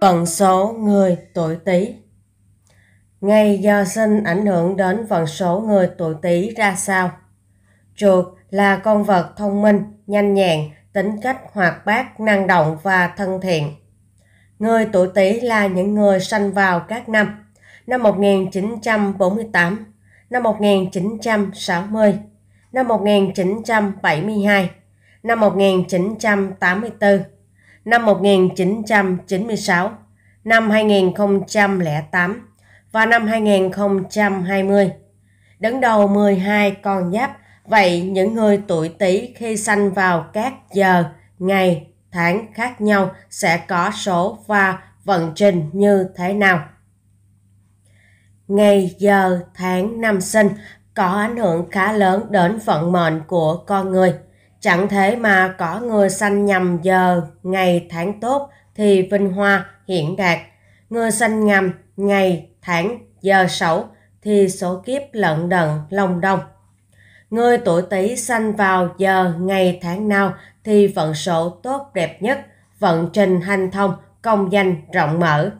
Vận số người tuổi Tý. Ngày giờ sinh ảnh hưởng đến vận số người tuổi Tý ra sao? Chuột là con vật thông minh, nhanh nhẹn, tính cách hoạt bát, năng động và thân thiện. Người tuổi Tý là những người sanh vào các năm năm 1948, năm 1960, năm 1972, năm 1984 năm 1996, năm 2008 và năm 2020. Đứng đầu 12 con giáp, vậy những người tuổi Tý khi sanh vào các giờ, ngày, tháng khác nhau sẽ có số và vận trình như thế nào? Ngày giờ tháng năm sinh có ảnh hưởng khá lớn đến vận mệnh của con người – Chẳng thể mà có người sanh nhầm giờ, ngày tháng tốt thì vinh hoa hiển đạt. Người sanh nhầm ngày, tháng, giờ xấu thì số kiếp lận đận lòng đông. Người tuổi tý sanh vào giờ, ngày, tháng nào thì vận số tốt đẹp nhất, vận trình hành thông, công danh rộng mở.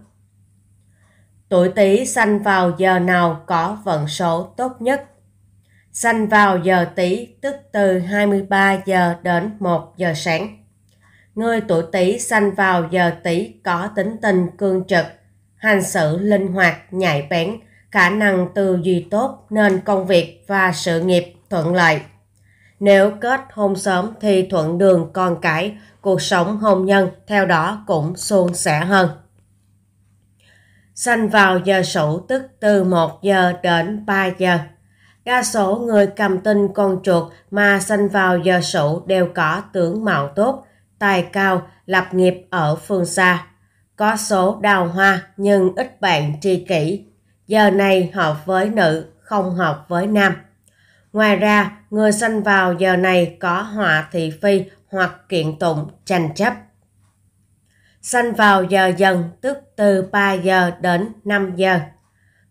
Tuổi tý sanh vào giờ nào có vận số tốt nhất, sanh vào giờ tý tức từ 23 giờ đến 1 giờ sáng. Người tuổi tý sanh vào giờ tý có tính tình cương trực, hành xử linh hoạt, nhạy bén, khả năng tư duy tốt nên công việc và sự nghiệp thuận lợi. Nếu kết hôn sớm thì thuận đường con cái, cuộc sống hôn nhân theo đó cũng suôn sẻ hơn. Sanh vào giờ sửu tức từ 1 giờ đến 3 giờ. Đa số người cầm tinh con chuột mà sanh vào giờ sửu đều có tướng mạo tốt, tài cao, lập nghiệp ở phương xa. Có số đào hoa nhưng ít bạn tri kỷ. Giờ này hợp với nữ, không hợp với nam. Ngoài ra, người sanh vào giờ này có họa thị phi hoặc kiện tụng tranh chấp. Sanh vào giờ dần tức từ 3 giờ đến 5 giờ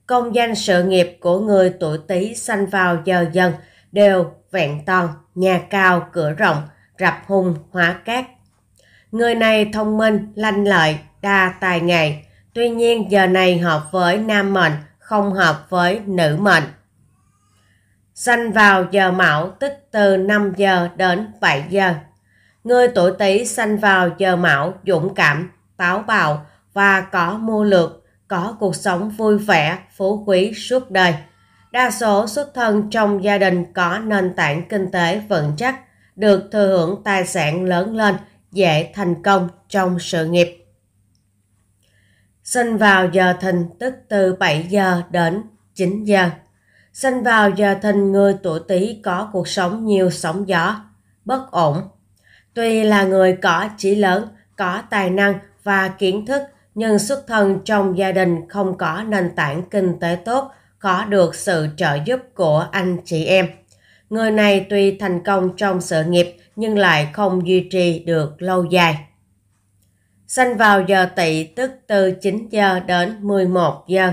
công danh sự nghiệp của người tuổi Tý sanh vào giờ dần đều vẹn toàn, nhà cao cửa rộng, rập hùng hóa cát. Người này thông minh, lanh lợi, đa tài nghệ, tuy nhiên giờ này hợp với nam mệnh, không hợp với nữ mệnh. Sanh vào giờ mão tức từ 5 giờ đến 7 giờ. Người tuổi Tý sanh vào giờ mão dũng cảm, táo bạo và có mưu lược có cuộc sống vui vẻ, phú quý suốt đời. Đa số xuất thân trong gia đình có nền tảng kinh tế vững chắc, được thừa hưởng tài sản lớn lên, dễ thành công trong sự nghiệp. Sinh vào giờ thìn tức từ 7 giờ đến 9 giờ. Sinh vào giờ thìn người tuổi Tý có cuộc sống nhiều sóng gió, bất ổn. Tuy là người có chỉ lớn, có tài năng và kiến thức – nhưng xuất thân trong gia đình không có nền tảng kinh tế tốt, có được sự trợ giúp của anh chị em. Người này tuy thành công trong sự nghiệp nhưng lại không duy trì được lâu dài. sinh vào giờ tỵ tức từ 9 giờ đến 11 giờ.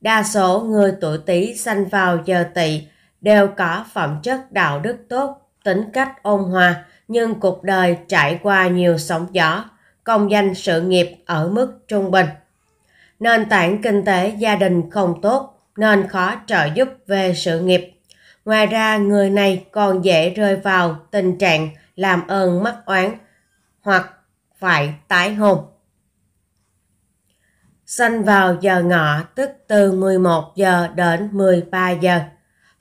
Đa số người tuổi Tý sinh vào giờ tỵ đều có phẩm chất đạo đức tốt, tính cách ôn hòa, nhưng cuộc đời trải qua nhiều sóng gió, công danh sự nghiệp ở mức trung bình. Nền tảng kinh tế gia đình không tốt nên khó trợ giúp về sự nghiệp. Ngoài ra người này còn dễ rơi vào tình trạng làm ơn mắc oán hoặc phải tái hôn. Sinh vào giờ ngọ tức từ 11 giờ đến 13 giờ.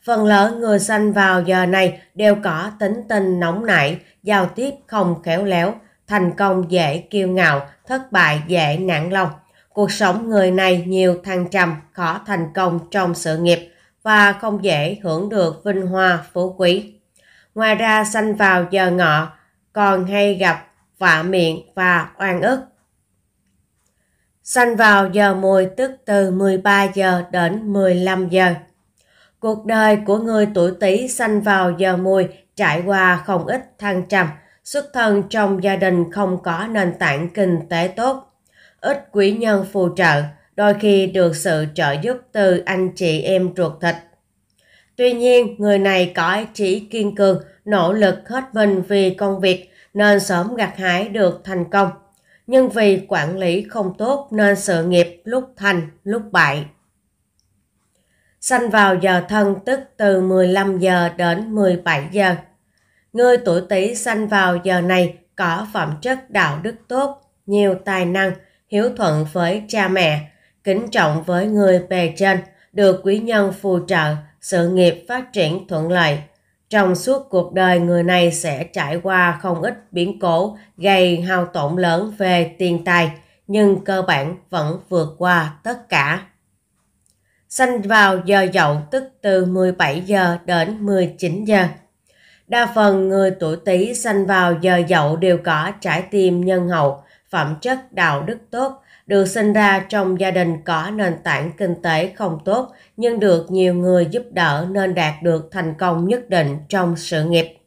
Phần lớn người sinh vào giờ này đều có tính tình nóng nảy, giao tiếp không khéo léo, thành công dễ kiêu ngạo, thất bại dễ nản lòng. Cuộc sống người này nhiều thăng trầm, khó thành công trong sự nghiệp và không dễ hưởng được vinh hoa phú quý. Ngoài ra sanh vào giờ ngọ, còn hay gặp vạ miệng và oan ức. Sanh vào giờ mùi tức từ 13 giờ đến 15 giờ. Cuộc đời của người tuổi Tý sanh vào giờ mùi trải qua không ít thăng trầm, xuất thân trong gia đình không có nền tảng kinh tế tốt, ít quý nhân phù trợ, đôi khi được sự trợ giúp từ anh chị em ruột thịt. Tuy nhiên, người này có ý chí kiên cường, nỗ lực hết mình vì công việc nên sớm gặt hái được thành công. Nhưng vì quản lý không tốt nên sự nghiệp lúc thành lúc bại. Sanh vào giờ thân tức từ 15 giờ đến 17 giờ người tuổi tý sanh vào giờ này có phẩm chất đạo đức tốt, nhiều tài năng, hiếu thuận với cha mẹ, kính trọng với người bề trên, được quý nhân phù trợ, sự nghiệp phát triển thuận lợi. Trong suốt cuộc đời người này sẽ trải qua không ít biến cố gây hao tổn lớn về tiền tài, nhưng cơ bản vẫn vượt qua tất cả. Sanh vào giờ dậu tức từ 17 giờ đến 19 giờ Đa phần người tuổi Tý sanh vào giờ dậu đều có trái tim nhân hậu, phẩm chất đạo đức tốt, được sinh ra trong gia đình có nền tảng kinh tế không tốt nhưng được nhiều người giúp đỡ nên đạt được thành công nhất định trong sự nghiệp.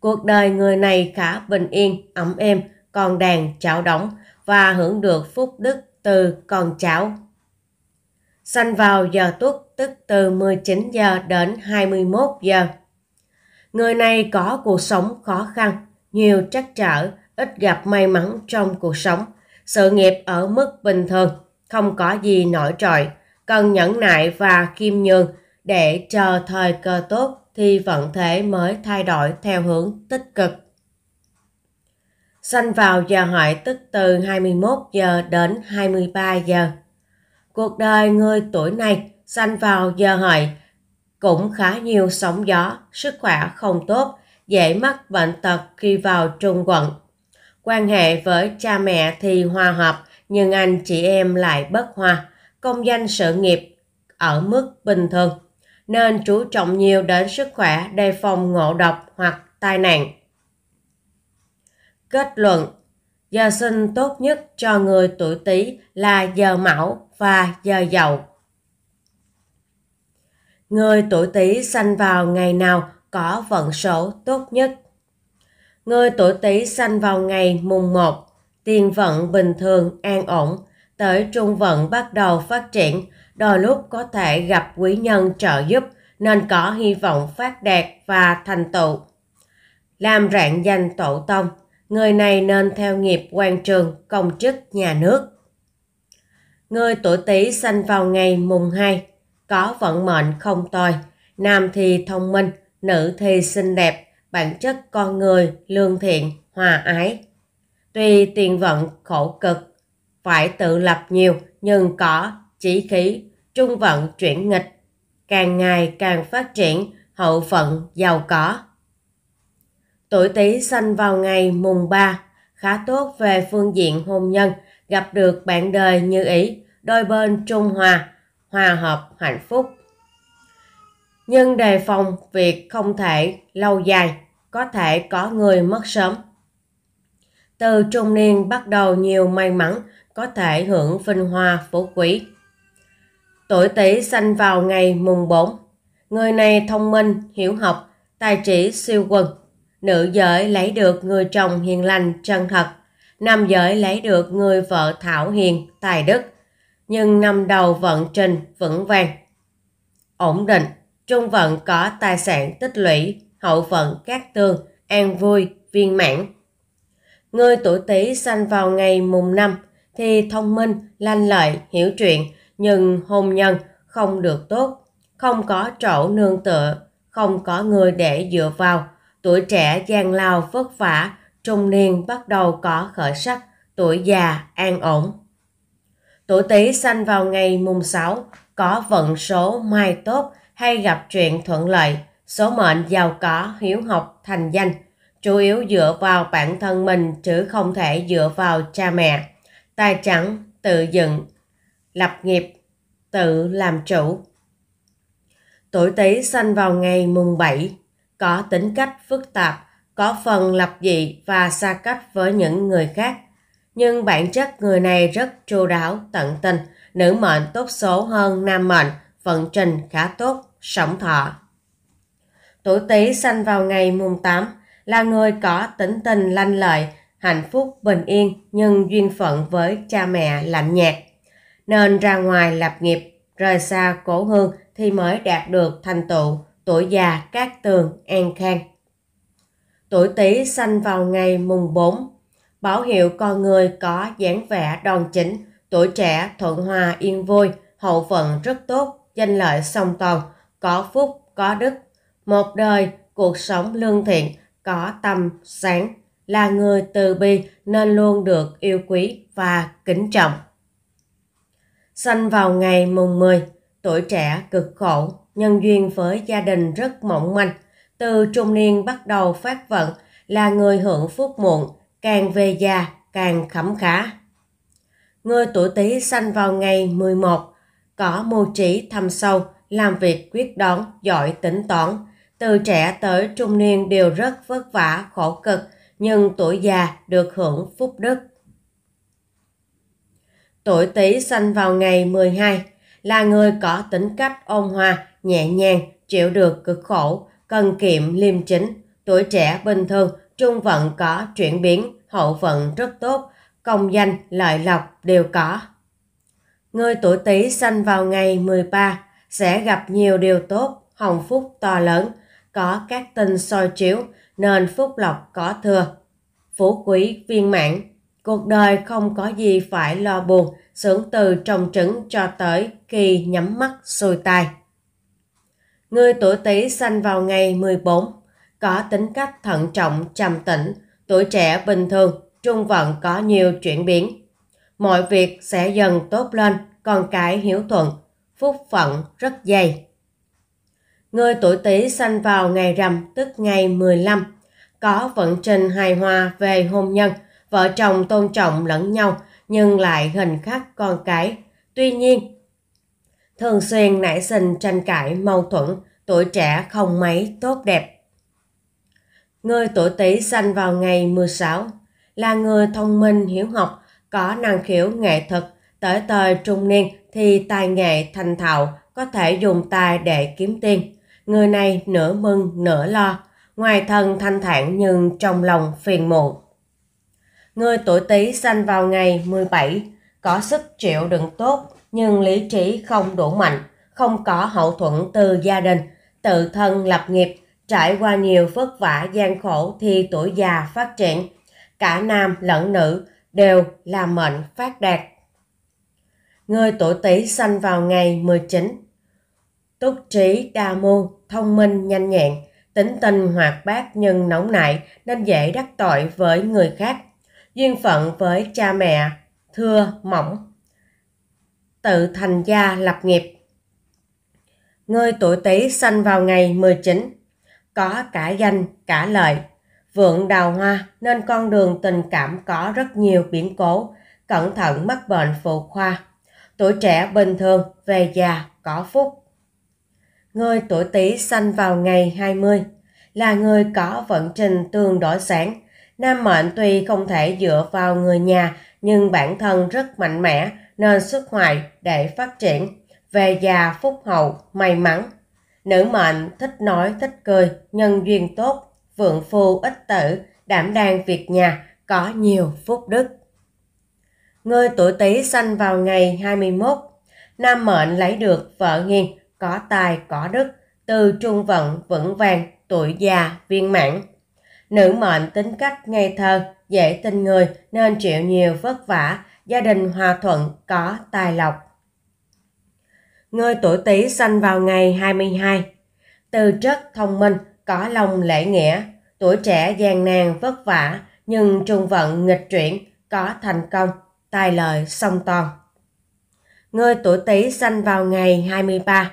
Cuộc đời người này khá bình yên, ấm êm, con đàn chảo đóng và hưởng được phúc đức từ con cháu. Sanh vào giờ tuất tức từ 19 giờ đến 21 giờ. Người này có cuộc sống khó khăn, nhiều trắc trở, ít gặp may mắn trong cuộc sống, sự nghiệp ở mức bình thường, không có gì nổi trội, cần nhẫn nại và khiêm nhường để chờ thời cơ tốt thì vận thế mới thay đổi theo hướng tích cực. Sanh vào giờ hợi tức từ 21 giờ đến 23 giờ. Cuộc đời người tuổi này sanh vào giờ hợi cũng khá nhiều sóng gió, sức khỏe không tốt, dễ mắc bệnh tật khi vào trung quận. Quan hệ với cha mẹ thì hòa hợp, nhưng anh chị em lại bất hòa, công danh sự nghiệp ở mức bình thường, nên chú trọng nhiều đến sức khỏe đề phòng ngộ độc hoặc tai nạn. Kết luận Giờ sinh tốt nhất cho người tuổi Tý là giờ Mão và giờ Dậu Người tuổi Tý sanh vào ngày nào có vận số tốt nhất? Người tuổi Tý sanh vào ngày mùng 1, tiền vận bình thường an ổn, tới trung vận bắt đầu phát triển, đôi lúc có thể gặp quý nhân trợ giúp nên có hy vọng phát đạt và thành tựu. Làm rạng danh tổ tông, người này nên theo nghiệp quan trường, công chức, nhà nước. Người tuổi Tý sanh vào ngày mùng 2, có vận mệnh không tồi, nam thì thông minh, nữ thì xinh đẹp, bản chất con người lương thiện, hòa ái. Tuy tiền vận khổ cực, phải tự lập nhiều nhưng có chỉ khí, trung vận chuyển nghịch, càng ngày càng phát triển, hậu vận giàu có. Tuổi Tý sinh vào ngày mùng 3, khá tốt về phương diện hôn nhân, gặp được bạn đời như ý, đôi bên trung hòa, hòa hợp, hạnh phúc. Nhưng đề phòng việc không thể lâu dài, có thể có người mất sớm. Từ trung niên bắt đầu nhiều may mắn, có thể hưởng vinh hoa phú quý. Tuổi Tý sanh vào ngày mùng 4. Người này thông minh, hiểu học, tài trí siêu quần. Nữ giới lấy được người chồng hiền lành, chân thật. Nam giới lấy được người vợ thảo hiền, tài đức nhưng năm đầu vận trình vững vàng. Ổn định, trung vận có tài sản tích lũy, hậu vận các tường an vui, viên mãn. Người tuổi Tý sanh vào ngày mùng năm thì thông minh, lanh lợi, hiểu chuyện, nhưng hôn nhân không được tốt, không có chỗ nương tựa, không có người để dựa vào, tuổi trẻ gian lao vất vả, trung niên bắt đầu có khởi sắc, tuổi già an ổn. Tuổi Tý sanh vào ngày mùng 6, có vận số mai tốt hay gặp chuyện thuận lợi, số mệnh giàu có, hiếu học, thành danh, chủ yếu dựa vào bản thân mình chứ không thể dựa vào cha mẹ. Tài chẳng tự dựng, lập nghiệp, tự làm chủ. Tuổi Tý sanh vào ngày mùng 7, có tính cách phức tạp, có phần lập dị và xa cách với những người khác nhưng bản chất người này rất chu đáo, tận tình, nữ mệnh tốt số hơn nam mệnh, vận trình khá tốt, sống thọ. Tuổi Tý sanh vào ngày mùng 8, là người có tính tình lanh lợi, hạnh phúc bình yên nhưng duyên phận với cha mẹ lạnh nhạt. Nên ra ngoài lập nghiệp, rời xa cổ hương thì mới đạt được thành tựu, tuổi già các tường an khang. Tuổi Tý sanh vào ngày mùng 4, Bảo hiệu con người có dáng vẻ đoan chính, tuổi trẻ, thuận hòa, yên vui, hậu vận rất tốt, danh lợi song toàn, có phúc, có đức. Một đời, cuộc sống lương thiện, có tâm sáng, là người từ bi nên luôn được yêu quý và kính trọng. Sinh vào ngày mùng 10, tuổi trẻ cực khổ, nhân duyên với gia đình rất mỏng manh. Từ trung niên bắt đầu phát vận, là người hưởng phúc muộn, càng về già càng khẩm khả. Người tuổi Tý sanh vào ngày 11, có mưu trí thâm sâu, làm việc quyết đoán, giỏi tính toán. Từ trẻ tới trung niên đều rất vất vả, khổ cực, nhưng tuổi già được hưởng phúc đức. Tuổi Tý sanh vào ngày 12, là người có tính cách ôn hòa, nhẹ nhàng, chịu được cực khổ, cần kiệm liêm chính. Tuổi trẻ bình thường Trung vận có chuyển biến, hậu vận rất tốt, công danh, lợi lộc đều có. Người tuổi Tý sanh vào ngày 13 sẽ gặp nhiều điều tốt, hồng phúc to lớn, có các tinh soi chiếu nên phúc lộc có thừa. Phú quý viên mãn, cuộc đời không có gì phải lo buồn, sướng từ trồng trứng cho tới khi nhắm mắt xuôi tai. Người tuổi Tý sanh vào ngày 14 có tính cách thận trọng, trầm tĩnh, tuổi trẻ bình thường, trung vận có nhiều chuyển biến. Mọi việc sẽ dần tốt lên, con cái hiếu thuận, phúc phận rất dày. Người tuổi Tý sanh vào ngày rằm tức ngày 15, có vận trình hài hòa về hôn nhân, vợ chồng tôn trọng lẫn nhau nhưng lại hình khắc con cái. Tuy nhiên, thường xuyên nảy sinh tranh cãi mâu thuẫn, tuổi trẻ không mấy tốt đẹp. Người tuổi Tý sanh vào ngày 16, là người thông minh hiểu học, có năng khiếu nghệ thuật, tới thời trung niên thì tài nghệ thành thạo, có thể dùng tài để kiếm tiền. Người này nửa mừng nửa lo, ngoài thân thanh thản nhưng trong lòng phiền muộn. Người tuổi Tý sanh vào ngày 17, có sức chịu đựng tốt nhưng lý trí không đủ mạnh, không có hậu thuẫn từ gia đình, tự thân lập nghiệp Trải qua nhiều vất vả gian khổ thì tuổi già phát triển, cả nam lẫn nữ đều là mệnh phát đạt. Người tuổi Tý sanh vào ngày 19. Túc trí đa mưu, thông minh nhanh nhẹn, tính tình hoạt bát nhưng nóng nảy nên dễ đắc tội với người khác. Duyên phận với cha mẹ, thưa mỏng. Tự thành gia lập nghiệp. Người tuổi Tý sanh vào ngày 19, có cả danh cả lợi vượng đào hoa nên con đường tình cảm có rất nhiều biến cố cẩn thận mắc bệnh phụ khoa tuổi trẻ bình thường về già có phúc người tuổi tý sanh vào ngày 20 là người có vận trình tương đối sáng nam mệnh tuy không thể dựa vào người nhà nhưng bản thân rất mạnh mẽ nên xuất ngoại để phát triển về già phúc hậu may mắn Nữ mệnh, thích nói, thích cười, nhân duyên tốt, vượng phu, ít tử, đảm đang việc nhà, có nhiều phúc đức. người tuổi Tý sanh vào ngày 21, nam mệnh lấy được vợ hiền, có tài có đức, từ trung vận vững vàng, tuổi già viên mãn. Nữ mệnh tính cách ngây thơ, dễ tin người nên chịu nhiều vất vả, gia đình hòa thuận, có tài lộc người tuổi Tý sanh vào ngày 22. Từ chất thông minh, có lòng lễ nghĩa, tuổi trẻ gian nan vất vả nhưng trung vận nghịch chuyển, có thành công, tài lợi song toàn. Người tuổi Tý sanh vào ngày 23,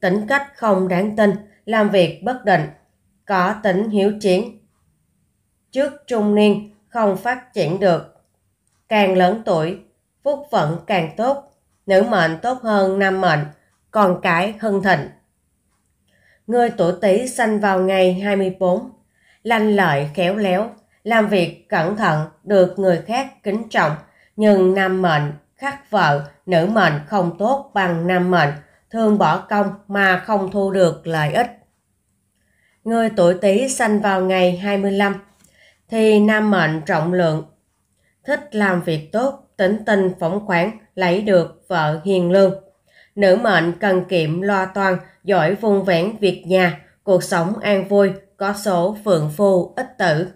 tính cách không đáng tin, làm việc bất định, có tính hiếu chiến. Trước trung niên không phát triển được. Càng lớn tuổi, phúc vận càng tốt, nữ mệnh tốt hơn nam mệnh, con cái hân thịnh. Người tuổi Tý sanh vào ngày 24, lanh lợi khéo léo, làm việc cẩn thận, được người khác kính trọng, nhưng nam mệnh khắc vợ, nữ mệnh không tốt bằng nam mệnh, thường bỏ công mà không thu được lợi ích. Người tuổi Tý sanh vào ngày 25 thì nam mệnh trọng lượng, thích làm việc tốt, tính tình phóng khoáng, lấy được vợ hiền lương. Nữ mệnh cần kiệm lo toan, giỏi vun vén việc nhà, cuộc sống an vui, có số phượng phu ít tử.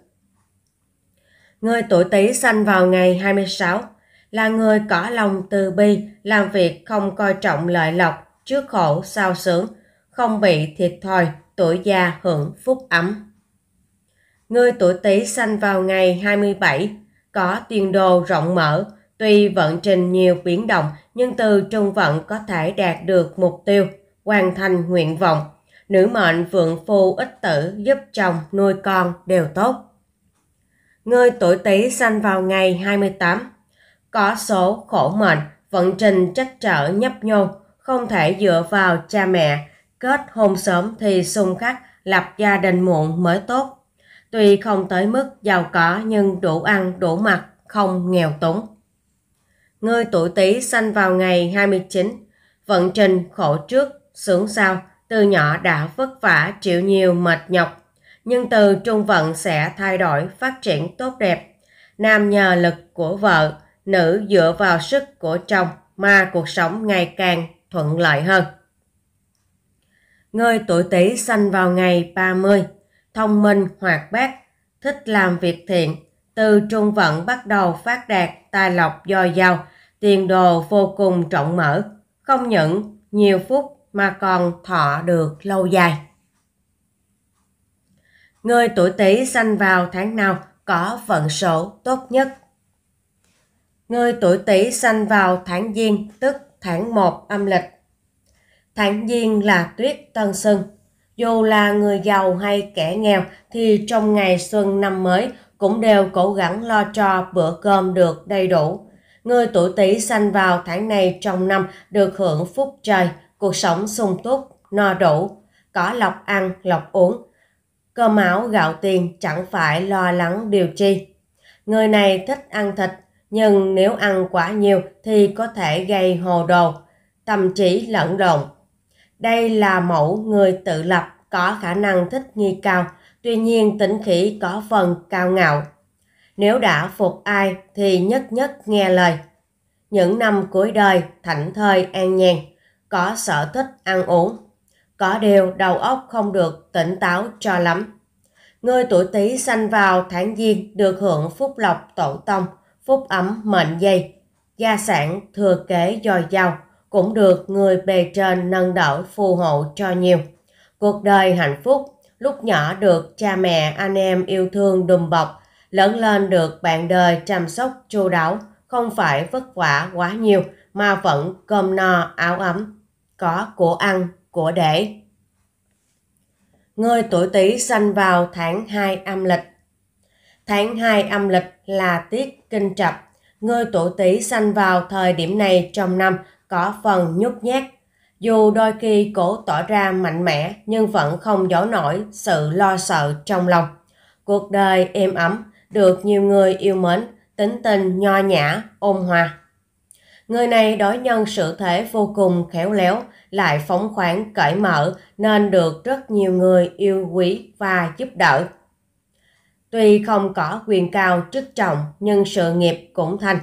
Người tuổi Tý sanh vào ngày 26 là người có lòng từ bi, làm việc không coi trọng lợi lộc, trước khổ sao sướng, không bị thiệt thòi, tuổi già hưởng phúc ấm. Người tuổi Tý sanh vào ngày 27 có tiền đồ rộng mở, Tuy vận trình nhiều biến động, nhưng từ trung vận có thể đạt được mục tiêu, hoàn thành nguyện vọng. Nữ mệnh vượng phu ích tử giúp chồng nuôi con đều tốt. Người tuổi Tý sanh vào ngày 28. Có số khổ mệnh, vận trình chắc trở nhấp nhô, không thể dựa vào cha mẹ, kết hôn sớm thì xung khắc, lập gia đình muộn mới tốt. Tuy không tới mức giàu có nhưng đủ ăn đủ mặc, không nghèo túng ngươi tuổi tý sanh vào ngày 29, vận trình khổ trước, sướng sau, từ nhỏ đã vất vả chịu nhiều mệt nhọc, nhưng từ trung vận sẽ thay đổi phát triển tốt đẹp. Nam nhờ lực của vợ, nữ dựa vào sức của chồng mà cuộc sống ngày càng thuận lợi hơn. người tuổi tý sanh vào ngày 30, thông minh hoạt bát, thích làm việc thiện, từ trung vận bắt đầu phát đạt tài lộc dồi dào tiền đồ vô cùng trọng mở, không những nhiều phúc mà còn thọ được lâu dài. Người tuổi Tý sanh vào tháng nào có vận số tốt nhất? Người tuổi Tý sanh vào tháng Giêng, tức tháng 1 âm lịch. Tháng Giêng là tuyết tân xuân, Dù là người giàu hay kẻ nghèo thì trong ngày xuân năm mới cũng đều cố gắng lo cho bữa cơm được đầy đủ, Người tuổi Tý sanh vào tháng này trong năm được hưởng phúc trời, cuộc sống sung túc, no đủ, có lọc ăn, lọc uống. cơ áo gạo tiền chẳng phải lo lắng điều chi. Người này thích ăn thịt, nhưng nếu ăn quá nhiều thì có thể gây hồ đồ, tâm trí lẫn lộn. Đây là mẫu người tự lập có khả năng thích nghi cao, tuy nhiên tính khí có phần cao ngạo. Nếu đã phục ai thì nhất nhất nghe lời. Những năm cuối đời thảnh thơi an nhàn, có sở thích ăn uống. Có điều đầu óc không được tỉnh táo cho lắm. người tuổi Tý sanh vào tháng Giêng được hưởng phúc lộc tổ tông, phúc ấm mệnh dây, gia sản thừa kế dồi dào cũng được người bề trên nâng đỡ phù hộ cho nhiều. Cuộc đời hạnh phúc lúc nhỏ được cha mẹ anh em yêu thương đùm bọc lớn lên được bạn đời chăm sóc chu đáo, không phải vất vả quá nhiều mà vẫn cơm no áo ấm, có của ăn, của để. Người tuổi Tý sanh vào tháng 2 âm lịch. Tháng 2 âm lịch là tiết kinh trập. Người tuổi Tý sanh vào thời điểm này trong năm có phần nhút nhát. Dù đôi khi cổ tỏ ra mạnh mẽ nhưng vẫn không giấu nổi sự lo sợ trong lòng. Cuộc đời êm ấm, được nhiều người yêu mến, tính tình nho nhã, ôn hòa. Người này đối nhân xử thế vô cùng khéo léo, lại phóng khoáng cởi mở nên được rất nhiều người yêu quý và giúp đỡ. Tuy không có quyền cao chức trọng nhưng sự nghiệp cũng thành.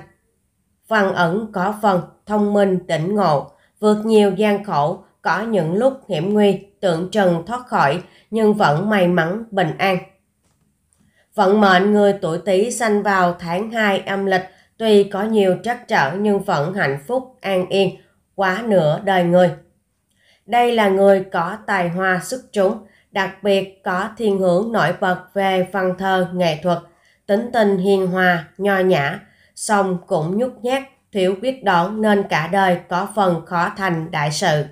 Văn ẩn có phần thông minh tỉnh ngộ, vượt nhiều gian khổ, có những lúc hiểm nguy, tượng trần thoát khỏi nhưng vẫn may mắn bình an. Vận mệnh người tuổi Tý sanh vào tháng 2 âm lịch tuy có nhiều trắc trở nhưng vẫn hạnh phúc, an yên, quá nửa đời người. Đây là người có tài hoa xuất chúng, đặc biệt có thiên hướng nổi bật về văn thơ, nghệ thuật, tính tình hiền hòa, nho nhã, song cũng nhút nhát, thiếu quyết đoán nên cả đời có phần khó thành đại sự.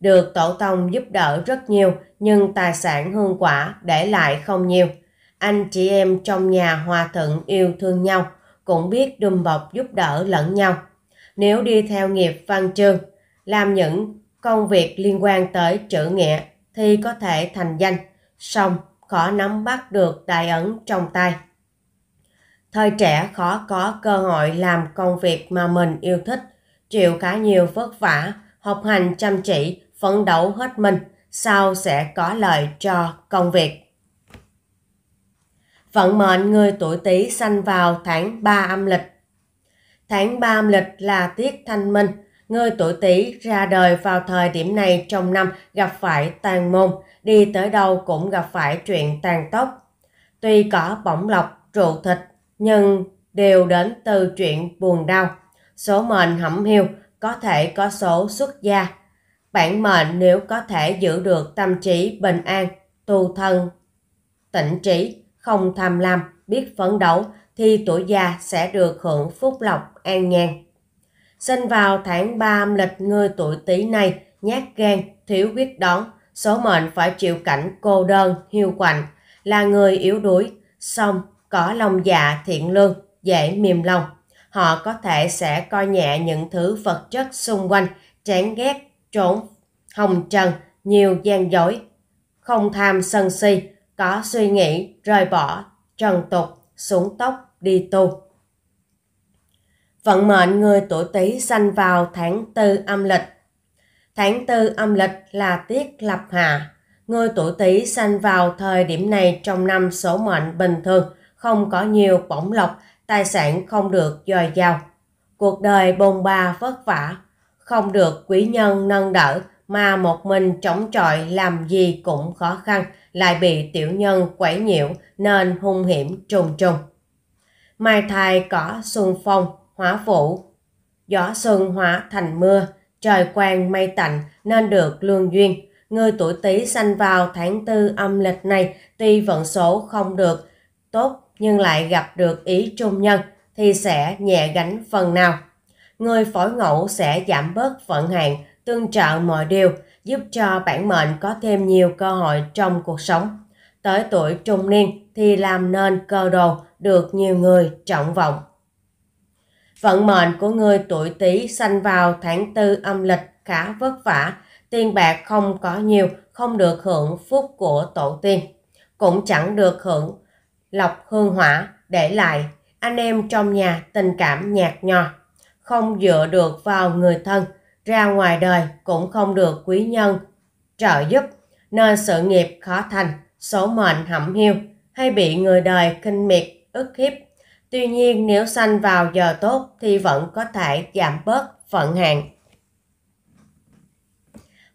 Được tổ tông giúp đỡ rất nhiều nhưng tài sản hương quả để lại không nhiều – anh chị em trong nhà hòa thuận yêu thương nhau, cũng biết đùm bọc giúp đỡ lẫn nhau. Nếu đi theo nghiệp văn chương, làm những công việc liên quan tới chữ nghĩa thì có thể thành danh, song khó nắm bắt được đại ấn trong tay. Thời trẻ khó có cơ hội làm công việc mà mình yêu thích, chịu khá nhiều vất vả, học hành chăm chỉ, phấn đấu hết mình, sau sẽ có lợi cho công việc vận mệnh người tuổi Tý sanh vào tháng 3 âm lịch. Tháng 3 âm lịch là tiết thanh minh, người tuổi Tý ra đời vào thời điểm này trong năm gặp phải tàn môn, đi tới đâu cũng gặp phải chuyện tàn tốc. Tuy có bỏng lọc, trụ thịt, nhưng đều đến từ chuyện buồn đau. Số mệnh hẩm hiu, có thể có số xuất gia. Bản mệnh nếu có thể giữ được tâm trí bình an, tu thân, tỉnh trí không tham lam, biết phấn đấu thì tuổi già sẽ được hưởng phúc lộc an nhàn. Sinh vào tháng 3 âm lịch người tuổi Tý này nhát gan, thiếu quyết đoán, số mệnh phải chịu cảnh cô đơn, hiu quạnh, là người yếu đuối, song có lòng dạ thiện lương, dễ mềm lòng. Họ có thể sẽ coi nhẹ những thứ vật chất xung quanh, chán ghét, trốn, hồng trần, nhiều gian dối, không tham sân si, có suy nghĩ rời bỏ trần tục xuống tóc đi tu vận mệnh người tuổi tý sanh vào tháng tư âm lịch tháng tư âm lịch là tiết lập hạ người tuổi tý sanh vào thời điểm này trong năm số mệnh bình thường không có nhiều bổng lộc tài sản không được dồi dào cuộc đời bồn ba vất vả không được quý nhân nâng đỡ mà một mình chống chọi làm gì cũng khó khăn lại bị tiểu nhân quấy nhiễu nên hung hiểm trùng trùng. Mai thai cỏ xuân phong, hóa vũ, gió xuân hóa thành mưa, trời quang mây tạnh nên được lương duyên. Người tuổi Tý sanh vào tháng tư âm lịch này tuy vận số không được tốt nhưng lại gặp được ý trung nhân thì sẽ nhẹ gánh phần nào. Người phổi ngẫu sẽ giảm bớt vận hạn tương trợ mọi điều, giúp cho bản mệnh có thêm nhiều cơ hội trong cuộc sống. Tới tuổi trung niên thì làm nên cơ đồ được nhiều người trọng vọng. Vận mệnh của người tuổi Tý sanh vào tháng Tư âm lịch khá vất vả, tiền bạc không có nhiều, không được hưởng phúc của tổ tiên, cũng chẳng được hưởng lọc hương hỏa để lại anh em trong nhà tình cảm nhạt nhòa, không dựa được vào người thân ra ngoài đời cũng không được quý nhân trợ giúp nên sự nghiệp khó thành, số mệnh hẩm hiu hay bị người đời khinh miệt, ức hiếp. Tuy nhiên nếu sanh vào giờ tốt thì vẫn có thể giảm bớt phận hạn.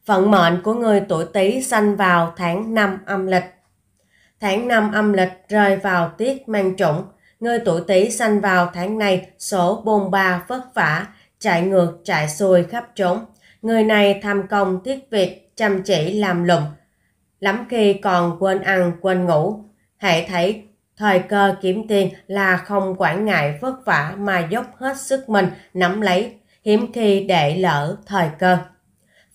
Phận mệnh của người tuổi Tý sanh vào tháng 5 âm lịch. Tháng 5 âm lịch rơi vào tiết mang chủng. Người tuổi Tý sanh vào tháng này số bôn ba vất vả, chạy ngược, chạy xuôi khắp trốn. Người này tham công thiết việc, chăm chỉ làm lụng, lắm khi còn quên ăn, quên ngủ. Hãy thấy thời cơ kiếm tiền là không quản ngại vất vả mà dốc hết sức mình nắm lấy, hiếm khi để lỡ thời cơ.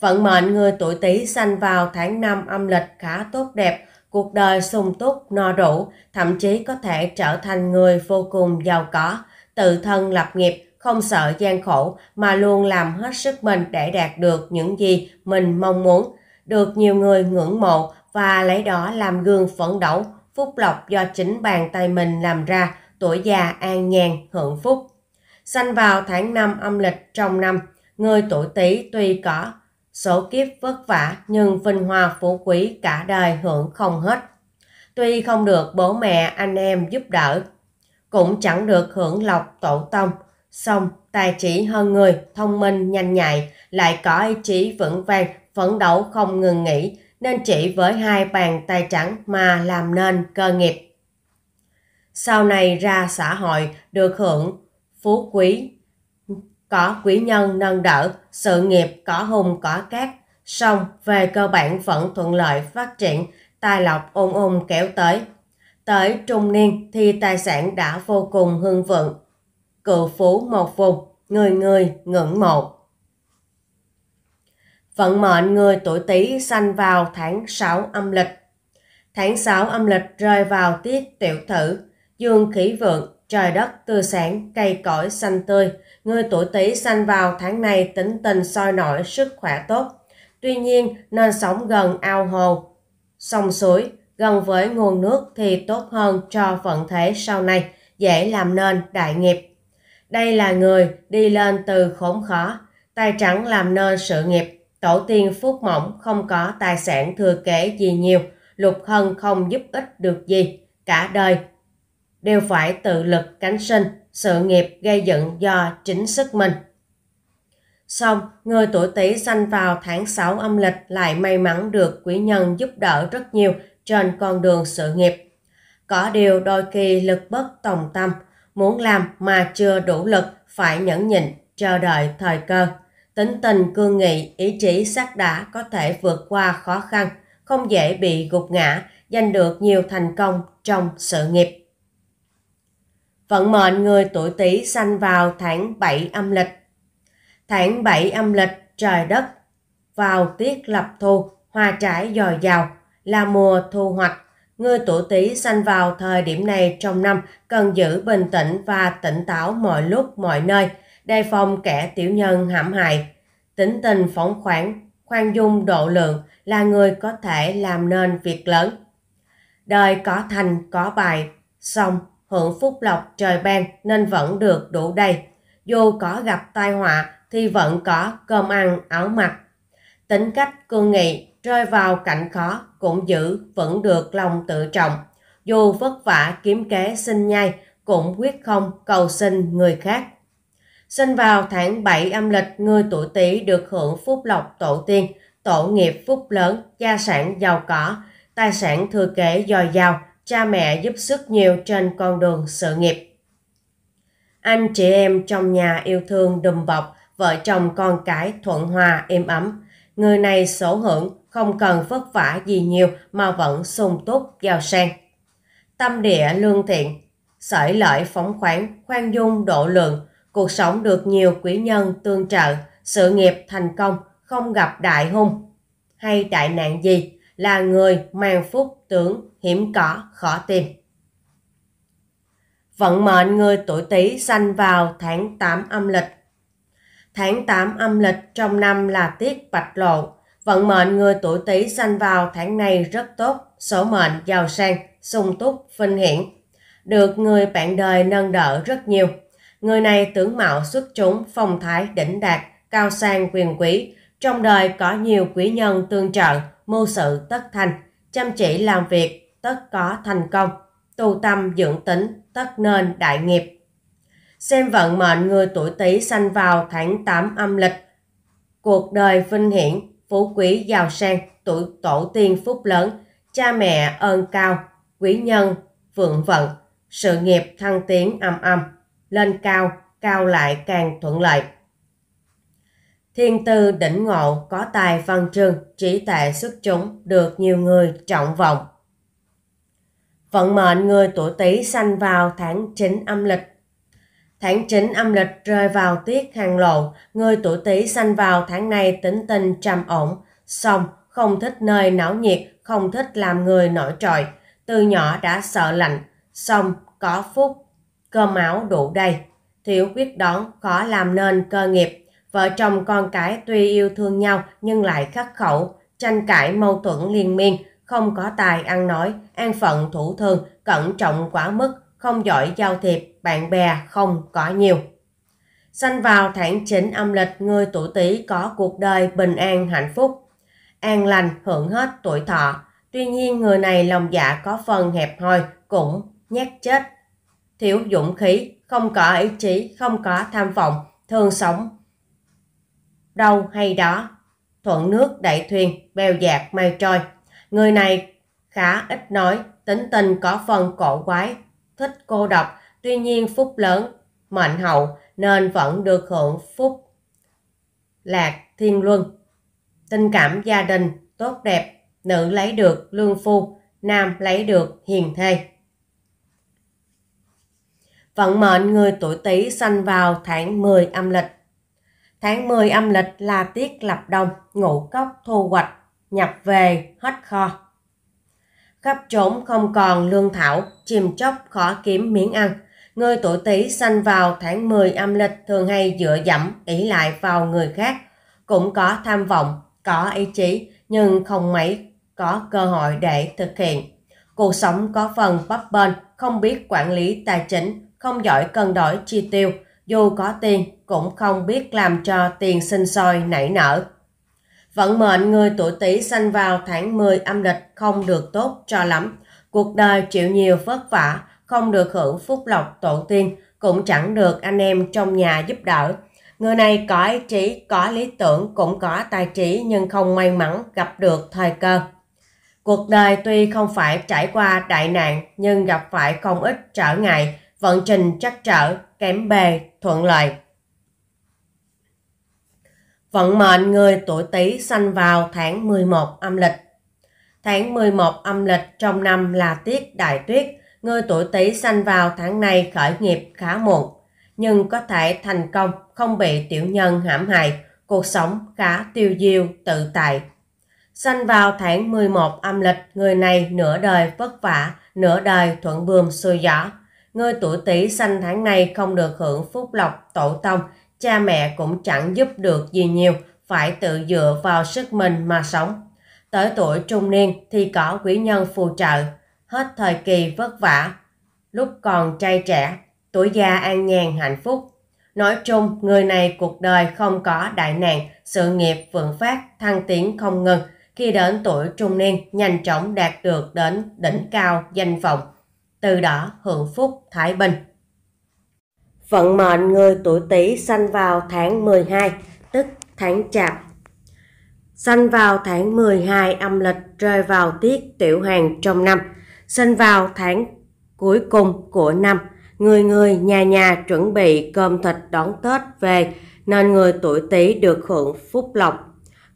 Vận mệnh người tuổi Tý sanh vào tháng 5 âm lịch khá tốt đẹp, cuộc đời sung túc, no đủ, thậm chí có thể trở thành người vô cùng giàu có, tự thân lập nghiệp, không sợ gian khổ mà luôn làm hết sức mình để đạt được những gì mình mong muốn, được nhiều người ngưỡng mộ và lấy đó làm gương phấn đấu, phúc lộc do chính bàn tay mình làm ra, tuổi già an nhàn hưởng phúc. Sanh vào tháng 5 âm lịch trong năm, người tuổi Tý tuy có số kiếp vất vả nhưng vinh hoa phú quý cả đời hưởng không hết. Tuy không được bố mẹ anh em giúp đỡ, cũng chẳng được hưởng lộc tổ tông xong tài chỉ hơn người, thông minh, nhanh nhạy, lại có ý chí vững vàng, phấn đấu không ngừng nghỉ, nên chỉ với hai bàn tay trắng mà làm nên cơ nghiệp. Sau này ra xã hội được hưởng phú quý, có quý nhân nâng đỡ, sự nghiệp có hùng có cát, xong về cơ bản vẫn thuận lợi phát triển, tài lộc ôn ôn kéo tới. Tới trung niên thì tài sản đã vô cùng hưng vượng, cựu phú một vùng, người người ngưỡng mộ. Vận mệnh người tuổi Tý sanh vào tháng 6 âm lịch. Tháng 6 âm lịch rơi vào tiết tiểu thử, dương khí vượng, trời đất tươi sáng, cây cõi xanh tươi. Người tuổi Tý sanh vào tháng này tính tình soi nổi, sức khỏe tốt. Tuy nhiên, nên sống gần ao hồ, sông suối, gần với nguồn nước thì tốt hơn cho vận thế sau này, dễ làm nên đại nghiệp. Đây là người đi lên từ khốn khó, tay trắng làm nên sự nghiệp, tổ tiên phúc mỏng không có tài sản thừa kế gì nhiều, lục hân không giúp ích được gì, cả đời đều phải tự lực cánh sinh, sự nghiệp gây dựng do chính sức mình. Xong, người tuổi Tý sanh vào tháng 6 âm lịch lại may mắn được quý nhân giúp đỡ rất nhiều trên con đường sự nghiệp. Có điều đôi khi lực bất tòng tâm, Muốn làm mà chưa đủ lực phải nhẫn nhịn, chờ đợi thời cơ. Tính tình cương nghị, ý chí sắt đá có thể vượt qua khó khăn, không dễ bị gục ngã, giành được nhiều thành công trong sự nghiệp. Vận mệnh người tuổi Tý sanh vào tháng 7 âm lịch. Tháng 7 âm lịch trời đất vào tiết lập thu, hoa trái dồi dào là mùa thu hoạch người tuổi Tý sanh vào thời điểm này trong năm cần giữ bình tĩnh và tỉnh táo mọi lúc mọi nơi, đề phòng kẻ tiểu nhân hãm hại. Tính tình phóng khoáng, khoan dung độ lượng là người có thể làm nên việc lớn. Đời có thành có bài, xong hưởng phúc lộc trời ban nên vẫn được đủ đầy. Dù có gặp tai họa thì vẫn có cơm ăn áo mặc. Tính cách cương nghị rơi vào cảnh khó cũng giữ vẫn được lòng tự trọng. Dù vất vả kiếm kế sinh nhai, cũng quyết không cầu xin người khác. Sinh vào tháng 7 âm lịch, người tuổi Tý được hưởng phúc lộc tổ tiên, tổ nghiệp phúc lớn, gia sản giàu có, tài sản thừa kế dồi dào, cha mẹ giúp sức nhiều trên con đường sự nghiệp. Anh chị em trong nhà yêu thương đùm bọc, vợ chồng con cái thuận hòa êm ấm. Người này sở hưởng, không cần vất vả gì nhiều mà vẫn sung túc, giàu sang. Tâm địa lương thiện, sởi lợi phóng khoáng, khoan dung độ lượng, cuộc sống được nhiều quý nhân tương trợ, sự nghiệp thành công, không gặp đại hung hay đại nạn gì, là người mang phúc tướng hiểm cỏ khó tìm. Vận mệnh người tuổi Tý sanh vào tháng 8 âm lịch. Tháng 8 âm lịch trong năm là tiết bạch lộ, Vận mệnh người tuổi Tý sanh vào tháng này rất tốt, số mệnh giàu sang, sung túc, vinh hiển. Được người bạn đời nâng đỡ rất nhiều. Người này tướng mạo xuất chúng, phong thái đỉnh đạt, cao sang quyền quý. Trong đời có nhiều quý nhân tương trợ, mưu sự tất thành, chăm chỉ làm việc, tất có thành công. Tu tâm dưỡng tính, tất nên đại nghiệp. Xem vận mệnh người tuổi Tý sanh vào tháng 8 âm lịch. Cuộc đời vinh hiển, phú quý giàu sang, tuổi tổ tiên phúc lớn, cha mẹ ơn cao, quý nhân, vượng vận, sự nghiệp thăng tiến âm âm, lên cao, cao lại càng thuận lợi. Thiên tư đỉnh ngộ, có tài văn chương, trí tệ xuất chúng, được nhiều người trọng vọng. Vận mệnh người tuổi Tý sanh vào tháng 9 âm lịch Tháng 9 âm lịch rơi vào tiết hàng lộ, người tuổi Tý sanh vào tháng này tính tình trầm ổn, song không thích nơi náo nhiệt, không thích làm người nổi trội. Từ nhỏ đã sợ lạnh, song có phúc, cơm áo đủ đầy. Thiếu quyết đoán, khó làm nên cơ nghiệp. Vợ chồng con cái tuy yêu thương nhau nhưng lại khắc khẩu, tranh cãi mâu thuẫn liên miên, không có tài ăn nói, an phận thủ thường, cẩn trọng quá mức, không giỏi giao thiệp, bạn bè không có nhiều. Sanh vào tháng 9 âm lịch, người tuổi Tý có cuộc đời bình an hạnh phúc, an lành hưởng hết tuổi thọ. Tuy nhiên người này lòng dạ có phần hẹp hòi, cũng nhát chết, thiếu dũng khí, không có ý chí, không có tham vọng, thường sống đâu hay đó. Thuận nước đẩy thuyền, bèo dạt mây trôi. Người này khá ít nói, tính tình có phần cổ quái, thích cô độc, tuy nhiên phúc lớn, mệnh hậu nên vẫn được hưởng phúc lạc thiên luân. Tình cảm gia đình tốt đẹp, nữ lấy được lương phu, nam lấy được hiền thê. Vận mệnh người tuổi Tý sanh vào tháng 10 âm lịch. Tháng 10 âm lịch là tiết lập đông, ngũ cốc thu hoạch, nhập về, hết kho khắp trốn không còn lương thảo, chìm chóc khó kiếm miếng ăn. Người tuổi Tý sanh vào tháng 10 âm lịch thường hay dựa dẫm ỷ lại vào người khác, cũng có tham vọng, có ý chí nhưng không mấy có cơ hội để thực hiện. Cuộc sống có phần bấp bênh, không biết quản lý tài chính, không giỏi cân đổi chi tiêu, dù có tiền cũng không biết làm cho tiền sinh sôi nảy nở. Vận mệnh người tuổi Tý sanh vào tháng 10 âm lịch không được tốt cho lắm. Cuộc đời chịu nhiều vất vả, không được hưởng phúc lộc tổ tiên, cũng chẳng được anh em trong nhà giúp đỡ. Người này có ý chí, có lý tưởng, cũng có tài trí nhưng không may mắn gặp được thời cơ. Cuộc đời tuy không phải trải qua đại nạn nhưng gặp phải không ít trở ngại, vận trình chắc trở, kém bề, thuận lợi. Vận mệnh người tuổi Tý sanh vào tháng 11 âm lịch. Tháng 11 âm lịch trong năm là tiết đại tuyết, người tuổi Tý sanh vào tháng này khởi nghiệp khá muộn, nhưng có thể thành công, không bị tiểu nhân hãm hại, cuộc sống khá tiêu diêu, tự tại. Sanh vào tháng 11 âm lịch, người này nửa đời vất vả, nửa đời thuận buồm xuôi gió. Người tuổi Tý sanh tháng này không được hưởng phúc lộc tổ tông, cha mẹ cũng chẳng giúp được gì nhiều, phải tự dựa vào sức mình mà sống. Tới tuổi trung niên thì có quý nhân phù trợ, hết thời kỳ vất vả. Lúc còn trai trẻ, tuổi già an nhàn hạnh phúc. Nói chung, người này cuộc đời không có đại nạn, sự nghiệp vượng phát, thăng tiến không ngừng. Khi đến tuổi trung niên, nhanh chóng đạt được đến đỉnh cao danh vọng. Từ đó hưởng phúc, thái bình. Vận mệnh người tuổi Tý sanh vào tháng 12, tức tháng Chạp. Sanh vào tháng 12 âm lịch rơi vào tiết tiểu hàng trong năm, sinh vào tháng cuối cùng của năm. Người người nhà nhà chuẩn bị cơm thịt đón Tết về nên người tuổi Tý được hưởng phúc lộc,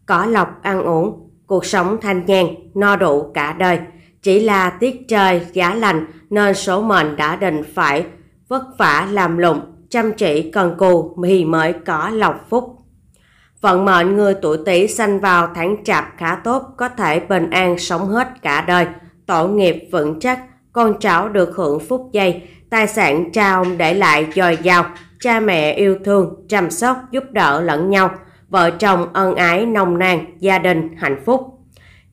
cỏ lộc ăn uống, cuộc sống thanh nhàn, no đủ cả đời. Chỉ là tiết trời giá lành nên số mệnh đã định phải vất vả làm lụng, chăm chỉ cần cù thì mới có lộc phúc. Vận mệnh người tuổi Tý sanh vào tháng chạp khá tốt, có thể bình an sống hết cả đời, tổ nghiệp vững chắc, con cháu được hưởng phúc dây, tài sản cha ông để lại dồi dào, cha mẹ yêu thương, chăm sóc, giúp đỡ lẫn nhau, vợ chồng ân ái nồng nàn, gia đình hạnh phúc.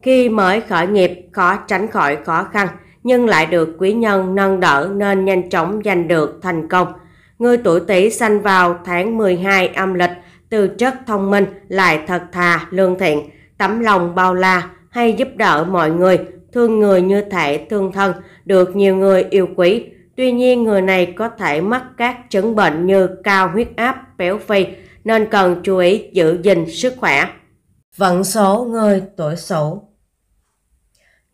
Khi mới khởi nghiệp khó tránh khỏi khó khăn, nhưng lại được quý nhân nâng đỡ nên nhanh chóng giành được thành công. Người tuổi Tý sanh vào tháng 12 âm lịch, từ chất thông minh, lại thật thà, lương thiện, tấm lòng bao la, hay giúp đỡ mọi người, thương người như thể thương thân, được nhiều người yêu quý. Tuy nhiên người này có thể mắc các chứng bệnh như cao huyết áp, béo phì, nên cần chú ý giữ gìn sức khỏe. Vận số người tuổi Sửu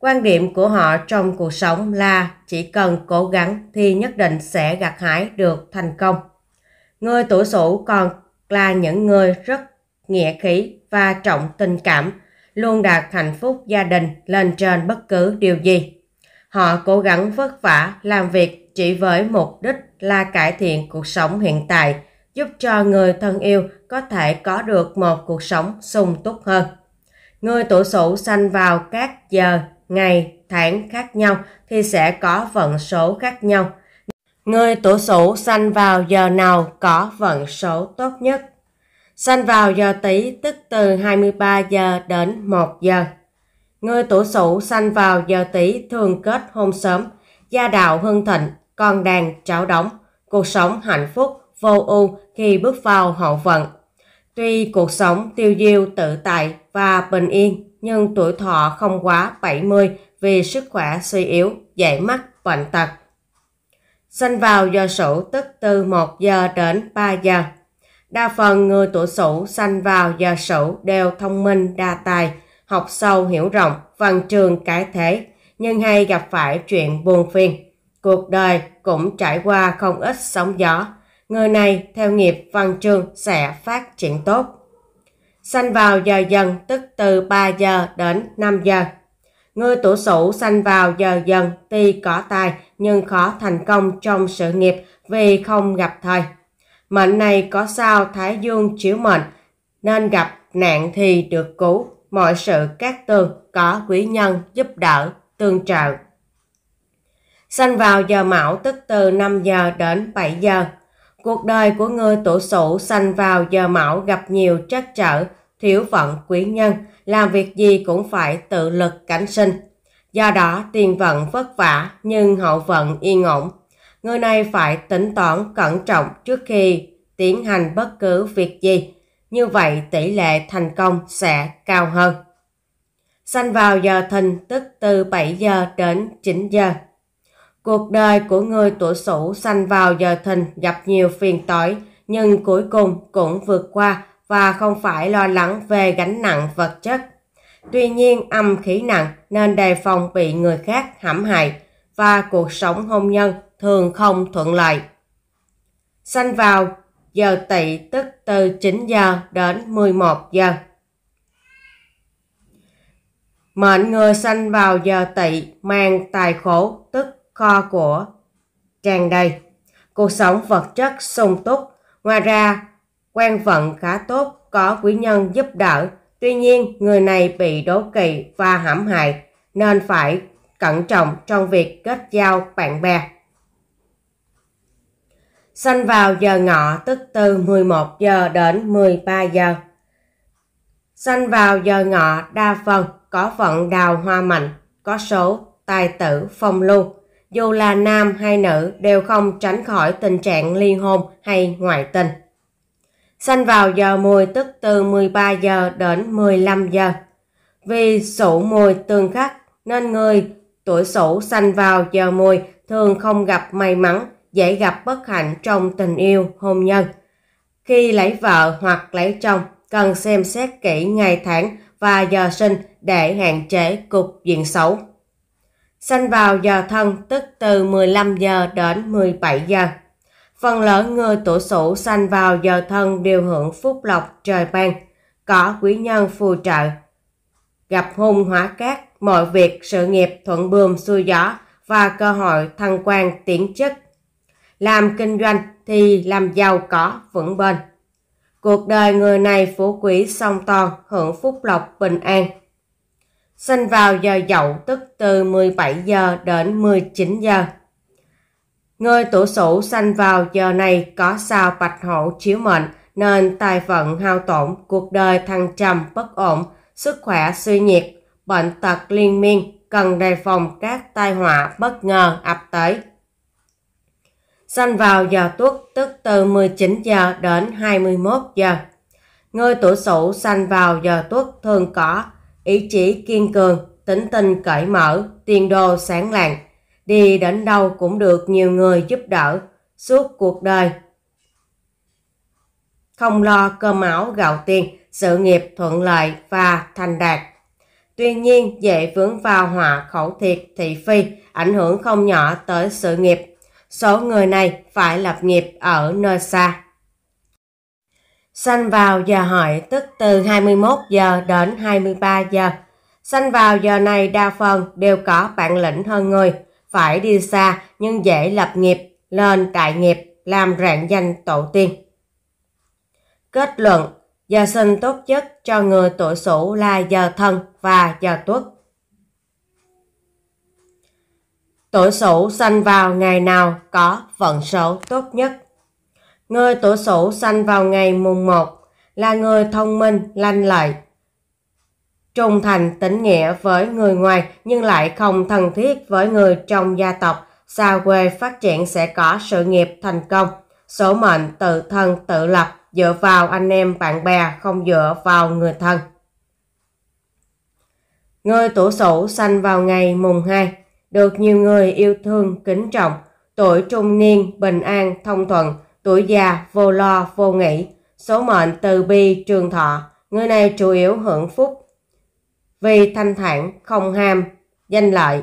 Quan điểm của họ trong cuộc sống là chỉ cần cố gắng thì nhất định sẽ gặt hái được thành công. Người tuổi Sửu còn là những người rất nghĩa khí và trọng tình cảm, luôn đạt hạnh phúc gia đình lên trên bất cứ điều gì. Họ cố gắng vất vả làm việc chỉ với mục đích là cải thiện cuộc sống hiện tại, giúp cho người thân yêu có thể có được một cuộc sống sung túc hơn. Người tuổi Sửu sanh vào các giờ ngày, tháng khác nhau thì sẽ có vận số khác nhau. Người tuổi Sửu sanh vào giờ nào có vận số tốt nhất? Sanh vào giờ Tý tức từ 23 giờ đến 1 giờ. Người tuổi Sửu sanh vào giờ Tý thường kết hôn sớm, gia đạo hưng thịnh, con đàn cháu đóng, cuộc sống hạnh phúc, vô ưu khi bước vào hậu vận. Tuy cuộc sống tiêu diêu tự tại và bình yên nhưng tuổi thọ không quá 70 vì sức khỏe suy yếu, dạy mắt, bệnh tật. Sinh vào giờ Sửu tức từ 1 giờ đến 3 giờ. Đa phần người tuổi Sửu sinh vào giờ Sửu đều thông minh, đa tài, học sâu hiểu rộng, văn trường cái thế, nhưng hay gặp phải chuyện buồn phiền. Cuộc đời cũng trải qua không ít sóng gió. Người này theo nghiệp văn trường sẽ phát triển tốt sanh vào giờ dần tức từ 3 giờ đến 5 giờ. Người tuổi sửu sanh vào giờ dần tuy có tài nhưng khó thành công trong sự nghiệp vì không gặp thời. Mệnh này có sao Thái Dương chiếu mệnh nên gặp nạn thì được cứu. Mọi sự các tường có quý nhân giúp đỡ, tương trợ. Sanh vào giờ mão tức từ 5 giờ đến 7 giờ. Cuộc đời của người tuổi sửu sanh vào giờ mão gặp nhiều trắc trở thiếu vận quý nhân, làm việc gì cũng phải tự lực cánh sinh. Do đó tiền vận vất vả nhưng hậu vận yên ổn. Người này phải tính toán cẩn trọng trước khi tiến hành bất cứ việc gì. Như vậy tỷ lệ thành công sẽ cao hơn. Sanh vào giờ thìn tức từ 7 giờ đến 9 giờ. Cuộc đời của người tuổi Sửu sanh vào giờ thìn gặp nhiều phiền toái nhưng cuối cùng cũng vượt qua và không phải lo lắng về gánh nặng vật chất. Tuy nhiên âm khí nặng nên đề phòng bị người khác hãm hại và cuộc sống hôn nhân thường không thuận lợi. Sanh vào giờ tỵ tức từ 9 giờ đến 11 giờ. Mệnh người sanh vào giờ tỵ mang tài khổ tức kho của tràn đầy. Cuộc sống vật chất sung túc. Ngoài ra, Quen vận khá tốt, có quý nhân giúp đỡ. Tuy nhiên, người này bị đố kỵ và hãm hại, nên phải cẩn trọng trong việc kết giao bạn bè. Sinh vào giờ ngọ tức từ 11 giờ đến 13 giờ. Sinh vào giờ ngọ đa phần có vận đào hoa mạnh, có số tài tử phong lưu. Dù là nam hay nữ đều không tránh khỏi tình trạng ly hôn hay ngoại tình sanh vào giờ mùi tức từ 13 giờ đến 15 giờ. Vì sổ mùi tương khắc nên người tuổi sủ sanh vào giờ mùi thường không gặp may mắn, dễ gặp bất hạnh trong tình yêu, hôn nhân. Khi lấy vợ hoặc lấy chồng, cần xem xét kỹ ngày tháng và giờ sinh để hạn chế cục diện xấu. Sanh vào giờ thân tức từ 15 giờ đến 17 giờ phần lớn người tuổi sửu sanh vào giờ thân đều hưởng phúc lộc trời ban, có quý nhân phù trợ. Gặp hung hóa cát, mọi việc sự nghiệp thuận buồm xuôi gió và cơ hội thăng quan tiến chức. Làm kinh doanh thì làm giàu có vững bền. Cuộc đời người này phú quý song toàn, hưởng phúc lộc bình an. Sinh vào giờ dậu tức từ 17 giờ đến 19 giờ Người tuổi Sửu sanh vào giờ này có sao bạch hổ chiếu mệnh, nên tài vận hao tổn, cuộc đời thăng trầm bất ổn, sức khỏe suy nhiệt, bệnh tật liên miên, cần đề phòng các tai họa bất ngờ ập tới. Sanh vào giờ tuất tức từ 19 giờ đến 21 giờ. Người tuổi sửu sanh vào giờ tuất thường có ý chí kiên cường, tính tình cởi mở, tiền đồ sáng lạng, đi đến đâu cũng được nhiều người giúp đỡ suốt cuộc đời. Không lo cơ áo gạo tiền, sự nghiệp thuận lợi và thành đạt. Tuy nhiên, dễ vướng vào họa khẩu thiệt thị phi, ảnh hưởng không nhỏ tới sự nghiệp. Số người này phải lập nghiệp ở nơi xa. Sanh vào giờ hợi tức từ 21 giờ đến 23 giờ. Sanh vào giờ này đa phần đều có bản lĩnh hơn người, phải đi xa nhưng dễ lập nghiệp, lên đại nghiệp, làm rạng danh tổ tiên. Kết luận, giờ sinh tốt nhất cho người tuổi Sửu là giờ thân và giờ tuất. Tuổi Sửu sanh vào ngày nào có vận số tốt nhất? Người tuổi Sửu sanh vào ngày mùng 1 là người thông minh, lanh lợi, trung thành tín nghĩa với người ngoài nhưng lại không thân thiết với người trong gia tộc, xa quê phát triển sẽ có sự nghiệp thành công. Số mệnh tự thân tự lập dựa vào anh em bạn bè không dựa vào người thân. Người tuổi sổ sanh vào ngày mùng 2, được nhiều người yêu thương kính trọng, tuổi trung niên bình an thông thuận, tuổi già vô lo vô nghĩ, số mệnh từ bi trường thọ, người này chủ yếu hưởng phúc vì thanh thản không ham danh lợi.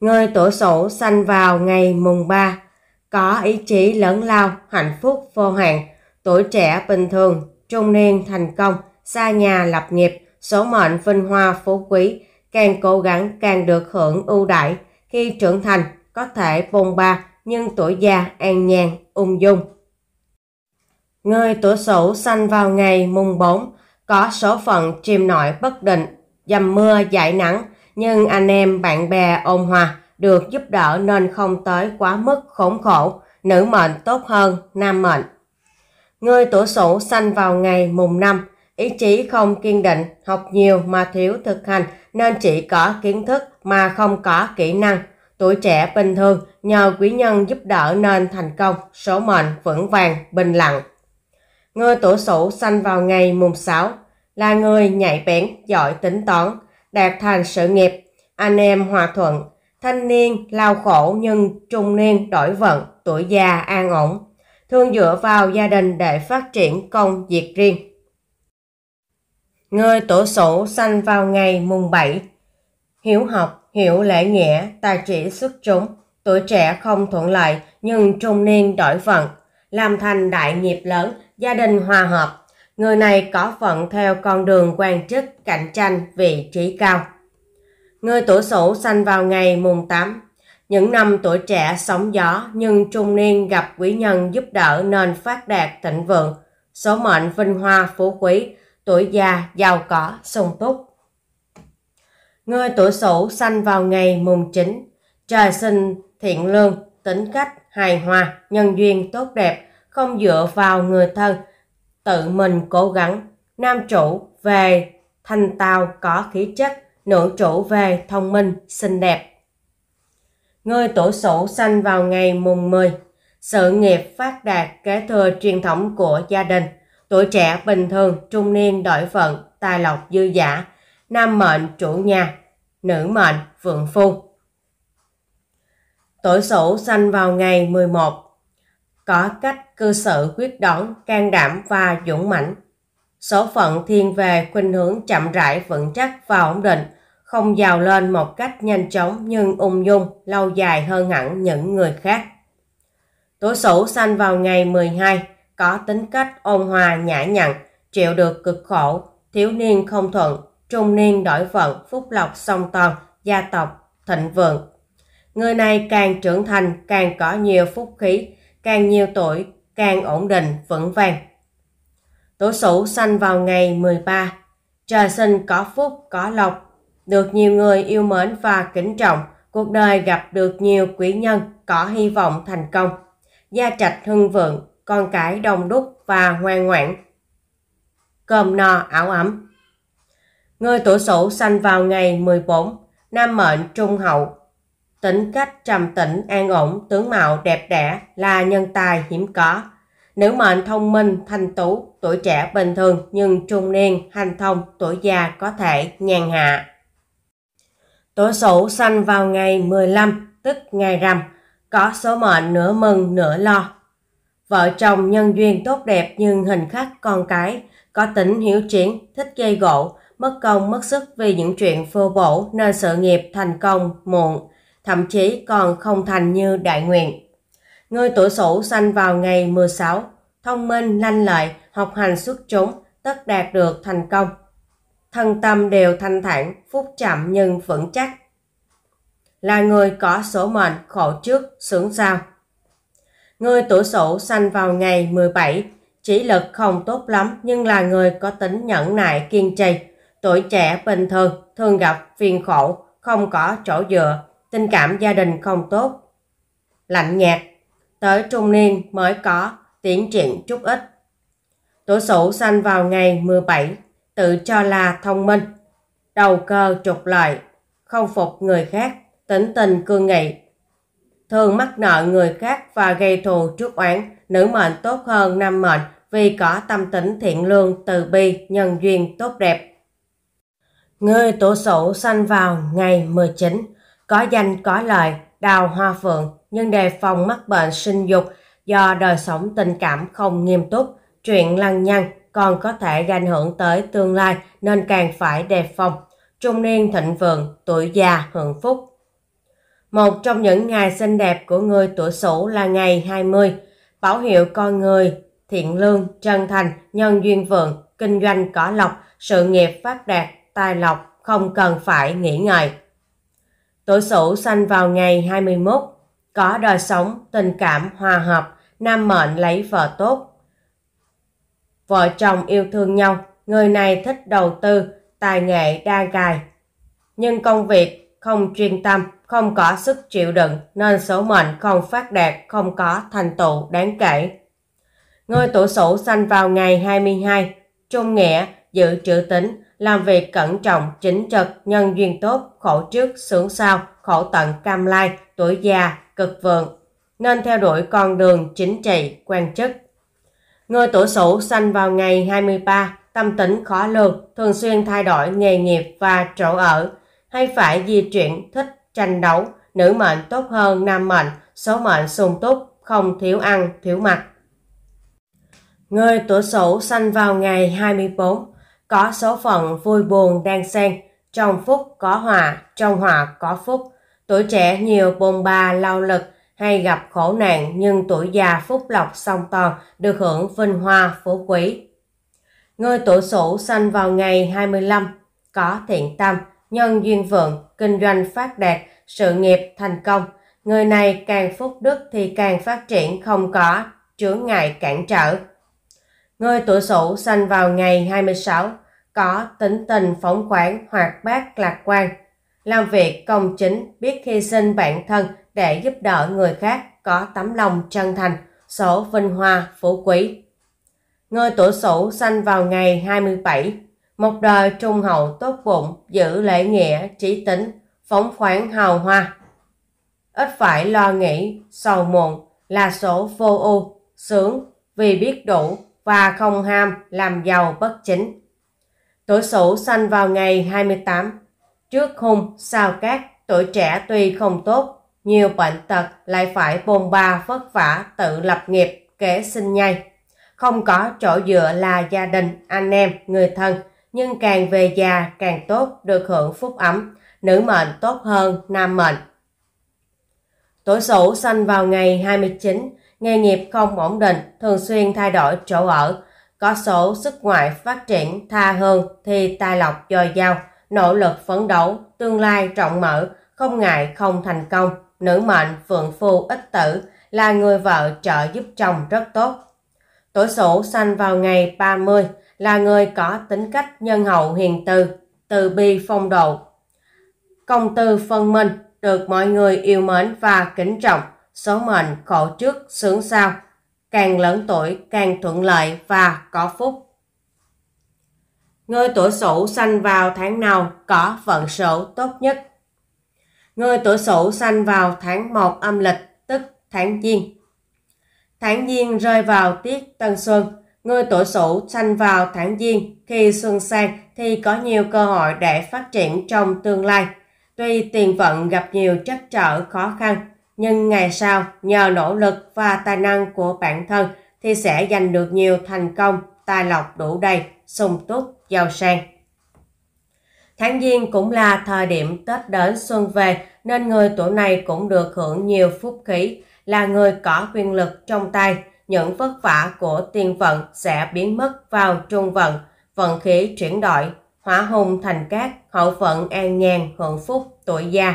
Người tuổi Sửu sanh vào ngày mùng 3, có ý chí lớn lao, hạnh phúc vô hạn, tuổi trẻ bình thường, trung niên thành công, xa nhà lập nghiệp, số mệnh vinh hoa phú quý, càng cố gắng càng được hưởng ưu đãi. Khi trưởng thành, có thể bông ba nhưng tuổi già an nhàn, ung dung. Người tuổi Sửu sanh vào ngày mùng 4, có số phận chìm nổi bất định, dầm mưa dải nắng, nhưng anh em bạn bè ôn hòa được giúp đỡ nên không tới quá mức khốn khổ, nữ mệnh tốt hơn nam mệnh. Người tuổi Sửu sanh vào ngày mùng năm, ý chí không kiên định, học nhiều mà thiếu thực hành nên chỉ có kiến thức mà không có kỹ năng. Tuổi trẻ bình thường nhờ quý nhân giúp đỡ nên thành công, số mệnh vững vàng, bình lặng. Người tuổi Sửu sanh vào ngày mùng 6 là người nhạy bén, giỏi tính toán, đạt thành sự nghiệp, anh em hòa thuận, thanh niên lao khổ nhưng trung niên đổi vận, tuổi già an ổn, thường dựa vào gia đình để phát triển công việc riêng. Người tuổi sổ sanh vào ngày mùng 7, hiểu học, hiểu lễ nghĩa, tài trị xuất chúng, tuổi trẻ không thuận lợi nhưng trung niên đổi vận, làm thành đại nghiệp lớn gia đình hòa hợp. Người này có phận theo con đường quan chức cạnh tranh vị trí cao. Người tuổi Sửu sanh vào ngày mùng 8. Những năm tuổi trẻ sóng gió nhưng trung niên gặp quý nhân giúp đỡ nên phát đạt thịnh vượng, số mệnh vinh hoa phú quý, tuổi già giàu có sung túc. Người tuổi Sửu sanh vào ngày mùng 9, trời sinh thiện lương, tính cách hài hòa, nhân duyên tốt đẹp, không dựa vào người thân, tự mình cố gắng. Nam chủ về thành tàu có khí chất, nữ chủ về thông minh, xinh đẹp. Người tổ sổ sanh vào ngày mùng 10. Sự nghiệp phát đạt kế thừa truyền thống của gia đình. Tuổi trẻ bình thường, trung niên đổi phận, tài lộc dư giả. Nam mệnh chủ nhà, nữ mệnh vượng phu. Tuổi sổ sanh vào ngày 11 có cách cư xử quyết đoán, can đảm và dũng mãnh. Số phận thiên về khuynh hướng chậm rãi vững chắc và ổn định, không giàu lên một cách nhanh chóng nhưng ung dung, lâu dài hơn hẳn những người khác. Tuổi Sửu sanh vào ngày 12, có tính cách ôn hòa nhã nhặn, chịu được cực khổ, thiếu niên không thuận, trung niên đổi vận, phúc lộc song toàn, gia tộc thịnh vượng. Người này càng trưởng thành càng có nhiều phúc khí, càng nhiều tuổi càng ổn định vững vàng. Tố Sửu sanh vào ngày 13, trời sinh có phúc có lộc, được nhiều người yêu mến và kính trọng, cuộc đời gặp được nhiều quý nhân có hy vọng thành công, gia trạch hưng vượng, con cái đông đúc và ngoan ngoãn. Cơm no áo ấm. Người tuổi Sửu sanh vào ngày 14, nam mệnh trung hậu, Tính cách trầm tĩnh, an ổn, tướng mạo đẹp đẽ là nhân tài hiếm có. Nữ mệnh thông minh, thanh tú, tuổi trẻ bình thường nhưng trung niên, hành thông, tuổi già có thể nhàn hạ. Tuổi sửu sanh vào ngày 15, tức ngày rằm, có số mệnh nửa mừng nửa lo. Vợ chồng nhân duyên tốt đẹp nhưng hình khắc con cái, có tính hiểu triển, thích gây gỗ, mất công mất sức vì những chuyện phô bổ nên sự nghiệp thành công muộn thậm chí còn không thành như đại nguyện. Người tuổi sửu sanh vào ngày 16, thông minh, lanh lợi, học hành xuất chúng, tất đạt được thành công. Thân tâm đều thanh thản, phúc chậm nhưng vững chắc. Là người có số mệnh khổ trước, sướng sau. Người tuổi sửu sanh vào ngày 17, chỉ lực không tốt lắm nhưng là người có tính nhẫn nại kiên trì. Tuổi trẻ bình thường, thường gặp phiền khổ, không có chỗ dựa, tình cảm gia đình không tốt. Lạnh nhạt, tới trung niên mới có tiến triển chút ít. Tuổi sửu sanh vào ngày 17, tự cho là thông minh, đầu cơ trục lợi, không phục người khác, tính tình cương nghị. Thường mắc nợ người khác và gây thù trước oán, nữ mệnh tốt hơn nam mệnh vì có tâm tính thiện lương, từ bi, nhân duyên tốt đẹp. Người tổ sổ sanh vào ngày 19, có danh có lời, đào hoa phượng nhưng đề phòng mắc bệnh sinh dục do đời sống tình cảm không nghiêm túc, chuyện lăng nhăng còn có thể gây ảnh hưởng tới tương lai nên càng phải đề phòng. Trung niên thịnh vượng, tuổi già hưởng phúc. Một trong những ngày xinh đẹp của người tuổi Sửu là ngày 20. Bảo hiệu con người thiện lương, chân thành, nhân duyên vượng, kinh doanh cỏ lộc, sự nghiệp phát đạt, tài lộc không cần phải nghỉ ngợi. Tuổi Sửu sanh vào ngày 21, có đời sống, tình cảm, hòa hợp, nam mệnh lấy vợ tốt. Vợ chồng yêu thương nhau, người này thích đầu tư, tài nghệ đa gài. Nhưng công việc không chuyên tâm, không có sức chịu đựng nên số mệnh không phát đạt, không có thành tựu đáng kể. Người tuổi Sửu sanh vào ngày 22, trung nghĩa, dự trữ tính, làm việc cẩn trọng, chính trực, nhân duyên tốt, khổ trước, sướng sau, khổ tận, cam lai, tuổi già, cực vượng. Nên theo đuổi con đường chính trị, quan chức. Người tuổi Sửu sanh vào ngày 23, tâm tính khó lường, thường xuyên thay đổi nghề nghiệp và chỗ ở, hay phải di chuyển, thích tranh đấu, nữ mệnh tốt hơn nam mệnh, số mệnh sung túc, không thiếu ăn, thiếu mặc. Người tuổi Sửu sanh vào ngày 24, có số phận vui buồn đang xen, trong phúc có hòa, trong hòa có phúc. Tuổi trẻ nhiều bồn ba lao lực hay gặp khổ nạn nhưng tuổi già phúc lộc song toàn được hưởng vinh hoa phú quý. Người tuổi sửu sanh vào ngày 25, có thiện tâm, nhân duyên vượng, kinh doanh phát đạt, sự nghiệp thành công. Người này càng phúc đức thì càng phát triển không có, chướng ngại cản trở. Người tuổi sửu sanh vào ngày 26, có tính tình phóng khoáng, hoạt bát, lạc quan. Làm việc công chính, biết hy sinh bản thân để giúp đỡ người khác, có tấm lòng chân thành, sổ vinh hoa, phú quý. Người tuổi sửu sanh vào ngày 27, một đời trung hậu tốt bụng, giữ lễ nghĩa, trí tính, phóng khoáng hào hoa. Ít phải lo nghĩ, sầu muộn, là số vô ưu, sướng, vì biết đủ, và không ham làm giàu bất chính. Tuổi Sửu sanh vào ngày 28. Trước hung sao cát, tuổi trẻ tuy không tốt, nhiều bệnh tật lại phải bôn ba vất vả tự lập nghiệp kể sinh nhai. Không có chỗ dựa là gia đình, anh em, người thân, nhưng càng về già càng tốt được hưởng phúc ấm, nữ mệnh tốt hơn nam mệnh. Tuổi Sửu sanh vào ngày 29, nghề nghiệp không ổn định, thường xuyên thay đổi chỗ ở. Có số sức ngoại phát triển tha hơn thì tài lộc dồi dào, nỗ lực phấn đấu, tương lai rộng mở, không ngại không thành công. Nữ mệnh phượng phu ích tử là người vợ trợ giúp chồng rất tốt. Tuổi sổ sanh vào ngày 30 là người có tính cách nhân hậu hiền từ, từ bi phong độ. Công tư phân minh, được mọi người yêu mến và kính trọng số mệnh khổ trước sướng sau, càng lớn tuổi càng thuận lợi và có phúc. Người tuổi Sửu sanh vào tháng nào có vận số tốt nhất? Người tuổi Sửu sanh vào tháng 1 âm lịch, tức tháng Giêng. Tháng Giêng rơi vào tiết Tân Xuân. Người tuổi Sửu sanh vào tháng Giêng, khi xuân sang thì có nhiều cơ hội để phát triển trong tương lai. Tuy tiền vận gặp nhiều trắc trở khó khăn, nhưng ngày sau nhờ nỗ lực và tài năng của bản thân thì sẽ giành được nhiều thành công, tài lộc đủ đầy, sung túc, giàu sang. Tháng Giêng cũng là thời điểm Tết đến xuân về nên người tuổi này cũng được hưởng nhiều phúc khí, là người có quyền lực trong tay, những vất vả của tiền vận sẽ biến mất vào trung vận, vận khí chuyển đổi, hóa hùng thành cát, hậu vận an nhàn, hưởng phúc, tuổi già.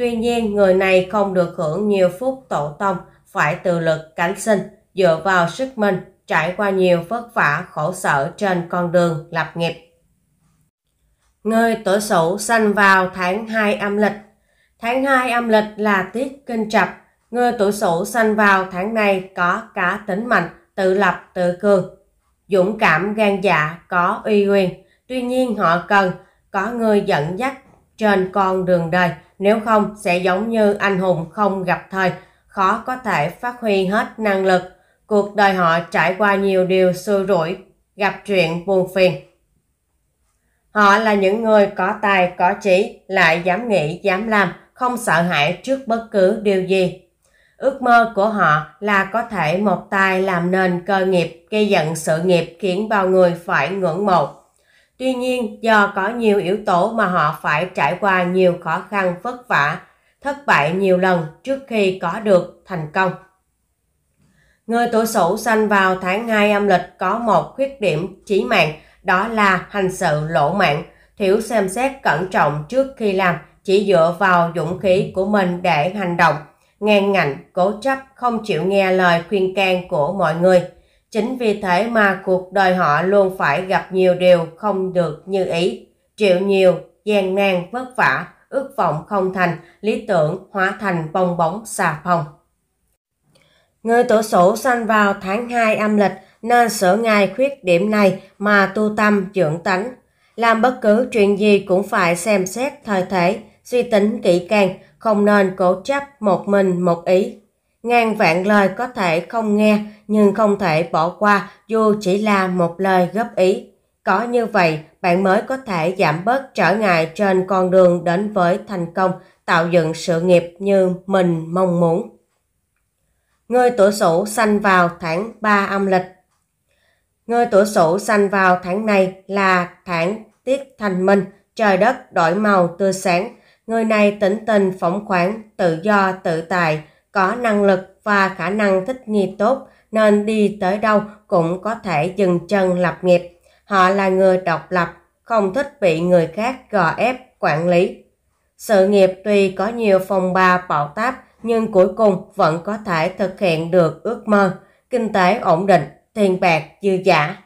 Tuy nhiên, người này không được hưởng nhiều phúc tổ tông, phải tự lực cánh sinh, dựa vào sức mình, trải qua nhiều vất vả khổ sở trên con đường lập nghiệp. Người tuổi Sửu sanh vào tháng 2 âm lịch. Tháng 2 âm lịch là tiết kinh trập. Người tuổi Sửu sanh vào tháng này có cá tính mạnh, tự lập tự cường, dũng cảm gan dạ, có uy quyền. Tuy nhiên họ cần có người dẫn dắt trên con đường đời nếu không sẽ giống như anh hùng không gặp thời, khó có thể phát huy hết năng lực. Cuộc đời họ trải qua nhiều điều xui rủi, gặp chuyện buồn phiền. Họ là những người có tài, có trí, lại dám nghĩ, dám làm, không sợ hãi trước bất cứ điều gì. Ước mơ của họ là có thể một tay làm nên cơ nghiệp, gây dựng sự nghiệp khiến bao người phải ngưỡng mộ. Tuy nhiên, do có nhiều yếu tố mà họ phải trải qua nhiều khó khăn vất vả, thất bại nhiều lần trước khi có được thành công. Người tuổi Sửu sanh vào tháng 2 âm lịch có một khuyết điểm chí mạng, đó là hành sự lỗ mạn thiếu xem xét cẩn trọng trước khi làm, chỉ dựa vào dũng khí của mình để hành động, ngang ngạnh, cố chấp, không chịu nghe lời khuyên can của mọi người – Chính vì thế mà cuộc đời họ luôn phải gặp nhiều điều không được như ý, chịu nhiều, gian nan, vất vả, ước vọng không thành, lý tưởng hóa thành bong bóng xà phòng. Người tuổi sổ sanh vào tháng 2 âm lịch nên sửa ngay khuyết điểm này mà tu tâm dưỡng tánh. Làm bất cứ chuyện gì cũng phải xem xét thời thế, suy tính kỹ càng, không nên cố chấp một mình một ý Ngàn vạn lời có thể không nghe nhưng không thể bỏ qua dù chỉ là một lời góp ý. Có như vậy, bạn mới có thể giảm bớt trở ngại trên con đường đến với thành công, tạo dựng sự nghiệp như mình mong muốn. Người tuổi Sửu sanh vào tháng 3 âm lịch. Người tuổi Sửu sanh vào tháng này là tháng Tiết Thành Minh, trời đất đổi màu tươi sáng. Người này tỉnh tình phóng khoáng, tự do tự tài có năng lực và khả năng thích nghi tốt nên đi tới đâu cũng có thể dừng chân lập nghiệp. Họ là người độc lập, không thích bị người khác gò ép, quản lý. Sự nghiệp tuy có nhiều phòng ba bạo táp nhưng cuối cùng vẫn có thể thực hiện được ước mơ, kinh tế ổn định, tiền bạc dư giả.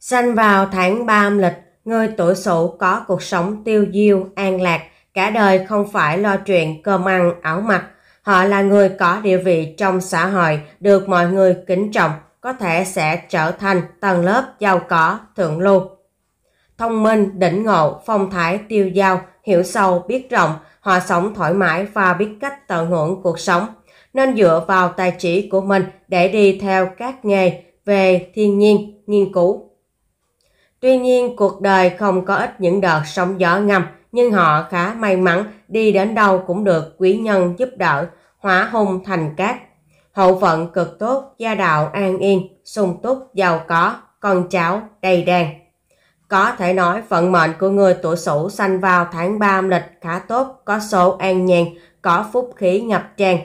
Sanh vào tháng 3 âm lịch, người tuổi sửu có cuộc sống tiêu diêu, an lạc, cả đời không phải lo chuyện cơm ăn, áo mặc, Họ là người có địa vị trong xã hội, được mọi người kính trọng, có thể sẽ trở thành tầng lớp giàu có, thượng lưu. Thông minh, đỉnh ngộ, phong thái tiêu dao, hiểu sâu, biết rộng, họ sống thoải mái và biết cách tận hưởng cuộc sống, nên dựa vào tài trí của mình để đi theo các nghề về thiên nhiên, nghiên cứu. Tuy nhiên, cuộc đời không có ít những đợt sóng gió ngầm, nhưng họ khá may mắn đi đến đâu cũng được quý nhân giúp đỡ, hóa hung thành cát. Hậu vận cực tốt, gia đạo an yên, sung túc, giàu có, con cháu đầy đàn. Có thể nói vận mệnh của người tuổi Sửu sanh vào tháng 3 âm lịch khá tốt, có số an nhàn, có phúc khí ngập tràn.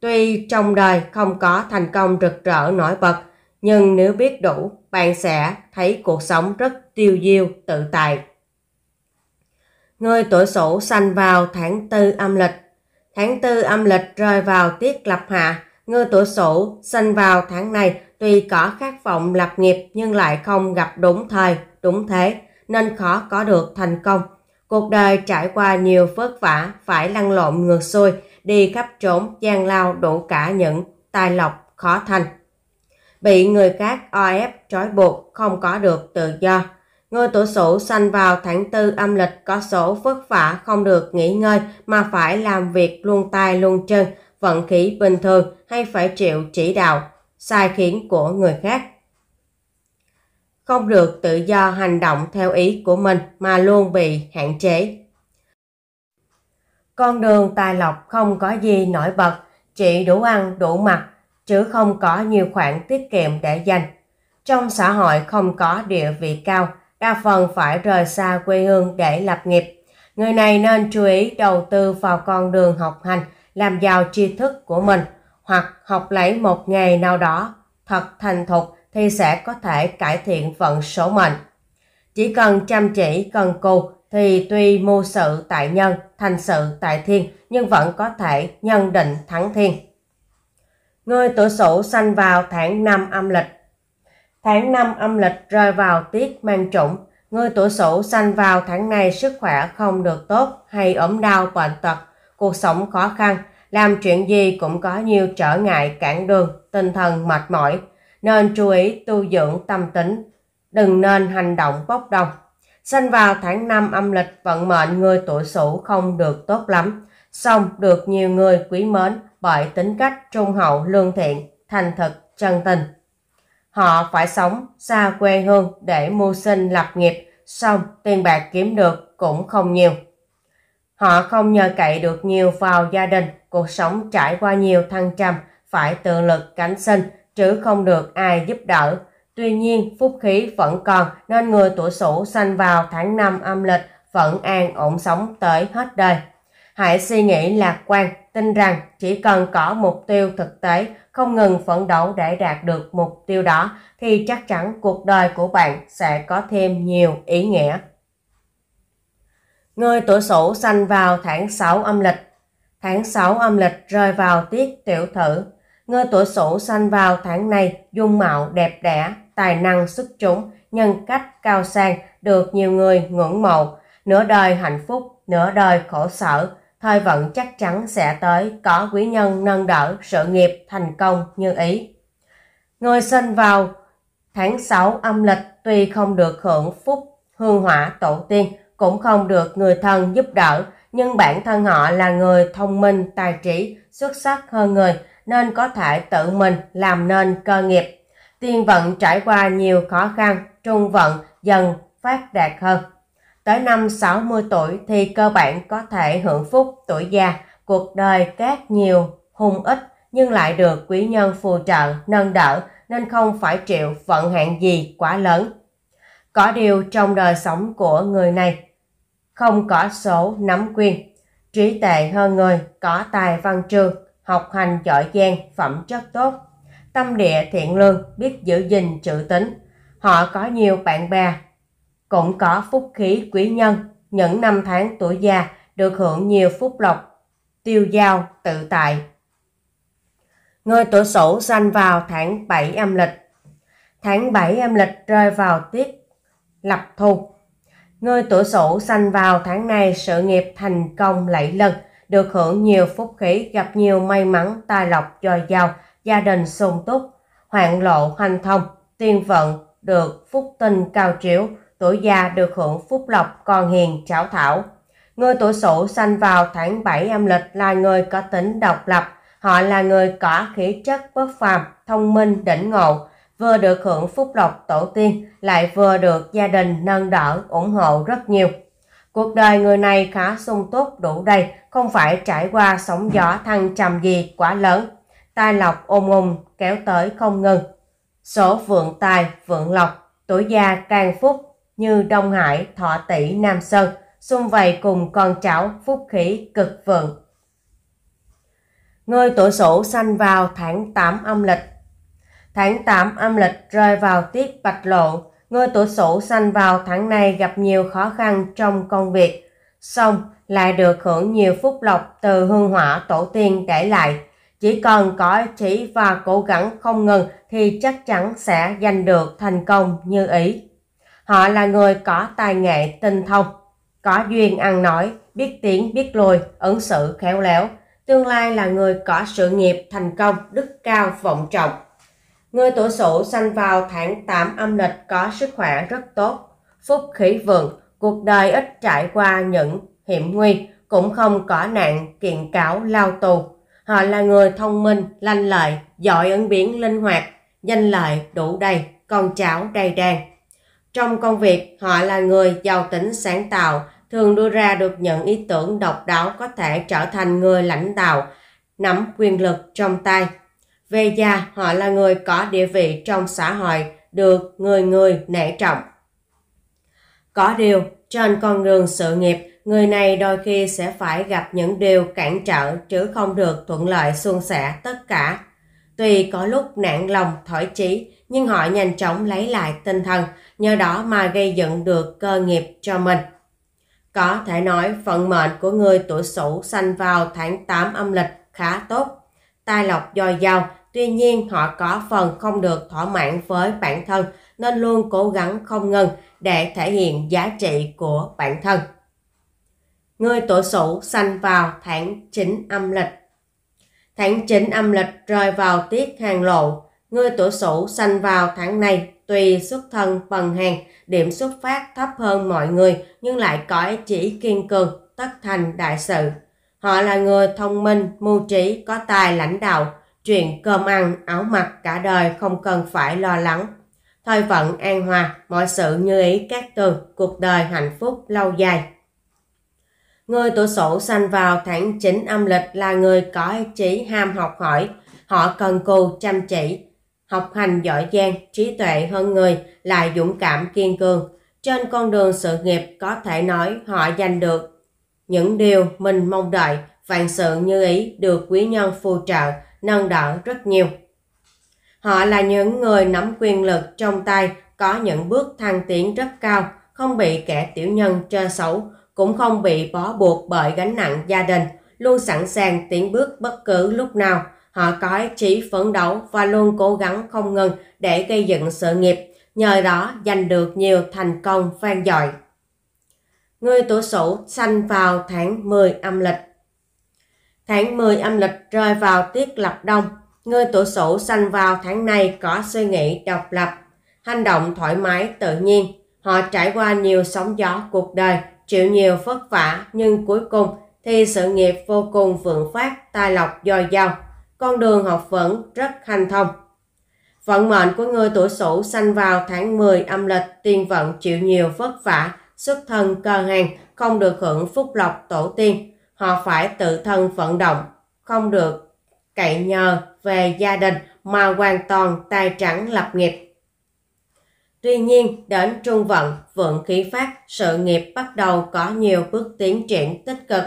Tuy trong đời không có thành công rực rỡ nổi bật, nhưng nếu biết đủ, bạn sẽ thấy cuộc sống rất tiêu diêu, tự tại người tuổi sửu sanh vào tháng tư âm lịch. Tháng tư âm lịch rơi vào tiết lập hạ, người tuổi sửu sanh vào tháng này tuy có khát vọng lập nghiệp nhưng lại không gặp đúng thời, đúng thế nên khó có được thành công. Cuộc đời trải qua nhiều vất vả, phải lăn lộn ngược xuôi, đi khắp trốn, gian lao đủ cả những tài lộc khó thành. Bị người khác o ép, trói buộc, không có được tự do, Ngôi tổ sủ sanh vào tháng tư âm lịch có số vất vả không được nghỉ ngơi mà phải làm việc luôn tay luôn chân, vận khí bình thường hay phải chịu chỉ đạo, sai khiến của người khác. Không được tự do hành động theo ý của mình mà luôn bị hạn chế. Con đường tài lộc không có gì nổi bật, chỉ đủ ăn đủ mặc, chứ không có nhiều khoản tiết kiệm để dành. Trong xã hội không có địa vị cao, đa phần phải rời xa quê hương để lập nghiệp. Người này nên chú ý đầu tư vào con đường học hành, làm giàu tri thức của mình hoặc học lấy một nghề nào đó thật thành thục thì sẽ có thể cải thiện vận số mệnh. Chỉ cần chăm chỉ cần cù thì tuy mưu sự tại nhân, thành sự tại thiên nhưng vẫn có thể nhân định thắng thiên. Người tuổi Sửu sanh vào tháng 5 âm lịch Tháng 5 âm lịch rơi vào tiết mang trụng. Người tuổi sửu sanh vào tháng này sức khỏe không được tốt hay ốm đau bệnh tật, cuộc sống khó khăn, làm chuyện gì cũng có nhiều trở ngại cản đường, tinh thần mệt mỏi, nên chú ý tu dưỡng tâm tính, đừng nên hành động bốc đồng. Sinh vào tháng 5 âm lịch vận mệnh người tuổi sửu không được tốt lắm, song được nhiều người quý mến bởi tính cách trung hậu lương thiện, thành thực, chân tình. Họ phải sống xa quê hương để mưu sinh lập nghiệp, xong tiền bạc kiếm được cũng không nhiều. Họ không nhờ cậy được nhiều vào gia đình, cuộc sống trải qua nhiều thăng trầm, phải tự lực cánh sinh, chứ không được ai giúp đỡ. Tuy nhiên, phúc khí vẫn còn nên người tuổi Sửu sanh vào tháng 5 âm lịch vẫn an ổn sống tới hết đời. Hãy suy nghĩ lạc quan, tin rằng chỉ cần có mục tiêu thực tế không ngừng phấn đấu để đạt được mục tiêu đó thì chắc chắn cuộc đời của bạn sẽ có thêm nhiều ý nghĩa. Người tuổi Sửu sanh vào tháng 6 âm lịch. Tháng 6 âm lịch rơi vào tiết tiểu thử. Người tuổi Sửu sanh vào tháng này dung mạo đẹp đẽ, tài năng xuất chúng, nhân cách cao sang, được nhiều người ngưỡng mộ, nửa đời hạnh phúc, nửa đời khổ sở, thời vận chắc chắn sẽ tới, có quý nhân nâng đỡ, sự nghiệp thành công như ý. Người sinh vào tháng 6 âm lịch tuy không được hưởng phúc hương hỏa tổ tiên, cũng không được người thân giúp đỡ, nhưng bản thân họ là người thông minh, tài trí, xuất sắc hơn người nên có thể tự mình làm nên cơ nghiệp. Tiên vận trải qua nhiều khó khăn, trung vận dần phát đạt hơn. Tới năm 60 tuổi thì cơ bản có thể hưởng phúc tuổi già, cuộc đời các nhiều, hung ít nhưng lại được quý nhân phù trợ, nâng đỡ nên không phải chịu vận hạn gì quá lớn. Có điều trong đời sống của người này, không có số nắm quyền, trí tệ hơn người, có tài văn trường, học hành giỏi giang, phẩm chất tốt, tâm địa thiện lương, biết giữ gìn chữ tính. Họ có nhiều bạn bè, cũng có phúc khí quý nhân, những năm tháng tuổi già được hưởng nhiều phúc lộc, tiêu giao tự tại. Người tuổi Sửu sanh vào tháng 7 âm lịch. Tháng 7 âm lịch rơi vào tiết lập thu. Người tuổi Sửu sanh vào tháng này sự nghiệp thành công lẫy lừng, được hưởng nhiều phúc khí, gặp nhiều may mắn, tài lộc dồi dào, gia đình sung túc, hoạn lộ hanh thông, tiên vận được phúc tinh cao chiếu, tuổi già được hưởng phúc lộc còn hiền cháu thảo. Người tuổi sửu sanh vào tháng 7 âm lịch là người có tính độc lập, họ là người có khí chất bất phàm, thông minh, đỉnh ngộ, vừa được hưởng phúc lộc tổ tiên, lại vừa được gia đình nâng đỡ, ủng hộ rất nhiều. Cuộc đời người này khá sung túc đủ đầy, không phải trải qua sóng gió thăng trầm gì quá lớn. Tai lộc ôm ùng kéo tới không ngừng. Số vượng tài, vượng lộc, tuổi già càng phúc như Đông Hải, Thọ Tỷ, Nam Sơn, xung vầy cùng con cháu phúc khí cực vượng. Người tuổi sửu sanh vào tháng 8 âm lịch. Tháng 8 âm lịch rơi vào tiết bạch lộ, người tuổi sửu sanh vào tháng này gặp nhiều khó khăn trong công việc, song lại được hưởng nhiều phúc lộc từ hương hỏa tổ tiên để lại. Chỉ cần có chỉ và cố gắng không ngừng thì chắc chắn sẽ giành được thành công như ý. Họ là người có tài nghệ tinh thông, có duyên ăn nói, biết tiếng biết lùi, ứng xử khéo léo, tương lai là người có sự nghiệp thành công, đức cao vọng trọng. Người tuổi Sửu sanh vào tháng 8 âm lịch có sức khỏe rất tốt, phúc khí vượng, cuộc đời ít trải qua những hiểm nguy, cũng không có nạn kiện cáo lao tù. Họ là người thông minh, lanh lợi, giỏi ứng biến linh hoạt, danh lợi đủ đầy, con cháu đầy đàn. Trong công việc, họ là người giàu tính sáng tạo, thường đưa ra được những ý tưởng độc đáo có thể trở thành người lãnh đạo, nắm quyền lực trong tay. Về già, họ là người có địa vị trong xã hội, được người người nể trọng. Có điều, trên con đường sự nghiệp, người này đôi khi sẽ phải gặp những điều cản trở chứ không được thuận lợi suôn sẻ tất cả. Tuy có lúc nản lòng, thổi chí, nhưng họ nhanh chóng lấy lại tinh thần, nhờ đó mà gây dựng được cơ nghiệp cho mình. Có thể nói phận mệnh của người tuổi Sửu sanh vào tháng 8 âm lịch khá tốt, tài lộc dồi dào, tuy nhiên họ có phần không được thỏa mãn với bản thân nên luôn cố gắng không ngừng để thể hiện giá trị của bản thân. Người tuổi Sửu sanh vào tháng 9 âm lịch. Tháng 9 âm lịch rơi vào tiết hàng lộ, người tuổi Sửu sanh vào tháng này Tuy xuất thân bần hèn điểm xuất phát thấp hơn mọi người nhưng lại có ý chỉ kiên cường, tất thành đại sự. Họ là người thông minh, mưu trí, có tài lãnh đạo, chuyện cơm ăn, áo mặc cả đời không cần phải lo lắng. Thời vận an hòa, mọi sự như ý các từ, cuộc đời hạnh phúc lâu dài. Người tuổi sổ sanh vào tháng 9 âm lịch là người có ý chí ham học hỏi, họ cần cù chăm chỉ, học hành giỏi giang, trí tuệ hơn người, lại dũng cảm kiên cường. Trên con đường sự nghiệp có thể nói họ giành được những điều mình mong đợi, vạn sự như ý được quý nhân phù trợ, nâng đỡ rất nhiều. Họ là những người nắm quyền lực trong tay, có những bước thăng tiến rất cao, không bị kẻ tiểu nhân chơi xấu, cũng không bị bó buộc bởi gánh nặng gia đình, luôn sẵn sàng tiến bước bất cứ lúc nào – Họ có ý chí phấn đấu và luôn cố gắng không ngừng để gây dựng sự nghiệp, nhờ đó giành được nhiều thành công vang dội. Người tuổi Sửu sanh vào tháng 10 âm lịch. Tháng 10 âm lịch rơi vào tiết lập đông. Người tuổi Sửu sanh vào tháng này có suy nghĩ độc lập, hành động thoải mái tự nhiên. Họ trải qua nhiều sóng gió cuộc đời, chịu nhiều vất vả nhưng cuối cùng thì sự nghiệp vô cùng vượng phát, tài lộc dồi dào con đường học vẫn rất hanh thông. Vận mệnh của người tuổi Sửu sanh vào tháng 10 âm lịch, tiền vận chịu nhiều vất vả, xuất thân cơ hàng, không được hưởng phúc lộc tổ tiên. Họ phải tự thân vận động, không được cậy nhờ về gia đình mà hoàn toàn tài trắng lập nghiệp. Tuy nhiên, đến trung vận, vượng khí phát, sự nghiệp bắt đầu có nhiều bước tiến triển tích cực,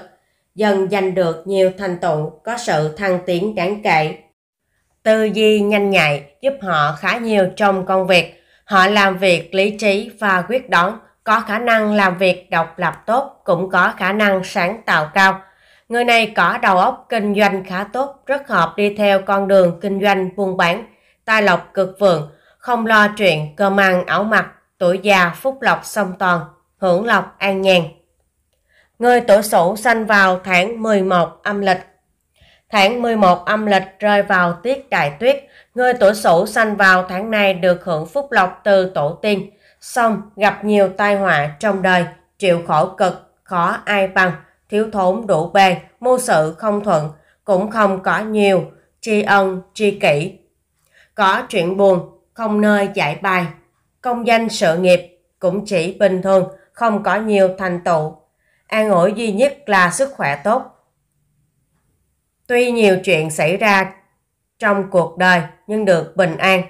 dần giành được nhiều thành tựu có sự thăng tiến đáng kể. Tư duy nhanh nhạy giúp họ khá nhiều trong công việc. Họ làm việc lý trí và quyết đoán, có khả năng làm việc độc lập tốt, cũng có khả năng sáng tạo cao. Người này có đầu óc kinh doanh khá tốt, rất hợp đi theo con đường kinh doanh buôn bán, tài lộc cực vượng, không lo chuyện cơm ăn áo mặc, tuổi già phúc lộc song toàn, hưởng lộc an nhàn người tuổi Sửu sanh vào tháng 11 âm lịch. Tháng 11 âm lịch rơi vào tiết đại tuyết, người tuổi Sửu sanh vào tháng này được hưởng phúc lộc từ tổ tiên, song gặp nhiều tai họa trong đời, chịu khổ cực, khó ai bằng, thiếu thốn đủ bề, mưu sự không thuận, cũng không có nhiều, tri ân, tri kỷ. Có chuyện buồn, không nơi giải bài, công danh sự nghiệp cũng chỉ bình thường, không có nhiều thành tựu an ủi duy nhất là sức khỏe tốt. Tuy nhiều chuyện xảy ra trong cuộc đời nhưng được bình an.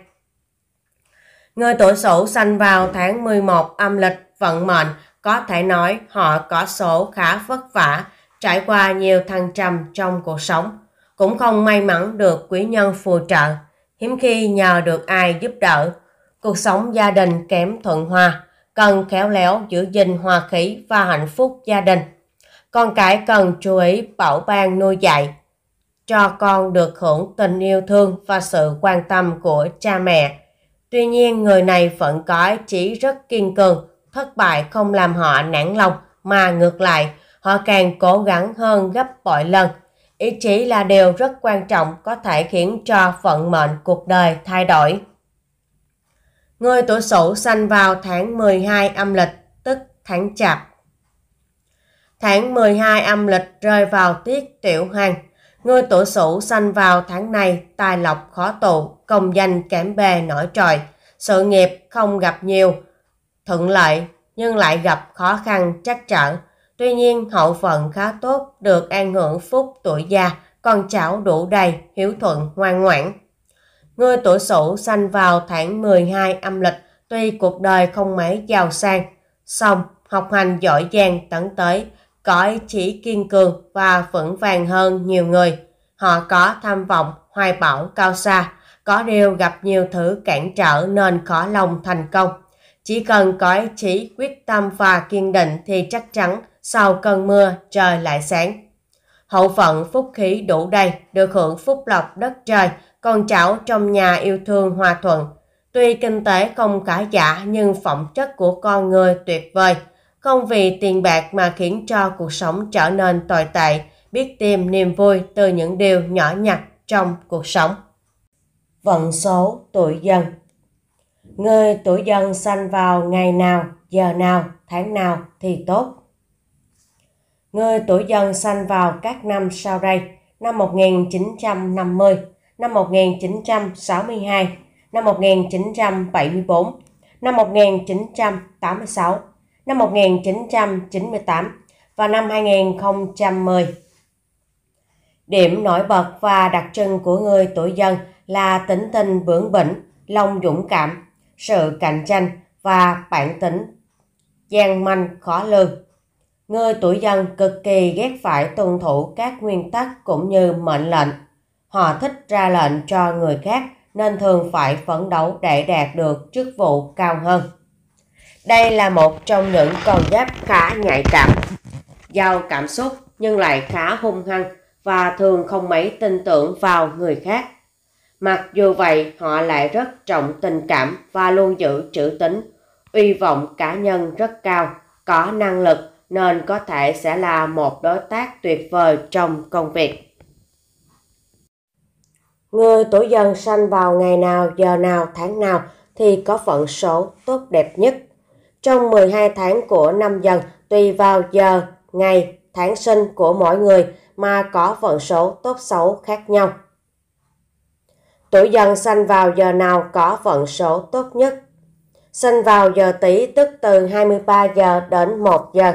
Người tuổi Sửu sanh vào tháng 11 âm lịch vận mệnh, có thể nói họ có số khá vất vả, trải qua nhiều thăng trầm trong cuộc sống, cũng không may mắn được quý nhân phù trợ, hiếm khi nhờ được ai giúp đỡ. Cuộc sống gia đình kém thuận hòa, cần khéo léo giữ gìn hòa khí và hạnh phúc gia đình. Con cái cần chú ý bảo ban nuôi dạy, cho con được hưởng tình yêu thương và sự quan tâm của cha mẹ. Tuy nhiên người này vẫn có chỉ rất kiên cường, thất bại không làm họ nản lòng mà ngược lại, họ càng cố gắng hơn gấp bội lần. Ý chí là điều rất quan trọng có thể khiến cho vận mệnh cuộc đời thay đổi. Người tuổi Sửu sanh vào tháng 12 âm lịch, tức tháng Chạp. Tháng 12 âm lịch rơi vào tiết tiểu hoàng. Người tuổi Sửu sanh vào tháng này, tài lộc khó tụ, công danh kém bề nổi trội, sự nghiệp không gặp nhiều thuận lợi nhưng lại gặp khó khăn chắc trở. Tuy nhiên hậu phận khá tốt, được an hưởng phúc tuổi già, con cháu đủ đầy, hiếu thuận, ngoan ngoãn. Người tuổi Sửu sanh vào tháng 12 âm lịch, tuy cuộc đời không mấy giàu sang, song học hành giỏi giang tấn tới, cõi chí kiên cường và vững vàng hơn nhiều người. Họ có tham vọng, hoài bão cao xa, có điều gặp nhiều thứ cản trở nên khó lòng thành công. Chỉ cần cõi chí quyết tâm và kiên định thì chắc chắn sau cơn mưa trời lại sáng. Hậu phận phúc khí đủ đầy, được hưởng phúc lộc đất trời, con cháu trong nhà yêu thương hòa thuận. Tuy kinh tế không khả giả nhưng phẩm chất của con người tuyệt vời, không vì tiền bạc mà khiến cho cuộc sống trở nên tồi tệ, biết tìm niềm vui từ những điều nhỏ nhặt trong cuộc sống. Vận số tuổi dân Người tuổi dân sanh vào ngày nào, giờ nào, tháng nào thì tốt. Người tuổi dân sanh vào các năm sau đây, năm 1950, năm 1962, năm 1974, năm 1986, năm 1998 và năm 2010. Điểm nổi bật và đặc trưng của người tuổi dân là tính tình bướng bỉnh, lòng dũng cảm, sự cạnh tranh và bản tính gian manh khó lường. Người tuổi dân cực kỳ ghét phải tuân thủ các nguyên tắc cũng như mệnh lệnh Họ thích ra lệnh cho người khác nên thường phải phấn đấu để đạt được chức vụ cao hơn. Đây là một trong những con giáp khá nhạy cảm, giàu cảm xúc nhưng lại khá hung hăng và thường không mấy tin tưởng vào người khác. Mặc dù vậy, họ lại rất trọng tình cảm và luôn giữ chữ tính, uy vọng cá nhân rất cao, có năng lực nên có thể sẽ là một đối tác tuyệt vời trong công việc. Người tuổi dần sanh vào ngày nào, giờ nào, tháng nào thì có phận số tốt đẹp nhất. Trong 12 tháng của năm dần, tùy vào giờ, ngày, tháng sinh của mỗi người mà có vận số tốt xấu khác nhau. Tuổi dần sanh vào giờ nào có vận số tốt nhất? Sinh vào giờ tý tức từ 23 giờ đến 1 giờ.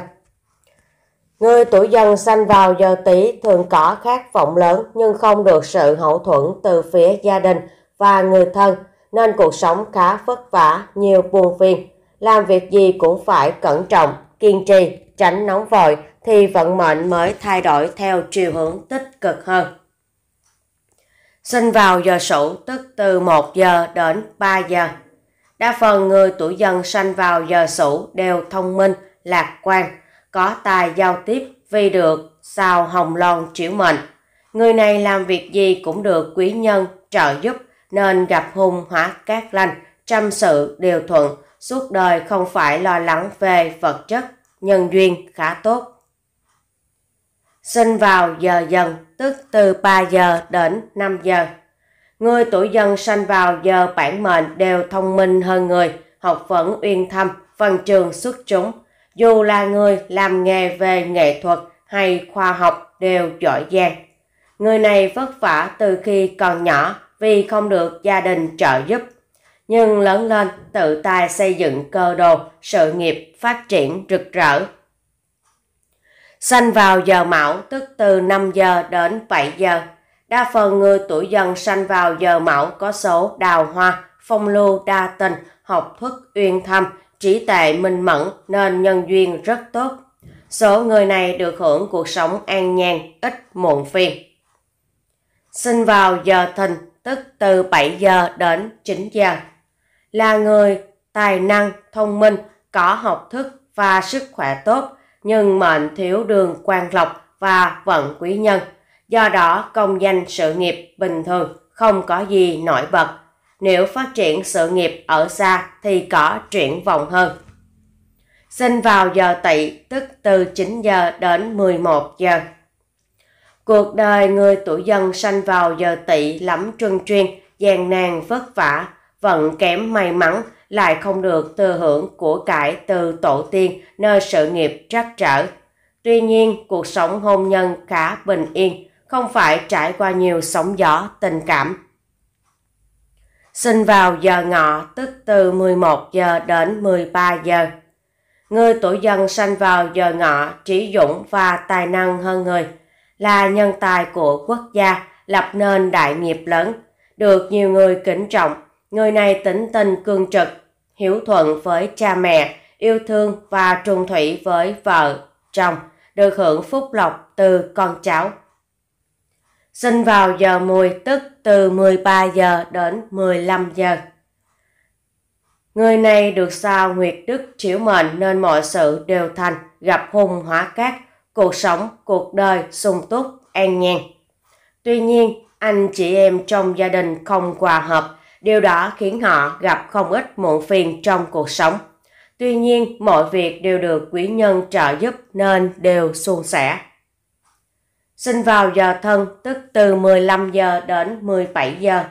Người tuổi dần sanh vào giờ tỵ thường có khát vọng lớn nhưng không được sự hậu thuẫn từ phía gia đình và người thân nên cuộc sống khá vất vả, nhiều buồn phiền. Làm việc gì cũng phải cẩn trọng, kiên trì, tránh nóng vội thì vận mệnh mới thay đổi theo chiều hướng tích cực hơn. Sinh vào giờ sửu tức từ 1 giờ đến 3 giờ. Đa phần người tuổi dần sanh vào giờ sửu đều thông minh, lạc quan, có tài giao tiếp vì được sao hồng loan triểu mệnh. Người này làm việc gì cũng được quý nhân trợ giúp nên gặp hung hóa cát lành, trăm sự đều thuận, suốt đời không phải lo lắng về vật chất, nhân duyên khá tốt. Sinh vào giờ dần, tức từ 3 giờ đến 5 giờ. Người tuổi dần sanh vào giờ bản mệnh đều thông minh hơn người, học vấn uyên thâm, văn trường xuất chúng, dù là người làm nghề về nghệ thuật hay khoa học đều giỏi giang. Người này vất vả từ khi còn nhỏ vì không được gia đình trợ giúp, nhưng lớn lên tự tay xây dựng cơ đồ, sự nghiệp phát triển rực rỡ. Sanh vào giờ mão tức từ 5 giờ đến 7 giờ. Đa phần người tuổi dần sanh vào giờ mão có số đào hoa, phong lưu đa tình, học thức uyên thâm, trí tài minh mẫn nên nhân duyên rất tốt. Số người này được hưởng cuộc sống an nhàn, ít muộn phiền. Sinh vào giờ thìn, tức từ 7 giờ đến 9 giờ. Là người tài năng, thông minh, có học thức và sức khỏe tốt, nhưng mệnh thiếu đường quan lộc và vận quý nhân. Do đó công danh sự nghiệp bình thường không có gì nổi bật nếu phát triển sự nghiệp ở xa thì có triển vọng hơn. Sinh vào giờ tỵ tức từ 9 giờ đến 11 giờ. Cuộc đời người tuổi dân sanh vào giờ tỵ lắm trơn truyền gian nan vất vả, vận kém may mắn, lại không được từ hưởng của cải từ tổ tiên nơi sự nghiệp trắc trở. Tuy nhiên, cuộc sống hôn nhân khá bình yên, không phải trải qua nhiều sóng gió tình cảm sinh vào giờ ngọ, tức từ 11 giờ đến 13 giờ. Người tuổi dần sinh vào giờ ngọ, trí dũng và tài năng hơn người, là nhân tài của quốc gia, lập nên đại nghiệp lớn, được nhiều người kính trọng. Người này tĩnh tình cương trực, hiếu thuận với cha mẹ, yêu thương và trung thủy với vợ, chồng, được hưởng phúc lộc từ con cháu sinh vào giờ mùi tức từ 13 giờ đến 15 giờ. Người này được sao nguyệt đức chiếu mệnh nên mọi sự đều thành, gặp hùng hỏa cát, cuộc sống, cuộc đời sung túc, an nhàn. Tuy nhiên, anh chị em trong gia đình không hòa hợp, điều đó khiến họ gặp không ít muộn phiền trong cuộc sống. Tuy nhiên, mọi việc đều được quý nhân trợ giúp nên đều suôn sẻ sinh vào giờ thân tức từ 15 giờ đến 17 giờ.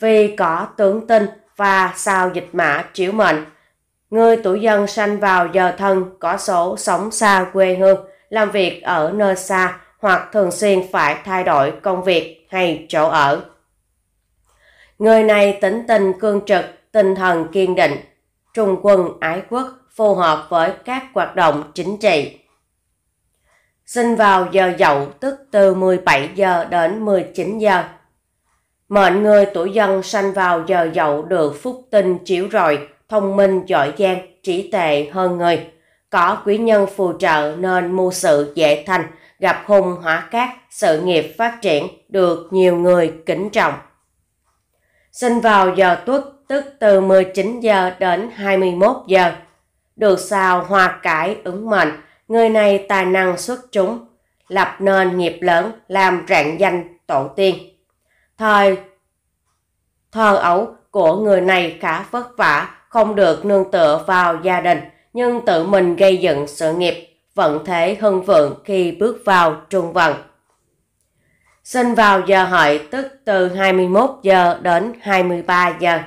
Vì có tướng tinh và sao dịch mã chiếu mệnh, người tuổi dân sanh vào giờ thân có số sống xa quê hương, làm việc ở nơi xa hoặc thường xuyên phải thay đổi công việc hay chỗ ở. Người này tính tình cương trực, tinh thần kiên định, trung quân ái quốc, phù hợp với các hoạt động chính trị sinh vào giờ dậu tức từ 17 giờ đến 19 giờ. Mệnh người tuổi dân sanh vào giờ dậu được phúc tinh chiếu rọi, thông minh, giỏi giang, trí tệ hơn người. Có quý nhân phù trợ nên mưu sự dễ thành, gặp hung hỏa cát, sự nghiệp phát triển, được nhiều người kính trọng. Sinh vào giờ tuất tức từ 19 giờ đến 21 giờ. Được sao hoa cải ứng mệnh, Người này tài năng xuất chúng, lập nên nghiệp lớn, làm rạng danh tổ tiên. Thời thơ ấu của người này khá vất vả, không được nương tựa vào gia đình, nhưng tự mình gây dựng sự nghiệp, vận thế hưng vượng khi bước vào trung vận. Sinh vào giờ hợi tức từ 21 giờ đến 23 giờ.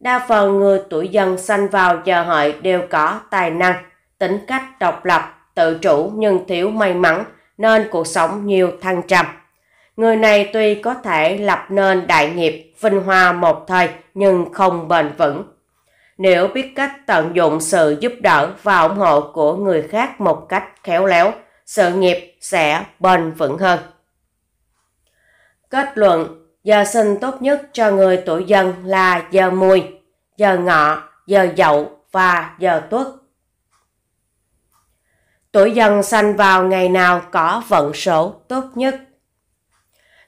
Đa phần người tuổi dân sinh vào giờ hợi đều có tài năng, tính cách độc lập, tự chủ nhưng thiếu may mắn nên cuộc sống nhiều thăng trầm. Người này tuy có thể lập nên đại nghiệp vinh hoa một thời nhưng không bền vững. Nếu biết cách tận dụng sự giúp đỡ và ủng hộ của người khác một cách khéo léo, sự nghiệp sẽ bền vững hơn. Kết luận, giờ sinh tốt nhất cho người tuổi dân là giờ mùi, giờ ngọ, giờ dậu và giờ tuất. Tuổi dần sanh vào ngày nào có vận số tốt nhất.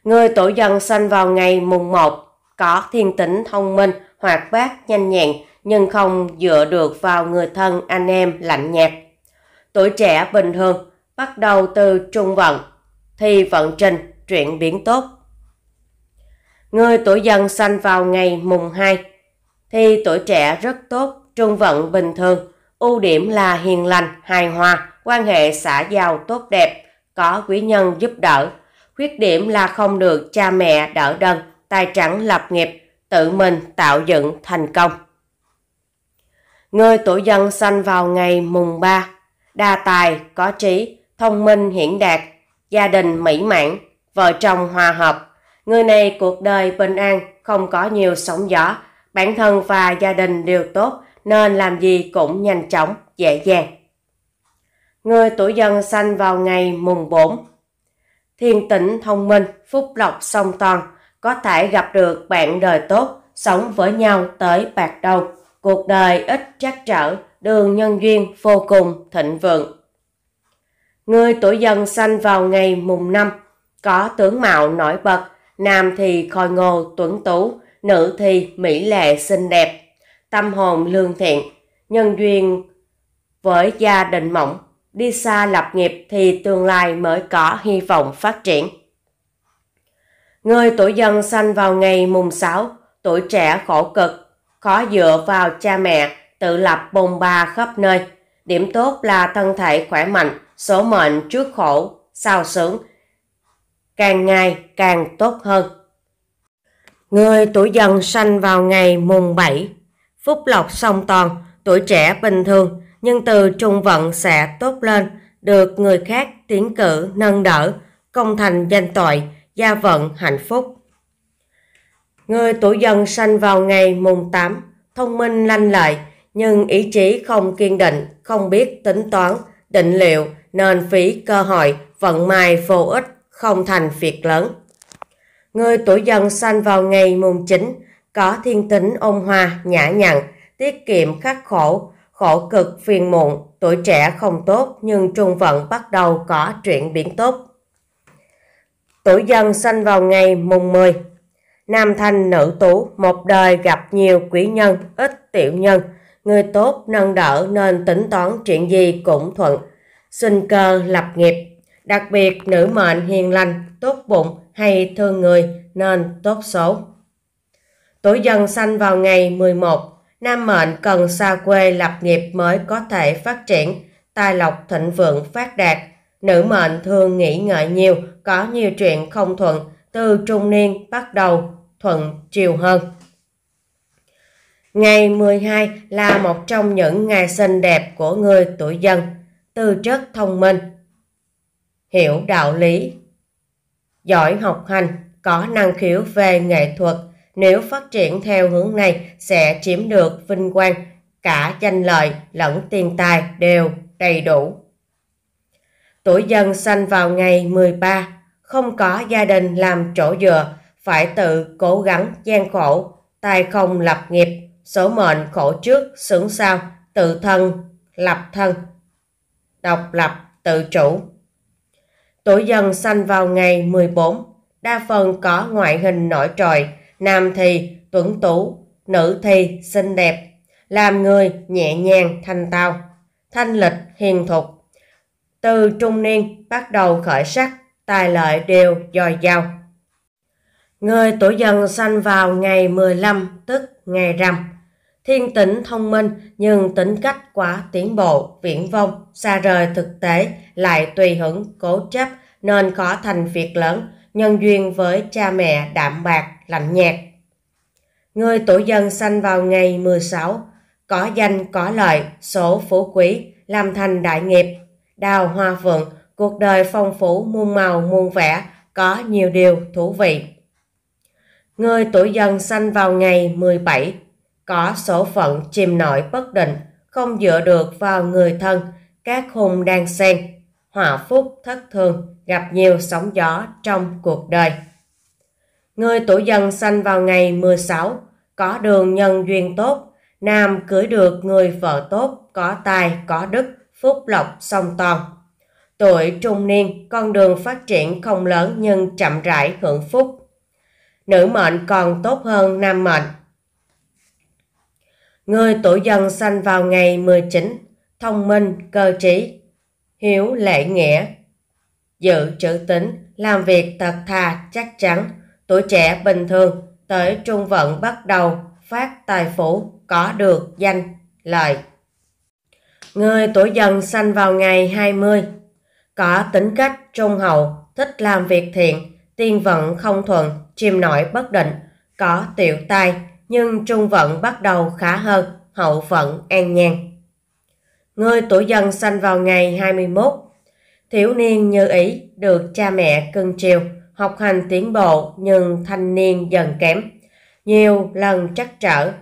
Người tuổi dần sanh vào ngày mùng 1 có thiên tính thông minh, hoạt bát, nhanh nhẹn nhưng không dựa được vào người thân anh em lạnh nhạt. Tuổi trẻ bình thường bắt đầu từ trung vận thì vận trình chuyển biến tốt. Người tuổi dần sanh vào ngày mùng 2 thì tuổi trẻ rất tốt, trung vận bình thường, ưu điểm là hiền lành, hài hòa, quan hệ xã giao tốt đẹp, có quý nhân giúp đỡ. Khuyết điểm là không được cha mẹ đỡ đần, tài trắng lập nghiệp, tự mình tạo dựng thành công. Người tuổi dân sanh vào ngày mùng 3, đa tài, có trí, thông minh hiển đạt, gia đình mỹ mãn, vợ chồng hòa hợp. Người này cuộc đời bình an, không có nhiều sóng gió, bản thân và gia đình đều tốt nên làm gì cũng nhanh chóng, dễ dàng người tuổi dần sanh vào ngày mùng 4. Thiền tĩnh thông minh, phúc lộc song toàn, có thể gặp được bạn đời tốt, sống với nhau tới bạc đầu. Cuộc đời ít trắc trở, đường nhân duyên vô cùng thịnh vượng. Người tuổi dần sanh vào ngày mùng 5, có tướng mạo nổi bật, nam thì khôi ngô tuấn tú, nữ thì mỹ lệ xinh đẹp, tâm hồn lương thiện, nhân duyên với gia đình mỏng đi xa lập nghiệp thì tương lai mới có hy vọng phát triển. Người tuổi dân sanh vào ngày mùng 6, tuổi trẻ khổ cực, khó dựa vào cha mẹ, tự lập bồn ba khắp nơi. Điểm tốt là thân thể khỏe mạnh, số mệnh trước khổ, sao sướng. Càng ngày càng tốt hơn. Người tuổi dần sanh vào ngày mùng 7, phúc lộc song toàn, tuổi trẻ bình thường, nhưng từ trùng vận sẽ tốt lên, được người khác tiến cử nâng đỡ, công thành danh toại, gia vận hạnh phúc. Người tuổi dần sanh vào ngày mùng 8, thông minh lanh lợi, nhưng ý chí không kiên định, không biết tính toán, định liệu nên phí cơ hội, vận may vô ích, không thành việc lớn. Người tuổi dần sanh vào ngày mùng 9, có thiên tính ôn hòa, nhã nhặn, tiết kiệm khắc khổ, khổ cực phiền muộn, tuổi trẻ không tốt nhưng trung vận bắt đầu có chuyện biển tốt. Tuổi dân sinh vào ngày mùng 10. Nam thanh nữ tú, một đời gặp nhiều quý nhân, ít tiểu nhân, người tốt nâng đỡ nên tính toán chuyện gì cũng thuận. Sinh cơ lập nghiệp, đặc biệt nữ mệnh hiền lành, tốt bụng hay thương người nên tốt xấu Tuổi dần sanh vào ngày 11, Nam mệnh cần xa quê lập nghiệp mới có thể phát triển, tài lộc thịnh vượng phát đạt. Nữ mệnh thường nghĩ ngợi nhiều, có nhiều chuyện không thuận, từ trung niên bắt đầu thuận chiều hơn. Ngày 12 là một trong những ngày xinh đẹp của người tuổi dân, tư chất thông minh, hiểu đạo lý, giỏi học hành, có năng khiếu về nghệ thuật, nếu phát triển theo hướng này sẽ chiếm được vinh quang, cả danh lợi lẫn tiền tài đều đầy đủ. Tuổi dân sanh vào ngày 13, không có gia đình làm chỗ dựa, phải tự cố gắng gian khổ, tài không lập nghiệp, số mệnh khổ trước, sướng sau, tự thân, lập thân, độc lập, tự chủ. Tuổi dần sanh vào ngày 14, đa phần có ngoại hình nổi trội, nam thì tuấn tú, nữ thì xinh đẹp, làm người nhẹ nhàng thanh tao, thanh lịch hiền thục. Từ trung niên bắt đầu khởi sắc, tài lợi đều dồi dào. Người tuổi dần sanh vào ngày 15 tức ngày rằm. Thiên tĩnh thông minh nhưng tính cách quá tiến bộ, viễn vông, xa rời thực tế, lại tùy hứng cố chấp nên khó thành việc lớn, nhân duyên với cha mẹ đạm bạc lạnh nhạt. Người tuổi dần sanh vào ngày 16, có danh có lợi, số phú quý, làm thành đại nghiệp, đào hoa vượng, cuộc đời phong phú muôn màu muôn vẻ, có nhiều điều thú vị. Người tuổi dần sanh vào ngày 17, có số phận chìm nổi bất định, không dựa được vào người thân, các hùng đang xen, họa phúc thất thường, gặp nhiều sóng gió trong cuộc đời. Người tuổi dần sanh vào ngày 16, có đường nhân duyên tốt, nam cưới được người vợ tốt, có tài, có đức, phúc lộc song toàn. Tuổi trung niên, con đường phát triển không lớn nhưng chậm rãi hưởng phúc. Nữ mệnh còn tốt hơn nam mệnh. Người tuổi dần sanh vào ngày 19, thông minh, cơ trí, hiếu lễ nghĩa, dự trữ tính, làm việc thật thà, chắc chắn, tuổi trẻ bình thường tới trung vận bắt đầu phát tài phủ có được danh lợi. Người tuổi dần sanh vào ngày 20, có tính cách trung hậu, thích làm việc thiện, tiên vận không thuận, chìm nổi bất định, có tiểu tai nhưng trung vận bắt đầu khá hơn, hậu vận an nhàn. Người tuổi dần sanh vào ngày 21, thiếu niên như ý được cha mẹ cưng chiều, học hành tiến bộ nhưng thanh niên dần kém. Nhiều lần trắc trở,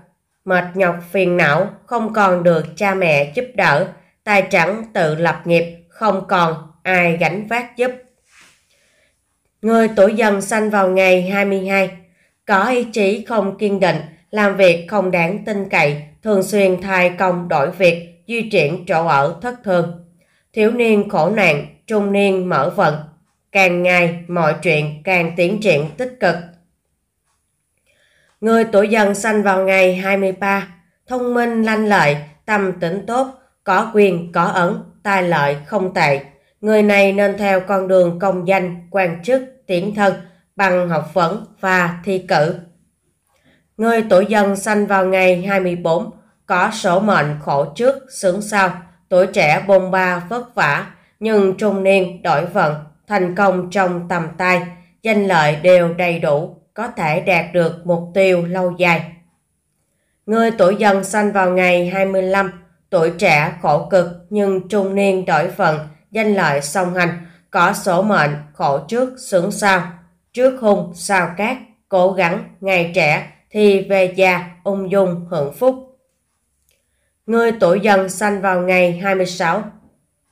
mệt nhọc phiền não, không còn được cha mẹ giúp đỡ, tài chẳng tự lập nghiệp, không còn ai gánh vác giúp. Người tuổi dần sanh vào ngày 22, có ý chí không kiên định, làm việc không đáng tin cậy, thường xuyên thay công đổi việc, di chuyển chỗ ở thất thường. Thiếu niên khổ nạn, trung niên mở vận, Càng ngày, mọi chuyện càng tiến triển tích cực. Người tuổi dần sanh vào ngày 23, thông minh lanh lợi, tâm tỉnh tốt, có quyền, có ẩn, tài lợi, không tệ. Người này nên theo con đường công danh, quan chức, tiến thân, bằng học vấn và thi cử. Người tuổi dần sanh vào ngày 24, có số mệnh khổ trước, sướng sau, tuổi trẻ bôn ba vất vả, nhưng trung niên đổi vận, thành công trong tầm tay, danh lợi đều đầy đủ, có thể đạt được mục tiêu lâu dài. Người tuổi dần sanh vào ngày 25, tuổi trẻ khổ cực nhưng trung niên đổi phận, danh lợi song hành, có số mệnh, khổ trước, sướng sau, trước hung, sau cát, cố gắng, ngày trẻ thì về già, ung dung, hưởng phúc. Người tuổi dần sanh vào ngày 26,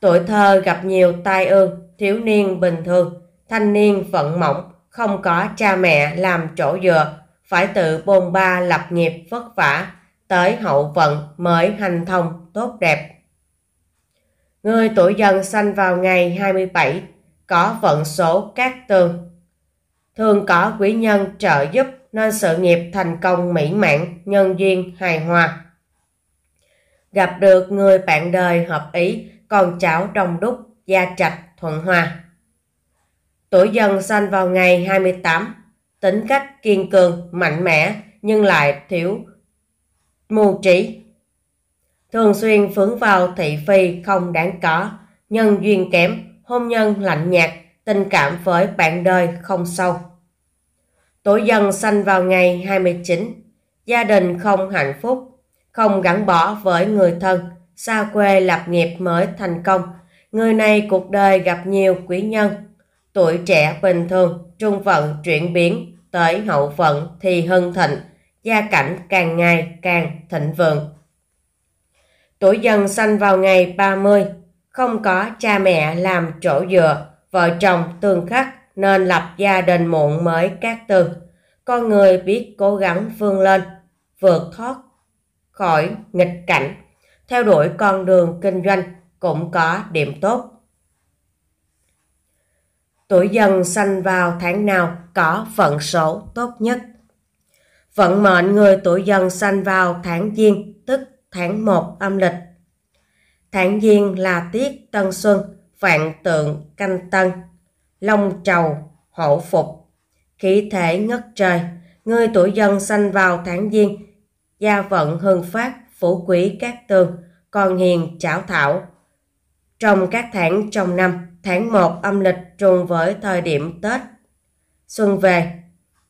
tuổi thơ gặp nhiều tai ương, thiếu niên bình thường, thanh niên phận mỏng, không có cha mẹ làm chỗ dựa, phải tự bôn ba lập nghiệp vất vả, tới hậu vận mới hành thông tốt đẹp. Người tuổi dần sanh vào ngày 27, có vận số các tường. Thường có quý nhân trợ giúp nên sự nghiệp thành công mỹ mãn, nhân duyên hài hòa. Gặp được người bạn đời hợp ý, con cháu đông đúc, gia trạch, Thuận Hòa. Tuổi dần sanh vào ngày 28, tính cách kiên cường, mạnh mẽ nhưng lại thiếu mưu trí. Thường xuyên vướng vào thị phi không đáng có, nhân duyên kém, hôn nhân lạnh nhạt, tình cảm với bạn đời không sâu. Tuổi dần sanh vào ngày 29, gia đình không hạnh phúc, không gắn bó với người thân, xa quê lập nghiệp mới thành công Người này cuộc đời gặp nhiều quý nhân. Tuổi trẻ bình thường, trung vận chuyển biến, tới hậu phận thì hưng thịnh, gia cảnh càng ngày càng thịnh vượng. Tuổi dần sanh vào ngày 30, không có cha mẹ làm chỗ dựa, vợ chồng tương khắc nên lập gia đình muộn mới các tường. Con người biết cố gắng vươn lên, vượt thoát khỏi nghịch cảnh, theo đuổi con đường kinh doanh cũng có điểm tốt. Tuổi dần sanh vào tháng nào có vận số tốt nhất? Vận mệnh người tuổi dần sanh vào tháng Giêng, tức tháng 1 âm lịch. Tháng Giêng là tiết Tân Xuân, vạn tượng canh tân, long trầu, hổ phục, khí thể ngất trời. Người tuổi dần sanh vào tháng Giêng, gia vận hưng phát, phú quý các tường, còn hiền chảo thảo, trong các tháng trong năm, tháng 1 âm lịch trùng với thời điểm Tết xuân về,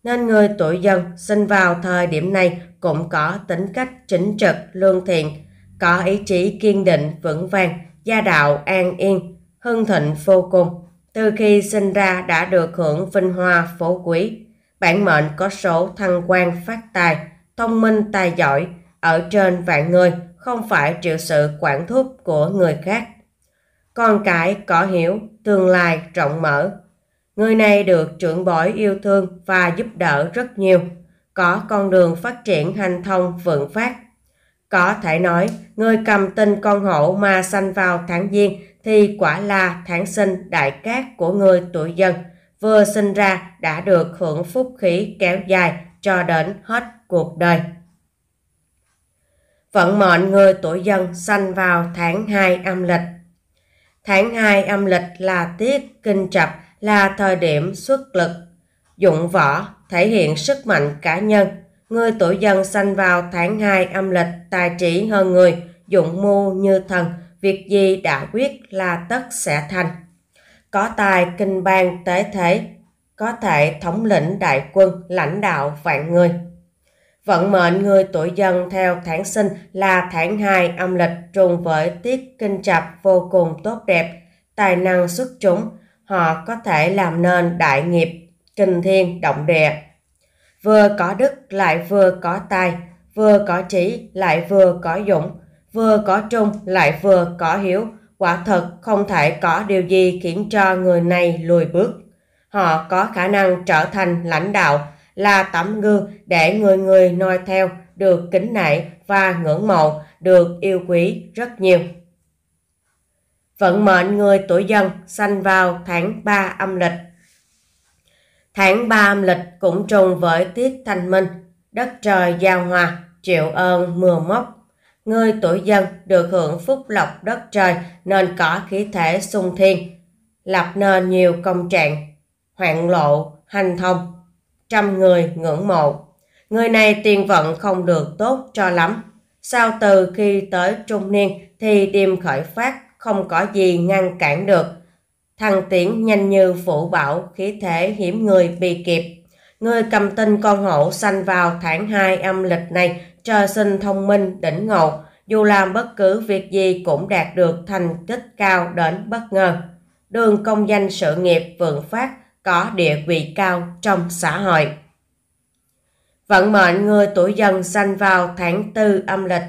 nên người tuổi dần sinh vào thời điểm này cũng có tính cách chính trực, lương thiện, có ý chí kiên định, vững vàng, gia đạo an yên, hưng thịnh vô cùng. Từ khi sinh ra đã được hưởng vinh hoa phú quý, bản mệnh có số thăng quan phát tài, thông minh tài giỏi, ở trên vạn người, không phải chịu sự quản thúc của người khác con cái có hiểu, tương lai rộng mở. Người này được trưởng bối yêu thương và giúp đỡ rất nhiều, có con đường phát triển hành thông vượng phát. Có thể nói, người cầm tinh con hổ mà sanh vào tháng giêng thì quả là tháng sinh đại cát của người tuổi dân, vừa sinh ra đã được hưởng phúc khí kéo dài cho đến hết cuộc đời. Vận mệnh người tuổi dân sanh vào tháng 2 âm lịch Tháng 2 âm lịch là tiết kinh chập là thời điểm xuất lực. Dụng võ thể hiện sức mạnh cá nhân. Người tuổi dần sanh vào tháng 2 âm lịch tài trí hơn người, dụng mưu như thần, việc gì đã quyết là tất sẽ thành. Có tài kinh bang tế thế, có thể thống lĩnh đại quân, lãnh đạo vạn người. Vận mệnh người tuổi dần theo tháng sinh là tháng 2 âm lịch trùng với tiết kinh chập vô cùng tốt đẹp, tài năng xuất chúng, họ có thể làm nên đại nghiệp, kinh thiên động địa. Vừa có đức lại vừa có tài, vừa có trí lại vừa có dũng, vừa có trung lại vừa có hiếu, quả thật không thể có điều gì khiến cho người này lùi bước. Họ có khả năng trở thành lãnh đạo, là tấm gương để người người noi theo, được kính nể và ngưỡng mộ, được yêu quý rất nhiều. Vận mệnh người tuổi Dân sanh vào tháng 3 âm lịch. Tháng 3 âm lịch cũng trùng với tiết thanh minh, đất trời giao hòa, triệu ơn mưa mốc, Người tuổi dân được hưởng phúc lộc đất trời nên có khí thể sung thiên, lập nên nhiều công trạng, hoạn lộ, hành thông, trăm người ngưỡng mộ. Người này tiền vận không được tốt cho lắm. Sau từ khi tới trung niên thì điềm khởi phát, không có gì ngăn cản được. Thăng tiến nhanh như phủ bảo, khí thế hiểm người bị kịp. Người cầm tinh con hổ sanh vào tháng 2 âm lịch này, cho sinh thông minh, đỉnh ngộ. Dù làm bất cứ việc gì cũng đạt được thành tích cao đến bất ngờ. Đường công danh sự nghiệp vượng phát, có địa vị cao trong xã hội. Vận mệnh người tuổi dần sanh vào tháng tư âm lịch.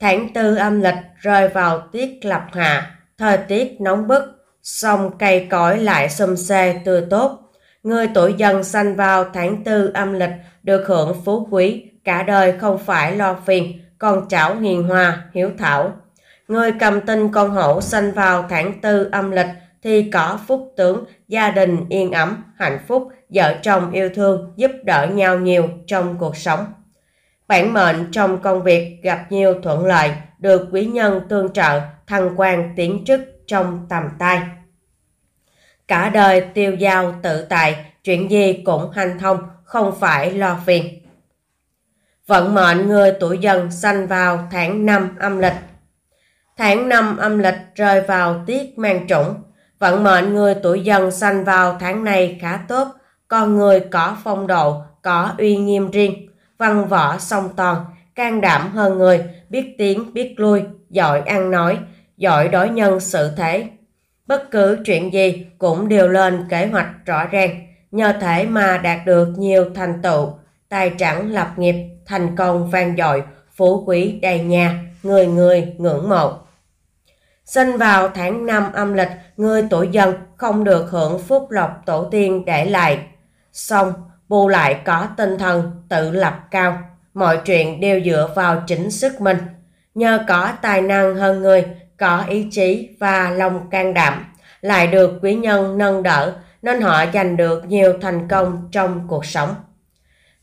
Tháng tư âm lịch rơi vào tiết lập hạ, thời tiết nóng bức, sông cây cối lại xum xê tươi tốt. Người tuổi dần sanh vào tháng tư âm lịch được hưởng phú quý, cả đời không phải lo phiền, con cháu hiền hòa, hiếu thảo. Người cầm tinh con hổ sanh vào tháng tư âm lịch thì có phúc tướng, gia đình yên ấm, hạnh phúc, vợ chồng yêu thương, giúp đỡ nhau nhiều trong cuộc sống. Bản mệnh trong công việc gặp nhiều thuận lợi, được quý nhân tương trợ, thăng quan tiến chức trong tầm tay. Cả đời tiêu giao tự tại, chuyện gì cũng hành thông, không phải lo phiền. Vận mệnh người tuổi dần sanh vào tháng 5 âm lịch. Tháng 5 âm lịch rơi vào tiết mang trũng, Vận mệnh người tuổi dần sanh vào tháng này khá tốt, con người có phong độ, có uy nghiêm riêng, văn võ song toàn, can đảm hơn người, biết tiếng, biết lui, giỏi ăn nói, giỏi đối nhân sự thế. Bất cứ chuyện gì cũng đều lên kế hoạch rõ ràng, nhờ thể mà đạt được nhiều thành tựu, tài sản lập nghiệp, thành công vang dội, phú quý đầy nhà, người người ngưỡng mộ. Sinh vào tháng 5 âm lịch, người tuổi dần không được hưởng phúc lộc tổ tiên để lại. Xong, bù lại có tinh thần tự lập cao, mọi chuyện đều dựa vào chính sức mình. Nhờ có tài năng hơn người, có ý chí và lòng can đảm, lại được quý nhân nâng đỡ nên họ giành được nhiều thành công trong cuộc sống.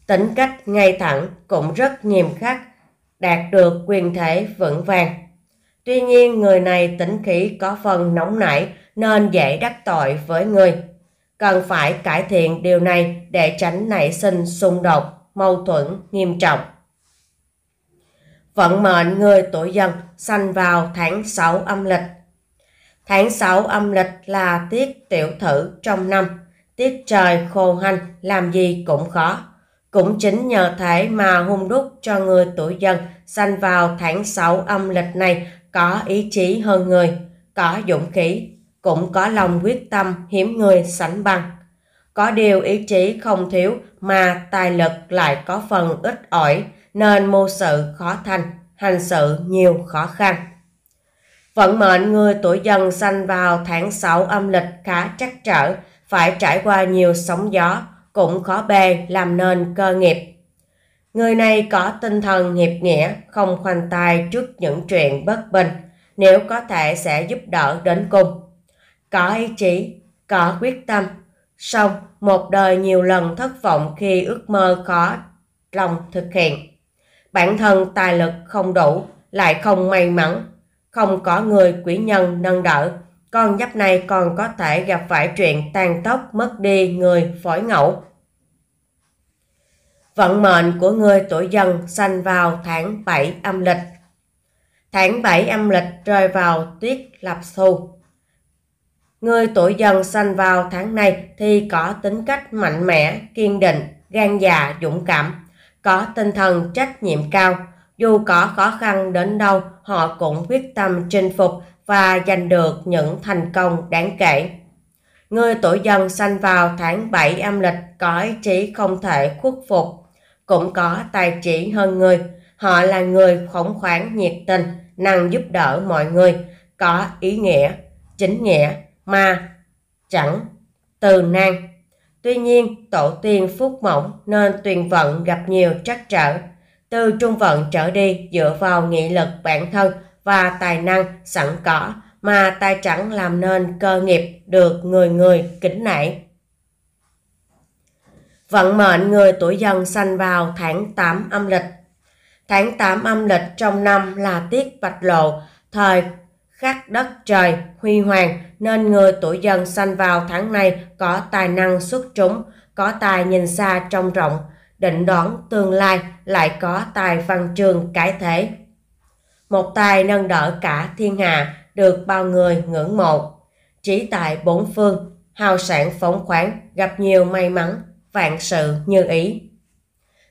Tính cách ngay thẳng cũng rất nghiêm khắc, đạt được quyền thể vững vàng Tuy nhiên người này tính khí có phần nóng nảy nên dễ đắc tội với người. Cần phải cải thiện điều này để tránh nảy sinh xung đột, mâu thuẫn nghiêm trọng. Vận mệnh người tuổi dần sanh vào tháng 6 âm lịch. Tháng 6 âm lịch là tiết tiểu thử trong năm, tiết trời khô hanh làm gì cũng khó. Cũng chính nhờ thế mà hung đúc cho người tuổi dần sanh vào tháng 6 âm lịch này có ý chí hơn người, có dũng khí, cũng có lòng quyết tâm hiếm người sánh bằng. Có điều ý chí không thiếu mà tài lực lại có phần ít ỏi nên mưu sự khó thành, hành sự nhiều khó khăn. Vận mệnh người tuổi dần sanh vào tháng 6 âm lịch khá trắc trở, phải trải qua nhiều sóng gió, cũng khó bề làm nên cơ nghiệp Người này có tinh thần hiệp nghĩa, không khoanh tay trước những chuyện bất bình, nếu có thể sẽ giúp đỡ đến cùng. Có ý chí, có quyết tâm. Song, một đời nhiều lần thất vọng khi ước mơ khó lòng thực hiện. Bản thân tài lực không đủ, lại không may mắn, không có người quỷ nhân nâng đỡ. Con giáp này còn có thể gặp phải chuyện tàn tóc mất đi người phổi ngẫu vận mệnh của người tuổi dần sanh vào tháng 7 âm lịch. Tháng 7 âm lịch rơi vào tuyết lập xu. Người tuổi dần sanh vào tháng này thì có tính cách mạnh mẽ, kiên định, gan dạ, dũng cảm, có tinh thần trách nhiệm cao. Dù có khó khăn đến đâu, họ cũng quyết tâm chinh phục và giành được những thành công đáng kể. Người tuổi dần sanh vào tháng 7 âm lịch có ý chí không thể khuất phục, cũng có tài trí hơn người. Họ là người khổng khoáng nhiệt tình, năng giúp đỡ mọi người, có ý nghĩa, chính nghĩa, mà chẳng từ nan. Tuy nhiên, tổ tiên phúc mỏng nên tuyền vận gặp nhiều trắc trở. Từ trung vận trở đi dựa vào nghị lực bản thân và tài năng sẵn có mà tài chẳng làm nên cơ nghiệp được người người kính nể vận mệnh người tuổi dần sanh vào tháng 8 âm lịch. Tháng 8 âm lịch trong năm là tiết bạch lộ, thời khắc đất trời, huy hoàng, nên người tuổi dần sanh vào tháng này có tài năng xuất chúng, có tài nhìn xa trông rộng, định đoán tương lai, lại có tài văn trường cải thể. Một tài nâng đỡ cả thiên hạ, được bao người ngưỡng mộ. Chỉ tại bốn phương, hào sản phóng khoáng, gặp nhiều may mắn, vạn sự như ý.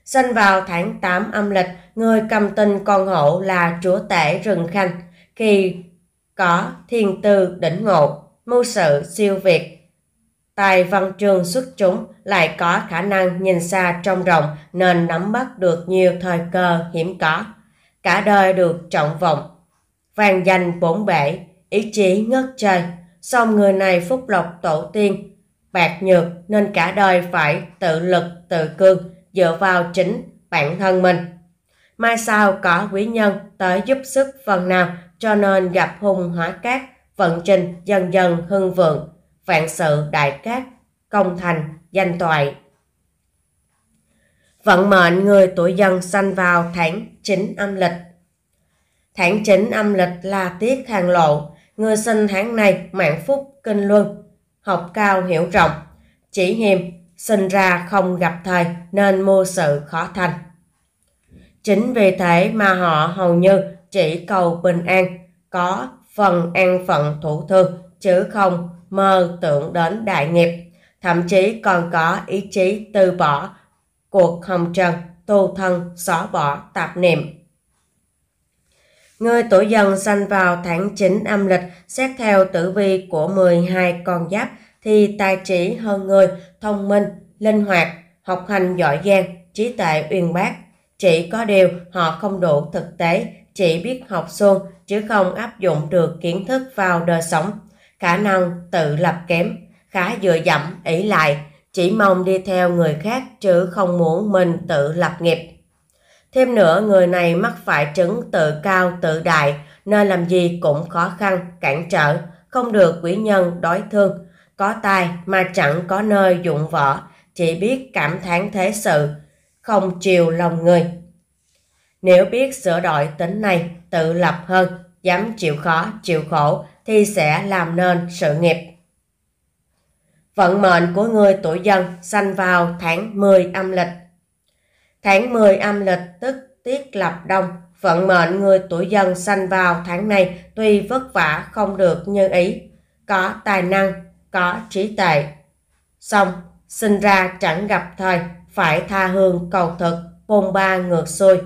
Sinh vào tháng 8 âm lịch, người cầm tinh con hổ là chúa tể rừng khanh, khi có thiên tư đỉnh ngộ, mưu sự siêu việt, tài văn trường xuất chúng lại có khả năng nhìn xa trong rộng nên nắm bắt được nhiều thời cơ hiểm có. Cả đời được trọng vọng, vàng danh bổn bể, ý chí ngất trời. xong người này phúc lộc tổ tiên, bạc nhược nên cả đời phải tự lực tự cương dựa vào chính bản thân mình. Mai sau có quý nhân tới giúp sức phần nào cho nên gặp hung hóa cát, vận trình dần dần hưng vượng, vạn sự đại cát, công thành, danh toại. Vận mệnh người tuổi dần sanh vào tháng 9 âm lịch. Tháng 9 âm lịch là tiết hàng lộ, người sinh tháng này mạng phúc kinh luân, học cao hiểu rộng. Chỉ hiềm, sinh ra không gặp thời nên mưu sự khó thành. Chính vì thế mà họ hầu như chỉ cầu bình an, có phần an phận thủ thương chứ không mơ tưởng đến đại nghiệp, thậm chí còn có ý chí từ bỏ cuộc hồng trần, tu thân, xóa bỏ tạp niệm Người tuổi dần sanh vào tháng 9 âm lịch, xét theo tử vi của 12 con giáp thì tài trí hơn người, thông minh, linh hoạt, học hành giỏi giang, trí tuệ uyên bác. Chỉ có điều họ không đủ thực tế, chỉ biết học suông chứ không áp dụng được kiến thức vào đời sống. Khả năng tự lập kém, khá dựa dẫm, ỷ lại, chỉ mong đi theo người khác chứ không muốn mình tự lập nghiệp Thêm nữa, người này mắc phải chứng tự cao, tự đại, nên làm gì cũng khó khăn, cản trở, không được quý nhân đối thương. Có tài mà chẳng có nơi dụng võ, chỉ biết cảm thán thế sự, không chiều lòng người. Nếu biết sửa đổi tính này, tự lập hơn, dám chịu khó, chịu khổ thì sẽ làm nên sự nghiệp. Vận mệnh của người tuổi dân sanh vào tháng 10 âm lịch Tháng 10 âm lịch tức tiết lập đông, vận mệnh người tuổi dần sanh vào tháng này tuy vất vả không được như ý, có tài năng, có trí tuệ. Xong, sinh ra chẳng gặp thời, phải tha hương cầu thực, bôn ba ngược xuôi.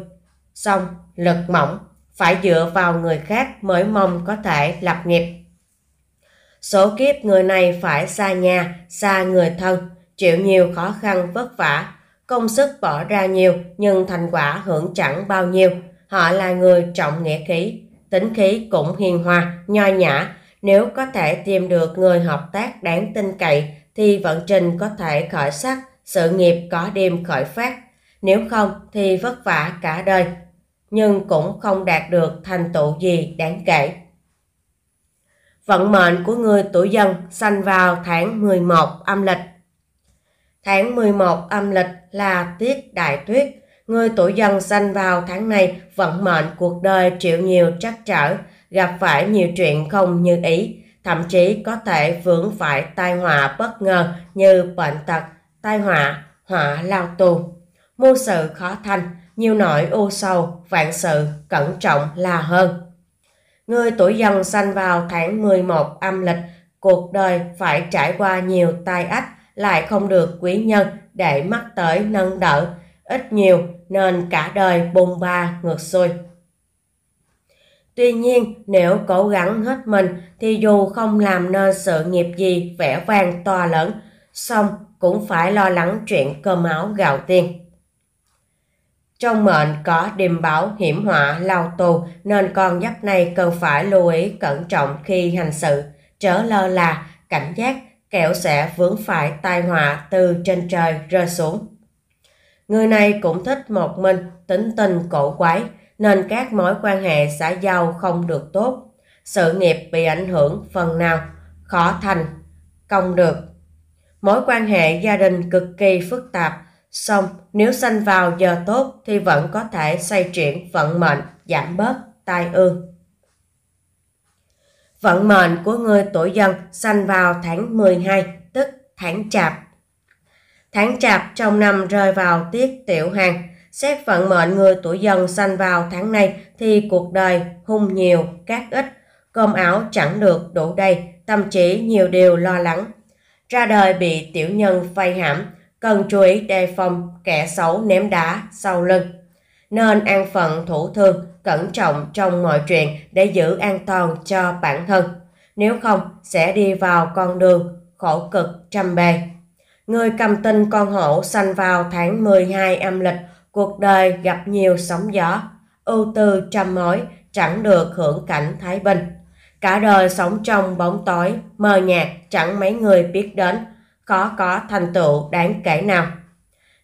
Xong, lực mỏng, phải dựa vào người khác mới mong có thể lập nghiệp. Số kiếp người này phải xa nhà, xa người thân, chịu nhiều khó khăn vất vả, Công sức bỏ ra nhiều nhưng thành quả hưởng chẳng bao nhiêu. Họ là người trọng nghĩa khí, tính khí cũng hiền hòa, nho nhã. Nếu có thể tìm được người hợp tác đáng tin cậy thì vận trình có thể khởi sắc, sự nghiệp có đêm khởi phát. Nếu không thì vất vả cả đời, nhưng cũng không đạt được thành tựu gì đáng kể. Vận mệnh của người tuổi dần sanh vào tháng 11 âm lịch Tháng 11 âm lịch là tiết đại tuyết. Người tuổi dần sanh vào tháng này vận mệnh cuộc đời chịu nhiều trắc trở, gặp phải nhiều chuyện không như ý, thậm chí có thể vướng phải tai họa bất ngờ như bệnh tật, tai họa, họa lao tù. Mưu sự khó thành, nhiều nỗi u sầu, vạn sự cẩn trọng là hơn. Người tuổi dần sanh vào tháng 11 âm lịch, cuộc đời phải trải qua nhiều tai ách, lại không được quý nhân để mắc tới nâng đỡ, ít nhiều nên cả đời bùng ba ngược xuôi. Tuy nhiên, nếu cố gắng hết mình thì dù không làm nên sự nghiệp gì vẻ vang to lớn, xong cũng phải lo lắng chuyện cơm áo gạo tiền. Trong mệnh có điềm báo hiểm họa lao tù nên con giáp này cần phải lưu ý cẩn trọng khi hành sự, chớ lơ là, cảnh giác kẻo sẽ vướng phải tai họa từ trên trời rơi xuống. Người này cũng thích một mình, tính tình cổ quái, nên các mối quan hệ xã giao không được tốt. Sự nghiệp bị ảnh hưởng phần nào, khó thành, công được. Mối quan hệ gia đình cực kỳ phức tạp, song nếu sanh vào giờ tốt thì vẫn có thể xoay chuyển vận mệnh, giảm bớt tai ương. Vận mệnh của người tuổi dần sanh vào tháng 12, tức tháng chạp. Tháng chạp trong năm rơi vào tiết tiểu hàng. Xét vận mệnh người tuổi dần sanh vào tháng này thì cuộc đời hung nhiều, cát ít, cơm áo chẳng được đủ đầy, tâm trí nhiều điều lo lắng. Ra đời bị tiểu nhân vây hãm, cần chú ý đề phòng kẻ xấu ném đá sau lưng. Nên an phận thủ thường, cẩn trọng trong mọi chuyện để giữ an toàn cho bản thân. Nếu không, sẽ đi vào con đường khổ cực trăm bề. Người cầm tinh con hổ sanh vào tháng 12 âm lịch, cuộc đời gặp nhiều sóng gió, ưu tư trăm mối, chẳng được hưởng cảnh thái bình. Cả đời sống trong bóng tối, mờ nhạt, chẳng mấy người biết đến, khó có thành tựu đáng kể nào.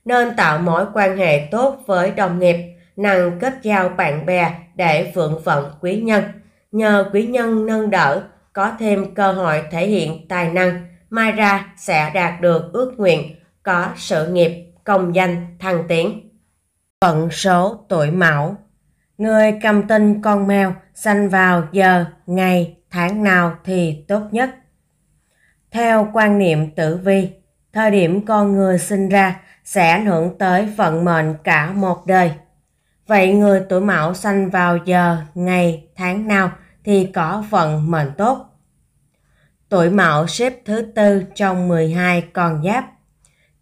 Nên tạo mối quan hệ tốt với đồng nghiệp, nàng kết giao bạn bè để phượng phận quý nhân. Nhờ quý nhân nâng đỡ, có thêm cơ hội thể hiện tài năng, mai ra sẽ đạt được ước nguyện, có sự nghiệp, công danh, thăng tiến. Vận số tuổi mão Người cầm tinh con mèo sanh vào giờ, ngày, tháng nào thì tốt nhất. Theo quan niệm tử vi, thời điểm con người sinh ra sẽ ảnh hưởng tới vận mệnh cả một đời. Vậy người tuổi mão sanh vào giờ, ngày, tháng nào thì có vận mệnh tốt? Tuổi mão xếp thứ tư trong 12 con giáp.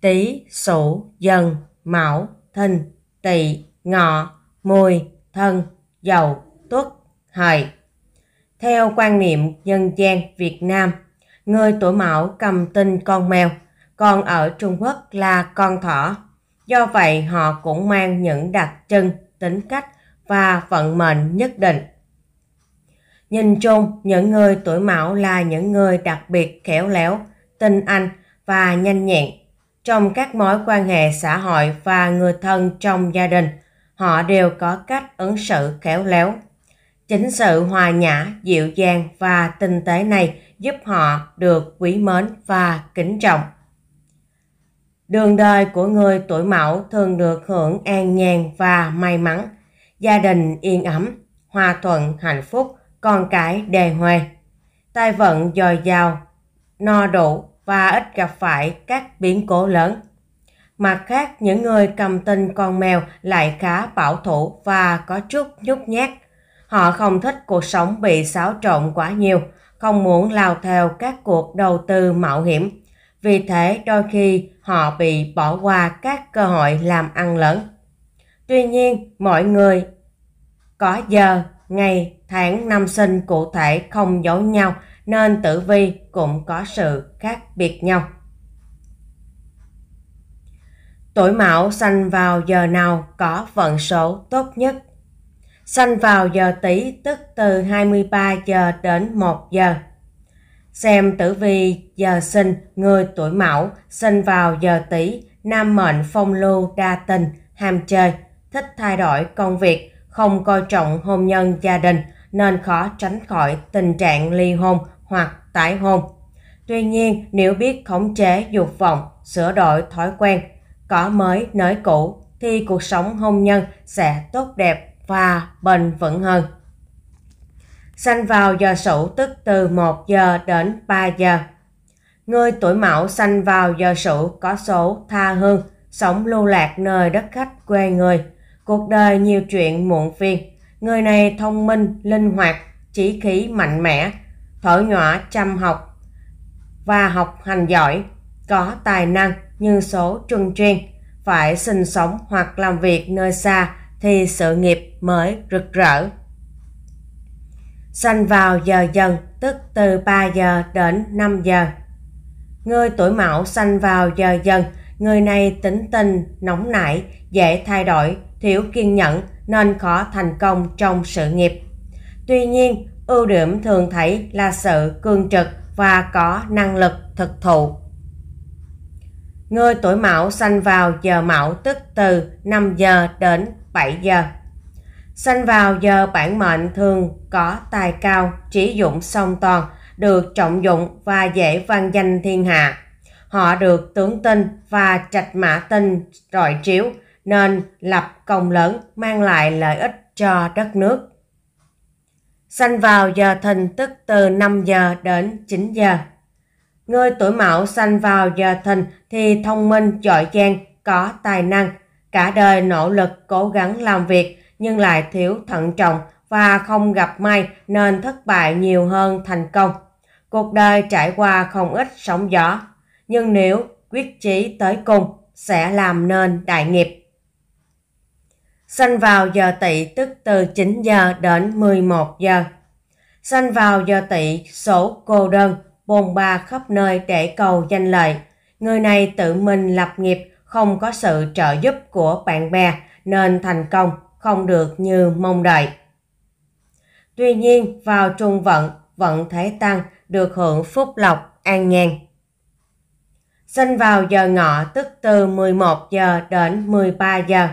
Tý, Sửu, Dần, Mão, Thìn, Tỵ, Ngọ, Mùi, Thân, Dậu, Tuất, Hợi. Theo quan niệm dân gian Việt Nam, người tuổi mão cầm tinh con mèo, còn ở Trung Quốc là con thỏ. Do vậy họ cũng mang những đặc trưng tính cách và vận mệnh nhất định. Nhìn chung, những người tuổi mão là những người đặc biệt khéo léo, tinh anh và nhanh nhẹn. Trong các mối quan hệ xã hội và người thân trong gia đình, họ đều có cách ứng xử khéo léo. Chính sự hòa nhã, dịu dàng và tinh tế này giúp họ được quý mến và kính trọng. Đường đời của người tuổi mão thường được hưởng an nhàn và may mắn, gia đình yên ấm, hòa thuận, hạnh phúc, con cái đề huề. Tài vận dồi dào, no đủ và ít gặp phải các biến cố lớn. Mặt khác, những người cầm tinh con mèo lại khá bảo thủ và có chút nhút nhát. Họ không thích cuộc sống bị xáo trộn quá nhiều, không muốn lao theo các cuộc đầu tư mạo hiểm, vì thế đôi khi họ bị bỏ qua các cơ hội làm ăn lớn. Tuy nhiên, mọi người có giờ, ngày, tháng năm sinh cụ thể không giống nhau nên tử vi cũng có sự khác biệt nhau. Tuổi Mão sanh vào giờ nào có vận số tốt nhất? Sanh vào giờ Tý tức từ 23 giờ đến 1 giờ xem tử vi giờ sinh người tuổi mão sinh vào giờ tý nam mệnh phong lưu đa tình ham chơi thích thay đổi công việc không coi trọng hôn nhân gia đình nên khó tránh khỏi tình trạng ly hôn hoặc tái hôn tuy nhiên nếu biết khống chế dục vọng sửa đổi thói quen có mới nới cũ thì cuộc sống hôn nhân sẽ tốt đẹp và bền vững hơn sanh vào giờ sửu tức từ 1 giờ đến 3 giờ. Người tuổi mão sanh vào giờ sửu có số tha hương, sống lưu lạc nơi đất khách quê người. Cuộc đời nhiều chuyện muộn phiền. Người này thông minh, linh hoạt, chỉ khí mạnh mẽ, thổi nhỏa chăm học và học hành giỏi, có tài năng như số trung chuyên, phải sinh sống hoặc làm việc nơi xa thì sự nghiệp mới rực rỡ sanh vào giờ dần, tức từ 3 giờ đến 5 giờ. Người tuổi mão sanh vào giờ dần, người này tính tình, nóng nảy, dễ thay đổi, thiếu kiên nhẫn nên khó thành công trong sự nghiệp. Tuy nhiên, ưu điểm thường thấy là sự cương trực và có năng lực thực thụ. Người tuổi mão sanh vào giờ mão tức từ 5 giờ đến 7 giờ. Sanh vào giờ bản mệnh thường có tài cao, trí dụng song toàn, được trọng dụng và dễ vang danh thiên hạ. Họ được tướng tinh và trạch mã tinh rọi chiếu nên lập công lớn mang lại lợi ích cho đất nước. Sanh vào giờ thìn tức từ 5 giờ đến 9 giờ. Người tuổi mão sanh vào giờ thìn thì thông minh, giỏi giang, có tài năng, cả đời nỗ lực cố gắng làm việc, nhưng lại thiếu thận trọng và không gặp may nên thất bại nhiều hơn thành công. Cuộc đời trải qua không ít sóng gió, nhưng nếu quyết chí tới cùng sẽ làm nên đại nghiệp. sinh vào giờ tỵ tức từ 9 giờ đến 11 giờ. sinh vào giờ tỵ số cô đơn, bồn ba khắp nơi để cầu danh lợi. Người này tự mình lập nghiệp, không có sự trợ giúp của bạn bè nên thành công không được như mong đợi. Tuy nhiên, vào trung vận, vận thể tăng được hưởng phúc lộc, an nhàn. Sinh vào giờ ngọ tức từ 11 giờ đến 13 giờ.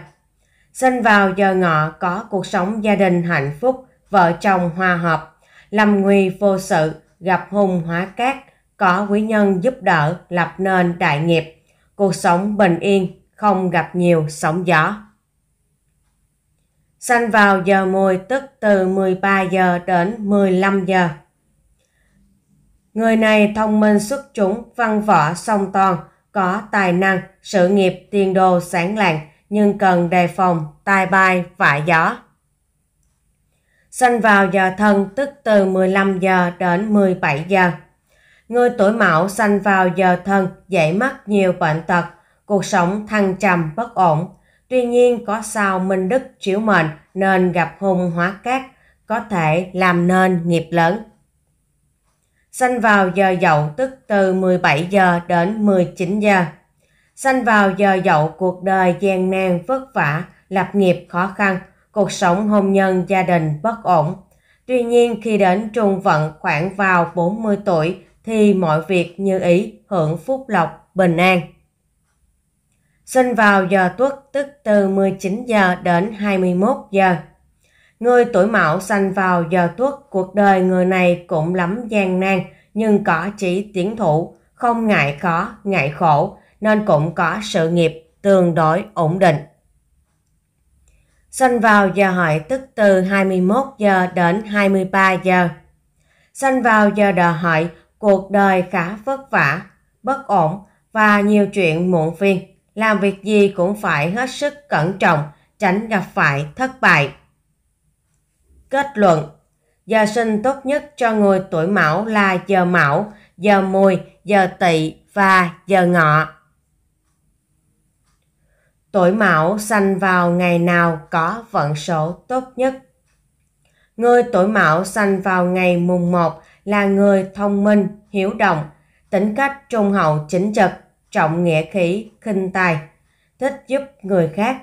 Sinh vào giờ ngọ có cuộc sống gia đình hạnh phúc, vợ chồng hòa hợp, lâm nguy vô sự, gặp hung hóa cát, có quý nhân giúp đỡ lập nên đại nghiệp, cuộc sống bình yên, không gặp nhiều sóng gió sanh vào giờ mùi tức từ 13 giờ đến 15 giờ. Người này thông minh xuất chúng, văn võ song toàn, có tài năng, sự nghiệp tiền đồ sáng lạng, nhưng cần đề phòng tai bay vạ gió. Sanh vào giờ thân tức từ 15 giờ đến 17 giờ. Người tuổi mão sanh vào giờ thân dễ mắc nhiều bệnh tật, cuộc sống thăng trầm bất ổn, Tuy nhiên có sao Minh Đức chiếu mệnh nên gặp hung hóa cát, có thể làm nên nghiệp lớn. Sanh vào giờ dậu tức từ 17 giờ đến 19 giờ. Sanh vào giờ dậu cuộc đời gian nan vất vả, lập nghiệp khó khăn, cuộc sống hôn nhân gia đình bất ổn. Tuy nhiên khi đến trung vận khoảng vào 40 tuổi thì mọi việc như ý hưởng phúc lộc bình an sinh vào giờ tuất tức từ 19 giờ đến 21 giờ. Người tuổi mão sanh vào giờ tuất, cuộc đời người này cũng lắm gian nan, nhưng có chỉ tiến thủ, không ngại khó, ngại khổ, nên cũng có sự nghiệp tương đối ổn định. sinh vào giờ hợi tức từ 21 giờ đến 23 giờ. sinh vào giờ đờ hợi, cuộc đời khá vất vả, bất ổn và nhiều chuyện muộn phiền làm việc gì cũng phải hết sức cẩn trọng, tránh gặp phải thất bại. Kết luận Giờ sinh tốt nhất cho người tuổi mão là giờ mão, giờ mùi, giờ tỵ và giờ ngọ. Tuổi mão sanh vào ngày nào có vận số tốt nhất? Người tuổi mão sanh vào ngày mùng 1 là người thông minh, hiểu động, tính cách trung hậu chính trực, trọng nghĩa khí, khinh tài, thích giúp người khác.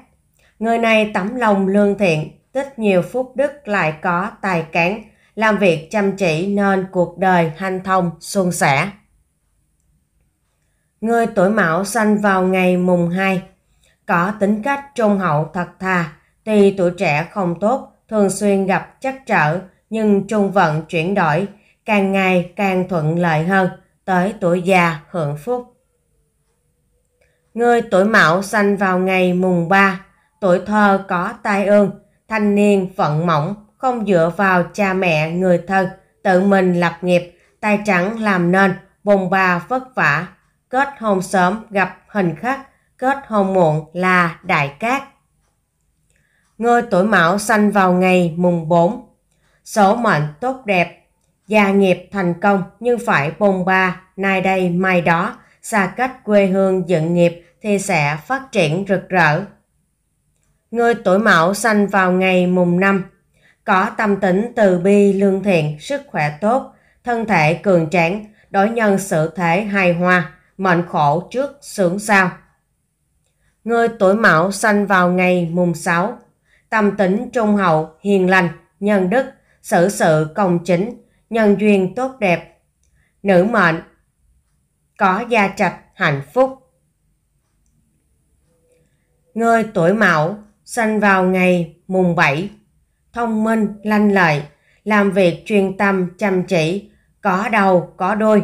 Người này tấm lòng lương thiện, tích nhiều phúc đức lại có tài cán, làm việc chăm chỉ nên cuộc đời hanh thông, suôn sẻ. Người tuổi mão sanh vào ngày mùng 2, có tính cách trung hậu thật thà, tuy tuổi trẻ không tốt, thường xuyên gặp trắc trở, nhưng trung vận chuyển đổi, càng ngày càng thuận lợi hơn, tới tuổi già hưởng phúc. Người tuổi mão sanh vào ngày mùng 3, tuổi thơ có tai ương, thanh niên phận mỏng, không dựa vào cha mẹ người thân, tự mình lập nghiệp, tay trắng làm nên, bồng ba vất vả. Kết hôn sớm gặp hình khắc, kết hôn muộn là đại cát. Người tuổi mão sanh vào ngày mùng 4. Số mệnh tốt đẹp, gia nghiệp thành công nhưng phải bồng ba nay đây mai đó, xa cách quê hương dựng nghiệp thì sẽ phát triển rực rỡ. Người tuổi mão sanh vào ngày mùng năm, có tâm tính từ bi lương thiện, sức khỏe tốt, thân thể cường tráng, đối nhân sự thế hài hòa, mệnh khổ trước sướng sao. Người tuổi mão sanh vào ngày mùng 6, tâm tính trung hậu, hiền lành, nhân đức, xử sự công chính, nhân duyên tốt đẹp. Nữ mệnh có gia trạch hạnh phúc. Người tuổi mão, sinh vào ngày mùng 7, thông minh, lanh lợi, làm việc chuyên tâm, chăm chỉ, có đầu, có đôi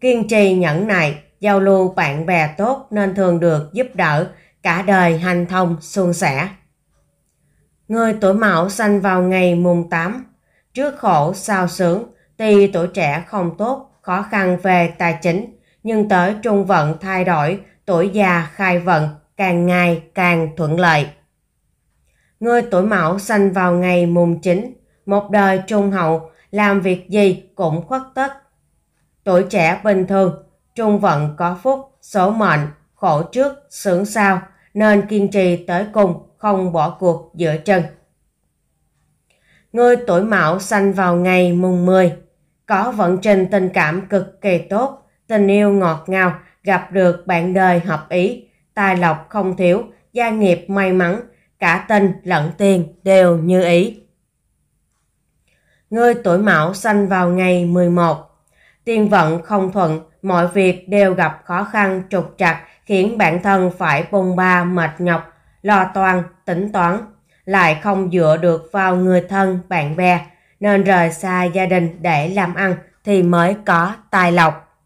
Kiên trì nhẫn nại, giao lưu bạn bè tốt nên thường được giúp đỡ, cả đời hành thông suôn sẻ. Người tuổi mão sinh vào ngày mùng 8, trước khổ sao sướng, tuy tuổi trẻ không tốt khó khăn về tài chính, nhưng tới trung vận thay đổi, tuổi già khai vận càng ngày càng thuận lợi. Người tuổi mão sanh vào ngày mùng 9, một đời trung hậu, làm việc gì cũng khuất tất. Tuổi trẻ bình thường, trung vận có phúc, số mệnh, khổ trước, sướng sau, nên kiên trì tới cùng, không bỏ cuộc giữa chân. Người tuổi mão sanh vào ngày mùng 10, có vận trình tình cảm cực kỳ tốt, tình yêu ngọt ngào, gặp được bạn đời hợp ý, tài lộc không thiếu, gia nghiệp may mắn, cả tình lẫn tiền đều như ý. Người tuổi mão sanh vào ngày 11. Tiền vận không thuận, mọi việc đều gặp khó khăn trục trặc khiến bản thân phải bùng ba mệt nhọc, lo toan, tính toán, lại không dựa được vào người thân, bạn bè, nên rời xa gia đình để làm ăn thì mới có tài lộc.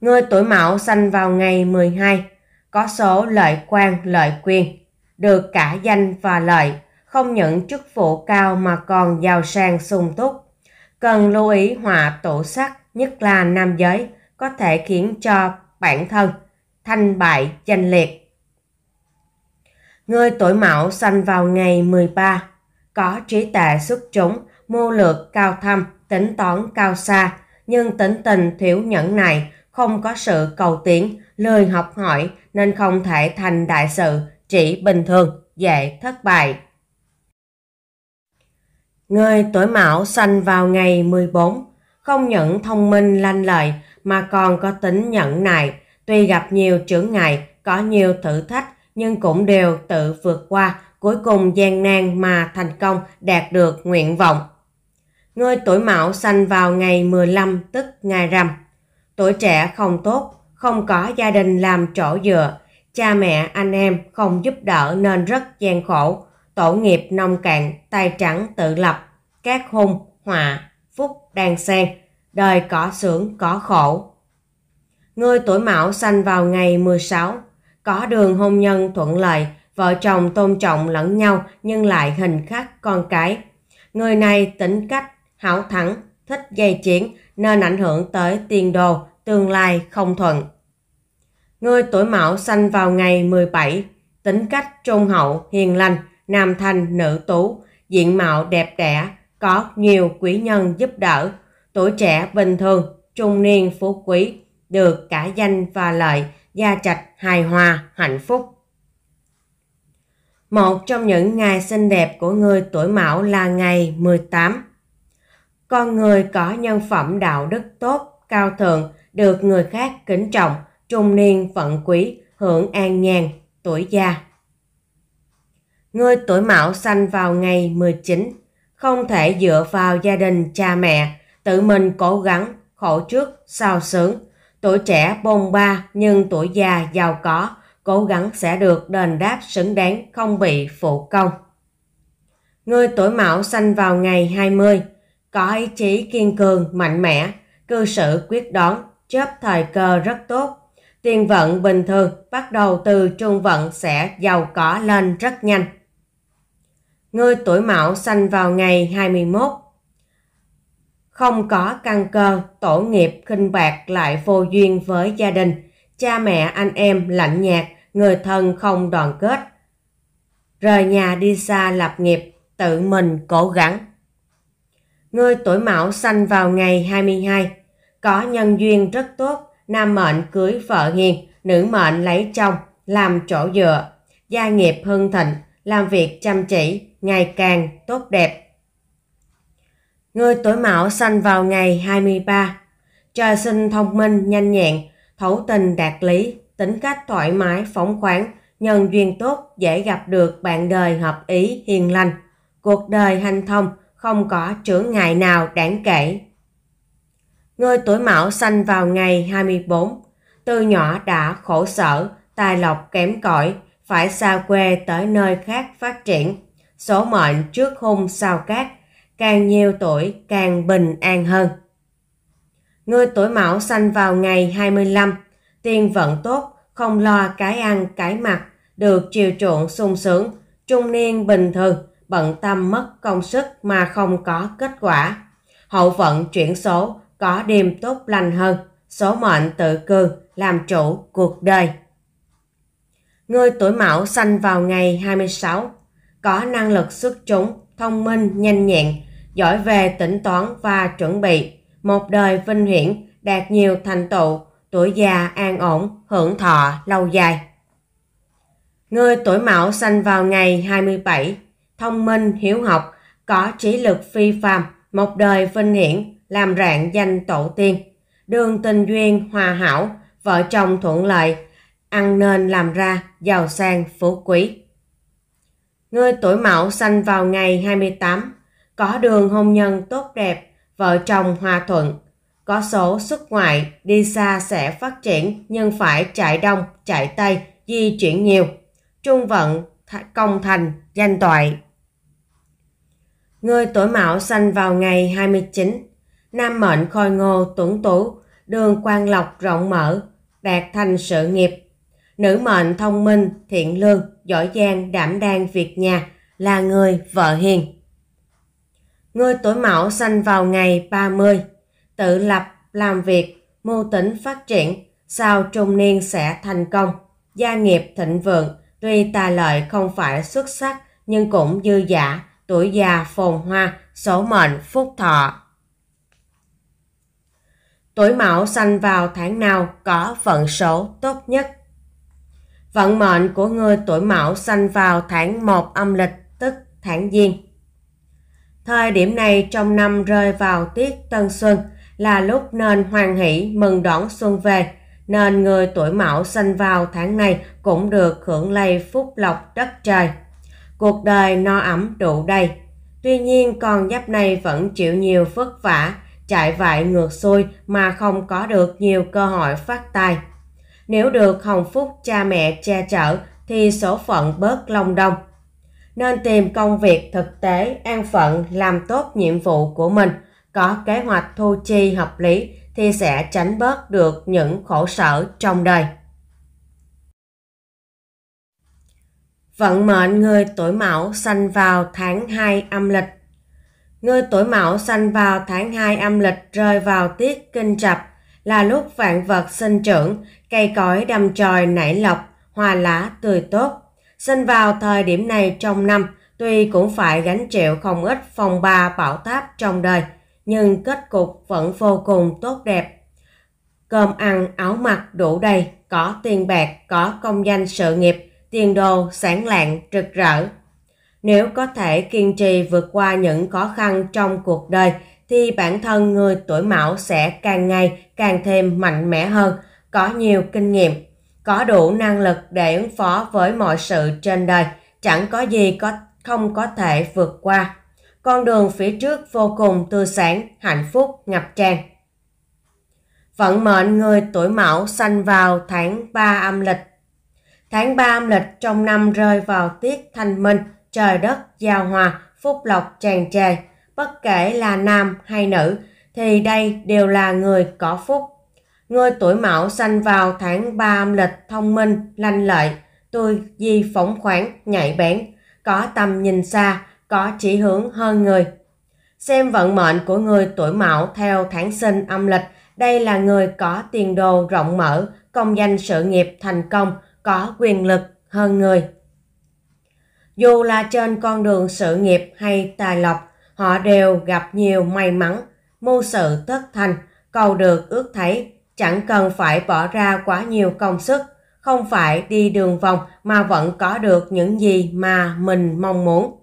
Người tuổi mão sanh vào ngày 12, có số lợi quan lợi quyền, được cả danh và lợi, không những chức vụ cao mà còn giàu sang sung túc. Cần lưu ý họa tổ sắc, nhất là nam giới, có thể khiến cho bản thân thanh bại danh liệt. Người tuổi mão sanh vào ngày 13, có trí tệ xuất chúng, mưu lược cao thâm, tính toán cao xa, nhưng tính tình thiếu nhẫn này không có sự cầu tiến, lười học hỏi nên không thể thành đại sự, chỉ bình thường, dễ thất bại. Người tuổi mão sanh vào ngày 14, không những thông minh lanh lợi mà còn có tính nhẫn nại, tuy gặp nhiều trưởng ngại, có nhiều thử thách nhưng cũng đều tự vượt qua, cuối cùng gian nan mà thành công đạt được nguyện vọng. Người tuổi mão sanh vào ngày 15 tức ngày rằm. Tuổi trẻ không tốt, không có gia đình làm chỗ dựa, cha mẹ anh em không giúp đỡ nên rất gian khổ, tổ nghiệp nông cạn, tài trắng tự lập, các hung, họa, phúc đang xen, đời có sướng có khổ. Người tuổi mão sanh vào ngày 16, có đường hôn nhân thuận lợi, vợ chồng tôn trọng lẫn nhau nhưng lại hình khắc con cái. Người này tính cách hảo thắng thích gây chiến nên ảnh hưởng tới tiền đồ, tương lai không thuận. Người tuổi mão sanh vào ngày 17, tính cách trung hậu, hiền lành, nam thanh, nữ tú, diện mạo đẹp đẽ, có nhiều quý nhân giúp đỡ, tuổi trẻ bình thường, trung niên phú quý, được cả danh và lợi, gia trạch hài hòa, hạnh phúc. Một trong những ngày xinh đẹp của người tuổi Mão là ngày 18 con người có nhân phẩm đạo đức tốt, cao thượng, được người khác kính trọng, trung niên phận quý, hưởng an nhàn, tuổi già. Người tuổi mão sanh vào ngày 19, không thể dựa vào gia đình cha mẹ, tự mình cố gắng, khổ trước, sao sướng. Tuổi trẻ bông ba nhưng tuổi già giàu có, cố gắng sẽ được đền đáp xứng đáng không bị phụ công. Người tuổi mão sanh vào ngày 20, có ý chí kiên cường, mạnh mẽ, cư xử quyết đoán, chớp thời cơ rất tốt. Tiền vận bình thường bắt đầu từ trung vận sẽ giàu có lên rất nhanh. Người tuổi mão sanh vào ngày 21. Không có căn cơ, tổ nghiệp khinh bạc lại vô duyên với gia đình, cha mẹ anh em lạnh nhạt, người thân không đoàn kết. Rời nhà đi xa lập nghiệp, tự mình cố gắng Người tuổi mão sanh vào ngày 22. Có nhân duyên rất tốt, nam mệnh cưới vợ hiền, nữ mệnh lấy chồng, làm chỗ dựa, gia nghiệp hưng thịnh, làm việc chăm chỉ, ngày càng tốt đẹp. Người tuổi mão sanh vào ngày 23. Trời sinh thông minh, nhanh nhẹn, thấu tình đạt lý, tính cách thoải mái, phóng khoáng, nhân duyên tốt, dễ gặp được bạn đời hợp ý, hiền lành. Cuộc đời hanh thông, không có trở ngại nào đáng kể. Người tuổi mão sanh vào ngày 24, từ nhỏ đã khổ sở, tài lộc kém cỏi, phải xa quê tới nơi khác phát triển. Số mệnh trước hung sao cát, càng nhiều tuổi càng bình an hơn. Người tuổi mão sanh vào ngày 25, tiền vận tốt, không lo cái ăn cái mặc, được chiều chuộng sung sướng, trung niên bình thường, bận tâm mất công sức mà không có kết quả. Hậu vận chuyển số có đêm tốt lành hơn, số mệnh tự cường, làm chủ cuộc đời. Người tuổi mão sanh vào ngày 26, có năng lực xuất chúng, thông minh, nhanh nhẹn, giỏi về tính toán và chuẩn bị, một đời vinh hiển, đạt nhiều thành tựu, tuổi già an ổn, hưởng thọ lâu dài. Người tuổi mão sanh vào ngày 27, thông minh, hiểu học, có trí lực phi phàm, một đời vinh hiển, làm rạng danh tổ tiên. Đường tình duyên, hòa hảo, vợ chồng thuận lợi, ăn nên làm ra, giàu sang, phú quý. Người tuổi mão sanh vào ngày 28, có đường hôn nhân tốt đẹp, vợ chồng hòa thuận. Có số xuất ngoại, đi xa sẽ phát triển nhưng phải chạy đông, chạy tây, di chuyển nhiều. Trung vận, công thành, danh toại. Người tuổi mão sanh vào ngày 29, nam mệnh khôi ngô tuấn tú, đường quan lộc rộng mở, đạt thành sự nghiệp. Nữ mệnh thông minh, thiện lương, giỏi giang, đảm đang việc nhà, là người vợ hiền. Người tuổi mão sanh vào ngày 30, tự lập, làm việc, mưu tính phát triển, sau trung niên sẽ thành công, gia nghiệp thịnh vượng, Tuy tài Lợi không phải xuất sắc nhưng cũng dư giả, tuổi già phồn hoa, số mệnh phúc thọ. Tuổi Mão sanh vào tháng nào có vận số tốt nhất? Vận mệnh của người tuổi Mão sanh vào tháng một âm lịch tức tháng Giêng. Thời điểm này trong năm rơi vào tiết Tân Xuân là lúc nên hoan hỷ mừng đón xuân về nên người tuổi mão sanh vào tháng này cũng được hưởng lây phúc lộc đất trời. Cuộc đời no ấm đủ đầy. Tuy nhiên con giáp này vẫn chịu nhiều vất vả, chạy vại ngược xuôi mà không có được nhiều cơ hội phát tài. Nếu được hồng phúc cha mẹ che chở thì số phận bớt long đong. Nên tìm công việc thực tế, an phận, làm tốt nhiệm vụ của mình, có kế hoạch thu chi hợp lý thì sẽ tránh bớt được những khổ sở trong đời. Vận mệnh người tuổi mão sanh vào tháng 2 âm lịch Người tuổi mão sanh vào tháng 2 âm lịch rơi vào tiết kinh trập là lúc vạn vật sinh trưởng, cây cối đầm tròi nảy lộc, hoa lá tươi tốt. Sinh vào thời điểm này trong năm, tuy cũng phải gánh chịu không ít phòng ba bão táp trong đời – nhưng kết cục vẫn vô cùng tốt đẹp. Cơm ăn, áo mặc đủ đầy, có tiền bạc, có công danh sự nghiệp, tiền đồ sáng lạng, rực rỡ. Nếu có thể kiên trì vượt qua những khó khăn trong cuộc đời thì bản thân người tuổi mão sẽ càng ngày càng thêm mạnh mẽ hơn, có nhiều kinh nghiệm, có đủ năng lực để ứng phó với mọi sự trên đời, chẳng có gì có không có thể vượt qua con đường phía trước vô cùng tươi sáng, hạnh phúc, ngập tràn. Vận mệnh người tuổi mão sanh vào tháng 3 âm lịch. Tháng 3 âm lịch trong năm rơi vào tiết thanh minh, trời đất giao hòa, phúc lộc tràn trề. Bất kể là nam hay nữ, thì đây đều là người có phúc. Người tuổi mão sanh vào tháng 3 âm lịch thông minh, lanh lợi, tươi di phóng khoáng, nhạy bén, có tầm nhìn xa, có chỉ hướng hơn người. Xem vận mệnh của người tuổi mão theo tháng sinh âm lịch, đây là người có tiền đồ rộng mở, công danh sự nghiệp thành công, có quyền lực hơn người. Dù là trên con đường sự nghiệp hay tài lộc, họ đều gặp nhiều may mắn, mưu sự tất thành, cầu được ước thấy, chẳng cần phải bỏ ra quá nhiều công sức, không phải đi đường vòng mà vẫn có được những gì mà mình mong muốn.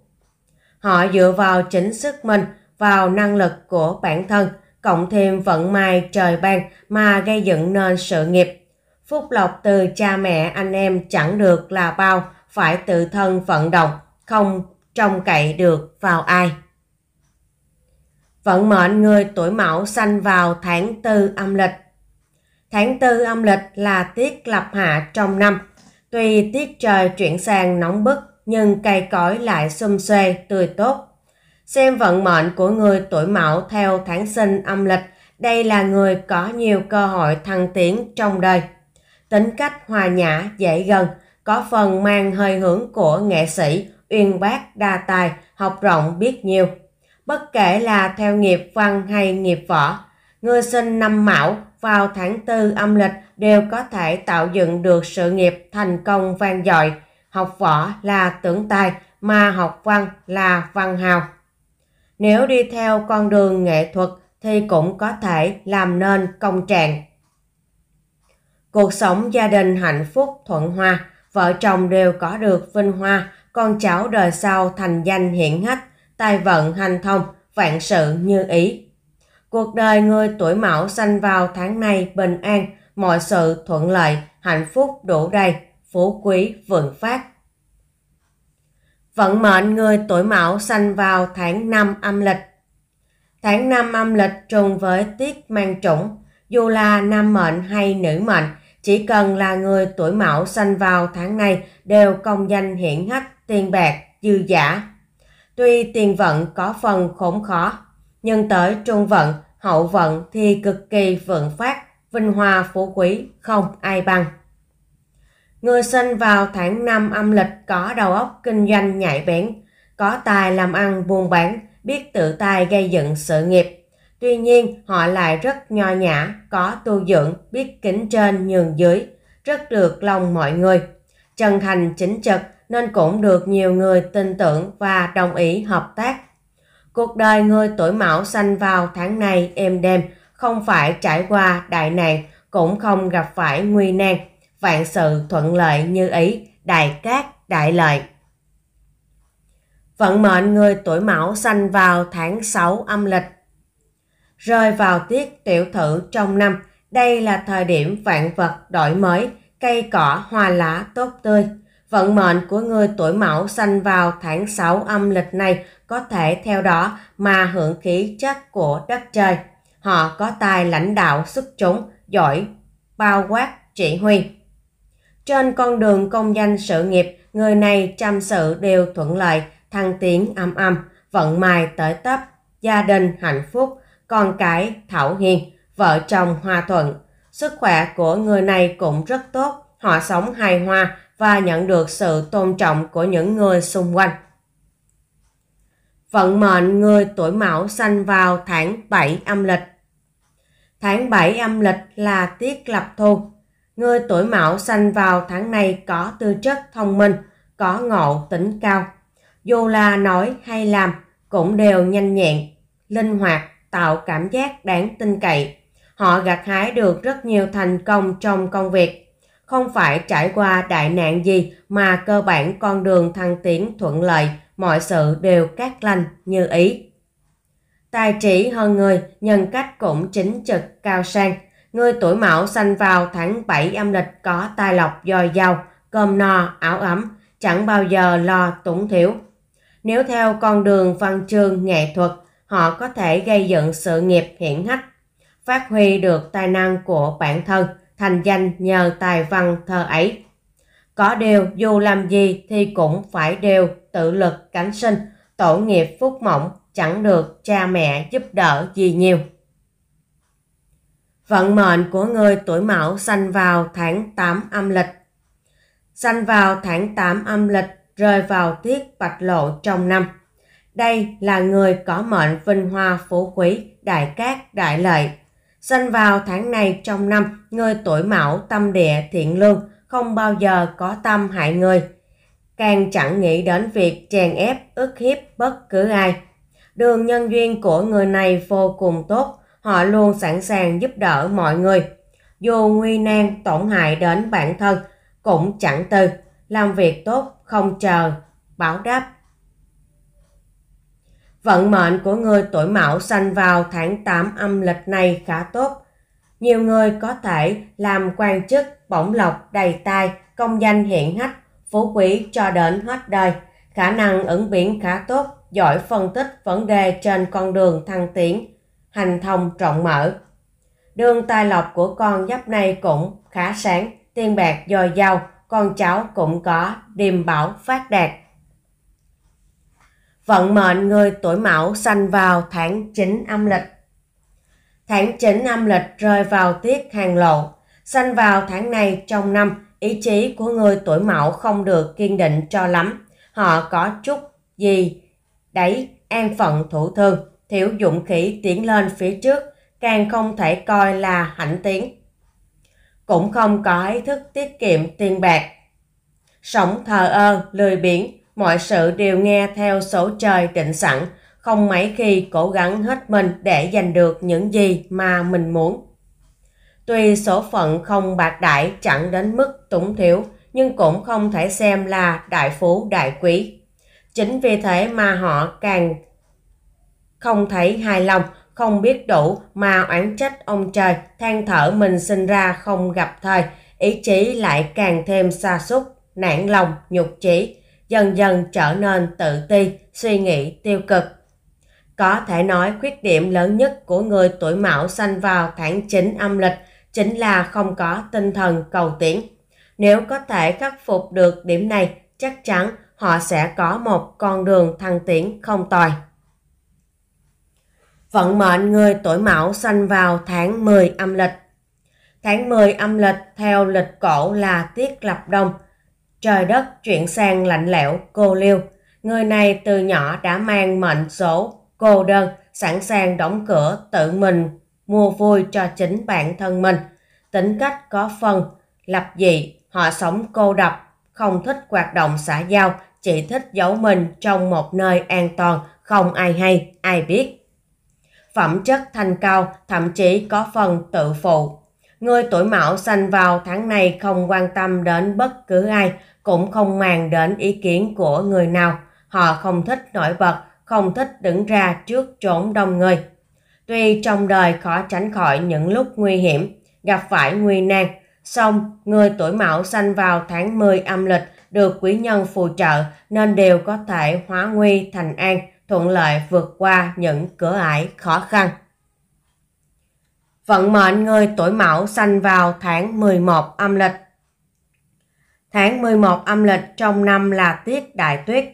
Họ dựa vào chính sức mình, vào năng lực của bản thân, cộng thêm vận may trời ban mà gây dựng nên sự nghiệp. Phúc lộc từ cha mẹ anh em chẳng được là bao, phải tự thân vận động, không trông cậy được vào ai. Vận mệnh người tuổi mão sanh vào tháng tư âm lịch. Tháng tư âm lịch là tiết lập hạ trong năm. Tuy tiết trời chuyển sang nóng bức nhưng cây cõi lại xum xuê, tươi tốt. Xem vận mệnh của người tuổi mão theo tháng sinh âm lịch, đây là người có nhiều cơ hội thăng tiến trong đời. Tính cách hòa nhã, dễ gần, có phần mang hơi hướng của nghệ sĩ, uyên bác, đa tài, học rộng biết nhiều. Bất kể là theo nghiệp văn hay nghiệp võ, người sinh năm mão vào tháng tư âm lịch đều có thể tạo dựng được sự nghiệp thành công vang dội – học võ là tưởng tài mà học văn là văn hào. Nếu đi theo con đường nghệ thuật thì cũng có thể làm nên công trạng. Cuộc sống gia đình hạnh phúc thuận hòa, vợ chồng đều có được vinh hoa, con cháu đời sau thành danh hiển hách, tài vận hành thông, vạn sự như ý. Cuộc đời người tuổi mão sanh vào tháng này bình an, mọi sự thuận lợi, hạnh phúc đủ đầy, phú quý vượng phát. Vận mệnh người tuổi mão sanh vào tháng 5 âm lịch. Tháng 5 âm lịch trùng với tiết mang trũng, dù là nam mệnh hay nữ mệnh, chỉ cần là người tuổi mão sanh vào tháng này đều công danh hiển hách, tiền bạc, dư giả. Tuy tiền vận có phần khổng khó, nhưng tới trung vận, hậu vận thì cực kỳ vượng phát, vinh hoa phú quý, không ai bằng. Người sinh vào tháng 5 âm lịch có đầu óc kinh doanh nhạy bén, có tài làm ăn buôn bán, biết tự tài gây dựng sự nghiệp. Tuy nhiên, họ lại rất nho nhã, có tu dưỡng, biết kính trên nhường dưới, rất được lòng mọi người. Chân thành chính trực nên cũng được nhiều người tin tưởng và đồng ý hợp tác. Cuộc đời người tuổi mão sanh vào tháng này êm đềm, không phải trải qua đại nạn, cũng không gặp phải nguy nan vạn sự thuận lợi như ý, đại cát, đại lợi. Vận mệnh người tuổi mão sanh vào tháng 6 âm lịch. Rơi vào tiết tiểu thử trong năm, đây là thời điểm vạn vật đổi mới, cây cỏ hoa lá tốt tươi. Vận mệnh của người tuổi mão sanh vào tháng 6 âm lịch này có thể theo đó mà hưởng khí chất của đất trời. Họ có tài lãnh đạo xuất chúng, giỏi, bao quát, chỉ huy trên con đường công danh sự nghiệp, người này chăm sự đều thuận lợi, thăng tiến âm âm, vận mài tới tấp, gia đình hạnh phúc, con cái thảo hiền, vợ chồng hòa thuận. Sức khỏe của người này cũng rất tốt, họ sống hài hòa và nhận được sự tôn trọng của những người xung quanh. Vận mệnh người tuổi mão sanh vào tháng 7 âm lịch. Tháng 7 âm lịch là tiết lập thu, Người tuổi mão sanh vào tháng này có tư chất thông minh, có ngộ tính cao. Dù là nói hay làm cũng đều nhanh nhẹn, linh hoạt, tạo cảm giác đáng tin cậy. Họ gặt hái được rất nhiều thành công trong công việc. Không phải trải qua đại nạn gì mà cơ bản con đường thăng tiến thuận lợi, mọi sự đều cát lành như ý. Tài trí hơn người, nhân cách cũng chính trực, cao sang – Người tuổi mão sanh vào tháng 7 âm lịch có tài lộc dồi dào, cơm no, áo ấm, chẳng bao giờ lo túng thiếu. Nếu theo con đường văn chương nghệ thuật, họ có thể gây dựng sự nghiệp hiển hách, phát huy được tài năng của bản thân, thành danh nhờ tài văn thơ ấy. Có điều dù làm gì thì cũng phải đều tự lực cánh sinh, tổ nghiệp phúc mỏng chẳng được cha mẹ giúp đỡ gì nhiều. Vận mệnh của người tuổi mão sanh vào tháng 8 âm lịch. Sanh vào tháng 8 âm lịch rơi vào tiết bạch lộ trong năm. Đây là người có mệnh vinh hoa phú quý, đại cát, đại lợi. Sinh vào tháng này trong năm, người tuổi mão tâm địa thiện lương, không bao giờ có tâm hại người. Càng chẳng nghĩ đến việc chèn ép, ức hiếp bất cứ ai. Đường nhân duyên của người này vô cùng tốt, họ luôn sẵn sàng giúp đỡ mọi người. Dù nguy nan tổn hại đến bản thân, cũng chẳng từ, làm việc tốt không chờ, báo đáp. Vận mệnh của người tuổi mão sanh vào tháng 8 âm lịch này khá tốt. Nhiều người có thể làm quan chức, bổng lộc, đầy tài, công danh hiện hách, phú quý cho đến hết đời. Khả năng ứng biến khá tốt, giỏi phân tích vấn đề trên con đường thăng tiến hành thông trọng mở. Đường tài lộc của con giáp này cũng khá sáng, tiền bạc dồi dào, con cháu cũng có điềm bảo phát đạt. Vận mệnh người tuổi mão sanh vào tháng 9 âm lịch. Tháng 9 âm lịch rơi vào tiết hàng lộ. Sanh vào tháng này trong năm, ý chí của người tuổi mão không được kiên định cho lắm. Họ có chút gì đấy an phận thủ thường thiếu dũng khí tiến lên phía trước, càng không thể coi là hạnh tiến. Cũng không có ý thức tiết kiệm tiền bạc. Sống thờ ơ, lười biếng, mọi sự đều nghe theo số trời định sẵn, không mấy khi cố gắng hết mình để giành được những gì mà mình muốn. Tuy số phận không bạc đại chẳng đến mức túng thiếu, nhưng cũng không thể xem là đại phú đại quý. Chính vì thế mà họ càng không thấy hài lòng, không biết đủ mà oán trách ông trời, than thở mình sinh ra không gặp thời, ý chí lại càng thêm xa xúc, nản lòng, nhục chí, dần dần trở nên tự ti, suy nghĩ tiêu cực. Có thể nói khuyết điểm lớn nhất của người tuổi mão sanh vào tháng 9 âm lịch chính là không có tinh thần cầu tiến. Nếu có thể khắc phục được điểm này, chắc chắn họ sẽ có một con đường thăng tiến không tồi vận mệnh người tuổi mão sanh vào tháng 10 âm lịch. Tháng 10 âm lịch theo lịch cổ là tiết lập đông. Trời đất chuyển sang lạnh lẽo, cô liêu. Người này từ nhỏ đã mang mệnh số, cô đơn, sẵn sàng đóng cửa tự mình mua vui cho chính bản thân mình. Tính cách có phần, lập dị, họ sống cô độc, không thích hoạt động xã giao, chỉ thích giấu mình trong một nơi an toàn, không ai hay, ai biết phẩm chất thanh cao, thậm chí có phần tự phụ. Người tuổi mão sanh vào tháng này không quan tâm đến bất cứ ai, cũng không màng đến ý kiến của người nào. Họ không thích nổi bật, không thích đứng ra trước chốn đông người. Tuy trong đời khó tránh khỏi những lúc nguy hiểm, gặp phải nguy nan, song người tuổi mão sanh vào tháng 10 âm lịch được quý nhân phù trợ nên đều có thể hóa nguy thành an, thuận lợi vượt qua những cửa ải khó khăn. Vận mệnh người tuổi mão sanh vào tháng 11 âm lịch. Tháng 11 âm lịch trong năm là tiết đại tuyết.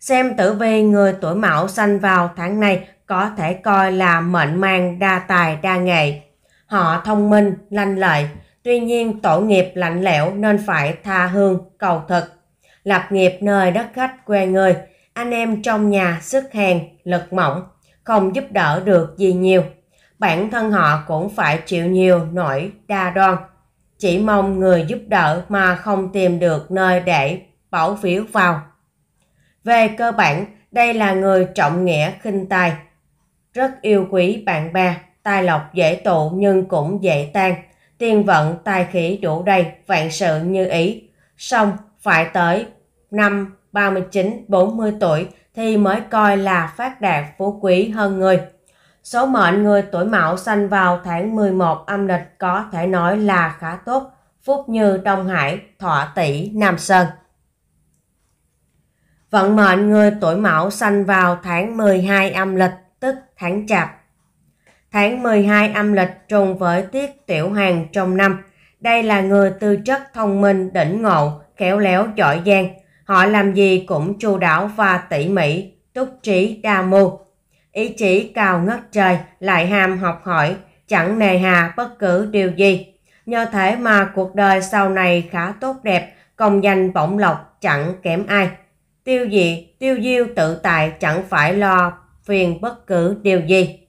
Xem tử vi người tuổi mão sanh vào tháng này có thể coi là mệnh mang đa tài đa nghệ. Họ thông minh, lanh lợi, tuy nhiên tổ nghiệp lạnh lẽo nên phải tha hương, cầu thực, lập nghiệp nơi đất khách quê người – anh em trong nhà sức hèn, lực mỏng, không giúp đỡ được gì nhiều. Bản thân họ cũng phải chịu nhiều nỗi đa đoan. Chỉ mong người giúp đỡ mà không tìm được nơi để bỏ phiếu vào. Về cơ bản, đây là người trọng nghĩa khinh tài. Rất yêu quý bạn bè, tài lộc dễ tụ nhưng cũng dễ tan. Tiên vận tài khí đủ đầy, vạn sự như ý. Xong, phải tới năm 39, 40 tuổi thì mới coi là phát đạt phú quý hơn người. Số mệnh người tuổi mão sanh vào tháng 11 âm lịch có thể nói là khá tốt, phúc như Đông Hải, Thọ Tỷ, Nam Sơn. Vận mệnh người tuổi mão sanh vào tháng 12 âm lịch, tức tháng chạp. Tháng 12 âm lịch trùng với tiết tiểu hàng trong năm. Đây là người tư chất thông minh, đỉnh ngộ, khéo léo, giỏi giang, Họ làm gì cũng chu đáo và tỉ mỉ, túc trí đa mưu. Ý chí cao ngất trời, lại ham học hỏi, chẳng nề hà bất cứ điều gì. Nhờ thế mà cuộc đời sau này khá tốt đẹp, công danh bổng lộc chẳng kém ai. Tiêu dị, tiêu diêu tự tại chẳng phải lo phiền bất cứ điều gì.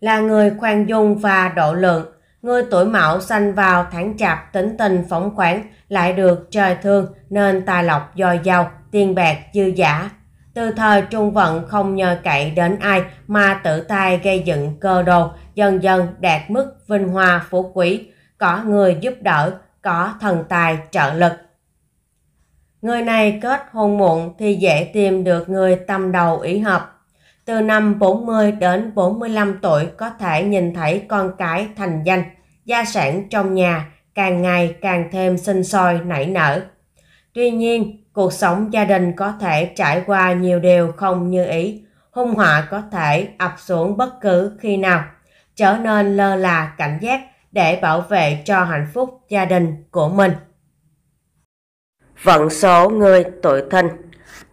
Là người khoan dung và độ lượng, Người tuổi mão sanh vào tháng chạp tính tình phóng khoáng, lại được trời thương nên tài lộc dồi dào, tiền bạc dư giả. Từ thời trung vận không nhờ cậy đến ai mà tự tay gây dựng cơ đồ, dần dần đạt mức vinh hoa phú quý, có người giúp đỡ, có thần tài trợ lực. Người này kết hôn muộn thì dễ tìm được người tâm đầu ý hợp, từ năm 40 đến 45 tuổi có thể nhìn thấy con cái thành danh, gia sản trong nhà càng ngày càng thêm sinh sôi nảy nở. Tuy nhiên, cuộc sống gia đình có thể trải qua nhiều điều không như ý, hung họa có thể ập xuống bất cứ khi nào, trở nên lơ là cảnh giác để bảo vệ cho hạnh phúc gia đình của mình. Vận số người tuổi thân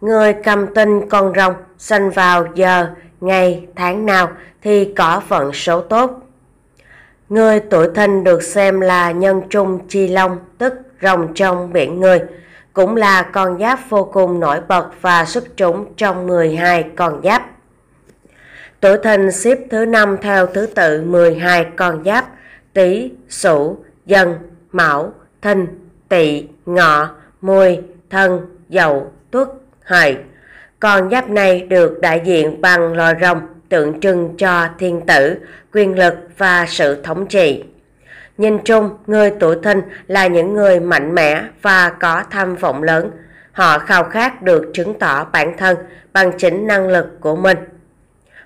người cầm tinh con rồng sanh vào giờ, ngày, tháng nào thì có vận số tốt. Người tuổi thìn được xem là nhân trung chi long, tức rồng trong biển người, cũng là con giáp vô cùng nổi bật và xuất chúng trong 12 con giáp. Tuổi thìn xếp thứ năm theo thứ tự 12 con giáp, tý, sửu, dần, mão, thìn, tỵ, ngọ, mùi, thân, dậu, tuất, hỏi con giáp này được đại diện bằng loài rồng tượng trưng cho thiên tử, quyền lực và sự thống trị. Nhìn chung, người tuổi thìn là những người mạnh mẽ và có tham vọng lớn. Họ khao khát được chứng tỏ bản thân bằng chính năng lực của mình.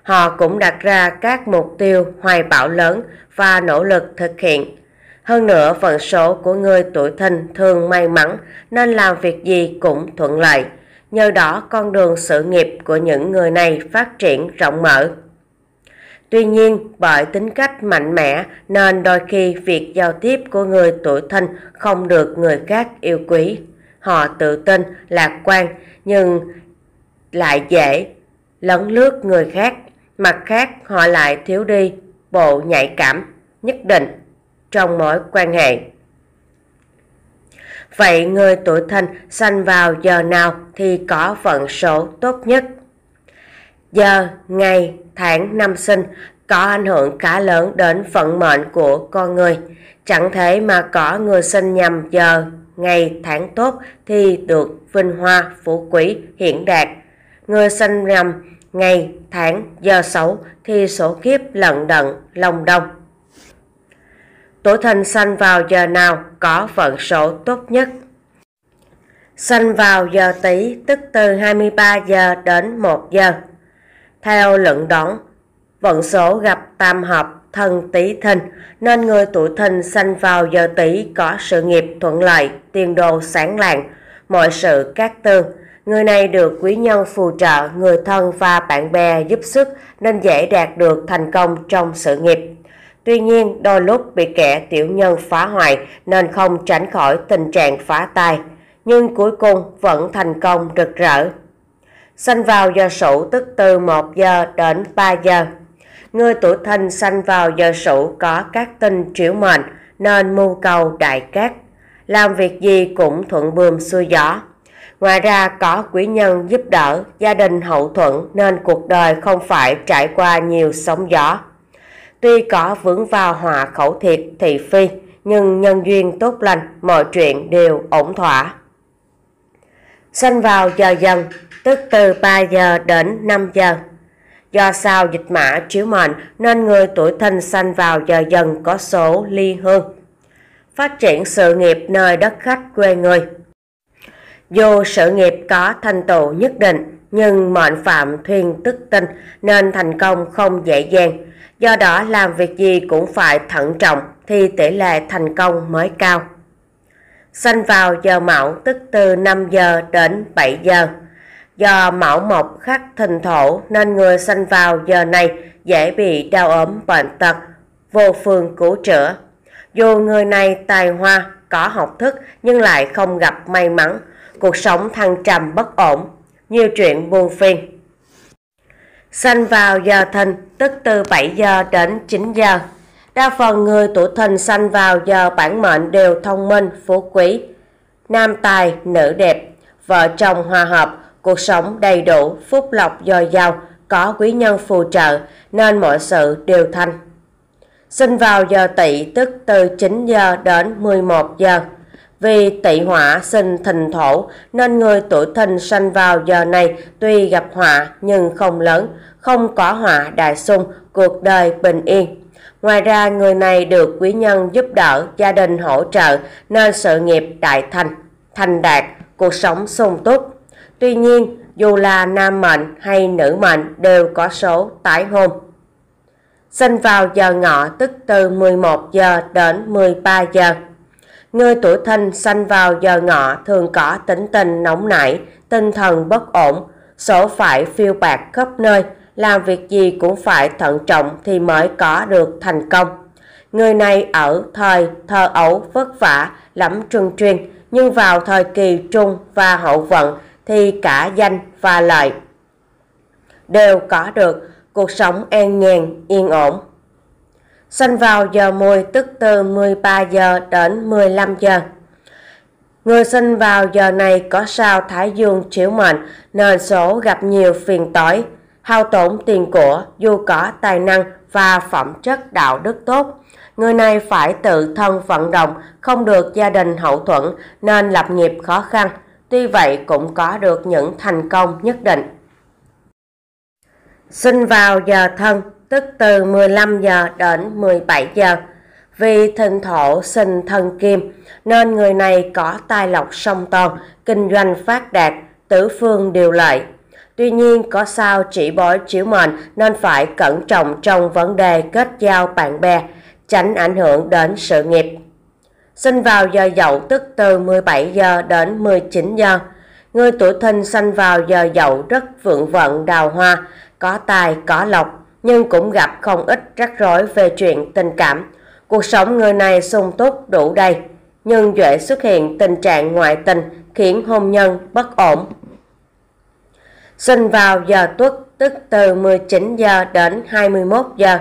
Họ cũng đặt ra các mục tiêu hoài bão lớn và nỗ lực thực hiện. Hơn nữa, phần số của người tuổi thìn thường may mắn nên làm việc gì cũng thuận lợi nhờ đó con đường sự nghiệp của những người này phát triển rộng mở. Tuy nhiên, bởi tính cách mạnh mẽ nên đôi khi việc giao tiếp của người tuổi thìn không được người khác yêu quý. Họ tự tin, lạc quan nhưng lại dễ lấn lướt người khác. Mặt khác, họ lại thiếu đi bộ nhạy cảm nhất định trong mối quan hệ. Vậy người tuổi thìn sanh vào giờ nào thì có vận số tốt nhất? Giờ, ngày, tháng năm sinh có ảnh hưởng khá lớn đến vận mệnh của con người. Chẳng thể mà có người sinh nhầm giờ, ngày, tháng tốt thì được vinh hoa, phú quý, hiển đạt. Người sinh nhầm ngày, tháng, giờ xấu thì số kiếp lận đận, lòng đồng tuổi thìn sanh vào giờ nào có vận số tốt nhất? Sanh vào giờ tý tức từ 23 giờ đến 1 giờ. Theo luận đoán, vận số gặp tam hợp thân tý thìn nên người tuổi thìn sanh vào giờ tý có sự nghiệp thuận lợi, tiền đồ sáng lạng, mọi sự cát tường. Người này được quý nhân phù trợ, người thân và bạn bè giúp sức nên dễ đạt được thành công trong sự nghiệp. Tuy nhiên, đôi lúc bị kẻ tiểu nhân phá hoại nên không tránh khỏi tình trạng phá tai, nhưng cuối cùng vẫn thành công rực rỡ. Sanh vào giờ sửu tức từ 1 giờ đến 3 giờ. Người tuổi Thân sanh vào giờ sửu có các tinh triệu mệnh nên mưu cầu đại cát, làm việc gì cũng thuận buồm xuôi gió. Ngoài ra có quý nhân giúp đỡ, gia đình hậu thuận nên cuộc đời không phải trải qua nhiều sóng gió. Tuy có vướng vào hòa khẩu thiệt thị phi, nhưng nhân duyên tốt lành, mọi chuyện đều ổn thỏa. sinh vào giờ dần, tức từ 3 giờ đến 5 giờ. Do sao dịch mã chiếu mệnh nên người tuổi thìn sinh vào giờ dần có số ly hương. Phát triển sự nghiệp nơi đất khách quê người. Dù sự nghiệp có thành tựu nhất định, nhưng mệnh phạm thuyền tức tinh nên thành công không dễ dàng. Do đó làm việc gì cũng phải thận trọng thì tỷ lệ thành công mới cao. Sinh vào giờ mão tức từ 5 giờ đến 7 giờ. Do mão mộc khắc thìn thổ nên người sinh vào giờ này dễ bị đau ốm bệnh tật, vô phương cứu chữa. Dù người này tài hoa, có học thức nhưng lại không gặp may mắn, cuộc sống thăng trầm bất ổn, nhiều chuyện buồn phiền sanh vào giờ thìn, tức từ 7 giờ đến 9 giờ. Đa phần người tuổi thìn sanh vào giờ bản mệnh đều thông minh, phú quý, nam tài, nữ đẹp, vợ chồng hòa hợp, cuộc sống đầy đủ, phúc lộc dồi dào, có quý nhân phù trợ nên mọi sự đều thành. Sinh vào giờ tỵ tức từ 9 giờ đến 11 giờ. Vì tị họa sinh thình thổ nên người tuổi thìn sanh vào giờ này tuy gặp họa nhưng không lớn, không có họa đại xung, cuộc đời bình yên. Ngoài ra người này được quý nhân giúp đỡ, gia đình hỗ trợ nên sự nghiệp đại thành, thành đạt, cuộc sống sung túc. Tuy nhiên, dù là nam mệnh hay nữ mệnh đều có số tái hôn. Sinh vào giờ ngọ tức từ 11 giờ đến 13 giờ. Người tuổi thìn sanh vào giờ ngọ thường có tính tình nóng nảy, tinh thần bất ổn, sổ phải phiêu bạc khắp nơi, làm việc gì cũng phải thận trọng thì mới có được thành công. Người này ở thời thơ ấu vất vả, lắm trừng truyền, nhưng vào thời kỳ trung và hậu vận thì cả danh và lợi đều có được cuộc sống an nhàn, yên ổn sinh vào giờ mùi tức từ 13 giờ đến 15 giờ. Người sinh vào giờ này có sao thái dương chiếu mệnh nên số gặp nhiều phiền toái, hao tổn tiền của dù có tài năng và phẩm chất đạo đức tốt. Người này phải tự thân vận động, không được gia đình hậu thuẫn nên lập nghiệp khó khăn, tuy vậy cũng có được những thành công nhất định. Sinh vào giờ thân tức từ 15 giờ đến 17 giờ. Vì thần thổ sinh thần kim, nên người này có tài lộc song toàn, kinh doanh phát đạt, tứ phương điều lợi. Tuy nhiên, có sao chỉ bói chiếu mệnh nên phải cẩn trọng trong vấn đề kết giao bạn bè, tránh ảnh hưởng đến sự nghiệp. Sinh vào giờ dậu tức từ 17 giờ đến 19 giờ. Người tuổi thìn sinh vào giờ dậu rất vượng vận đào hoa, có tài có lộc, nhưng cũng gặp không ít rắc rối về chuyện tình cảm. Cuộc sống người này sung túc đủ đầy, nhưng Duệ xuất hiện tình trạng ngoại tình khiến hôn nhân bất ổn. Sinh vào giờ tuất tức từ 19 giờ đến 21 giờ.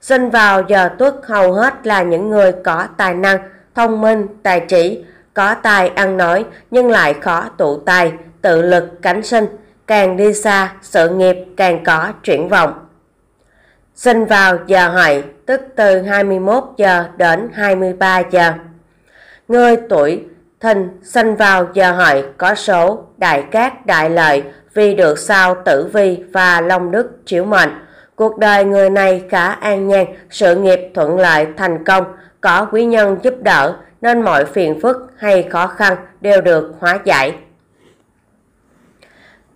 Sinh vào giờ tuất hầu hết là những người có tài năng, thông minh, tài trí, có tài ăn nói nhưng lại khó tụ tài, tự lực cánh sinh, càng đi xa, sự nghiệp càng có triển vọng. Sinh vào giờ hợi, tức từ 21 giờ đến 23 giờ. Người tuổi thìn sinh vào giờ hợi có số đại cát đại lợi vì được sao tử vi và long đức chiếu mệnh. Cuộc đời người này khá an nhàn, sự nghiệp thuận lợi thành công, có quý nhân giúp đỡ nên mọi phiền phức hay khó khăn đều được hóa giải.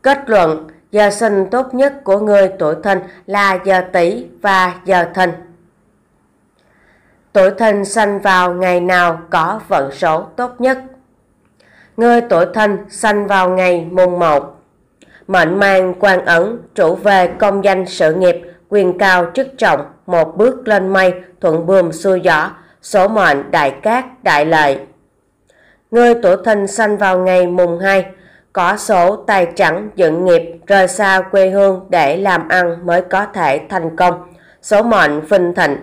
Kết luận giờ sinh tốt nhất của người tuổi thìn là giờ tỷ và giờ thìn. Tuổi thìn sanh vào ngày nào có vận số tốt nhất? Người tuổi thìn sanh vào ngày mùng 1. Mệnh mang quan ẩn, chủ về công danh sự nghiệp, quyền cao chức trọng, một bước lên mây, thuận buồm xuôi gió, số mệnh đại cát đại lợi. Người tuổi thìn sanh vào ngày mùng 2, có số tài trắng dựng nghiệp rời xa quê hương để làm ăn mới có thể thành công. Số mệnh phình thịnh,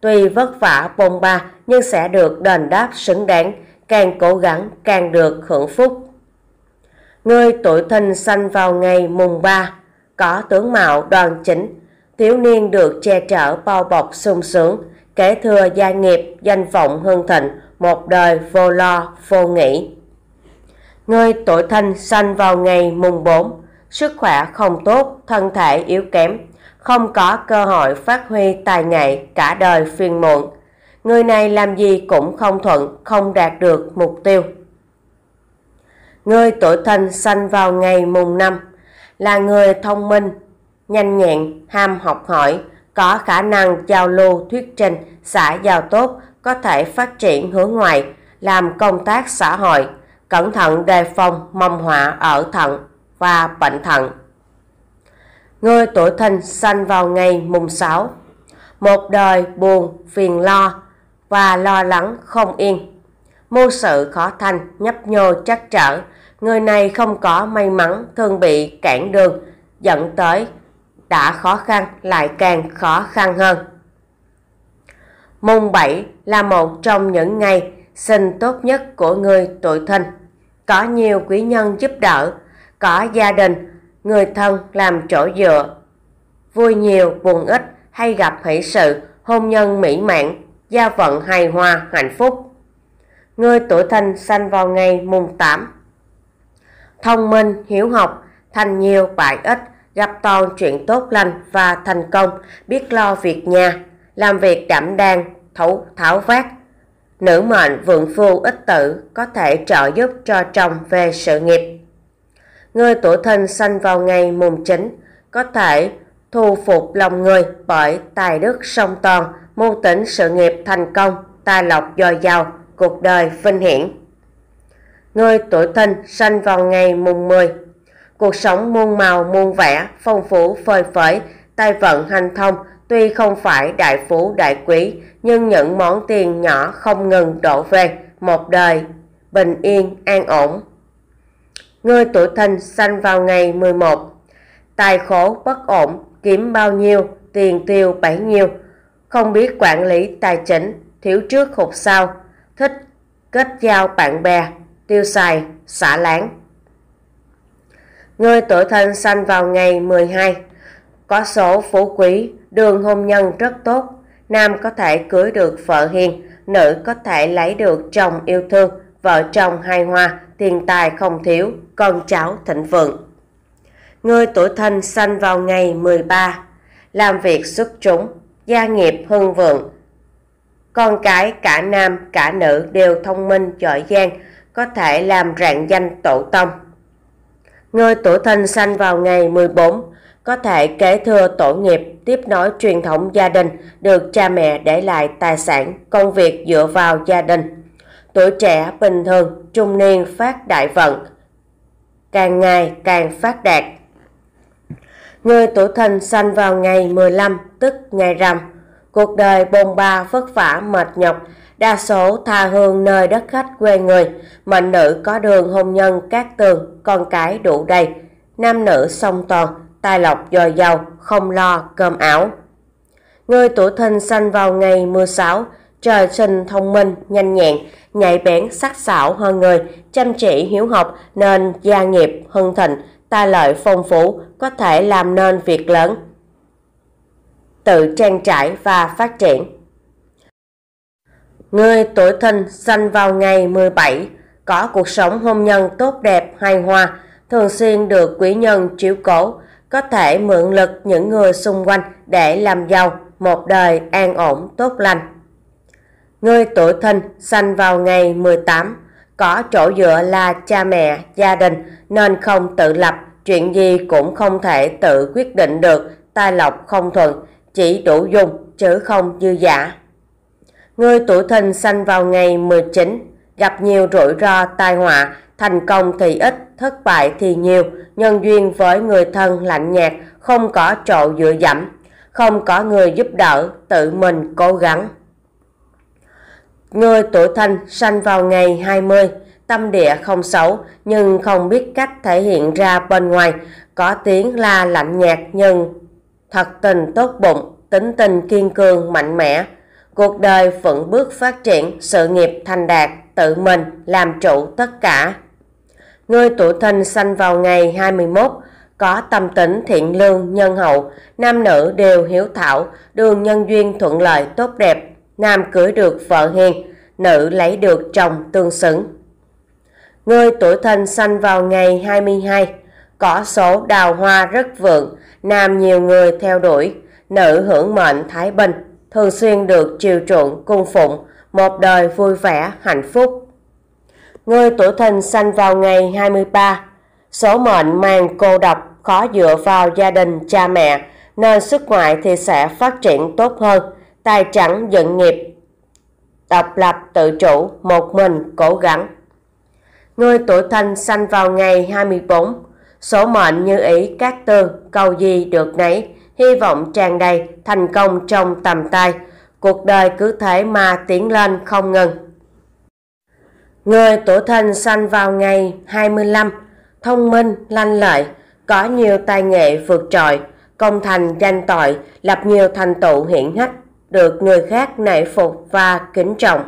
tuy vất vả bôn ba nhưng sẽ được đền đáp xứng đáng, càng cố gắng càng được hưởng phúc. người tuổi thìn sanh vào ngày mùng ba có tướng mạo đoàn chính, thiếu niên được che chở bao bọc sung sướng, kế thừa gia nghiệp, danh vọng hưng thịnh, một đời vô lo, vô nghĩ. Người tuổi thân sanh vào ngày mùng 4, sức khỏe không tốt, thân thể yếu kém, không có cơ hội phát huy tài nghệ cả đời phiền muộn. Người này làm gì cũng không thuận, không đạt được mục tiêu. Người tuổi thân sanh vào ngày mùng 5 là người thông minh, nhanh nhẹn, ham học hỏi, có khả năng giao lưu thuyết trình, xã giao tốt, có thể phát triển hướng ngoại, làm công tác xã hội, cẩn thận đề phòng mầm họa ở thận và bệnh thận. Người tuổi thìn sanh vào ngày mùng 6, một đời buồn, phiền lo và lo lắng không yên. Mưu sự khó thành, nhấp nhô chắc trở, người này không có may mắn thường bị cản đường dẫn tới đã khó khăn lại càng khó khăn hơn. Mùng 7 là một trong những ngày xin tốt nhất của người tuổi thân. Có nhiều quý nhân giúp đỡ, có gia đình, người thân làm chỗ dựa. Vui nhiều, buồn ít hay gặp hỷ sự, hôn nhân mỹ mãn, gia vận hài hòa, hạnh phúc. Người tuổi thân sanh vào ngày mùng 8. Thông minh, hiếu học, thành nhiều bại ít, gặp toàn chuyện tốt lành và thành công, biết lo việc nhà, làm việc đảm đang, thấu tháo vát, nữ mệnh vượng phu ít tử có thể trợ giúp cho chồng về sự nghiệp. Người tuổi thân sanh vào ngày mùng 9 có thể thu phục lòng người bởi tài đức song toàn, mưu tính sự nghiệp thành công, tài lộc dồi dào, cuộc đời vinh hiển. Người tuổi thân sanh vào ngày mùng 10 cuộc sống muôn màu muôn vẻ, phong phú phơi phới, tài vận hành thông, Tuy không phải đại phú đại quý, nhưng những món tiền nhỏ không ngừng đổ về, một đời, bình yên, an ổn. người tuổi thìn sanh vào ngày 11, tài khổ bất ổn, kiếm bao nhiêu, tiền tiêu bấy nhiêu, không biết quản lý tài chính, thiếu trước hụt sau, thích kết giao bạn bè, tiêu xài, xả láng. người tuổi thân sanh vào ngày 12, có số phú quý, đường hôn nhân rất tốt. Nam có thể cưới được vợ hiền, nữ có thể lấy được chồng yêu thương, vợ chồng hài hòa, tiền tài không thiếu, con cháu thịnh vượng. Người tuổi thân sanh vào ngày 13, làm việc xuất chúng, gia nghiệp hưng vượng. Con cái cả nam cả nữ đều thông minh, giỏi giang, có thể làm rạng danh tổ tông. Người tuổi thân sanh vào ngày 14, có thể kế thừa tổ nghiệp, tiếp nối truyền thống gia đình, được cha mẹ để lại tài sản, công việc dựa vào gia đình. Tuổi trẻ bình thường, trung niên phát đại vận, càng ngày càng phát đạt. Người tuổi thìn sanh vào ngày 15, tức ngày rằm. Cuộc đời bồn ba vất vả mệt nhọc, đa số tha hương nơi đất khách quê người, mệnh nữ có đường hôn nhân các tường, con cái đủ đầy, nam nữ song toàn tài lộc dồi dào, không lo cơm áo Người tuổi thìn sanh vào ngày 16, trời sinh thông minh, nhanh nhẹn, nhạy bén, sắc sảo hơn người, chăm chỉ hiếu học nên gia nghiệp hưng thịnh, tài lợi phong phú, có thể làm nên việc lớn. Tự trang trải và phát triển. Người tuổi thìn sanh vào ngày 17, có cuộc sống hôn nhân tốt đẹp, hài hòa, thường xuyên được quý nhân chiếu cố, có thể mượn lực những người xung quanh để làm giàu một đời an ổn tốt lành. Người tuổi thìn sanh vào ngày 18, có chỗ dựa là cha mẹ, gia đình nên không tự lập, chuyện gì cũng không thể tự quyết định được, tai lộc không thuận, chỉ đủ dùng chứ không dư giả. Người tuổi thìn sanh vào ngày 19, gặp nhiều rủi ro tai họa thành công thì ít, thất bại thì nhiều, nhân duyên với người thân lạnh nhạt, không có chỗ dựa dẫm, không có người giúp đỡ, tự mình cố gắng. Người tuổi thanh sanh vào ngày 20, tâm địa không xấu nhưng không biết cách thể hiện ra bên ngoài, có tiếng là lạnh nhạt nhưng thật tình tốt bụng, tính tình kiên cường mạnh mẽ. Cuộc đời vững bước phát triển, sự nghiệp thành đạt, tự mình làm chủ tất cả Người tuổi thìn sanh vào ngày 21, có tâm tính thiện lương, nhân hậu, nam nữ đều hiếu thảo, đường nhân duyên thuận lợi tốt đẹp, nam cưới được vợ hiền, nữ lấy được chồng tương xứng. Người tuổi thìn sanh vào ngày 22, có số đào hoa rất vượng, nam nhiều người theo đuổi, nữ hưởng mệnh thái bình, thường xuyên được chiều chuộng cung phụng, một đời vui vẻ, hạnh phúc. Người tuổi Thìn sanh vào ngày 23. Số mệnh mang cô độc, khó dựa vào gia đình, cha mẹ, nên sức ngoại thì sẽ phát triển tốt hơn, tài chẳng dựng nghiệp, độc lập tự chủ, một mình, cố gắng. Người tuổi Thìn sanh vào ngày 24, số mệnh như ý các tương, cầu gì được nấy, hy vọng tràn đầy, thành công trong tầm tay, cuộc đời cứ thế mà tiến lên không ngừng. Người tuổi thần sanh vào ngày 25, thông minh, lanh lợi, có nhiều tài nghệ vượt trội, công thành danh tội, lập nhiều thành tựu hiển hách, được người khác nể phục và kính trọng.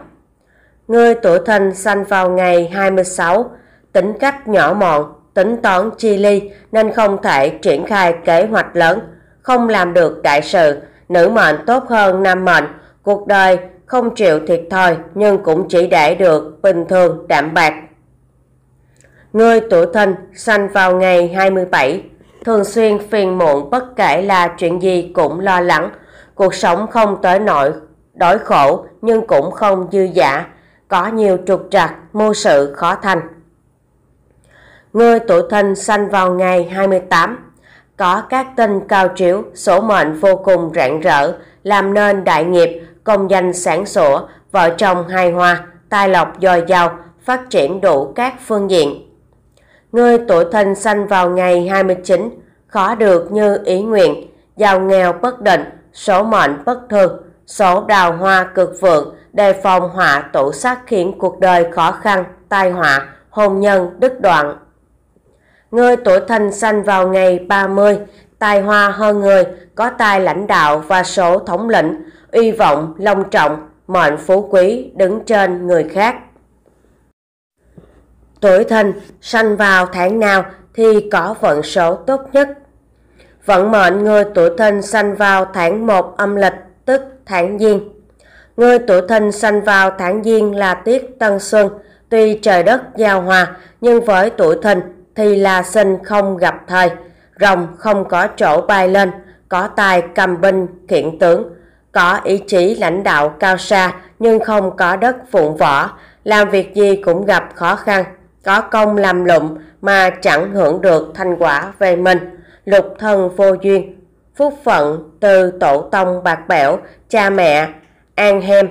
Người tuổi thân sanh vào ngày 26, tính cách nhỏ mọn, tính toán chi ly nên không thể triển khai kế hoạch lớn, không làm được đại sự, nữ mệnh tốt hơn nam mệnh, cuộc đời không chịu thiệt thòi nhưng cũng chỉ để được bình thường đạm bạc. Người tuổi thân sanh vào ngày 27, thường xuyên phiền muộn bất kể là chuyện gì cũng lo lắng, cuộc sống không tới nỗi đói khổ nhưng cũng không dư giả có nhiều trục trặc, mưu sự khó thành. Người tuổi thân sanh vào ngày 28, có các tinh cao chiếu số mệnh vô cùng rạng rỡ, làm nên đại nghiệp, công danh sản sủa, vợ chồng hài hòa, tài lộc dồi dào, phát triển đủ các phương diện. người tuổi thân sanh vào ngày 29, khó được như ý nguyện, giàu nghèo bất định, số mệnh bất thường, số đào hoa cực vượng, đề phòng họa tổ sát khiến cuộc đời khó khăn, tai họa, hôn nhân đứt đoạn. người tuổi thân sanh vào ngày 30, tài hoa hơn người, có tài lãnh đạo và số thống lĩnh, uy vọng, long trọng, mệnh phú quý đứng trên người khác. Tuổi thìn sanh vào tháng nào thì có vận số tốt nhất. Vận mệnh người tuổi thìn sanh vào tháng 1 âm lịch tức tháng Giêng. Người tuổi thìn sanh vào tháng Giêng là tiết Tân Xuân, tuy trời đất giao hòa nhưng với tuổi thìn thì là sinh không gặp thời, rồng không có chỗ bay lên, có tài cầm binh khiển tướng, có ý chí lãnh đạo cao xa nhưng không có đất phụng võ, làm việc gì cũng gặp khó khăn, có công làm lụng mà chẳng hưởng được thành quả về mình, lục thân vô duyên, phúc phận từ tổ tông bạc bẽo, cha mẹ, an hem,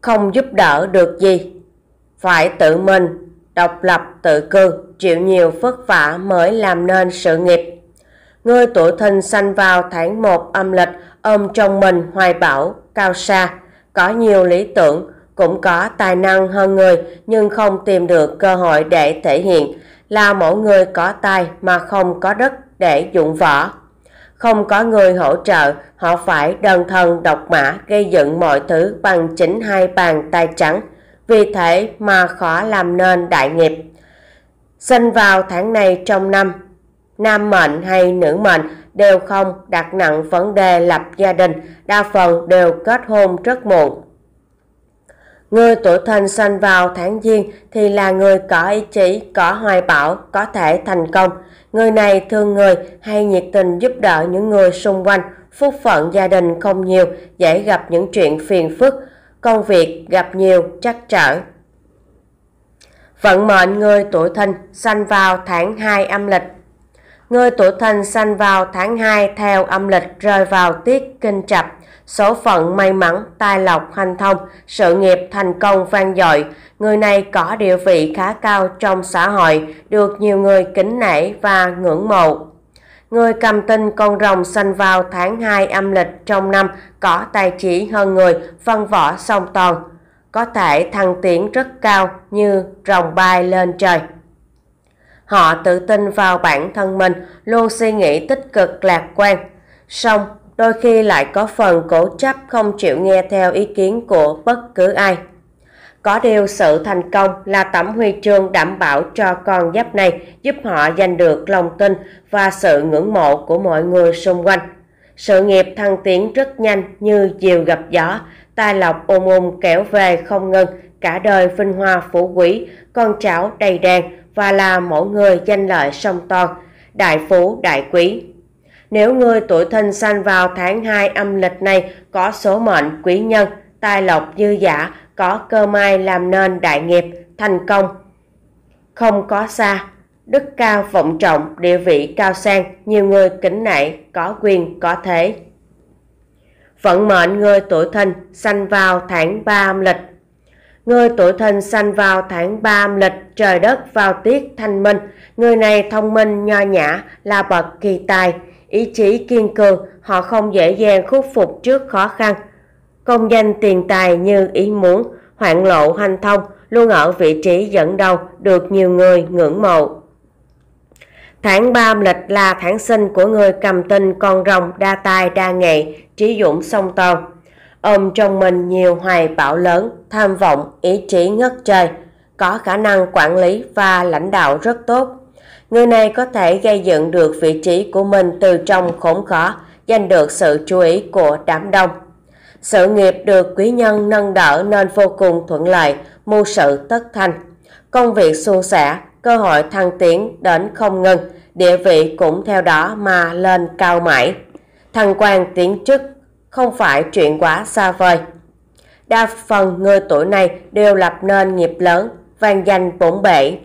không giúp đỡ được gì. Phải tự mình, độc lập tự cư, chịu nhiều vất vả mới làm nên sự nghiệp. Ngươi tuổi thìn sanh vào tháng 1 âm lịch ôm trong mình hoài bão, cao xa, có nhiều lý tưởng, cũng có tài năng hơn người nhưng không tìm được cơ hội để thể hiện, là mỗi người có tài mà không có đất để dụng võ. Không có người hỗ trợ, họ phải đơn thân độc mã gây dựng mọi thứ bằng chính hai bàn tay trắng, vì thế mà khó làm nên đại nghiệp. Sinh vào tháng này trong năm, nam mệnh hay nữ mệnh đều không đặt nặng vấn đề lập gia đình, đa phần đều kết hôn rất muộn. Người tuổi thìn sinh vào tháng giêng thì là người có ý chí, có hoài bão, có thể thành công. Người này thương người hay nhiệt tình giúp đỡ những người xung quanh, phúc phận gia đình không nhiều, dễ gặp những chuyện phiền phức, công việc gặp nhiều trắc trở. Vận mệnh người tuổi thìn sinh vào tháng 2 âm lịch Người tuổi thìn sanh vào tháng 2 theo âm lịch rơi vào tiết kinh trập, số phận may mắn, tài lộc hành thông, sự nghiệp thành công vang dội. Người này có địa vị khá cao trong xã hội, được nhiều người kính nể và ngưỡng mộ. Người cầm tinh con rồng sanh vào tháng 2 âm lịch trong năm có tài chỉ hơn người, văn võ song toàn. Có thể thăng tiến rất cao như rồng bay lên trời. Họ tự tin vào bản thân mình, luôn suy nghĩ tích cực lạc quan. Song, đôi khi lại có phần cố chấp không chịu nghe theo ý kiến của bất cứ ai. Có điều sự thành công là tấm huy chương đảm bảo cho con giáp này giúp họ giành được lòng tin và sự ngưỡng mộ của mọi người xung quanh. Sự nghiệp thăng tiến rất nhanh như diều gặp gió, tài lộc ôm ôm kéo về không ngừng, cả đời vinh hoa phú quý, con cháu đầy đàn, và là mỗi người danh lợi song toàn, đại phú đại quý. Nếu người tuổi thân sanh vào tháng 2 âm lịch này có số mệnh quý nhân, tài lộc dư giả, có cơ may làm nên đại nghiệp, thành công. Không có xa, đức cao vọng trọng, địa vị cao sang, nhiều người kính nể, có quyền, có thế. Vận mệnh người tuổi thân sanh vào tháng 3 âm lịch Người tuổi thìn sanh vào tháng 3 âm lịch, trời đất vào tiết thanh minh. Người này thông minh, nho nhã, là bậc kỳ tài, ý chí kiên cường, họ không dễ dàng khuất phục trước khó khăn. Công danh tiền tài như ý muốn, hoạn lộ hành thông, luôn ở vị trí dẫn đầu, được nhiều người ngưỡng mộ. Tháng 3 âm lịch là tháng sinh của người cầm tinh con rồng đa tài đa nghệ, trí dũng song toàn ôm trong mình nhiều hoài bão lớn, tham vọng, ý chí ngất trời, có khả năng quản lý và lãnh đạo rất tốt. Người này có thể gây dựng được vị trí của mình từ trong khốn khó, giành được sự chú ý của đám đông. Sự nghiệp được quý nhân nâng đỡ nên vô cùng thuận lợi, mưu sự tất thành. Công việc suôn sẻ, cơ hội thăng tiến đến không ngừng, địa vị cũng theo đó mà lên cao mãi. Thăng quan tiến chức không phải chuyện quá xa vời. Đa phần người tuổi này đều lập nên nghiệp lớn, vang danh bổn bể.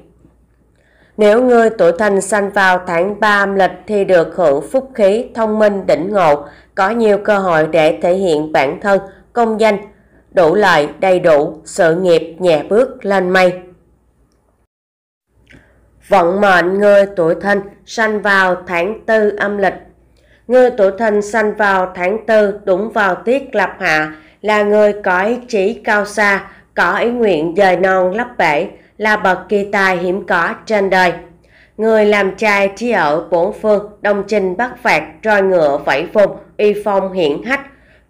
Nếu người tuổi thân sanh vào tháng 3 âm lịch thì được hưởng phúc khí, thông minh, đỉnh ngộ, có nhiều cơ hội để thể hiện bản thân, công danh, đủ lợi, đầy đủ, sự nghiệp nhẹ bước lên mây. Vận mệnh người tuổi thân sanh vào tháng 4 âm lịch người tuổi thần sanh vào tháng tư đúng vào tiết lập hạ, là người có ý chí cao xa, có ý nguyện dời non lấp bể, là bậc kỳ tài hiếm có trên đời. Người làm trai trí ở bốn phương, đông trình bắc phạt, roi ngựa vẫy vùng, y phong hiển hách.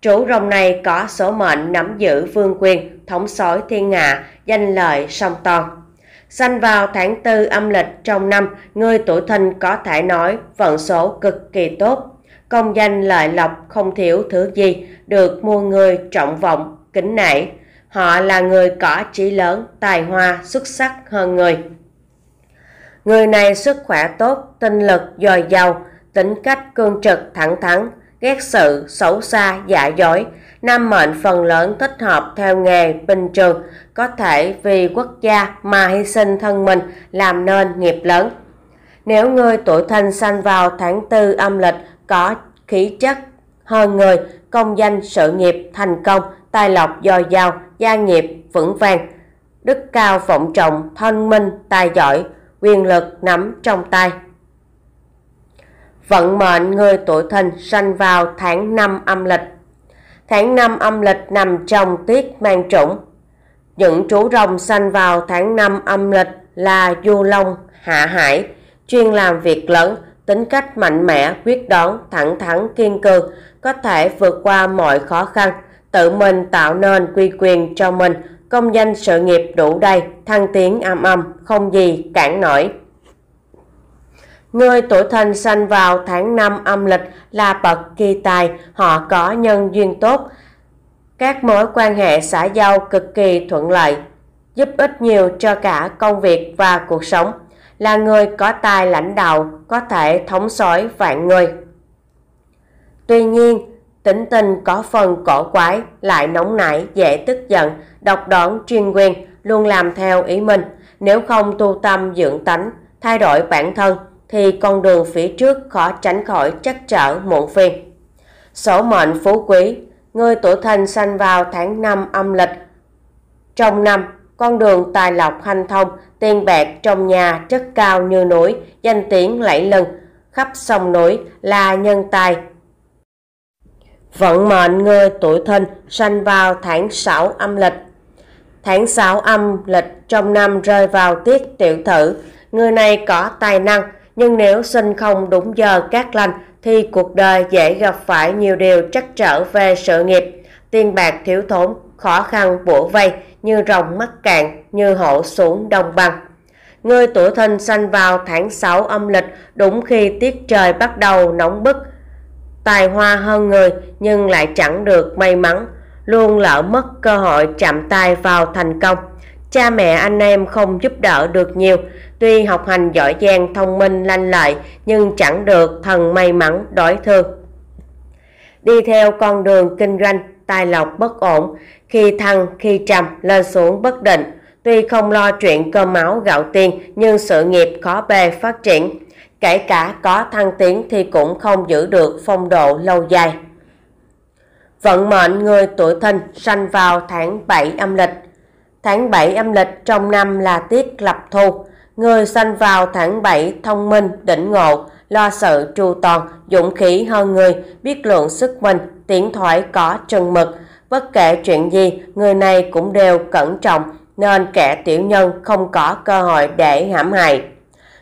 Chủ rồng này có số mệnh nắm giữ vương quyền, thống sói thiên hạ, danh lợi song toàn. Sanh vào tháng tư âm lịch trong năm, người tuổi thìn có thể nói vận số cực kỳ tốt công danh lợi lộc không thiếu thứ gì, được mua người trọng vọng, kính nể. Họ là người có trí lớn, tài hoa, xuất sắc hơn người. Người này sức khỏe tốt, tinh lực dồi dào, tính cách cương trực thẳng thắn, ghét sự, xấu xa, giả dối. Nam mệnh phần lớn thích hợp theo nghề bình trường, có thể vì quốc gia mà hy sinh thân mình làm nên nghiệp lớn. Nếu người tuổi thìn sanh vào tháng tư âm lịch có khí chất hơn người, công danh sự nghiệp thành công, tài lộc dồi dào, gia nghiệp vững vàng, đức cao phụng trọng, thông minh, tài giỏi, quyền lực nắm trong tay. Vận mệnh người tuổi thìn sanh vào tháng 5 âm lịch. Tháng 5 âm lịch nằm trong tiết mang trũng. Những chú rồng sanh vào tháng 5 âm lịch là du long, hạ hải, chuyên làm việc lớn, tính cách mạnh mẽ, quyết đoán, thẳng thắn, kiên cường, có thể vượt qua mọi khó khăn, tự mình tạo nên quy quyền cho mình, công danh sự nghiệp đủ đầy, thăng tiến âm âm, không gì cản nổi. Người tuổi thìn sanh vào tháng 5 âm lịch là bậc kỳ tài, họ có nhân duyên tốt, các mối quan hệ xã giao cực kỳ thuận lợi, giúp ích nhiều cho cả công việc và cuộc sống là người có tài lãnh đạo, có thể thống soái vạn người. Tuy nhiên, tính tình có phần cổ quái, lại nóng nảy, dễ tức giận, độc đoán chuyên quyền, luôn làm theo ý mình. Nếu không tu tâm dưỡng tánh, thay đổi bản thân, thì con đường phía trước khó tránh khỏi chắc trở muộn phiền. Sổ mệnh phú quý, người tuổi thìn sanh vào tháng 5 âm lịch. Trong năm con đường tài lộc hanh thông, tiền bạc trong nhà chất cao như núi, danh tiếng lẫy lừng, khắp sông núi là nhân tài. Vận mệnh người tuổi thân sanh vào tháng 6 âm lịch. Tháng 6 âm lịch trong năm rơi vào tiết tiểu thử, người này có tài năng nhưng nếu sinh không đúng giờ các lành thì cuộc đời dễ gặp phải nhiều điều trắc trở về sự nghiệp, tiền bạc thiếu thốn khó khăn bủa vây như rồng mắc cạn, như hổ xuống đồng bằng. người tuổi thân sanh vào tháng 6 âm lịch, đúng khi tiết trời bắt đầu nóng bức. Tài hoa hơn người nhưng lại chẳng được may mắn, luôn lỡ mất cơ hội chạm tay vào thành công. Cha mẹ anh em không giúp đỡ được nhiều, tuy học hành giỏi giang thông minh lanh lợi nhưng chẳng được thần may mắn đối thương. Đi theo con đường kinh doanh tài lộc bất ổn, khi thăng, khi trầm, lên xuống bất định. Tuy không lo chuyện cơm máu gạo tiền nhưng sự nghiệp khó bề phát triển. Kể cả có thăng tiến thì cũng không giữ được phong độ lâu dài. Vận mệnh người tuổi thìn sanh vào tháng 7 âm lịch. Tháng 7 âm lịch trong năm là tiết lập thu. Người sanh vào tháng 7 thông minh, đỉnh ngộ, lo sự tru toàn, dũng khí hơn người, biết lượng sức mình, tiến thoải có chân mực. Bất kể chuyện gì, người này cũng đều cẩn trọng, nên kẻ tiểu nhân không có cơ hội để hãm hại.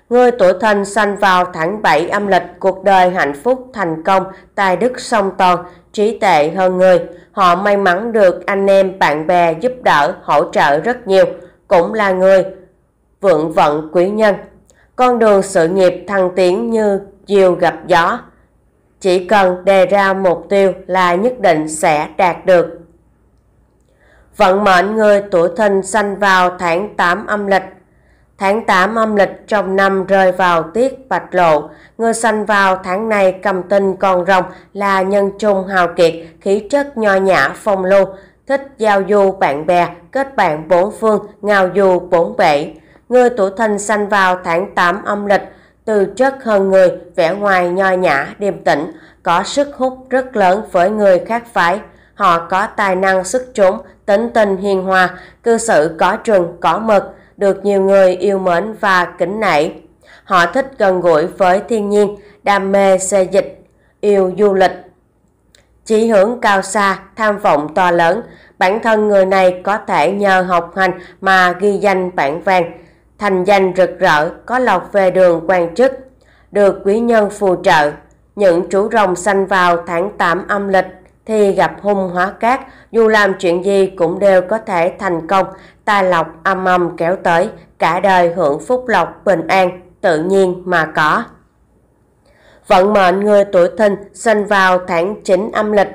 Người tuổi thân sanh vào tháng 7 âm lịch, cuộc đời hạnh phúc, thành công, tài đức song toàn, trí tệ hơn người. Họ may mắn được anh em, bạn bè giúp đỡ, hỗ trợ rất nhiều, cũng là người vượng vận quý nhân con đường sự nghiệp thăng tiến như chiều gặp gió. Chỉ cần đề ra mục tiêu là nhất định sẽ đạt được. Vận mệnh người tuổi thìn sanh vào tháng 8 âm lịch. Tháng 8 âm lịch trong năm rơi vào tiết bạch lộ, người sanh vào tháng này cầm tinh con rồng là nhân trung hào kiệt, khí chất nho nhã phong lưu, thích giao du bạn bè, kết bạn bốn phương, ngào du bốn bể người tuổi thìn sanh vào tháng 8 âm lịch, từ chất hơn người, vẻ ngoài nho nhã, điềm tĩnh, có sức hút rất lớn với người khác phái. Họ có tài năng xuất chúng, tính tình hiền hòa, cư xử có trường, có mực, được nhiều người yêu mến và kính nể. Họ thích gần gũi với thiên nhiên, đam mê xe dịch, yêu du lịch. Chỉ hướng cao xa, tham vọng to lớn, bản thân người này có thể nhờ học hành mà ghi danh bản vàng thành danh rực rỡ có lộc về đường quan chức, được quý nhân phù trợ. Những chú rồng xanh vào tháng 8 âm lịch thì gặp hung hóa cát, dù làm chuyện gì cũng đều có thể thành công, tài lộc âm âm kéo tới, cả đời hưởng phúc lộc bình an, tự nhiên mà có. Vận mệnh người tuổi thìn sinh vào tháng 9 âm lịch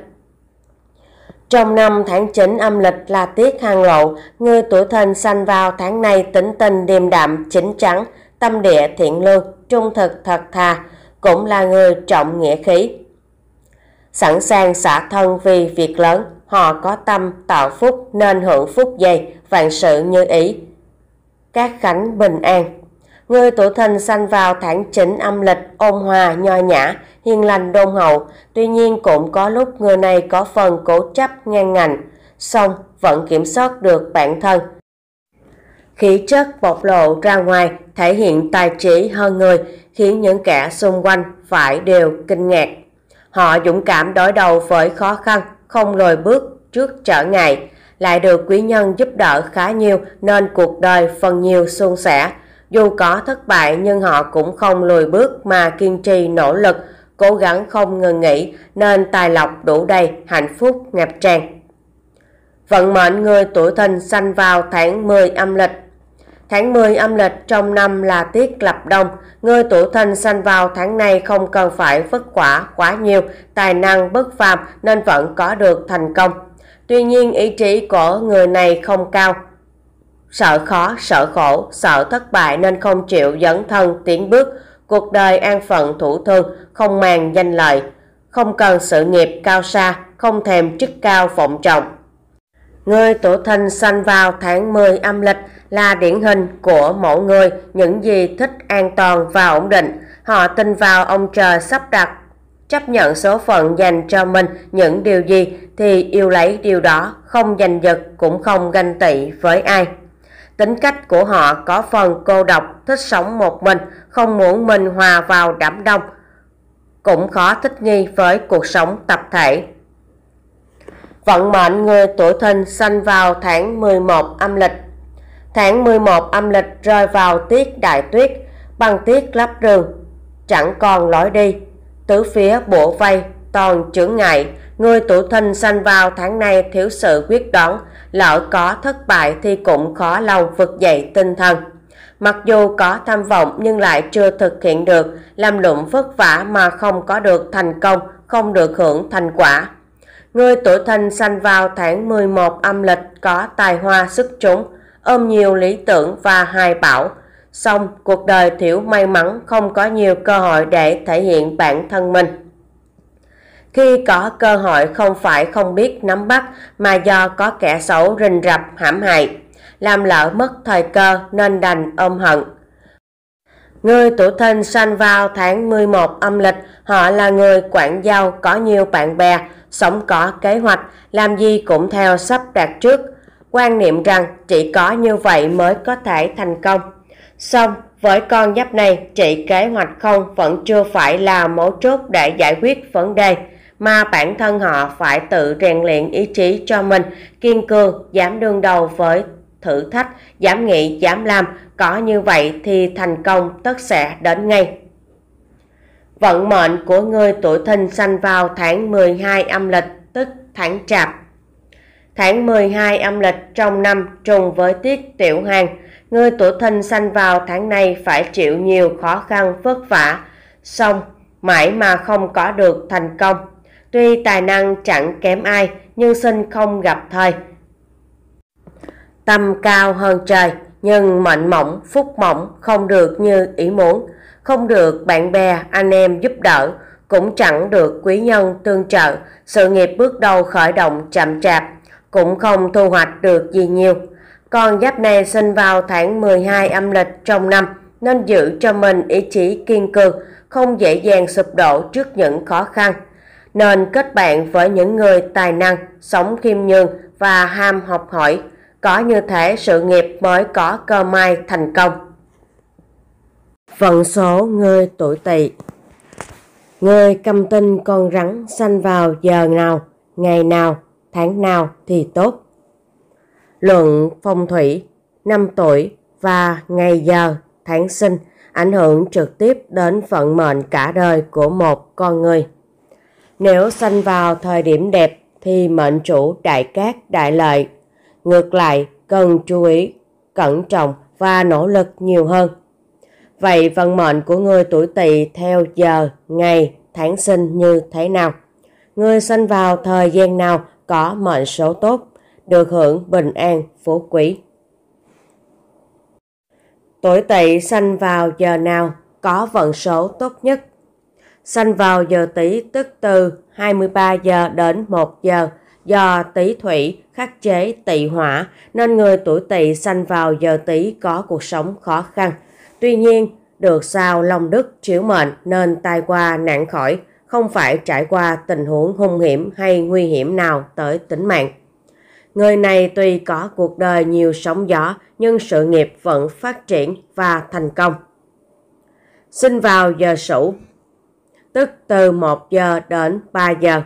trong năm tháng 9 âm lịch là tiết hàng lậu, người tuổi thân sanh vào tháng này tính tình điềm đạm, chính trắng tâm địa thiện lương, trung thực thật thà, cũng là người trọng nghĩa khí. Sẵn sàng xả thân vì việc lớn, họ có tâm tạo phúc nên hưởng phúc dày, vạn sự như ý. Các khánh bình an người tổ thần sanh vào tháng chính âm lịch, ôn hòa, nho nhã, hiền lành đôn hậu. Tuy nhiên cũng có lúc người này có phần cố chấp ngang ngạnh, song vẫn kiểm soát được bản thân. Khí chất bộc lộ ra ngoài thể hiện tài trí hơn người, khiến những kẻ xung quanh phải đều kinh ngạc. Họ dũng cảm đối đầu với khó khăn, không lùi bước trước trở ngại, lại được quý nhân giúp đỡ khá nhiều nên cuộc đời phần nhiều suôn sẻ dù có thất bại nhưng họ cũng không lùi bước mà kiên trì nỗ lực, cố gắng không ngừng nghỉ nên tài lộc đủ đầy, hạnh phúc ngập tràn. Vận mệnh người tuổi thìn sanh vào tháng 10 âm lịch Tháng 10 âm lịch trong năm là tiết lập đông, người tuổi thìn sanh vào tháng này không cần phải vất quả quá nhiều, tài năng bất phàm nên vẫn có được thành công. Tuy nhiên ý chí của người này không cao, Sợ khó, sợ khổ, sợ thất bại nên không chịu dẫn thân tiến bước. Cuộc đời an phận thủ thương, không mang danh lợi, không cần sự nghiệp cao xa, không thèm chức cao phộng trọng. Người tổ thân sanh vào tháng 10 âm lịch là điển hình của mẫu người những gì thích an toàn và ổn định. Họ tin vào ông trời sắp đặt, chấp nhận số phận dành cho mình những điều gì thì yêu lấy điều đó, không giành giật cũng không ganh tị với ai. Tính cách của họ có phần cô độc, thích sống một mình, không muốn mình hòa vào đám đông, cũng khó thích nghi với cuộc sống tập thể. Vận mệnh người tuổi thìn sanh vào tháng 11 âm lịch. Tháng 11 âm lịch rơi vào tiết đại tuyết, băng tiết lấp rừng, chẳng còn lối đi, tứ phía bổ vây toàn chướng ngại. Người tuổi thân sanh vào tháng này thiếu sự quyết đoán, lỡ có thất bại thì cũng khó lòng vực dậy tinh thần. Mặc dù có tham vọng nhưng lại chưa thực hiện được, làm lụng vất vả mà không có được thành công, không được hưởng thành quả. Người tuổi thân sanh vào tháng 11 âm lịch có tài hoa sức chúng, ôm nhiều lý tưởng và hài bảo, song cuộc đời thiểu may mắn không có nhiều cơ hội để thể hiện bản thân mình. Khi có cơ hội không phải không biết nắm bắt mà do có kẻ xấu rình rập hãm hại, làm lỡ mất thời cơ nên đành ôm hận. Người tuổi thân sanh vào tháng 11 âm lịch, họ là người quản giao có nhiều bạn bè, sống có kế hoạch, làm gì cũng theo sắp đặt trước. Quan niệm rằng chỉ có như vậy mới có thể thành công. Xong, với con giáp này, chỉ kế hoạch không vẫn chưa phải là mấu chốt để giải quyết vấn đề mà bản thân họ phải tự rèn luyện ý chí cho mình, kiên cường, dám đương đầu với thử thách, dám nghĩ, dám làm, có như vậy thì thành công tất sẽ đến ngay. Vận mệnh của người tuổi thìn sanh vào tháng 12 âm lịch, tức tháng chạp. Tháng 12 âm lịch trong năm trùng với tiết tiểu hàng, người tuổi thìn sanh vào tháng này phải chịu nhiều khó khăn vất vả, xong mãi mà không có được thành công. Tuy tài năng chẳng kém ai, nhưng sinh không gặp thời. Tâm cao hơn trời, nhưng mệnh mỏng, phúc mỏng, không được như ý muốn. Không được bạn bè, anh em giúp đỡ, cũng chẳng được quý nhân tương trợ, sự nghiệp bước đầu khởi động chậm chạp, cũng không thu hoạch được gì nhiều. Con giáp này sinh vào tháng 12 âm lịch trong năm, nên giữ cho mình ý chí kiên cường, không dễ dàng sụp đổ trước những khó khăn nên kết bạn với những người tài năng, sống khiêm nhường và ham học hỏi. Có như thế sự nghiệp mới có cơ may thành công. Vận số người tuổi tỵ Người cầm tinh con rắn sanh vào giờ nào, ngày nào, tháng nào thì tốt. Luận phong thủy, năm tuổi và ngày giờ, tháng sinh ảnh hưởng trực tiếp đến vận mệnh cả đời của một con người. Nếu sanh vào thời điểm đẹp thì mệnh chủ đại cát đại lợi. Ngược lại, cần chú ý, cẩn trọng và nỗ lực nhiều hơn. Vậy vận mệnh của người tuổi tỵ theo giờ, ngày, tháng sinh như thế nào? Người sinh vào thời gian nào có mệnh số tốt, được hưởng bình an, phú quý? Tuổi tỵ sinh vào giờ nào có vận số tốt nhất? sanh vào giờ tỵ tức từ 23 giờ đến 1 giờ. Do tý thủy khắc chế tỵ hỏa nên người tuổi tỵ sanh vào giờ tý có cuộc sống khó khăn. Tuy nhiên, được sao long đức chiếu mệnh nên tai qua nạn khỏi, không phải trải qua tình huống hung hiểm hay nguy hiểm nào tới tính mạng. Người này tuy có cuộc đời nhiều sóng gió nhưng sự nghiệp vẫn phát triển và thành công. Sinh vào giờ sửu tức từ 1 giờ đến 3 giờ.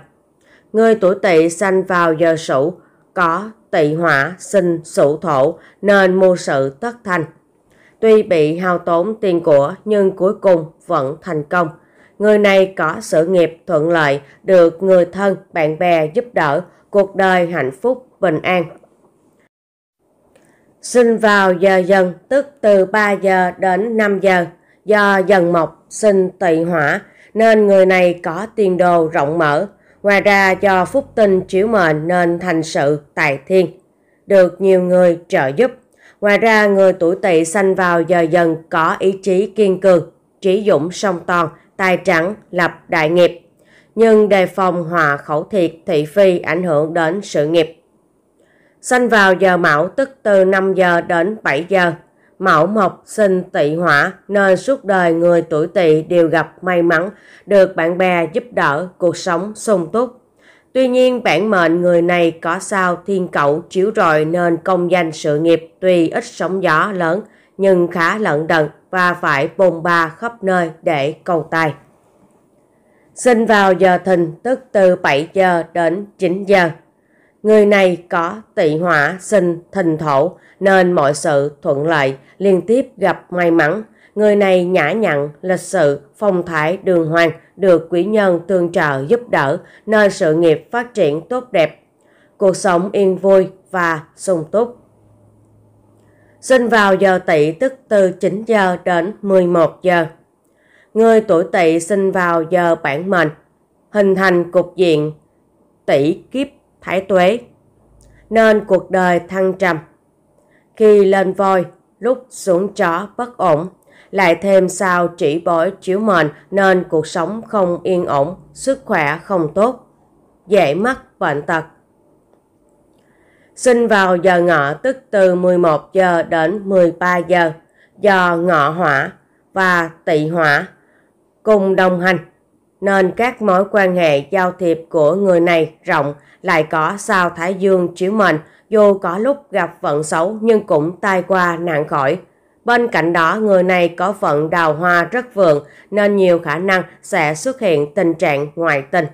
Người tuổi tỵ sanh vào giờ sửu có tỵ hỏa sinh sửu thổ nên mưu sự tất thành. Tuy bị hao tốn tiền của nhưng cuối cùng vẫn thành công. Người này có sự nghiệp thuận lợi, được người thân, bạn bè giúp đỡ, cuộc đời hạnh phúc, bình an. Sinh vào giờ dần, tức từ 3 giờ đến 5 giờ, do dần mộc sinh tỵ hỏa nên người này có tiền đồ rộng mở. Ngoài ra do phúc tinh chiếu mệnh nên thành sự tài thiên, được nhiều người trợ giúp. Ngoài ra người tuổi tỵ sanh vào giờ dần có ý chí kiên cường, trí dũng song toàn, tài trắng, lập đại nghiệp. Nhưng đề phòng hòa khẩu thiệt thị phi ảnh hưởng đến sự nghiệp. Sanh vào giờ mão tức từ 5 giờ đến 7 giờ mão mộc sinh tỵ hỏa nên suốt đời người tuổi tỵ đều gặp may mắn, được bạn bè giúp đỡ, cuộc sống sung túc. Tuy nhiên bản mệnh người này có sao thiên cậu chiếu rọi nên công danh sự nghiệp tuy ít sóng gió lớn nhưng khá lận đận và phải bồn ba khắp nơi để cầu tài. Sinh vào giờ thìn tức từ 7 giờ đến 9 giờ. Người này có tị hỏa sinh thần thổ nên mọi sự thuận lợi, liên tiếp gặp may mắn. Người này nhã nhặn, lịch sự, phong thái đường hoàng, được quý nhân tương trợ giúp đỡ nên sự nghiệp phát triển tốt đẹp. Cuộc sống yên vui và sung túc. Sinh vào giờ tỵ tức từ 9 giờ đến 11 giờ. Người tuổi tỵ sinh vào giờ bản mệnh, hình thành cục diện tỷ kiếp thái tuế. Nên cuộc đời thăng trầm. Khi lên voi, lúc xuống chó bất ổn, lại thêm sao chỉ bói chiếu mệnh nên cuộc sống không yên ổn, sức khỏe không tốt, dễ mắc bệnh tật. Sinh vào giờ ngọ tức từ 11 giờ đến 13 giờ do ngọ hỏa và tỵ hỏa cùng đồng hành nên các mối quan hệ giao thiệp của người này rộng, lại có sao Thái Dương chiếu mệnh, dù có lúc gặp vận xấu nhưng cũng tai qua nạn khỏi. Bên cạnh đó, người này có vận đào hoa rất vượng nên nhiều khả năng sẽ xuất hiện tình trạng ngoại tình.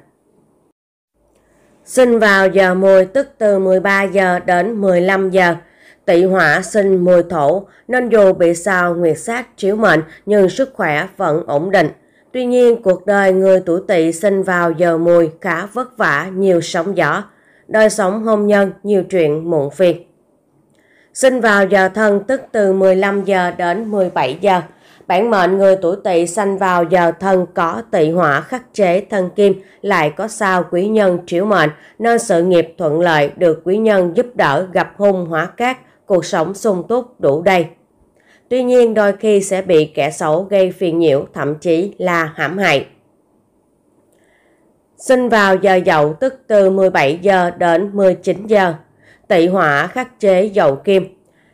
Sinh vào giờ mùi tức từ 13 giờ đến 15 giờ. tỵ hỏa sinh mùi thổ nên dù bị sao nguyệt sát chiếu mệnh nhưng sức khỏe vẫn ổn định. Tuy nhiên, cuộc đời người tuổi tỵ sinh vào giờ mùi khá vất vả, nhiều sóng gió. Đời sống hôn nhân, nhiều chuyện muộn phiền. Sinh vào giờ thân tức từ 15 giờ đến 17 giờ. Bản mệnh người tuổi tỵ sinh vào giờ thân có tỵ hỏa khắc chế thân kim, lại có sao quý nhân chiếu mệnh, nên sự nghiệp thuận lợi được quý nhân giúp đỡ gặp hung hóa cát, cuộc sống sung túc đủ đầy. Tuy nhiên đôi khi sẽ bị kẻ xấu gây phiền nhiễu, thậm chí là hãm hại. Sinh vào giờ dậu tức từ 17 giờ đến 19 giờ. tỵ hỏa khắc chế dậu kim.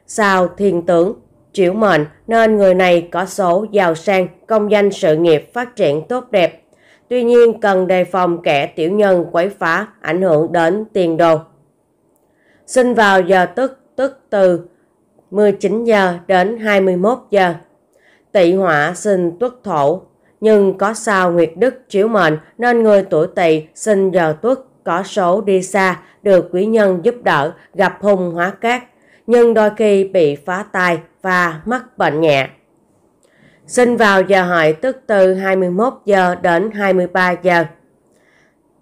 Sao thiên tướng, chiếu mệnh nên người này có số giàu sang, công danh sự nghiệp phát triển tốt đẹp. Tuy nhiên cần đề phòng kẻ tiểu nhân quấy phá ảnh hưởng đến tiền đồ. Sinh vào giờ tức tức từ 19 giờ đến 21 giờ. Tỵ hỏa sinh tuất thổ, nhưng có sao nguyệt đức chiếu mệnh nên người tuổi tỵ sinh giờ tuất có số đi xa được quý nhân giúp đỡ gặp hung hóa cát nhưng đôi khi bị phá tài và mắc bệnh nhẹ. Sinh vào giờ hợi tức từ 21 giờ đến 23 giờ.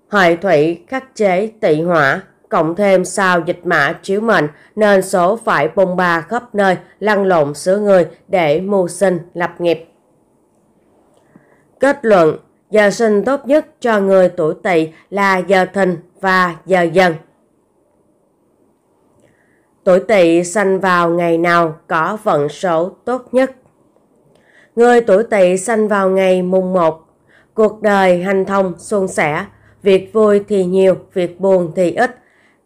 Hợi thủy khắc chế tỵ hỏa cộng thêm sao dịch mã chiếu mệnh nên số phải bùng ba khắp nơi, lăn lộn sửa người để mưu sinh lập nghiệp. Kết luận, giờ sinh tốt nhất cho người tuổi tỵ là giờ thìn và giờ dần. Tuổi tỵ sanh vào ngày nào có vận số tốt nhất? Người tuổi tỵ sanh vào ngày mùng 1, cuộc đời hành thông suôn sẻ, việc vui thì nhiều, việc buồn thì ít,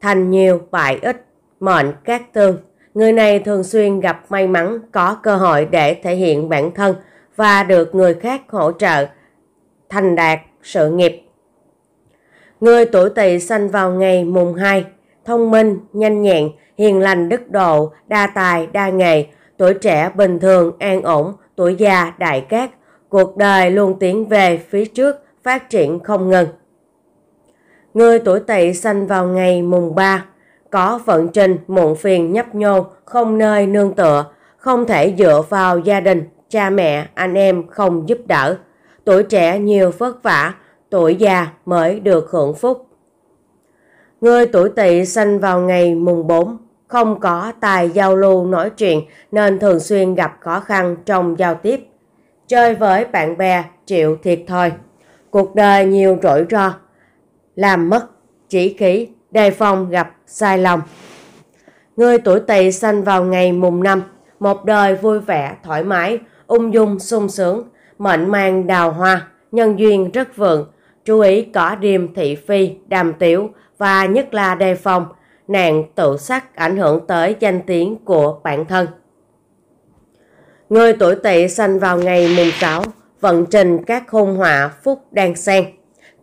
thành nhiều bại ít, mệnh các tương. Người này thường xuyên gặp may mắn, có cơ hội để thể hiện bản thân và được người khác hỗ trợ, thành đạt sự nghiệp. Người tuổi tỵ sinh vào ngày mùng 2, thông minh, nhanh nhẹn, hiền lành đức độ, đa tài, đa nghề, tuổi trẻ bình thường, an ổn, tuổi già đại cát, cuộc đời luôn tiến về phía trước, phát triển không ngừng người tuổi tỵ sanh vào ngày mùng 3, có vận trình muộn phiền nhấp nhô, không nơi nương tựa, không thể dựa vào gia đình, cha mẹ, anh em không giúp đỡ. Tuổi trẻ nhiều vất vả, tuổi già mới được hưởng phúc. Người tuổi tỵ sanh vào ngày mùng 4, không có tài giao lưu nói chuyện nên thường xuyên gặp khó khăn trong giao tiếp. Chơi với bạn bè chịu thiệt thôi. Cuộc đời nhiều rủi ro, làm mất chỉ khí, đề phòng gặp sai lòng Người tuổi tỵ sanh vào ngày mùng năm, một đời vui vẻ, thoải mái, ung dung, sung sướng, mệnh mang đào hoa, nhân duyên rất vượng, chú ý cỏ điềm thị phi, đàm tiểu và nhất là đề phòng, nạn tự sắc ảnh hưởng tới danh tiếng của bản thân. Người tuổi tỵ sanh vào ngày mùng 6, vận trình các hôn họa phúc đang sen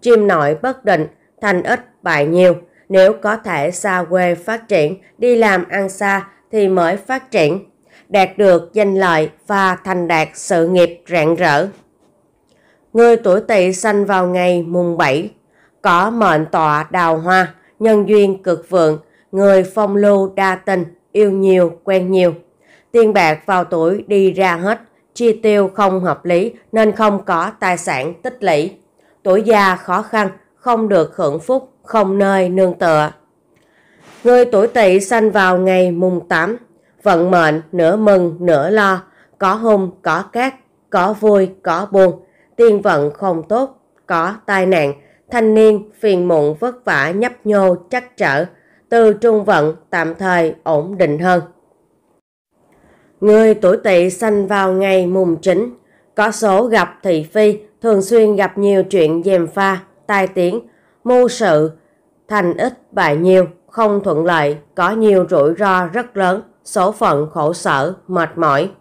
chim nội bất định, thành ít bại nhiều. Nếu có thể xa quê phát triển, đi làm ăn xa thì mới phát triển, đạt được danh lợi và thành đạt sự nghiệp rạng rỡ. Người tuổi tỵ sanh vào ngày mùng 7, có mệnh tọa đào hoa, nhân duyên cực vượng, người phong lưu đa tình, yêu nhiều, quen nhiều. Tiền bạc vào tuổi đi ra hết, chi tiêu không hợp lý nên không có tài sản tích lũy. Tuổi già khó khăn không được hưởng phúc, không nơi nương tựa. Người tuổi tỵ sanh vào ngày mùng 8, vận mệnh nửa mừng nửa lo, có hung có cát, có vui có buồn, tiên vận không tốt, có tai nạn, thanh niên phiền muộn vất vả nhấp nhô trắc trở, từ trung vận tạm thời ổn định hơn. Người tuổi tỵ sanh vào ngày mùng 9, có số gặp thị phi, thường xuyên gặp nhiều chuyện dèm pha, tai tiếng, mưu sự, thành ít bại nhiều, không thuận lợi, có nhiều rủi ro rất lớn, số phận khổ sở, mệt mỏi.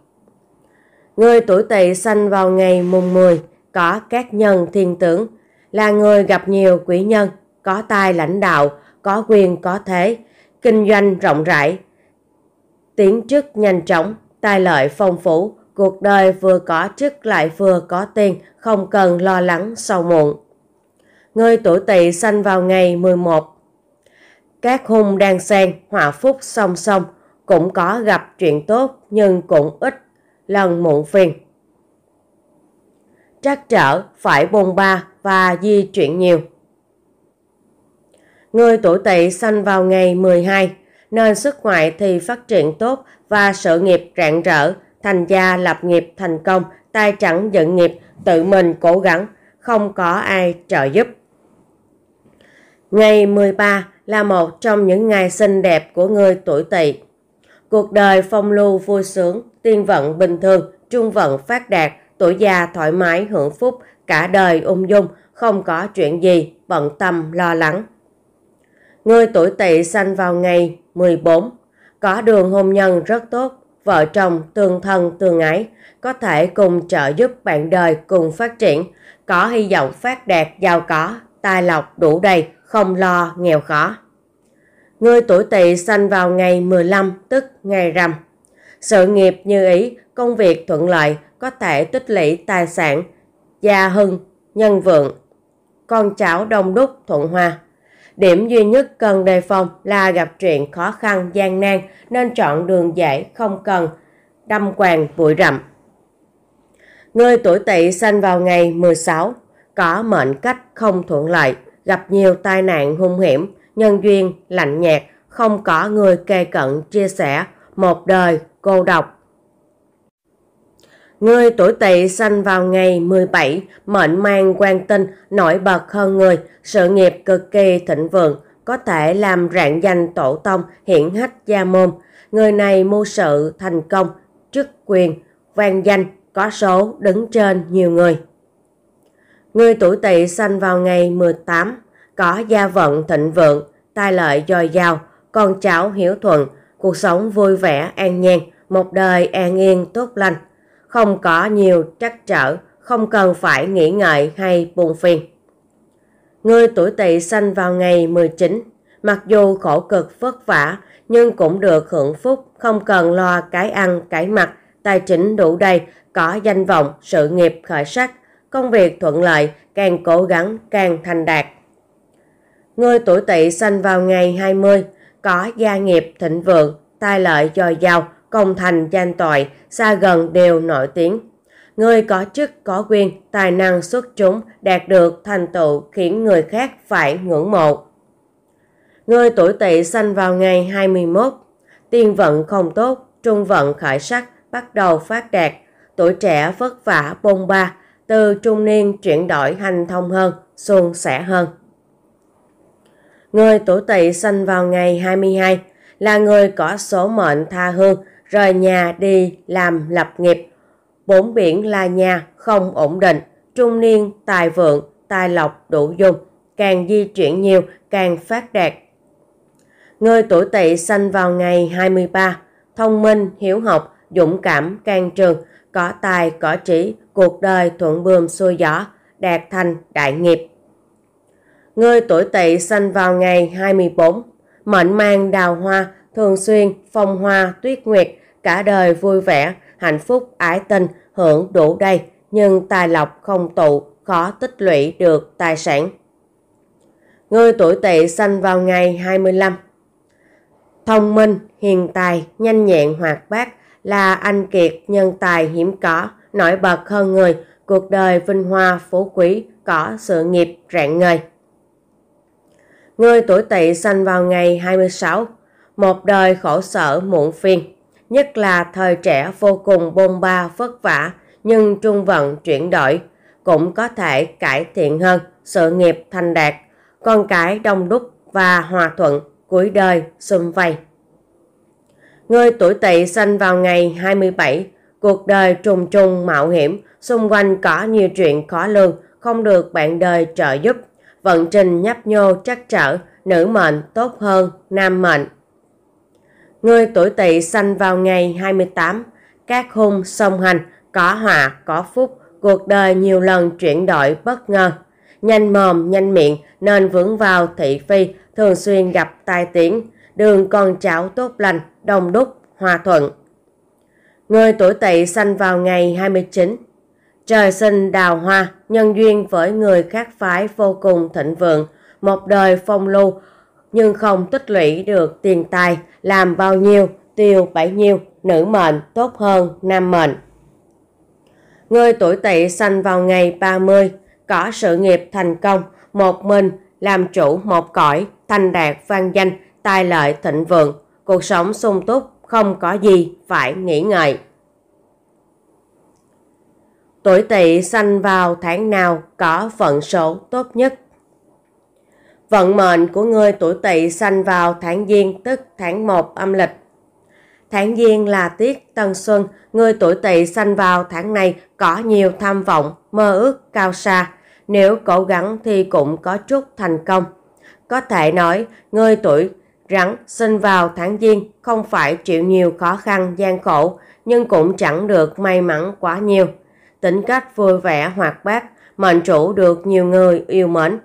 Người tuổi tỵ sanh vào ngày mùng 10, có các nhân thiên tướng, là người gặp nhiều quý nhân, có tài lãnh đạo, có quyền có thế, kinh doanh rộng rãi, tiến chức nhanh chóng, tài lợi phong phú, cuộc đời vừa có chức lại vừa có tiền, không cần lo lắng sau muộn người tuổi tỵ sanh vào ngày 11. Các hung đang xen, hòa phúc song song, cũng có gặp chuyện tốt nhưng cũng ít lần muộn phiền. Trắc trở, phải bồn ba và di chuyển nhiều. Người tuổi tỵ sanh vào ngày 12, nên sức ngoại thì phát triển tốt và sự nghiệp rạng rỡ, thành gia lập nghiệp thành công, tài chẳng dựng nghiệp, tự mình cố gắng, không có ai trợ giúp. Ngày 13 là một trong những ngày xinh đẹp của người tuổi tỵ. Cuộc đời phong lưu vui sướng, tiên vận bình thường, trung vận phát đạt, tuổi già thoải mái hưởng phúc, cả đời ung dung, không có chuyện gì bận tâm lo lắng. Người tuổi tỵ sanh vào ngày 14, có đường hôn nhân rất tốt, vợ chồng tương thân tương ái, có thể cùng trợ giúp bạn đời cùng phát triển, có hy vọng phát đạt giàu có, tài lộc đủ đầy, không lo nghèo khó. Người tuổi tỵ sanh vào ngày 15 tức ngày rằm. Sự nghiệp như ý, công việc thuận lợi, có thể tích lũy tài sản, gia hưng, nhân vượng. Con cháu đông đúc thuận hòa. Điểm duy nhất cần đề phòng là gặp chuyện khó khăn gian nan nên chọn đường dễ không cần đâm quàng bụi rậm. Người tuổi tỵ sanh vào ngày 16 có mệnh cách không thuận lợi gặp nhiều tai nạn hung hiểm, nhân duyên, lạnh nhạt, không có người kề cận chia sẻ, một đời cô độc. Người tuổi tỵ sinh vào ngày 17, mệnh mang quan tinh, nổi bật hơn người, sự nghiệp cực kỳ thịnh vượng, có thể làm rạng danh tổ tông hiển hách gia môn. Người này mưu sự thành công, chức quyền, vang danh, có số đứng trên nhiều người. Người tuổi tỵ sanh vào ngày 18, có gia vận thịnh vượng, tài lợi dồi dào, con cháu hiếu thuận, cuộc sống vui vẻ an nhàn, một đời an yên tốt lành, không có nhiều trắc trở, không cần phải nghĩ ngợi hay buồn phiền. Người tuổi tỵ sanh vào ngày 19, mặc dù khổ cực vất vả nhưng cũng được hưởng phúc, không cần lo cái ăn, cái mặc, tài chính đủ đầy, có danh vọng, sự nghiệp khởi sắc, công việc thuận lợi, càng cố gắng càng thành đạt. Người tuổi tỵ sinh vào ngày 20, có gia nghiệp thịnh vượng, tài lợi dồi dào, công thành danh toại, xa gần đều nổi tiếng. Người có chức có quyền, tài năng xuất chúng, đạt được thành tựu khiến người khác phải ngưỡng mộ. Người tuổi tỵ sinh vào ngày 21, tiền vận không tốt, trung vận khởi sắc, bắt đầu phát đạt, tuổi trẻ vất vả bôn ba, từ trung niên chuyển đổi hành thông hơn, suôn sẻ hơn. Người tuổi tỵ sinh vào ngày 22 là người có số mệnh tha hương, rời nhà đi làm lập nghiệp. Bốn biển là nhà không ổn định, trung niên tài vượng, tài lộc đủ dùng, càng di chuyển nhiều càng phát đạt. Người tuổi tỵ sinh vào ngày 23, thông minh, hiếu học, dũng cảm, can trường, có tài, có trí, cuộc đời thuận buồm xuôi gió, đạt thành đại nghiệp. Người tuổi tỵ sinh vào ngày 24, mệnh mang đào hoa, thường xuyên, phong hoa, tuyết nguyệt, cả đời vui vẻ, hạnh phúc, ái tình, hưởng đủ đầy, nhưng tài lộc không tụ, khó tích lũy được tài sản. Người tuổi tỵ sinh vào ngày 25. Thông minh, hiền tài, nhanh nhẹn hoạt bát là anh kiệt nhân tài hiếm có nổi bật hơn người, cuộc đời vinh hoa phú quý, có sự nghiệp rạng ngời. Người tuổi tỵ sanh vào ngày 26, một đời khổ sở muộn phiền, nhất là thời trẻ vô cùng bôn ba vất vả nhưng trung vận chuyển đổi, cũng có thể cải thiện hơn, sự nghiệp thành đạt, con cái đông đúc và hòa thuận, cuối đời xung vầy. Người tuổi tỵ sinh vào ngày 27, Cuộc đời trùng trùng mạo hiểm, xung quanh có nhiều chuyện khó lường, không được bạn đời trợ giúp. Vận trình nhấp nhô trắc trở, nữ mệnh tốt hơn nam mệnh. Người tuổi tỵ sanh vào ngày 28, các hung song hành, có họa, có phúc, cuộc đời nhiều lần chuyển đổi bất ngờ. Nhanh mồm, nhanh miệng nên vững vào thị phi, thường xuyên gặp tai tiếng, đường con cháu tốt lành, đông đúc, hòa thuận. Người tuổi tỵ sanh vào ngày 29. Trời sinh đào hoa, nhân duyên với người khác phái vô cùng thịnh vượng, một đời phong lưu, nhưng không tích lũy được tiền tài, làm bao nhiêu, tiêu bấy nhiêu, nữ mệnh tốt hơn nam mệnh. Người tuổi tỵ sanh vào ngày 30, có sự nghiệp thành công, một mình, làm chủ một cõi, thành đạt vang danh, tài lợi thịnh vượng, cuộc sống sung túc, không có gì phải nghĩ ngợi. Tuổi tỵ sanh vào tháng nào có vận số tốt nhất? Vận mệnh của người tuổi tỵ sanh vào tháng Giêng tức tháng 1 âm lịch. Tháng Giêng là tiết Tân Xuân, người tuổi tỵ sanh vào tháng này có nhiều tham vọng, mơ ước cao xa. Nếu cố gắng thì cũng có chút thành công. Có thể nói, người tuổi Rắn sinh vào tháng giêng không phải chịu nhiều khó khăn gian khổ nhưng cũng chẳng được may mắn quá nhiều. Tính cách vui vẻ hoạt bát, mệnh chủ được nhiều người yêu mến.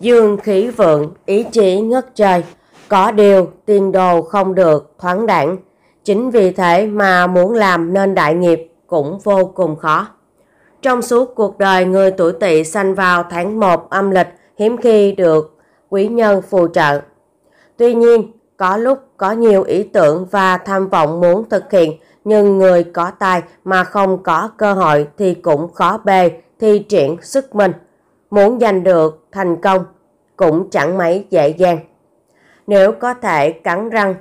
Dương khí vượng, ý chí ngất trời, có điều tiền đồ không được thoáng đẳng. Chính vì thế mà muốn làm nên đại nghiệp cũng vô cùng khó. Trong suốt cuộc đời người tuổi tỵ sanh vào tháng 1 âm lịch hiếm khi được quý nhân phù trợ. Tuy nhiên, có lúc có nhiều ý tưởng và tham vọng muốn thực hiện, nhưng người có tài mà không có cơ hội thì cũng khó bề thi triển sức mình. Muốn giành được thành công cũng chẳng mấy dễ dàng. Nếu có thể cắn răng,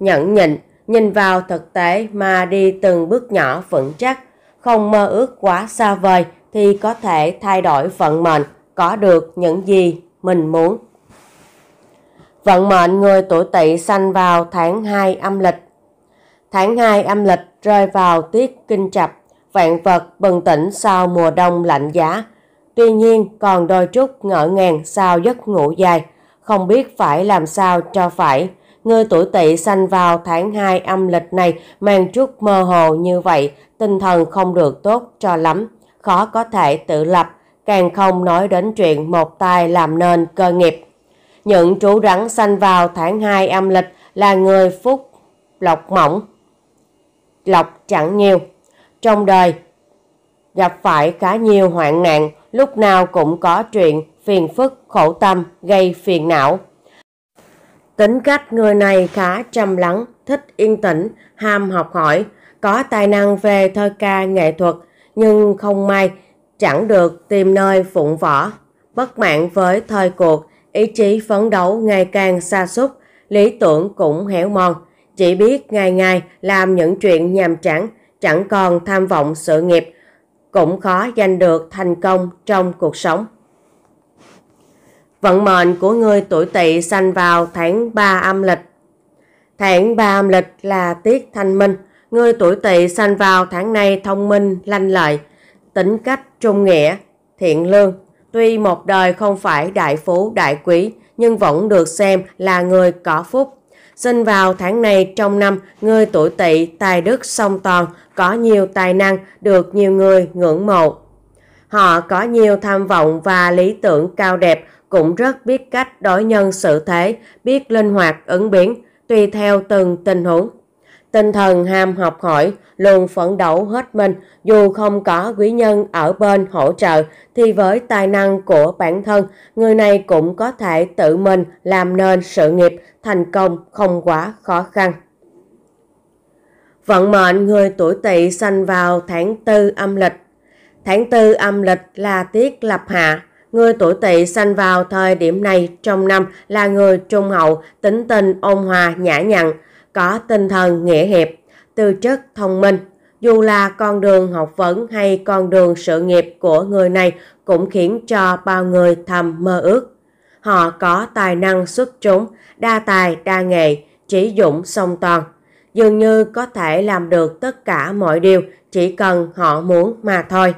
nhẫn nhịn, nhìn vào thực tế mà đi từng bước nhỏ vững chắc, không mơ ước quá xa vời thì có thể thay đổi vận mệnh, có được những gì mình muốn. Vận mệnh người tuổi tỵ sanh vào tháng 2 âm lịch. Tháng 2 âm lịch rơi vào tiết kinh chập, vạn vật bừng tỉnh sau mùa đông lạnh giá. Tuy nhiên còn đôi chút ngỡ ngàng sau giấc ngủ dài, không biết phải làm sao cho phải. Người tuổi tỵ sanh vào tháng 2 âm lịch này mang chút mơ hồ như vậy, tinh thần không được tốt cho lắm, khó có thể tự lập, càng không nói đến chuyện một tay làm nên cơ nghiệp nhận chú rắn sanh vào tháng 2 âm lịch là người phúc lộc mỏng, lộc chẳng nhiều. Trong đời, gặp phải khá nhiều hoạn nạn, lúc nào cũng có chuyện phiền phức, khổ tâm, gây phiền não. Tính cách người này khá trầm lắng, thích yên tĩnh, ham học hỏi, có tài năng về thơ ca nghệ thuật, nhưng không may chẳng được tìm nơi phụng võ. Bất mạng với thời cuộc, Ý chí phấn đấu ngày càng xa xúc, lý tưởng cũng héo mòn. Chỉ biết ngày ngày làm những chuyện nhàm chán, chẳng còn tham vọng sự nghiệp, cũng khó giành được thành công trong cuộc sống. Vận mệnh của người tuổi tỵ sanh vào tháng 3 âm lịch. Tháng 3 âm lịch là tiết thanh minh. Người tuổi tỵ sanh vào tháng này thông minh, lanh lợi, tính cách trung nghĩa, thiện lương, Tuy một đời không phải đại phú đại quý, nhưng vẫn được xem là người có phúc. Sinh vào tháng này trong năm, người tuổi tỵ tài đức song toàn, có nhiều tài năng, được nhiều người ngưỡng mộ. Họ có nhiều tham vọng và lý tưởng cao đẹp, cũng rất biết cách đối nhân xử thế, biết linh hoạt ứng biến, tùy theo từng tình huống. Tinh thần ham học hỏi, luôn phấn đấu hết mình, dù không có quý nhân ở bên hỗ trợ thì với tài năng của bản thân, người này cũng có thể tự mình làm nên sự nghiệp thành công không quá khó khăn. Vận mệnh người tuổi tỵ sanh vào tháng 4 âm lịch. Tháng 4 âm lịch là tiết lập hạ, Người tuổi tỵ sanh vào thời điểm này trong năm là người trung hậu, tính tình ôn hòa, nhã nhặn có tinh thần nghĩa hiệp, tư chất thông minh. Dù là con đường học vấn hay con đường sự nghiệp của người này cũng khiến cho bao người thầm mơ ước. Họ có tài năng xuất chúng, đa tài, đa nghệ, trí dũng song toàn. Dường như có thể làm được tất cả mọi điều chỉ cần họ muốn mà thôi.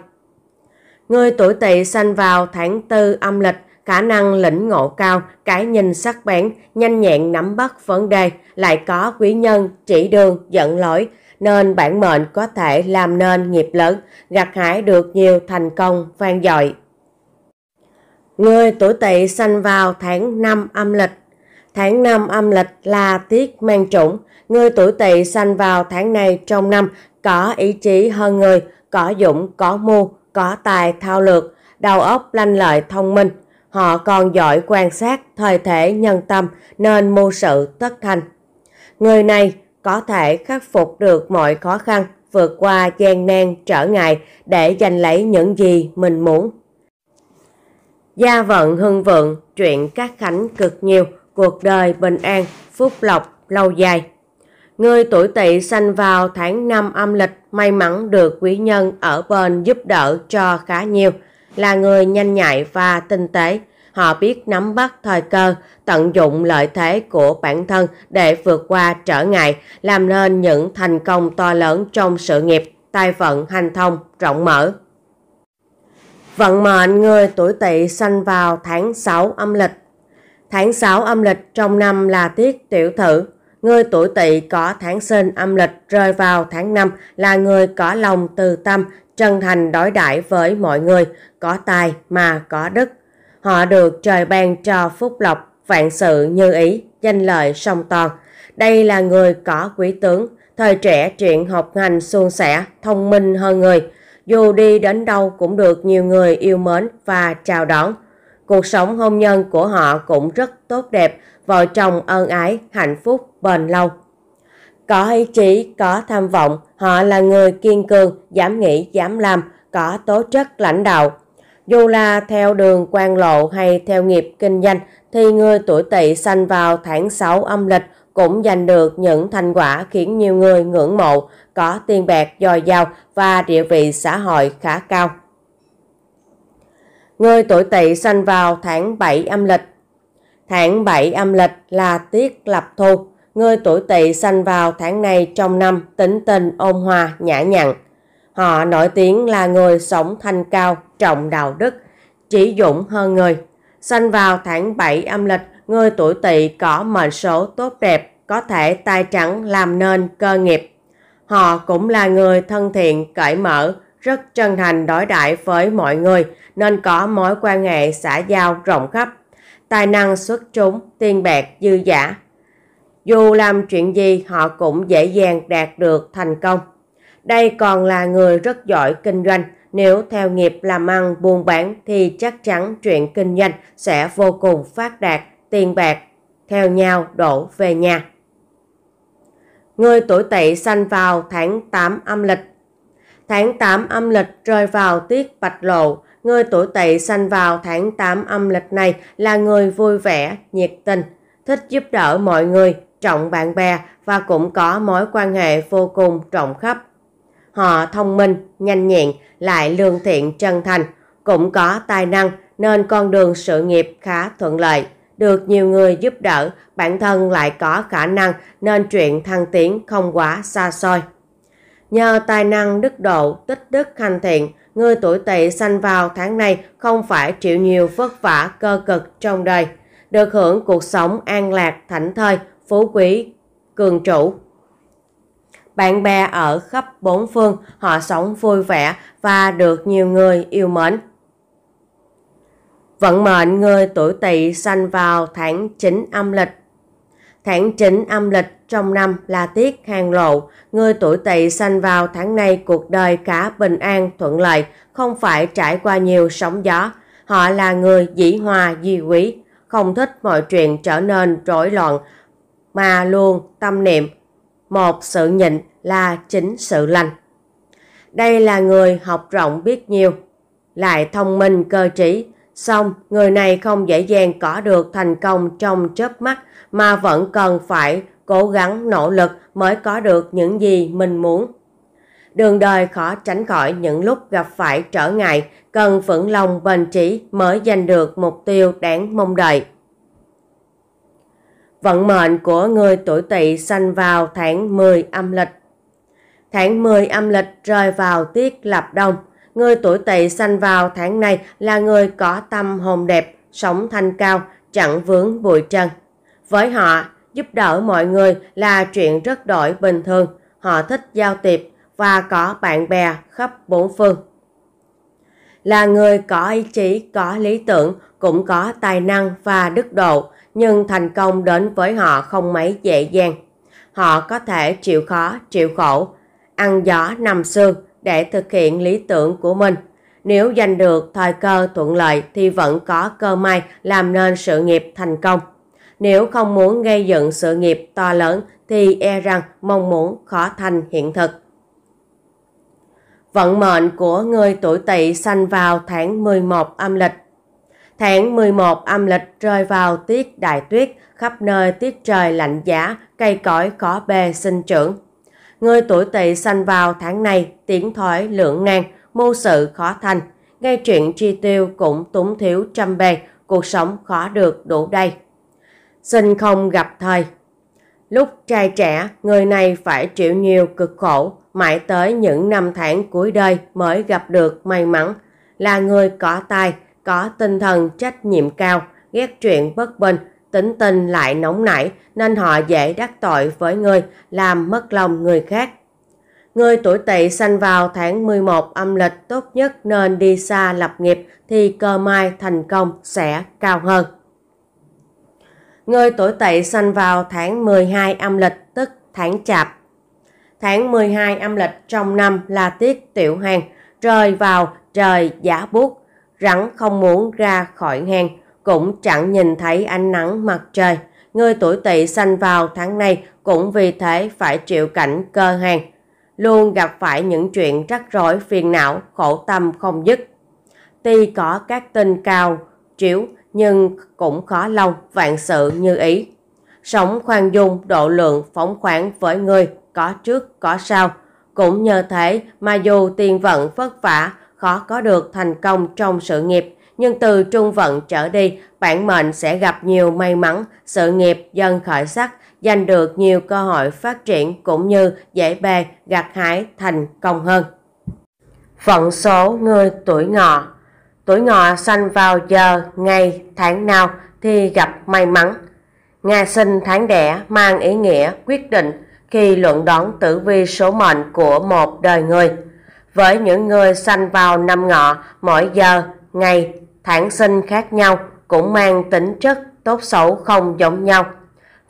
Người tuổi tỵ sanh vào tháng 4 âm lịch khả năng lĩnh ngộ cao, cái nhìn sắc bén, nhanh nhẹn nắm bắt vấn đề, lại có quý nhân, chỉ đường, dẫn lối, nên bản mệnh có thể làm nên nghiệp lớn, gặt hái được nhiều thành công vang dội. Người tuổi tỵ sanh vào tháng 5 âm lịch. Tháng 5 âm lịch là tiết mang trũng. Người tuổi tỵ sanh vào tháng này trong năm có ý chí hơn người, có dũng, có mưu, có tài thao lược, đầu óc lanh lợi thông minh, Họ còn giỏi quan sát thời thể nhân tâm nên mưu sự tất thành. Người này có thể khắc phục được mọi khó khăn, vượt qua gian nan trở ngại để giành lấy những gì mình muốn. Gia vận hưng vượng, chuyện các khánh cực nhiều, cuộc đời bình an, phúc lộc lâu dài. Người tuổi tỵ sanh vào tháng 5 âm lịch may mắn được quý nhân ở bên giúp đỡ cho khá nhiều – là người nhanh nhạy và tinh tế. Họ biết nắm bắt thời cơ, tận dụng lợi thế của bản thân để vượt qua trở ngại, làm nên những thành công to lớn trong sự nghiệp, tài vận hành thông, rộng mở. Vận mệnh người tuổi tỵ sanh vào tháng 6 âm lịch. Tháng 6 âm lịch trong năm là tiết tiểu thử, Người tuổi tỵ có tháng sinh âm lịch rơi vào tháng 5 là người có lòng từ tâm, chân thành đối đãi với mọi người, có tài mà có đức. Họ được trời ban cho phúc lộc, vạn sự như ý, danh lợi song toàn. Đây là người có quý tướng, thời trẻ chuyện học hành suôn sẻ, thông minh hơn người. Dù đi đến đâu cũng được nhiều người yêu mến và chào đón. Cuộc sống hôn nhân của họ cũng rất tốt đẹp, vợ chồng ân ái, hạnh phúc, bền lâu. Có ý chí, có tham vọng, họ là người kiên cường, dám nghĩ, dám làm, có tố chất lãnh đạo. Dù là theo đường quan lộ hay theo nghiệp kinh doanh thì người tuổi tỵ sanh vào tháng 6 âm lịch cũng giành được những thành quả khiến nhiều người ngưỡng mộ, có tiền bạc dồi dào và địa vị xã hội khá cao người tuổi tỵ sanh vào tháng 7 âm lịch. Tháng 7 âm lịch là tiết lập thu, người tuổi tỵ sanh vào tháng này trong năm tính tình ôn hòa, nhã nhặn. Họ nổi tiếng là người sống thanh cao, trọng đạo đức, chỉ dũng hơn người. Sanh vào tháng 7 âm lịch, người tuổi tỵ có mệnh số tốt đẹp, có thể tài trắng làm nên cơ nghiệp. Họ cũng là người thân thiện, cởi mở, rất chân thành đối đãi với mọi người nên có mối quan hệ xã giao rộng khắp, tài năng xuất chúng, tiền bạc dư giả. Dù làm chuyện gì họ cũng dễ dàng đạt được thành công. Đây còn là người rất giỏi kinh doanh, nếu theo nghiệp làm ăn buôn bán thì chắc chắn chuyện kinh doanh sẽ vô cùng phát đạt, tiền bạc theo nhau đổ về nhà. Người tuổi tỵ sanh vào tháng 8 âm lịch Tháng 8 âm lịch rơi vào tiết bạch lộ, người tuổi tỵ sanh vào tháng 8 âm lịch này là người vui vẻ, nhiệt tình, thích giúp đỡ mọi người, trọng bạn bè và cũng có mối quan hệ vô cùng trọng khắp. Họ thông minh, nhanh nhẹn, lại lương thiện chân thành, cũng có tài năng nên con đường sự nghiệp khá thuận lợi. Được nhiều người giúp đỡ, bản thân lại có khả năng nên chuyện thăng tiến không quá xa xôi. Nhờ tài năng đức độ, tích đức hành thiện, người tuổi tỵ sanh vào tháng này không phải chịu nhiều vất vả cơ cực trong đời, được hưởng cuộc sống an lạc, thảnh thơi, phú quý, cường trụ. Bạn bè ở khắp bốn phương, họ sống vui vẻ và được nhiều người yêu mến. Vận mệnh người tuổi tỵ sanh vào tháng 9 âm lịch Tháng chính âm lịch trong năm là tiết hàng lộ, người tuổi tỵ sanh vào tháng này cuộc đời khá bình an, thuận lợi, không phải trải qua nhiều sóng gió. Họ là người dĩ hòa, di quý, không thích mọi chuyện trở nên rối loạn, mà luôn tâm niệm. Một sự nhịn là chính sự lành. Đây là người học rộng biết nhiều, lại thông minh cơ trí, Xong, người này không dễ dàng có được thành công trong chớp mắt mà vẫn cần phải cố gắng nỗ lực mới có được những gì mình muốn. Đường đời khó tránh khỏi những lúc gặp phải trở ngại, cần vững lòng bền trí mới giành được mục tiêu đáng mong đợi. Vận mệnh của người tuổi tỵ sanh vào tháng 10 âm lịch. Tháng 10 âm lịch rơi vào tiết lập đông, người tuổi tỵ sanh vào tháng này là người có tâm hồn đẹp, sống thanh cao, chẳng vướng bụi chân. Với họ, giúp đỡ mọi người là chuyện rất đổi bình thường. Họ thích giao tiếp và có bạn bè khắp bốn phương. Là người có ý chí, có lý tưởng, cũng có tài năng và đức độ, nhưng thành công đến với họ không mấy dễ dàng. Họ có thể chịu khó, chịu khổ, ăn gió nằm xương, để thực hiện lý tưởng của mình. Nếu giành được thời cơ thuận lợi thì vẫn có cơ may làm nên sự nghiệp thành công. Nếu không muốn gây dựng sự nghiệp to lớn thì e rằng mong muốn khó thành hiện thực. Vận mệnh của người tuổi tỵ sanh vào tháng 11 âm lịch. Tháng 11 âm lịch rơi vào tiết đại tuyết, khắp nơi tiết trời lạnh giá, cây cõi khó bề sinh trưởng. Người tuổi tỵ sanh vào tháng này tiến thoái lưỡng nan, mưu sự khó thành, ngay chuyện chi tiêu cũng túng thiếu trăm bề, cuộc sống khó được đủ đầy. Xin không gặp thời. Lúc trai trẻ, người này phải chịu nhiều cực khổ, mãi tới những năm tháng cuối đời mới gặp được may mắn, là người có tài, có tinh thần trách nhiệm cao, ghét chuyện bất bình, Tính tình lại nóng nảy nên họ dễ đắc tội với người, làm mất lòng người khác. Người tuổi tỵ sanh vào tháng 11 âm lịch tốt nhất nên đi xa lập nghiệp thì cơ may thành công sẽ cao hơn. Người tuổi tỵ sanh vào tháng 12 âm lịch tức tháng chạp. Tháng 12 âm lịch trong năm là tiết tiểu hàng, trời vào trời giả buốt, rắn không muốn ra khỏi hang, cũng chẳng nhìn thấy ánh nắng mặt trời. Người tuổi tỵ sanh vào tháng này cũng vì thế phải chịu cảnh cơ hàng. Luôn gặp phải những chuyện rắc rối phiền não, khổ tâm không dứt. Tuy có các tinh cao, chiếu, nhưng cũng khó lòng vạn sự như ý. Sống khoan dung, độ lượng, phóng khoáng với người, có trước có sau. Cũng nhờ thế mà dù tiền vận vất vả, khó có được thành công trong sự nghiệp nhưng từ trung vận trở đi, bạn mệnh sẽ gặp nhiều may mắn, sự nghiệp dần khởi sắc, giành được nhiều cơ hội phát triển cũng như dễ bề gặt hái thành công hơn. Phận số người tuổi ngọ Tuổi ngọ sanh vào giờ, ngày, tháng nào thì gặp may mắn. Ngày sinh tháng đẻ mang ý nghĩa quyết định khi luận đoán tử vi số mệnh của một đời người. Với những người sanh vào năm ngọ, mỗi giờ, ngày, tháng sinh khác nhau cũng mang tính chất tốt xấu không giống nhau.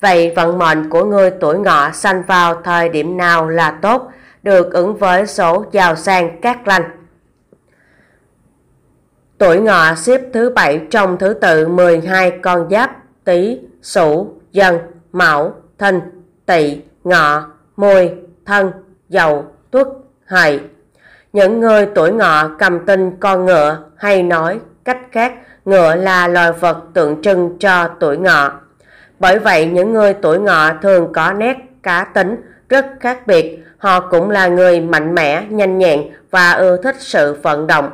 Vậy vận mệnh của người tuổi ngọ sanh vào thời điểm nào là tốt, được ứng với số giàu sang các lành. Tuổi ngọ xếp thứ bảy trong thứ tự 12 con giáp tý, sửu, dần, mão, thìn, tỵ, ngọ, mùi, thân, dậu, tuất, hợi. Những người tuổi ngọ cầm tinh con ngựa hay nói cách khác, ngựa là loài vật tượng trưng cho tuổi ngọ. Bởi vậy, những người tuổi ngọ thường có nét cá tính rất khác biệt. Họ cũng là người mạnh mẽ, nhanh nhẹn và ưa thích sự vận động.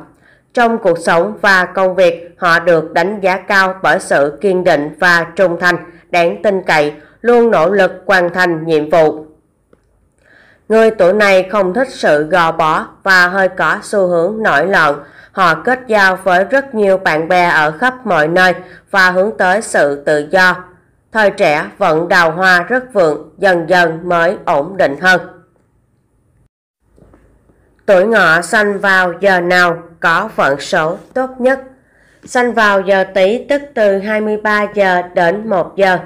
Trong cuộc sống và công việc, họ được đánh giá cao bởi sự kiên định và trung thành, đáng tin cậy, luôn nỗ lực hoàn thành nhiệm vụ. Người tuổi này không thích sự gò bó và hơi có xu hướng nổi loạn. Họ kết giao với rất nhiều bạn bè ở khắp mọi nơi và hướng tới sự tự do. Thời trẻ vẫn đào hoa rất vượng, dần dần mới ổn định hơn. Tuổi ngọ sanh vào giờ nào có vận số tốt nhất? Sanh vào giờ tý tức từ 23 giờ đến 1 giờ.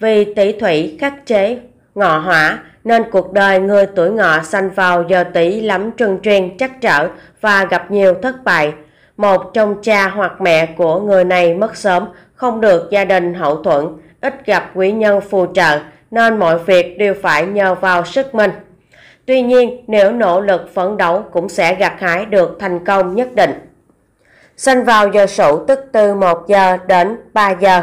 Vì tỷ thủy khắc chế ngọ hỏa, nên cuộc đời người tuổi ngọ sanh vào giờ tỷ lắm trừng truyền, trắc trở và gặp nhiều thất bại. Một trong cha hoặc mẹ của người này mất sớm, không được gia đình hậu thuẫn, ít gặp quý nhân phù trợ, nên mọi việc đều phải nhờ vào sức mình. Tuy nhiên, nếu nỗ lực phấn đấu cũng sẽ gặt hái được thành công nhất định. Sinh vào giờ sửu tức từ 1 giờ đến 3 giờ.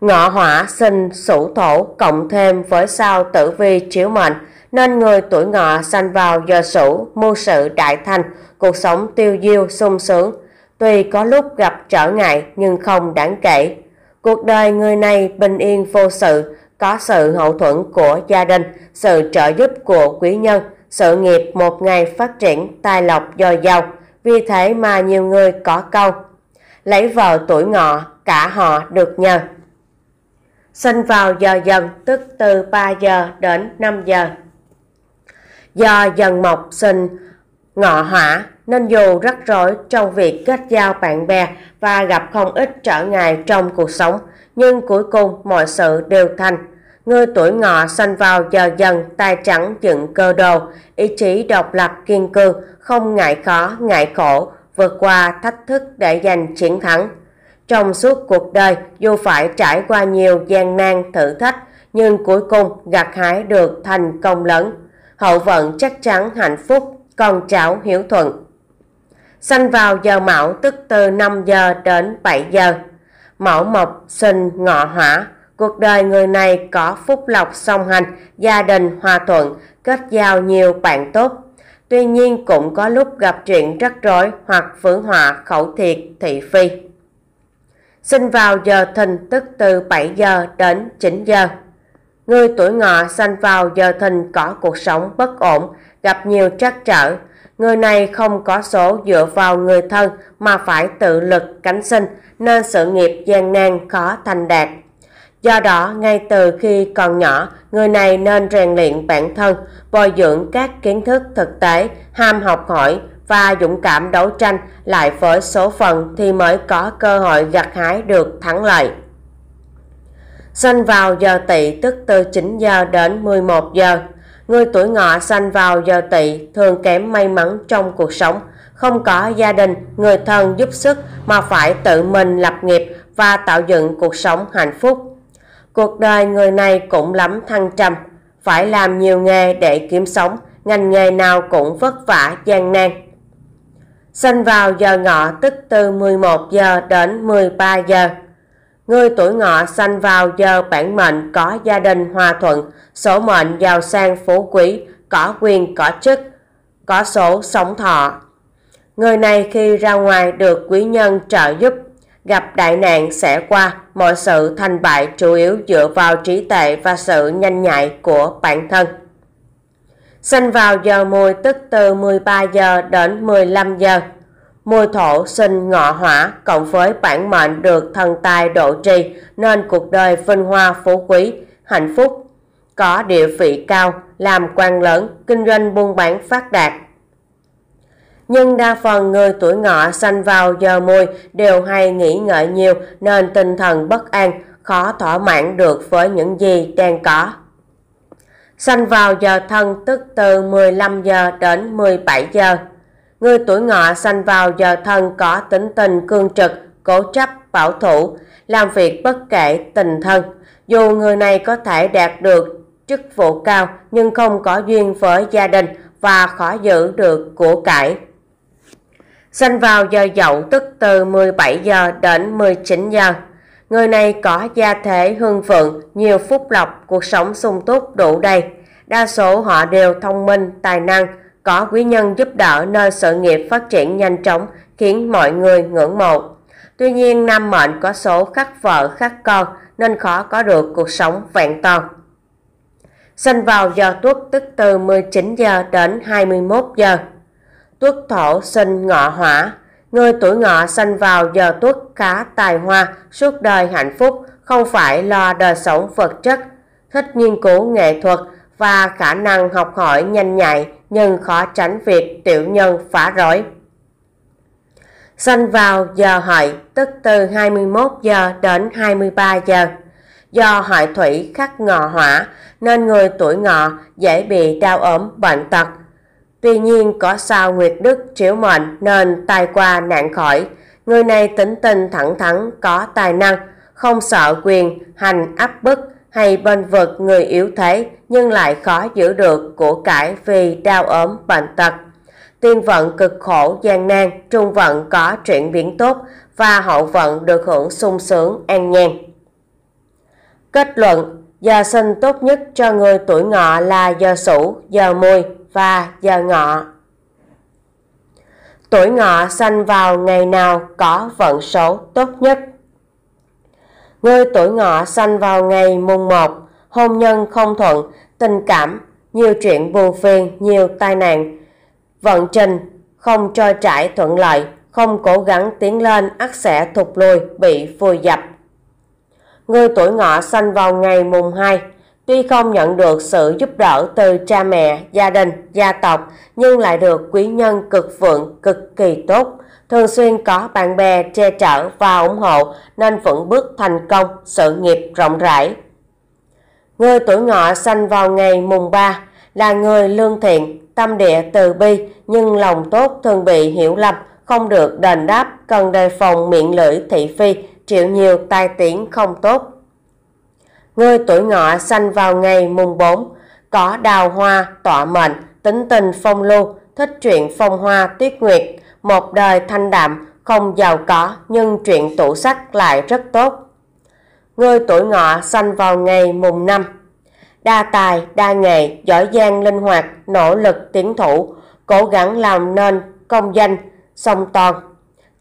Ngọ hỏa sinh sủ thổ cộng thêm với sao tử vi chiếu mệnh, nên người tuổi ngọ sanh vào giờ sửu, mưu sự đại thành, cuộc sống tiêu diêu sung sướng. Tuy có lúc gặp trở ngại nhưng không đáng kể. Cuộc đời người này bình yên vô sự, có sự hậu thuẫn của gia đình, sự trợ giúp của quý nhân, sự nghiệp một ngày phát triển tài lộc dồi dào. Vì thế mà nhiều người có câu, lấy vợ tuổi ngọ, cả họ được nhờ sinh vào giờ dần tức từ 3 giờ đến 5 giờ. Do dần mộc sinh ngọ hỏa nên dù rắc rối trong việc kết giao bạn bè và gặp không ít trở ngại trong cuộc sống, nhưng cuối cùng mọi sự đều thành. Người tuổi ngọ sinh vào giờ dần, tài trắng dựng cơ đồ, ý chí độc lập kiên cường, không ngại khó, ngại khổ, vượt qua thách thức để giành chiến thắng. Trong suốt cuộc đời, dù phải trải qua nhiều gian nan thử thách, nhưng cuối cùng gặt hái được thành công lớn. Hậu vận chắc chắn hạnh phúc, con cháu hiếu thuận. Sanh vào giờ mão tức từ 5 giờ đến 7 giờ. Mão mộc sinh ngọ hỏa, cuộc đời người này có phúc lộc song hành, gia đình hòa thuận, kết giao nhiều bạn tốt. Tuy nhiên cũng có lúc gặp chuyện rắc rối hoặc phướng họa khẩu thiệt thị phi sinh vào giờ thìn tức từ 7 giờ đến 9 giờ. Người tuổi ngọ sinh vào giờ thìn có cuộc sống bất ổn, gặp nhiều trắc trở. Người này không có số dựa vào người thân mà phải tự lực cánh sinh nên sự nghiệp gian nan khó thành đạt. Do đó, ngay từ khi còn nhỏ, người này nên rèn luyện bản thân, bồi dưỡng các kiến thức thực tế, ham học hỏi, và dũng cảm đấu tranh lại với số phận thì mới có cơ hội gặt hái được thắng lợi. Sinh vào giờ tỵ tức từ 9 giờ đến 11 giờ. Người tuổi ngọ sinh vào giờ tỵ thường kém may mắn trong cuộc sống, không có gia đình, người thân giúp sức mà phải tự mình lập nghiệp và tạo dựng cuộc sống hạnh phúc. Cuộc đời người này cũng lắm thăng trầm, phải làm nhiều nghề để kiếm sống, ngành nghề nào cũng vất vả gian nan sinh vào giờ ngọ tức từ 11 giờ đến 13 giờ. Người tuổi ngọ sinh vào giờ bản mệnh có gia đình hòa thuận, số mệnh giàu sang phú quý, có quyền có chức, có số sống thọ. Người này khi ra ngoài được quý nhân trợ giúp, gặp đại nạn sẽ qua, mọi sự thành bại chủ yếu dựa vào trí tuệ và sự nhanh nhạy của bản thân sinh vào giờ mùi tức từ 13 giờ đến 15 giờ. Mùi thổ sinh ngọ hỏa cộng với bản mệnh được thần tài độ trì nên cuộc đời vinh hoa phú quý, hạnh phúc, có địa vị cao, làm quan lớn, kinh doanh buôn bán phát đạt. Nhưng đa phần người tuổi ngọ sanh vào giờ mùi đều hay nghĩ ngợi nhiều nên tinh thần bất an, khó thỏa mãn được với những gì đang có sanh vào giờ thân tức từ 15 giờ đến 17 giờ. Người tuổi ngọ sanh vào giờ thân có tính tình cương trực, cố chấp, bảo thủ, làm việc bất kể tình thân. Dù người này có thể đạt được chức vụ cao nhưng không có duyên với gia đình và khó giữ được của cải. Sanh vào giờ dậu tức từ 17 giờ đến 19 giờ. Người này có gia thế hưng phượng, nhiều phúc lộc, cuộc sống sung túc đủ đầy. Đa số họ đều thông minh, tài năng, có quý nhân giúp đỡ nơi sự nghiệp phát triển nhanh chóng, khiến mọi người ngưỡng mộ. Tuy nhiên nam mệnh có số khắc vợ khắc con nên khó có được cuộc sống vẹn toàn. Sinh vào giờ tuất tức từ 19 giờ đến 21 giờ. Tuất thổ sinh ngọ hỏa, Người tuổi ngọ sanh vào giờ tuất khá tài hoa, suốt đời hạnh phúc, không phải lo đời sống vật chất, thích nghiên cứu nghệ thuật và khả năng học hỏi nhanh nhạy nhưng khó tránh việc tiểu nhân phá rối. Sanh vào giờ hợi, tức từ 21 giờ đến 23 giờ. Do hợi thủy khắc ngọ hỏa nên người tuổi ngọ dễ bị đau ốm bệnh tật Tuy nhiên có sao Nguyệt Đức chiếu mệnh nên tai qua nạn khỏi. Người này tính tình thẳng thắn, có tài năng, không sợ quyền, hành áp bức hay bên vực người yếu thế nhưng lại khó giữ được của cải vì đau ốm bệnh tật. Tiên vận cực khổ gian nan, trung vận có chuyển biến tốt và hậu vận được hưởng sung sướng an nhàn. Kết luận, giờ sinh tốt nhất cho người tuổi ngọ là giờ sửu, giờ mùi, và giờ ngọ. Tuổi ngọ sanh vào ngày nào có vận số tốt nhất. Người tuổi ngọ sanh vào ngày mùng 1, hôn nhân không thuận, tình cảm, nhiều chuyện buồn phiền, nhiều tai nạn, vận trình không cho trải thuận lợi, không cố gắng tiến lên ắt sẽ thụt lùi, bị vùi dập. Người tuổi ngọ sanh vào ngày mùng 2, Tuy không nhận được sự giúp đỡ từ cha mẹ, gia đình, gia tộc, nhưng lại được quý nhân cực vượng, cực kỳ tốt, thường xuyên có bạn bè che chở và ủng hộ nên vững bước thành công, sự nghiệp rộng rãi. Người tuổi ngọ sanh vào ngày mùng 3 là người lương thiện, tâm địa từ bi nhưng lòng tốt thường bị hiểu lầm, không được đền đáp, cần đề phòng miệng lưỡi thị phi, chịu nhiều tai tiếng không tốt Người tuổi ngọ sanh vào ngày mùng 4, có đào hoa, tọa mệnh, tính tình phong lưu, thích chuyện phong hoa tuyết nguyệt, một đời thanh đạm, không giàu có nhưng chuyện tủ sách lại rất tốt. Người tuổi ngọ sanh vào ngày mùng 5, đa tài, đa nghệ, giỏi giang linh hoạt, nỗ lực tiến thủ, cố gắng làm nên công danh, song toàn.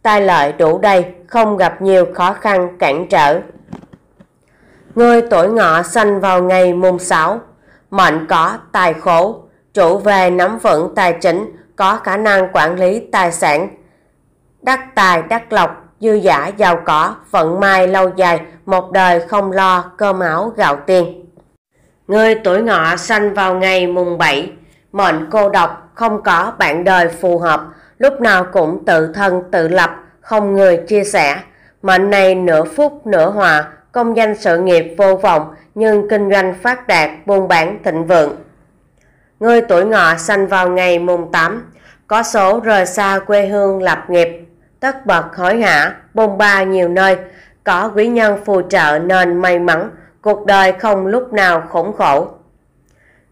Tai lợi đủ đầy, không gặp nhiều khó khăn cản trở người tuổi ngọ sanh vào ngày mùng 6, mệnh có tài khổ, chủ về nắm vững tài chính, có khả năng quản lý tài sản, đắc tài đắc lộc, dư giả giàu có, vận may lâu dài, một đời không lo cơm áo gạo tiền. Người tuổi ngọ sanh vào ngày mùng 7, mệnh cô độc, không có bạn đời phù hợp, lúc nào cũng tự thân tự lập, không người chia sẻ. Mệnh này nửa phúc nửa hòa, công danh sự nghiệp vô vọng nhưng kinh doanh phát đạt, buôn bán thịnh vượng. Người tuổi ngọ sanh vào ngày mùng 8, có số rời xa quê hương lập nghiệp, tất bật hối hả, bôn ba nhiều nơi, có quý nhân phù trợ nên may mắn, cuộc đời không lúc nào khổng khổ.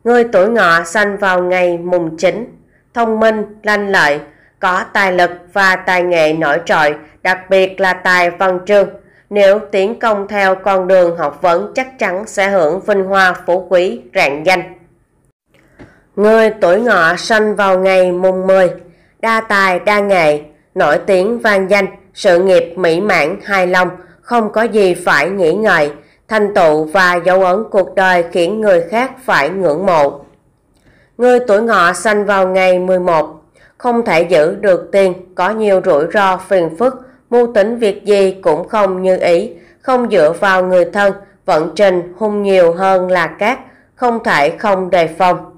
Người tuổi ngọ sanh vào ngày mùng 9, thông minh, lanh lợi, có tài lực và tài nghệ nổi trội, đặc biệt là tài văn chương, nếu tiến công theo con đường học vấn chắc chắn sẽ hưởng vinh hoa phú quý rạng danh. Người tuổi ngọ sanh vào ngày mùng 10, đa tài đa nghệ, nổi tiếng vang danh, sự nghiệp mỹ mãn hài lòng, không có gì phải nghĩ ngợi, thành tựu và dấu ấn cuộc đời khiến người khác phải ngưỡng mộ. Người tuổi ngọ sanh vào ngày 11, không thể giữ được tiền, có nhiều rủi ro phiền phức, mưu tính việc gì cũng không như ý, không dựa vào người thân, vận trình hung nhiều hơn là cát, không thể không đề phòng.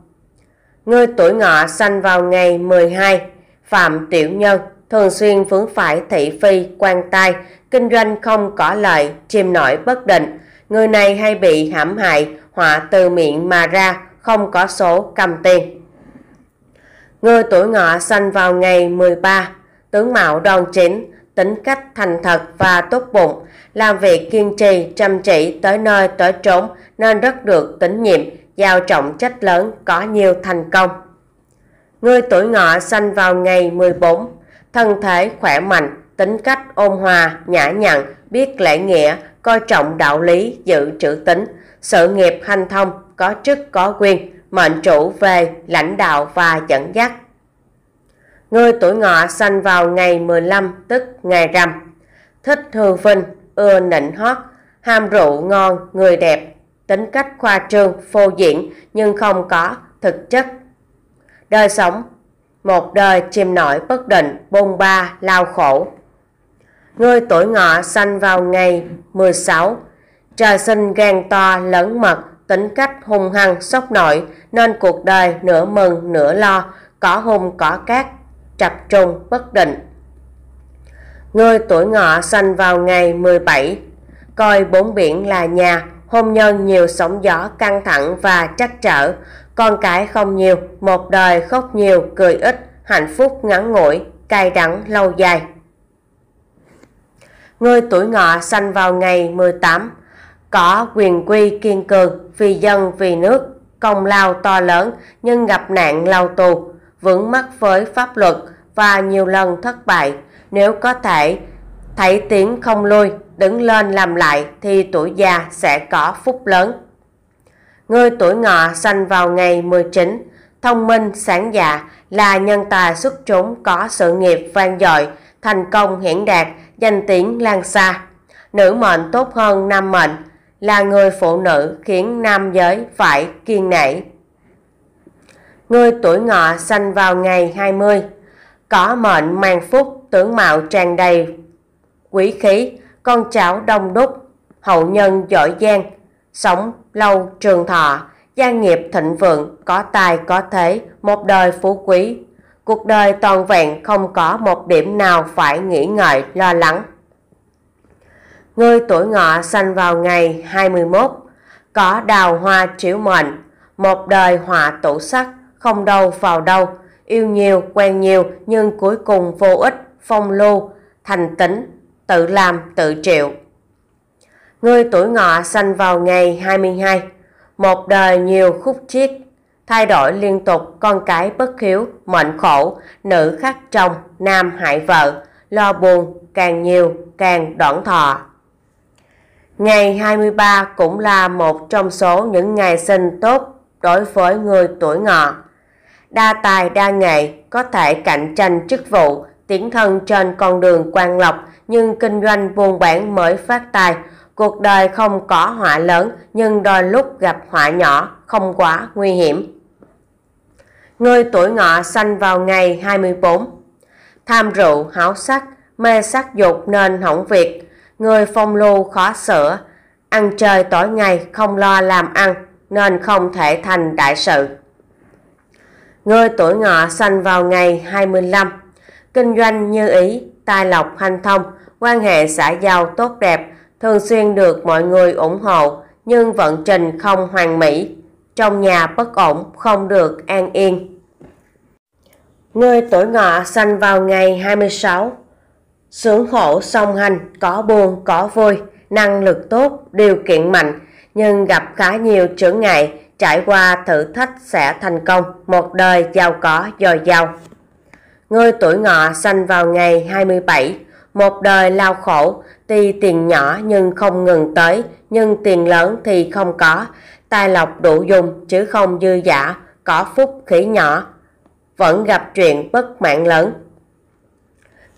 Người tuổi ngọ sanh vào ngày 12, Phạm Tiểu Nhân thường xuyên vướng phải thị phi, quan tai, kinh doanh không có lợi, chìm nổi bất định. Người này hay bị hãm hại, họa từ miệng mà ra, không có số cầm tiền. Người tuổi ngọ sanh vào ngày 13, tướng mạo đòn chính, tính cách thành thật và tốt bụng, làm việc kiên trì, chăm chỉ tới nơi tới trốn nên rất được tín nhiệm, giao trọng trách lớn, có nhiều thành công. Người tuổi ngọ sanh vào ngày 14, thân thể khỏe mạnh, tính cách ôn hòa, nhã nhặn, biết lễ nghĩa, coi trọng đạo lý, giữ trữ tính, sự nghiệp hanh thông, có chức có quyền, mệnh chủ về lãnh đạo và dẫn dắt người tuổi ngọ sanh vào ngày 15 tức ngày rằm. Thích thường vinh, ưa nịnh hót, ham rượu ngon, người đẹp, tính cách khoa trương, phô diễn nhưng không có thực chất. Đời sống một đời chìm nổi bất định, bôn ba, lao khổ. Người tuổi ngọ sanh vào ngày 16, trời sinh gan to, lớn mật, tính cách hung hăng, sốc nổi, nên cuộc đời nửa mừng, nửa lo, có hung, có cát, trập trùng bất định. Người tuổi ngọ sanh vào ngày 17, coi bốn biển là nhà, hôn nhân nhiều sóng gió căng thẳng và trắc trở, con cái không nhiều, một đời khóc nhiều, cười ít, hạnh phúc ngắn ngủi, cay đắng lâu dài. Người tuổi ngọ sanh vào ngày 18, có quyền quy kiên cường, vì dân vì nước, công lao to lớn nhưng gặp nạn lao tù, vướng mắc với pháp luật và nhiều lần thất bại. Nếu có thể thấy tiếng không lui, đứng lên làm lại thì tuổi già sẽ có phúc lớn. Người tuổi ngọ sanh vào ngày 19, thông minh, sáng dạ, là nhân tài xuất chúng có sự nghiệp vang dội, thành công hiển đạt, danh tiếng lan xa. Nữ mệnh tốt hơn nam mệnh, là người phụ nữ khiến nam giới phải kiên nể người tuổi ngọ sanh vào ngày 20, có mệnh mang phúc, tướng mạo tràn đầy, quý khí, con cháu đông đúc, hậu nhân giỏi giang, sống lâu trường thọ, gia nghiệp thịnh vượng, có tài có thế, một đời phú quý. Cuộc đời toàn vẹn không có một điểm nào phải nghĩ ngợi, lo lắng. Người tuổi ngọ sanh vào ngày 21, có đào hoa chiếu mệnh, một đời hòa tủ sắc, không đâu vào đâu, yêu nhiều, quen nhiều nhưng cuối cùng vô ích, phong lưu, thành tính, tự làm, tự chịu. người tuổi ngọ sanh vào ngày 22, một đời nhiều khúc chiết, thay đổi liên tục, con cái bất hiếu, mệnh khổ, nữ khắc chồng, nam hại vợ, lo buồn, càng nhiều, càng đoạn thọ. Ngày 23 cũng là một trong số những ngày sinh tốt đối với người tuổi ngọ đa tài đa nghệ, có thể cạnh tranh chức vụ, tiến thân trên con đường quan lộc, nhưng kinh doanh buôn bán mới phát tài. Cuộc đời không có họa lớn, nhưng đôi lúc gặp họa nhỏ, không quá nguy hiểm. Người tuổi ngọ sanh vào ngày 24 Tham rượu, háo sắc, mê sắc dục nên hỏng việc. Người phong lưu khó sửa, ăn chơi tối ngày không lo làm ăn nên không thể thành đại sự người tuổi ngọ sanh vào ngày 25, kinh doanh như ý, tài lộc hanh thông, quan hệ xã giao tốt đẹp, thường xuyên được mọi người ủng hộ nhưng vận trình không hoàn mỹ, trong nhà bất ổn không được an yên. Người tuổi ngọ sanh vào ngày 26, sướng khổ song hành, có buồn có vui, năng lực tốt, điều kiện mạnh nhưng gặp khá nhiều trở ngại trải qua thử thách sẽ thành công, một đời giàu có dồi dào. người tuổi ngọ sanh vào ngày 27, một đời lao khổ, tuy tiền nhỏ nhưng không ngừng tới, nhưng tiền lớn thì không có, tài lộc đủ dùng chứ không dư giả, có phúc khí nhỏ, vẫn gặp chuyện bất mạng lớn.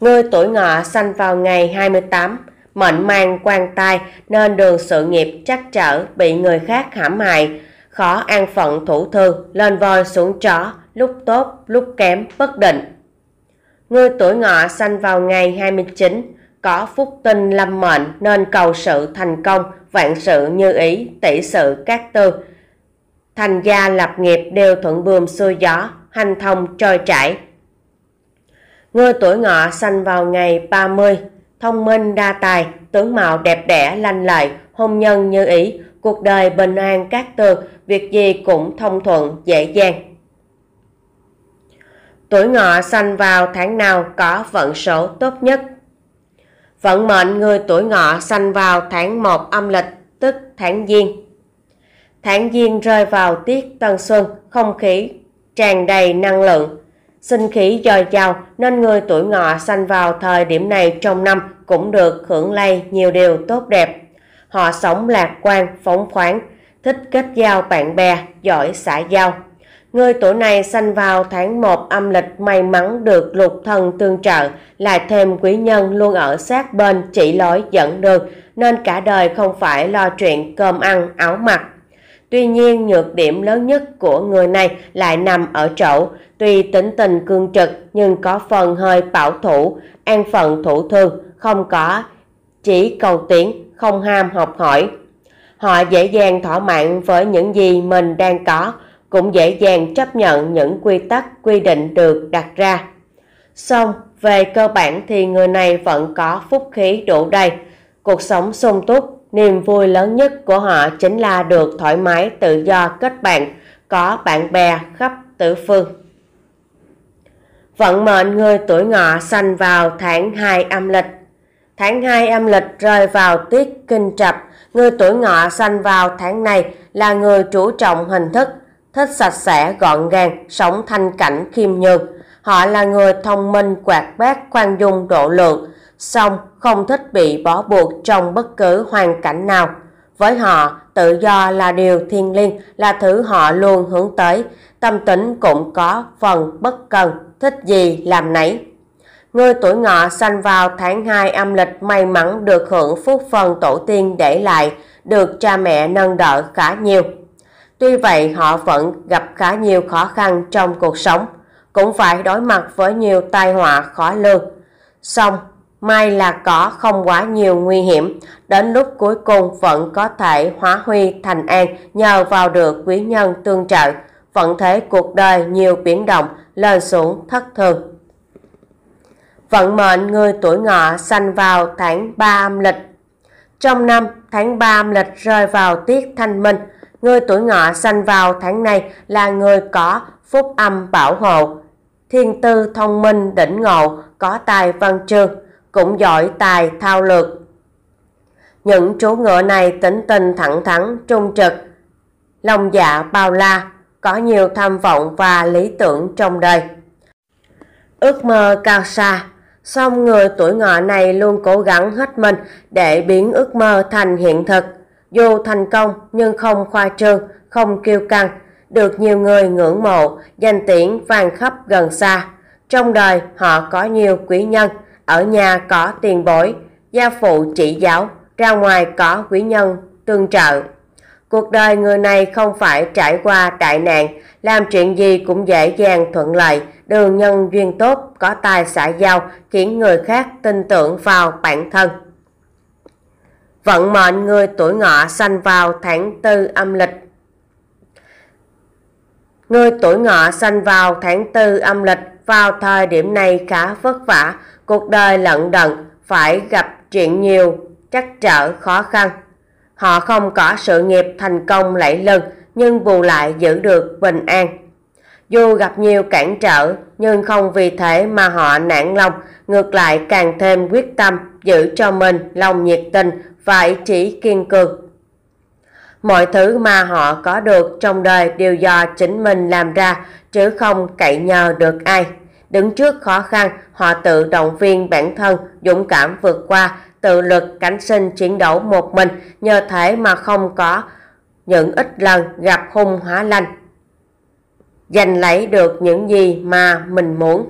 người tuổi ngọ sanh vào ngày 28, mệnh mang quan tai nên đường sự nghiệp trắc trở bị người khác hãm hại, khó an phận thủ thường, lên voi xuống chó lúc tốt, lúc kém, bất định. Người tuổi ngọ sanh vào ngày 29, có phúc tinh lâm mệnh nên cầu sự thành công, vạn sự như ý, tỷ sự các tư. Thành gia lập nghiệp đều thuận buồm xuôi gió, hành thông trôi chảy. Người tuổi ngọ sanh vào ngày 30, thông minh đa tài, tướng mạo đẹp đẽ lanh lợi, hôn nhân như ý, cuộc đời bình an các tường, việc gì cũng thông thuận, dễ dàng. Tuổi ngọ sanh vào tháng nào có vận số tốt nhất? Vận mệnh người tuổi ngọ sanh vào tháng 1 âm lịch, tức tháng Giêng. Tháng Giêng rơi vào tiết Tân Xuân, không khí tràn đầy năng lượng. Sinh khí dồi dào nên người tuổi ngọ sanh vào thời điểm này trong năm cũng được hưởng lây nhiều điều tốt đẹp Họ sống lạc quan, phóng khoáng, thích kết giao bạn bè, giỏi xã giao. Người tuổi này sanh vào tháng 1 âm lịch may mắn được lục thần tương trợ, lại thêm quý nhân luôn ở sát bên chỉ lối dẫn đường, nên cả đời không phải lo chuyện cơm ăn, áo mặc. Tuy nhiên nhược điểm lớn nhất của người này lại nằm ở chỗ, tuy tính tình cương trực nhưng có phần hơi bảo thủ, an phận thủ thường, không có chỉ cầu tiến không ham học hỏi. Họ dễ dàng thỏa mãn với những gì mình đang có, cũng dễ dàng chấp nhận những quy tắc quy định được đặt ra. Xong, về cơ bản thì người này vẫn có phúc khí đủ đầy, cuộc sống sung túc, niềm vui lớn nhất của họ chính là được thoải mái tự do kết bạn, có bạn bè khắp tứ phương. Vận mệnh người tuổi ngọ sanh vào tháng 2 âm lịch Tháng 2 âm lịch rơi vào tiết kinh trập, người tuổi ngọ sanh vào tháng này là người chủ trọng hình thức, thích sạch sẽ gọn gàng, sống thanh cảnh khiêm nhường. Họ là người thông minh, quạt bát, khoan dung, độ lượng, song không thích bị bó buộc trong bất cứ hoàn cảnh nào. Với họ, tự do là điều thiêng liêng, là thứ họ luôn hướng tới. Tâm tính cũng có phần bất cần, thích gì làm nấy. Người tuổi ngọ sanh vào tháng 2 âm lịch may mắn được hưởng phúc phần tổ tiên để lại, được cha mẹ nâng đỡ khá nhiều. Tuy vậy họ vẫn gặp khá nhiều khó khăn trong cuộc sống, cũng phải đối mặt với nhiều tai họa khó lường. Song, may là có không quá nhiều nguy hiểm, đến lúc cuối cùng vẫn có thể hóa huy thành an nhờ vào được quý nhân tương trợ, Vẫn thế cuộc đời nhiều biến động, lên xuống thất thường vận mệnh người tuổi ngọ sanh vào tháng 3 âm lịch. Trong năm, tháng 3 âm lịch rơi vào tiết thanh minh. Người tuổi ngọ sanh vào tháng này là người có phúc âm bảo hộ. Thiên tư thông minh đỉnh ngộ, có tài văn chương, cũng giỏi tài thao lược. Những chú ngựa này tính tình thẳng thắn, trung trực, lòng dạ bao la, có nhiều tham vọng và lý tưởng trong đời. Ước mơ cao xa Song người tuổi ngọ này luôn cố gắng hết mình để biến ước mơ thành hiện thực. Dù thành công nhưng không khoa trương, không kiêu căng, được nhiều người ngưỡng mộ, danh tiếng vang khắp gần xa. Trong đời họ có nhiều quý nhân, ở nhà có tiền bối, gia phụ chỉ giáo, ra ngoài có quý nhân tương trợ. Cuộc đời người này không phải trải qua đại nạn, làm chuyện gì cũng dễ dàng thuận lợi, đường nhân duyên tốt, có tài xã giao, khiến người khác tin tưởng vào bản thân. Vận mệnh người tuổi ngọ sanh vào tháng 4 âm lịch Người tuổi ngọ sanh vào tháng 4 âm lịch, vào thời điểm này khá vất vả, cuộc đời lận đận, phải gặp chuyện nhiều, chắc trở khó khăn. Họ không có sự nghiệp thành công lẫy lừng nhưng bù lại giữ được bình an. Dù gặp nhiều cản trở nhưng không vì thế mà họ nản lòng, ngược lại càng thêm quyết tâm giữ cho mình lòng nhiệt tình và ý chí kiên cường. Mọi thứ mà họ có được trong đời đều do chính mình làm ra chứ không cậy nhờ được ai. Đứng trước khó khăn, họ tự động viên bản thân dũng cảm vượt qua tự lực cảnh sinh chiến đấu một mình nhờ thể mà không có những ít lần gặp hung hóa lành giành lấy được những gì mà mình muốn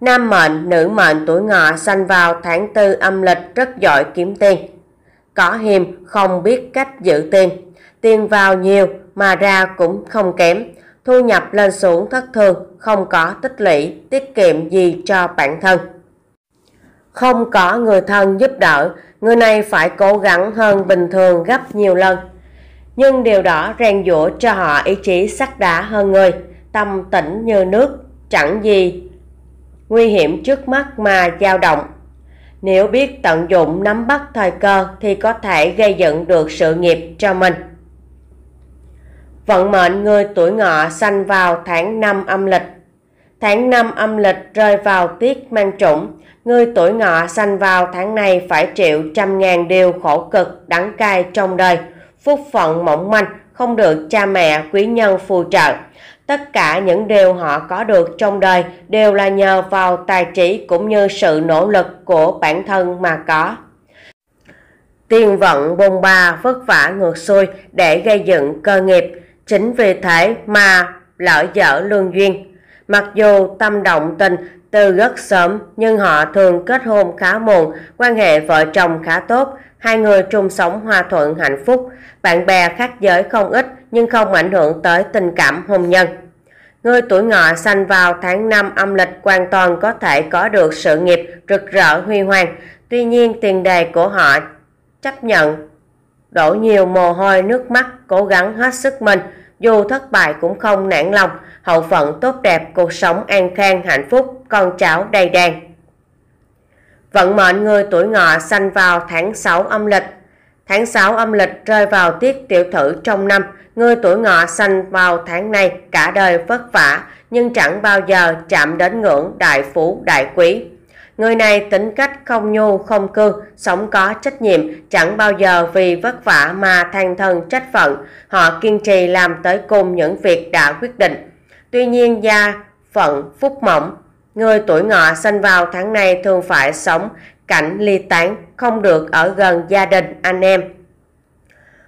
nam mệnh nữ mệnh tuổi ngọ sanh vào tháng tư âm lịch rất giỏi kiếm tiền có hiềm không biết cách giữ tiền tiền vào nhiều mà ra cũng không kém thu nhập lên xuống thất thường không có tích lũy tiết kiệm gì cho bản thân không có người thân giúp đỡ, người này phải cố gắng hơn bình thường gấp nhiều lần. Nhưng điều đó rèn dũa cho họ ý chí sắt đá hơn người, tâm tĩnh như nước, chẳng gì nguy hiểm trước mắt mà dao động. Nếu biết tận dụng nắm bắt thời cơ thì có thể gây dựng được sự nghiệp cho mình. Vận mệnh người tuổi ngọ sanh vào tháng 5 âm lịch Tháng 5 âm lịch rơi vào tiết mang trụng, người tuổi ngọ sanh vào tháng này phải chịu trăm ngàn điều khổ cực đắng cay trong đời, phúc phận mỏng manh, không được cha mẹ quý nhân phù trợ. Tất cả những điều họ có được trong đời đều là nhờ vào tài trí cũng như sự nỗ lực của bản thân mà có. Tiền vận bồn bà vất vả ngược xuôi để gây dựng cơ nghiệp, chính vì thế mà lỡ dở lương duyên Mặc dù tâm động tình từ rất sớm nhưng họ thường kết hôn khá muộn, quan hệ vợ chồng khá tốt, hai người chung sống hòa thuận hạnh phúc, bạn bè khác giới không ít nhưng không ảnh hưởng tới tình cảm hôn nhân. Người tuổi ngọ sanh vào tháng 5 âm lịch hoàn toàn có thể có được sự nghiệp rực rỡ huy hoàng, tuy nhiên tiền đề của họ chấp nhận đổ nhiều mồ hôi nước mắt, cố gắng hết sức mình, dù thất bại cũng không nản lòng, hậu phận tốt đẹp, cuộc sống an khang, hạnh phúc, con cháu đầy đàn. Vận mệnh người tuổi ngọ sanh vào tháng 6 âm lịch. Tháng 6 âm lịch rơi vào tiết tiểu thử trong năm. Người tuổi ngọ sanh vào tháng này cả đời vất vả nhưng chẳng bao giờ chạm đến ngưỡng đại phú đại quý. Người này tính cách không nhu không cương, sống có trách nhiệm, chẳng bao giờ vì vất vả mà than thân trách phận. Họ kiên trì làm tới cùng những việc đã quyết định Tuy nhiên gia, phận, phúc mỏng, người tuổi ngọ sinh vào tháng này thường phải sống cảnh ly tán, không được ở gần gia đình, anh em.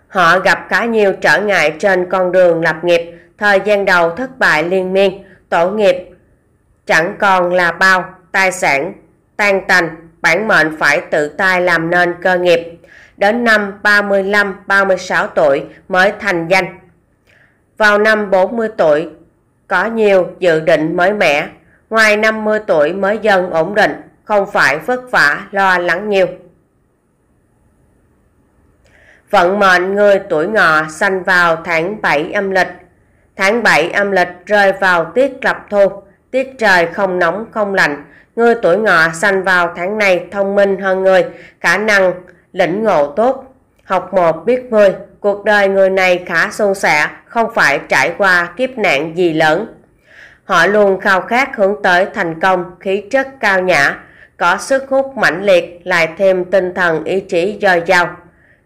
Họ gặp khá nhiều trở ngại trên con đường lập nghiệp, thời gian đầu thất bại liên miên, tổ nghiệp chẳng còn là bao, tài sản tan tành, bản mệnh phải tự tay làm nên cơ nghiệp. Đến năm 35-36 tuổi mới thành danh. Vào năm 40 tuổi, có nhiều dự định mới mẻ, ngoài 50 tuổi mới dần ổn định, không phải vất vả lo lắng nhiều. Vận mệnh người tuổi ngọ sanh vào tháng 7 âm lịch. Tháng 7 âm lịch rơi vào tiết lập thu, tiết trời không nóng không lạnh. Người tuổi ngọ sanh vào tháng này thông minh hơn người, khả năng lĩnh ngộ tốt, học một biết 10, cuộc đời người này khá suôn sẻ, không phải trải qua kiếp nạn gì lớn. Họ luôn khao khát hướng tới thành công, khí chất cao nhã, có sức hút mãnh liệt, lại thêm tinh thần ý chí dồi dào.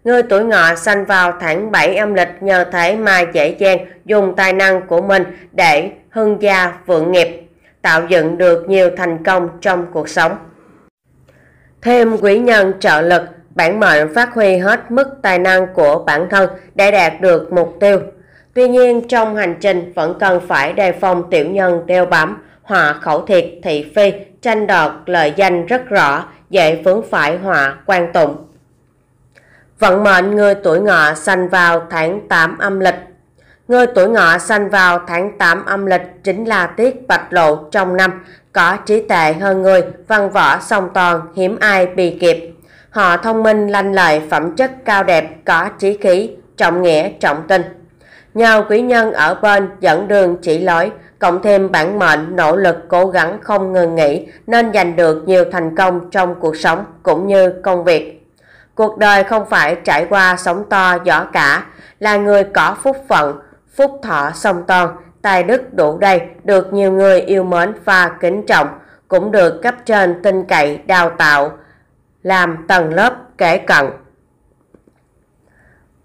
Người tuổi ngọ sanh vào tháng 7 âm lịch nhờ thế mà dễ dàng dùng tài năng của mình để hưng gia vượng nghiệp, tạo dựng được nhiều thành công trong cuộc sống. Thêm quý nhân trợ lực bản mệnh phát huy hết mức tài năng của bản thân để đạt được mục tiêu. Tuy nhiên, trong hành trình vẫn cần phải đề phòng tiểu nhân đeo bám, họa khẩu thiệt, thị phi, tranh đoạt lợi danh rất rõ, dễ vướng phải họa quan tụng. Vận mệnh người tuổi ngọ sanh vào tháng 8 âm lịch Người tuổi ngọ sanh vào tháng 8 âm lịch chính là tiết bạch lộ trong năm, có trí tệ hơn người, văn võ song toàn, hiếm ai bị kịp. Họ thông minh, lanh lợi, phẩm chất cao đẹp, có trí khí, trọng nghĩa, trọng tình. Nhờ quý nhân ở bên dẫn đường chỉ lối, cộng thêm bản mệnh, nỗ lực, cố gắng không ngừng nghỉ nên giành được nhiều thành công trong cuộc sống cũng như công việc. Cuộc đời không phải trải qua sóng to gió cả, là người có phúc phận, phúc thọ sông to tài đức đủ đầy, được nhiều người yêu mến và kính trọng, cũng được cấp trên tin cậy, đào tạo, làm tầng lớp kể cận.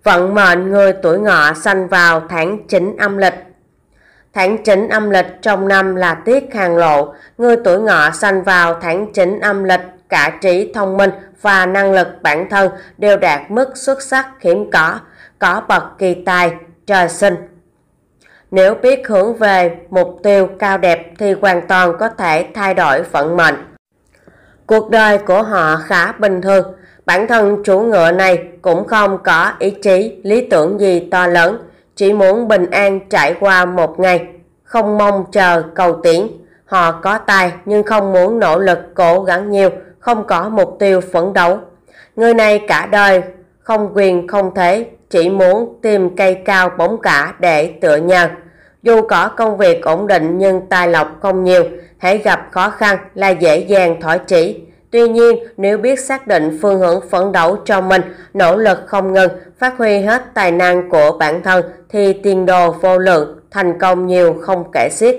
Vận mệnh người tuổi ngọ sanh vào tháng 9 âm lịch Tháng 9 âm lịch trong năm là tiết hàng lộ, người tuổi ngọ sanh vào tháng 9 âm lịch, cả trí thông minh và năng lực bản thân đều đạt mức xuất sắc hiếm có, có bậc kỳ tài, trời sinh. Nếu biết hướng về mục tiêu cao đẹp thì hoàn toàn có thể thay đổi vận mệnh. Cuộc đời của họ khá bình thường, bản thân chủ ngựa này cũng không có ý chí, lý tưởng gì to lớn, chỉ muốn bình an trải qua một ngày, không mong chờ cầu tiến. Họ có tài nhưng không muốn nỗ lực cố gắng nhiều, không có mục tiêu phấn đấu. Người này cả đời không quyền không thế, chỉ muốn tìm cây cao bóng cả để tựa nhờ. Dù có công việc ổn định nhưng tài lộc không nhiều, hãy gặp khó khăn là dễ dàng thỏa chỉ. Tuy nhiên, nếu biết xác định phương hướng phấn đấu cho mình, nỗ lực không ngừng, phát huy hết tài năng của bản thân thì tiền đồ vô lượng, thành công nhiều không kể xiết.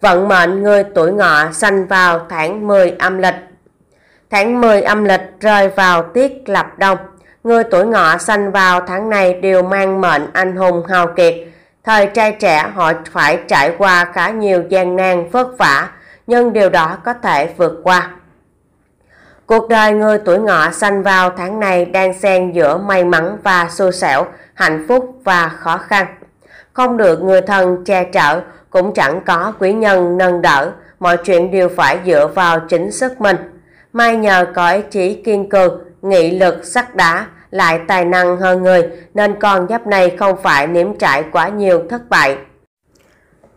Vận mệnh người tuổi ngọ sanh vào tháng 10 âm lịch. Tháng 10 âm lịch rơi vào tiết lập đông. Người tuổi ngọ sanh vào tháng này đều mang mệnh anh hùng hào kiệt, Thời trai trẻ họ phải trải qua khá nhiều gian nan vất vả, nhưng điều đó có thể vượt qua. Cuộc đời người tuổi ngọ sanh vào tháng này đang xen giữa may mắn và xui xẻo, hạnh phúc và khó khăn. Không được người thân che chở, cũng chẳng có quý nhân nâng đỡ, mọi chuyện đều phải dựa vào chính sức mình. May nhờ cõi trí kiên cường, nghị lực sắt đá, lại tài năng hơn người nên con giáp này không phải nếm trải quá nhiều thất bại.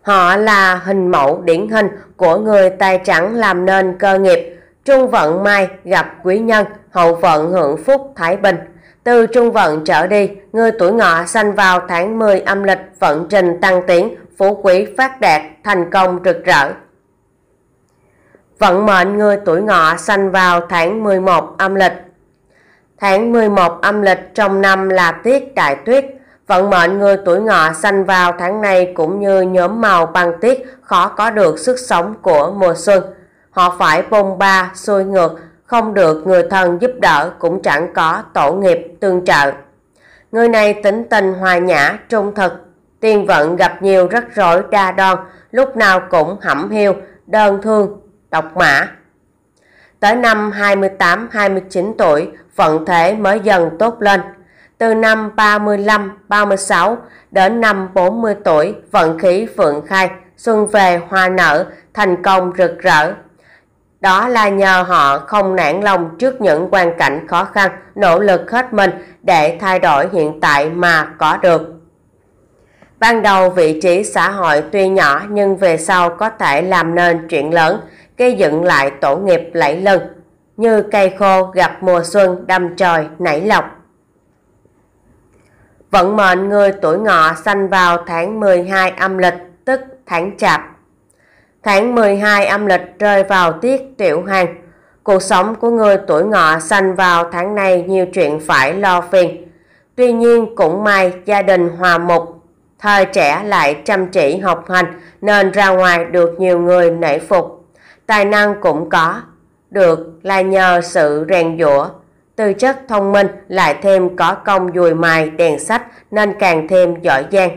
Họ là hình mẫu điển hình của người tài trắng làm nên cơ nghiệp. Trung vận mai gặp quý nhân, hậu vận hưởng phúc thái bình. Từ trung vận trở đi, người tuổi ngọ sanh vào tháng 10 âm lịch vận trình tăng tiến, phú quý phát đạt, thành công rực rỡ. Vận mệnh người tuổi ngọ sanh vào tháng 11 âm lịch Tháng 11 âm lịch trong năm là tiết đại tuyết. Vận mệnh người tuổi ngọ sanh vào tháng này cũng như nhóm màu băng tuyết khó có được sức sống của mùa xuân. Họ phải bông ba, xuôi ngược, không được người thân giúp đỡ cũng chẳng có tổ nghiệp tương trợ. Người này tính tình hòa nhã, trung thực, tiền vận gặp nhiều rắc rối đa đoan lúc nào cũng hẩm hiu, đơn thương, độc mã. Tới năm 28-29 tuổi, vận thể mới dần tốt lên. Từ năm 35, 36 đến năm 40 tuổi, vận khí vượng khai, xuân về hoa nở, thành công rực rỡ. Đó là nhờ họ không nản lòng trước những hoàn cảnh khó khăn, nỗ lực hết mình để thay đổi hiện tại mà có được. Ban đầu vị trí xã hội tuy nhỏ nhưng về sau có thể làm nên chuyện lớn, gây dựng lại tổ nghiệp lẫy lừng như cây khô gặp mùa xuân đâm trời nảy lọc. Vận mệnh người tuổi ngọ sanh vào tháng 12 âm lịch, tức tháng chạp. Tháng 12 âm lịch rơi vào tiết tiểu hàng. Cuộc sống của người tuổi ngọ sanh vào tháng này nhiều chuyện phải lo phiền. Tuy nhiên cũng may gia đình hòa mục, thời trẻ lại chăm chỉ học hành nên ra ngoài được nhiều người nể phục. Tài năng cũng có, được là nhờ sự rèn dũa. Tư chất thông minh lại thêm có công dùi mài đèn sách nên càng thêm giỏi giang.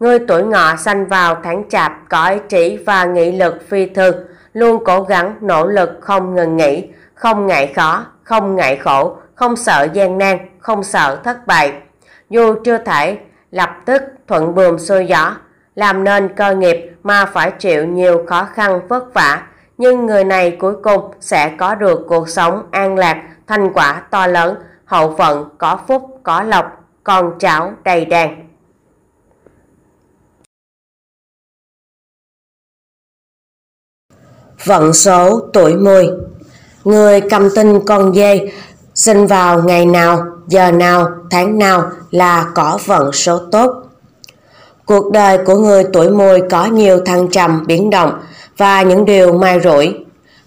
Người tuổi ngọ sanh vào tháng chạp có ý trí và nghị lực phi thường, luôn cố gắng nỗ lực không ngừng nghỉ, không ngại khó, không ngại khổ, không sợ gian nan, không sợ thất bại. Dù chưa thể lập tức thuận buồm xuôi gió, làm nên cơ nghiệp mà phải chịu nhiều khó khăn vất vả, nhưng người này cuối cùng sẽ có được cuộc sống an lạc, thành quả to lớn, hậu phận có phúc, có lộc, con cháu đầy đàn. Vận số tuổi mùi Người cầm tinh con dê sinh vào ngày nào, giờ nào, tháng nào là có vận số tốt. Cuộc đời của người tuổi mùi có nhiều thăng trầm, biến động, và những điều mai rủi.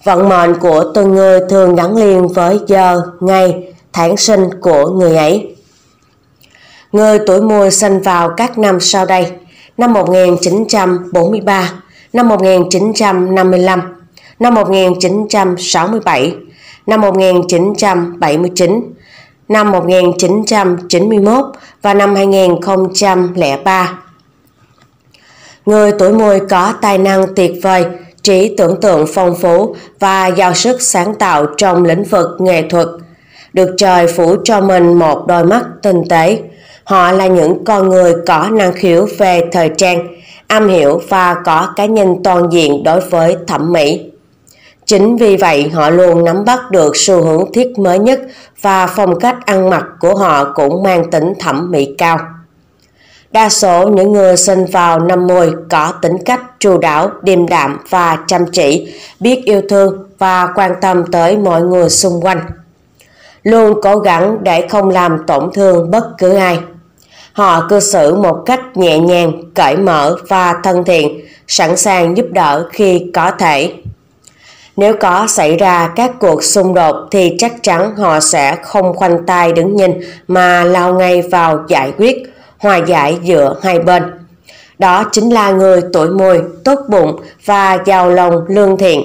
Vận mệnh của từng người thường gắn liền với giờ, ngày, tháng sinh của người ấy. Người tuổi mùi sinh vào các năm sau đây, năm 1943, năm 1955, năm 1967, năm 1979, năm 1991 và năm 2003. Người tuổi mùi có tài năng tuyệt vời, trí tưởng tượng phong phú và giàu sức sáng tạo trong lĩnh vực nghệ thuật. Được trời phủ cho mình một đôi mắt tinh tế. Họ là những con người có năng khiếu về thời trang, am hiểu và có cái nhìn toàn diện đối với thẩm mỹ. Chính vì vậy họ luôn nắm bắt được xu hướng thiết mới nhất và phong cách ăn mặc của họ cũng mang tính thẩm mỹ cao. Đa số những người sinh vào năm mùi có tính cách chu đáo, điềm đạm và chăm chỉ, biết yêu thương và quan tâm tới mọi người xung quanh. Luôn cố gắng để không làm tổn thương bất cứ ai. Họ cư xử một cách nhẹ nhàng, cởi mở và thân thiện, sẵn sàng giúp đỡ khi có thể. Nếu có xảy ra các cuộc xung đột thì chắc chắn họ sẽ không khoanh tay đứng nhìn mà lao ngay vào giải quyết hòa giải giữa hai bên. Đó chính là người tuổi mùi, tốt bụng và giàu lòng lương thiện.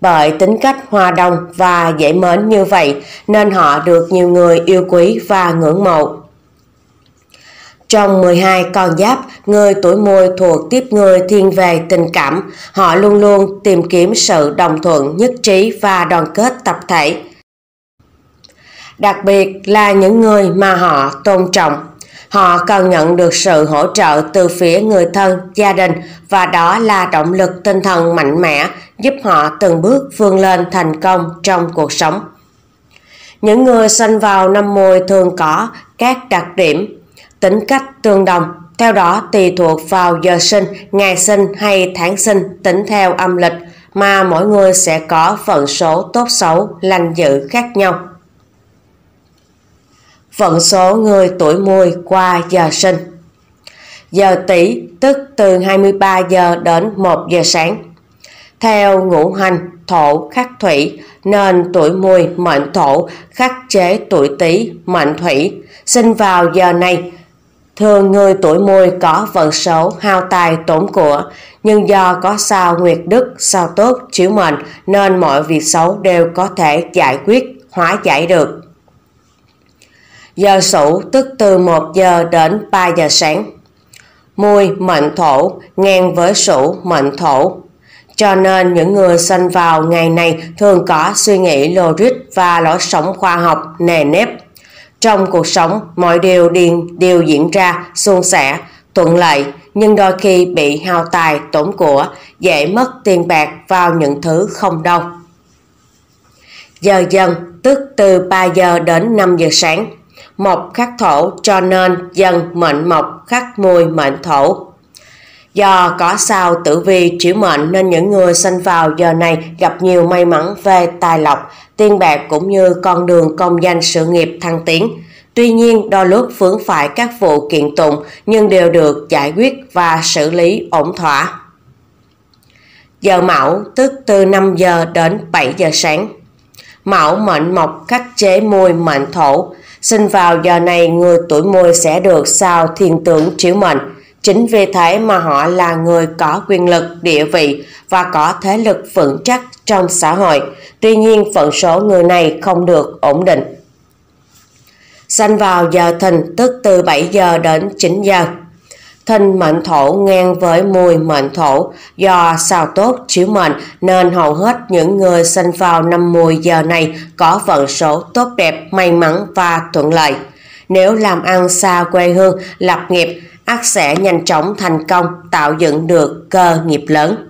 Bởi tính cách hòa đồng và dễ mến như vậy nên họ được nhiều người yêu quý và ngưỡng mộ. Trong 12 con giáp, người tuổi mùi thuộc tiếp người thiên về tình cảm. Họ luôn luôn tìm kiếm sự đồng thuận, nhất trí và đoàn kết tập thể. Đặc biệt là những người mà họ tôn trọng. Họ cần nhận được sự hỗ trợ từ phía người thân, gia đình và đó là động lực tinh thần mạnh mẽ giúp họ từng bước vươn lên thành công trong cuộc sống. Những người sinh vào năm mùi thường có các đặc điểm, tính cách tương đồng, theo đó tùy thuộc vào giờ sinh, ngày sinh hay tháng sinh tính theo âm lịch mà mỗi người sẽ có vận số tốt xấu lành dữ khác nhau vận số người tuổi mùi qua giờ sinh. Giờ tỵ tức từ 23 giờ đến 1 giờ sáng. Theo ngũ hành thổ khắc thủy nên tuổi mùi mệnh thổ khắc chế tuổi tý mệnh thủy sinh vào giờ này thường người tuổi mùi có vận số hao tài tổn của nhưng do có sao nguyệt đức sao tốt chiếu mệnh nên mọi việc xấu đều có thể giải quyết hóa giải được giờ sửu tức từ 1 giờ đến 3 giờ sáng. Mùi mệnh thổ ngang với sửu mệnh thổ. Cho nên những người sinh vào ngày này thường có suy nghĩ logic và lối sống khoa học nề nếp. Trong cuộc sống, mọi điều điền đều diễn ra suôn sẻ, thuận lợi, nhưng đôi khi bị hao tài tổn của, dễ mất tiền bạc vào những thứ không đâu. Giờ dần, tức từ 3 giờ đến 5 giờ sáng, mộc khắc thổ cho nên dân mệnh mộc khắc mùi mệnh thổ. Do có sao tử vi chỉ mệnh nên những người sinh vào giờ này gặp nhiều may mắn về tài lộc, tiền bạc cũng như con đường công danh sự nghiệp thăng tiến. Tuy nhiên, đôi lúc vướng phải các vụ kiện tụng nhưng đều được giải quyết và xử lý ổn thỏa. Giờ Mão tức từ 5 giờ đến 7 giờ sáng. Mão mệnh mộc khắc chế môi mệnh thổ, sinh vào giờ này người tuổi mùi sẽ được sao thiên tướng chiếu mệnh. Chính vì thế mà họ là người có quyền lực, địa vị và có thế lực vững chắc trong xã hội. Tuy nhiên, phận số người này không được ổn định. sinh vào giờ thìn tức từ 7 giờ đến 9 giờ. Thinh mệnh thổ ngang với mùi mệnh thổ, do sao tốt chiếu mệnh nên hầu hết những người sinh vào năm mùi giờ này có vận số tốt đẹp, may mắn và thuận lợi. Nếu làm ăn xa quê hương, lập nghiệp, ắt sẽ nhanh chóng thành công, tạo dựng được cơ nghiệp lớn.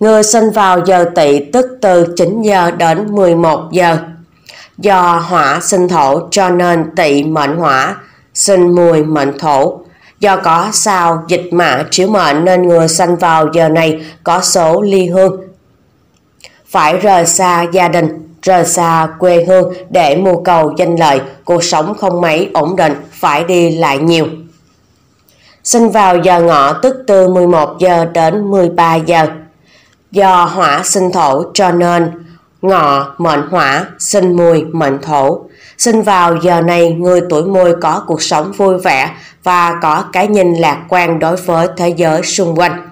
Người sinh vào giờ tỵ tức từ 9 giờ đến 11 giờ. Do hỏa sinh thổ cho nên tỵ mệnh hỏa, sinh mùi mệnh thổ, Do có sao dịch mã chiếu mệnh nên người sanh vào giờ này có số ly hương. Phải rời xa gia đình, rời xa quê hương để mưu cầu danh lợi, cuộc sống không mấy ổn định, phải đi lại nhiều. Sinh vào giờ ngọ tức từ 11 giờ đến 13 giờ. Do hỏa sinh thổ cho nên ngọ mệnh hỏa, sinh mùi mệnh thổ. Sinh vào giờ này người tuổi mùi có cuộc sống vui vẻ, và có cái nhìn lạc quan đối với thế giới xung quanh.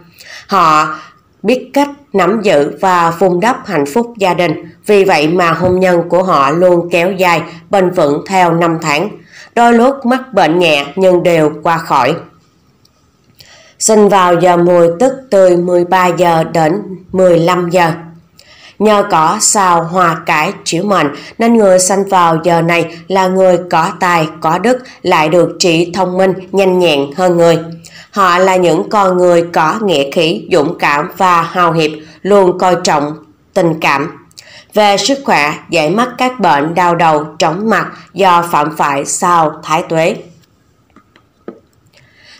Họ biết cách nắm giữ và vun đắp hạnh phúc gia đình, vì vậy mà hôn nhân của họ luôn kéo dài, bền vững theo năm tháng. Đôi lúc mắc bệnh nhẹ nhưng đều qua khỏi. Sinh vào giờ mùi tức từ 13 giờ đến 15 giờ. Nhờ có sao hòa cái chữa mệnh nên người sanh vào giờ này là người có tài, có đức, lại được trí thông minh, nhanh nhẹn hơn người. Họ là những con người có nghĩa khí, dũng cảm và hào hiệp, luôn coi trọng tình cảm. Về sức khỏe, giải mắc các bệnh đau đầu, chóng mặt do phạm phải sao thái tuế.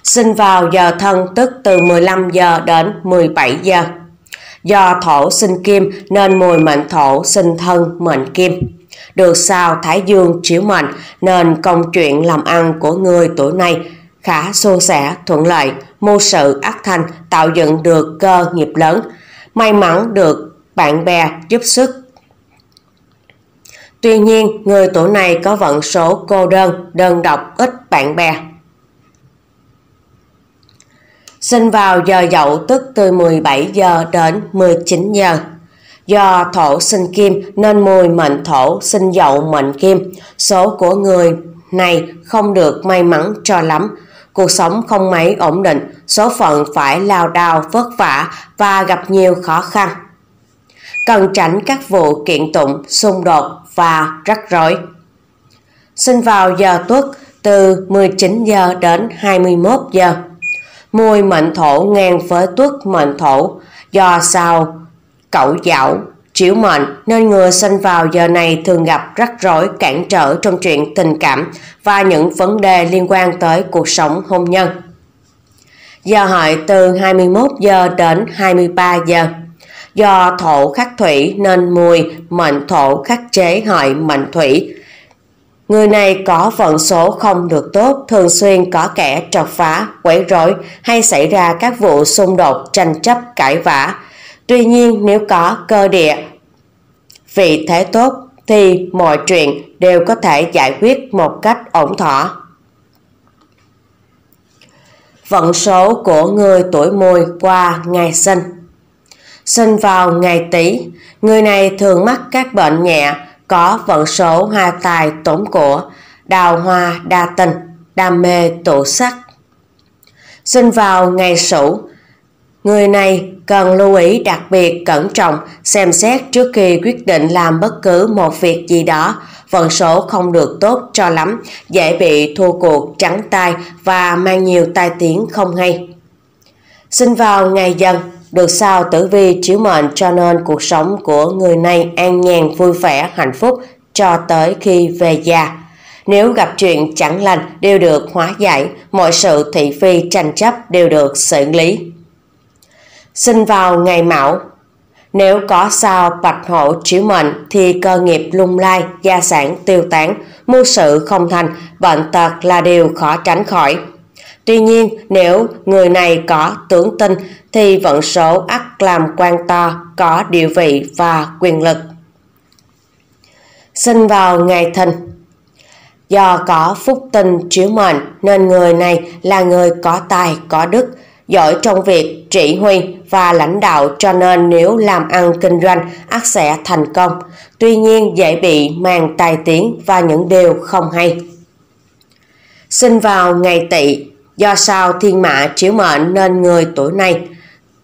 Sinh vào giờ thân tức từ 15 giờ đến 17 giờ. Do thổ sinh kim nên mùi mệnh thổ sinh thân mệnh kim. Được sao Thái Dương chiếu mệnh nên công chuyện làm ăn của người tuổi này khá suôn sẻ, thuận lợi, mưu sự ác thành, tạo dựng được cơ nghiệp lớn, may mắn được bạn bè giúp sức. Tuy nhiên, người tuổi này có vận số cô đơn, đơn độc, ít bạn bè sinh vào giờ dậu tức từ 17 giờ đến 19 giờ. Do thổ sinh kim nên mùi mệnh thổ sinh dậu mệnh kim, số của người này không được may mắn cho lắm. Cuộc sống không mấy ổn định, số phận phải lao đao vất vả và gặp nhiều khó khăn. Cần tránh các vụ kiện tụng, xung đột và rắc rối. Sinh vào giờ tuất từ 19 giờ đến 21 giờ môi mệnh thổ ngang với tuất mệnh thổ. Do sao cậu dạo, chiếu mệnh nên người sinh vào giờ này thường gặp rắc rối cản trở trong chuyện tình cảm và những vấn đề liên quan tới cuộc sống hôn nhân. Giờ hợi từ 21 giờ đến 23 giờ. Do thổ khắc thủy nên mùi mệnh thổ khắc chế hợi mệnh thủy Người này có vận số không được tốt, thường xuyên có kẻ trọc phá, quấy rối hay xảy ra các vụ xung đột, tranh chấp, cãi vã. Tuy nhiên nếu có cơ địa, vị thế tốt thì mọi chuyện đều có thể giải quyết một cách ổn thỏa. Vận số của người tuổi mùi qua ngày sinh Sinh vào ngày tý, người này thường mắc các bệnh nhẹ, có vận số hoa tài tổn của, đào hoa đa tình, đam mê tổ sắc. Sinh vào ngày sửu, người này cần lưu ý đặc biệt cẩn trọng, xem xét trước khi quyết định làm bất cứ một việc gì đó. Vận số không được tốt cho lắm, dễ bị thua cuộc trắng tay và mang nhiều tai tiếng không hay. Sinh vào ngày dần, được sao tử vi chiếu mệnh cho nên cuộc sống của người này an nhàn vui vẻ hạnh phúc cho tới khi về già nếu gặp chuyện chẳng lành đều được hóa giải mọi sự thị phi tranh chấp đều được xử lý sinh vào ngày mão nếu có sao bạch hổ chiếu mệnh thì cơ nghiệp lung lai, gia sản tiêu tán, mưu sự không thành, bệnh tật là điều khó tránh khỏi. Tuy nhiên, nếu người này có tướng tinh thì vận số ắt làm quan to, có địa vị và quyền lực. Sinh vào ngày thìn Do có phúc tinh chiếu mệnh nên người này là người có tài, có đức, giỏi trong việc chỉ huy và lãnh đạo cho nên nếu làm ăn kinh doanh ắt sẽ thành công. Tuy nhiên dễ bị mang tài tiếng và những điều không hay. Sinh vào ngày tỵ Do sao thiên mã chiếu mệnh nên người tuổi này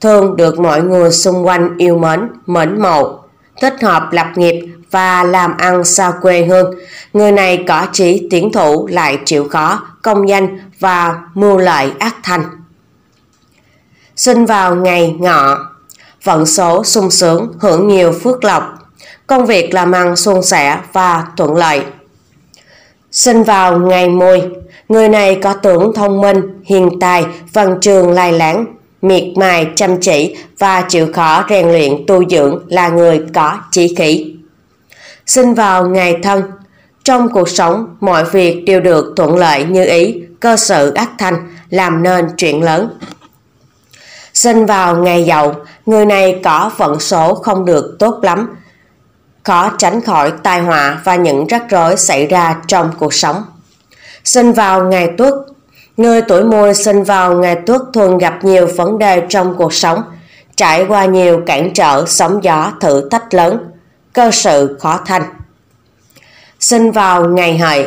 thường được mọi người xung quanh yêu mến, mến mộ, thích hợp lập nghiệp và làm ăn xa quê hương. Người này có chỉ tiến thủ lại chịu khó, công danh và mưu lợi ác thành. Sinh vào ngày ngọ, vận số sung sướng, hưởng nhiều phước lộc, công việc làm ăn suôn sẻ và thuận lợi. Sinh vào ngày 10, người này có tưởng thông minh, hiền tài, văn trường lai lãng, miệt mài chăm chỉ và chịu khó rèn luyện tu dưỡng là người có chí khí. Sinh vào ngày thân, trong cuộc sống mọi việc đều được thuận lợi như ý, cơ sự ác thanh, làm nên chuyện lớn. Sinh vào ngày dậu, người này có vận số không được tốt lắm, khó tránh khỏi tai họa và những rắc rối xảy ra trong cuộc sống. Sinh vào ngày tuất Người tuổi mùi sinh vào ngày tuất thường gặp nhiều vấn đề trong cuộc sống, trải qua nhiều cản trở, sóng gió, thử thách lớn, cơ sự khó thành. Sinh vào ngày hợi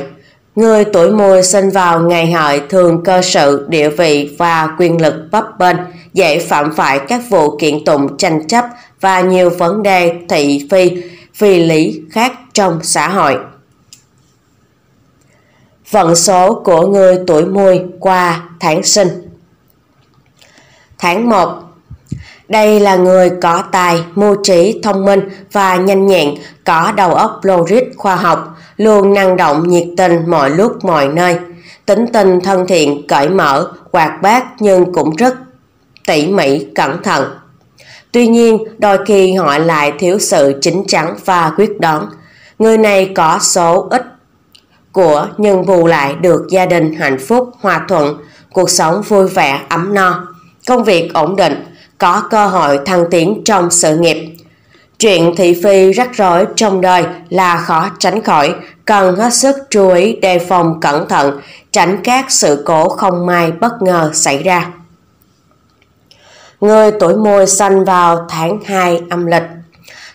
Người tuổi mùi sinh vào ngày hợi thường cơ sự, địa vị và quyền lực bấp bênh, dễ phạm phải các vụ kiện tụng tranh chấp và nhiều vấn đề thị phi vì lý khác trong xã hội. Vận số của người tuổi mùi qua tháng sinh Tháng 1 Đây là người có tài, mưu trí, thông minh và nhanh nhẹn, có đầu óc logic khoa học, luôn năng động, nhiệt tình mọi lúc mọi nơi. Tính tình thân thiện, cởi mở, hoạt bát nhưng cũng rất tỉ mỉ, cẩn thận, Tuy nhiên, đôi khi họ lại thiếu sự chính chắn và quyết đoán. Người này có số ít của nhưng bù lại được gia đình hạnh phúc, hòa thuận, cuộc sống vui vẻ, ấm no, công việc ổn định, có cơ hội thăng tiến trong sự nghiệp. Chuyện thị phi rắc rối trong đời là khó tránh khỏi, cần hết sức chú ý đề phòng cẩn thận, tránh các sự cố không may bất ngờ xảy ra. Người tuổi mùi sanh vào tháng 2 âm lịch.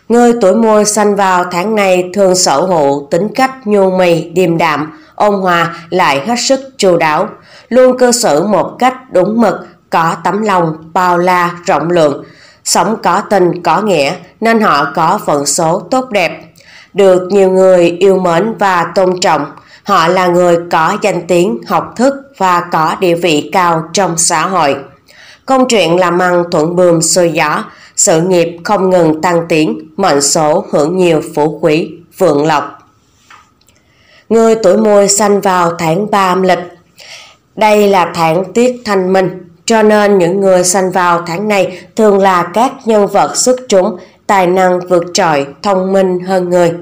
Người tuổi mùi sanh vào tháng này thường sở hữu tính cách nhu mì, điềm đạm, ôn hòa lại hết sức chu đáo, luôn cư xử một cách đúng mực, có tấm lòng bao la rộng lượng, sống có tình có nghĩa nên họ có vận số tốt đẹp, được nhiều người yêu mến và tôn trọng. Họ là người có danh tiếng, học thức và có địa vị cao trong xã hội. Công chuyện làm ăn thuận buồm xuôi gió, sự nghiệp không ngừng tăng tiến, mệnh số hưởng nhiều phú quý, vượng lộc. Người tuổi mùi sanh vào tháng 3 âm lịch. Đây là tháng tiết thanh minh, cho nên những người sanh vào tháng này thường là các nhân vật xuất chúng, tài năng vượt trội, thông minh hơn người.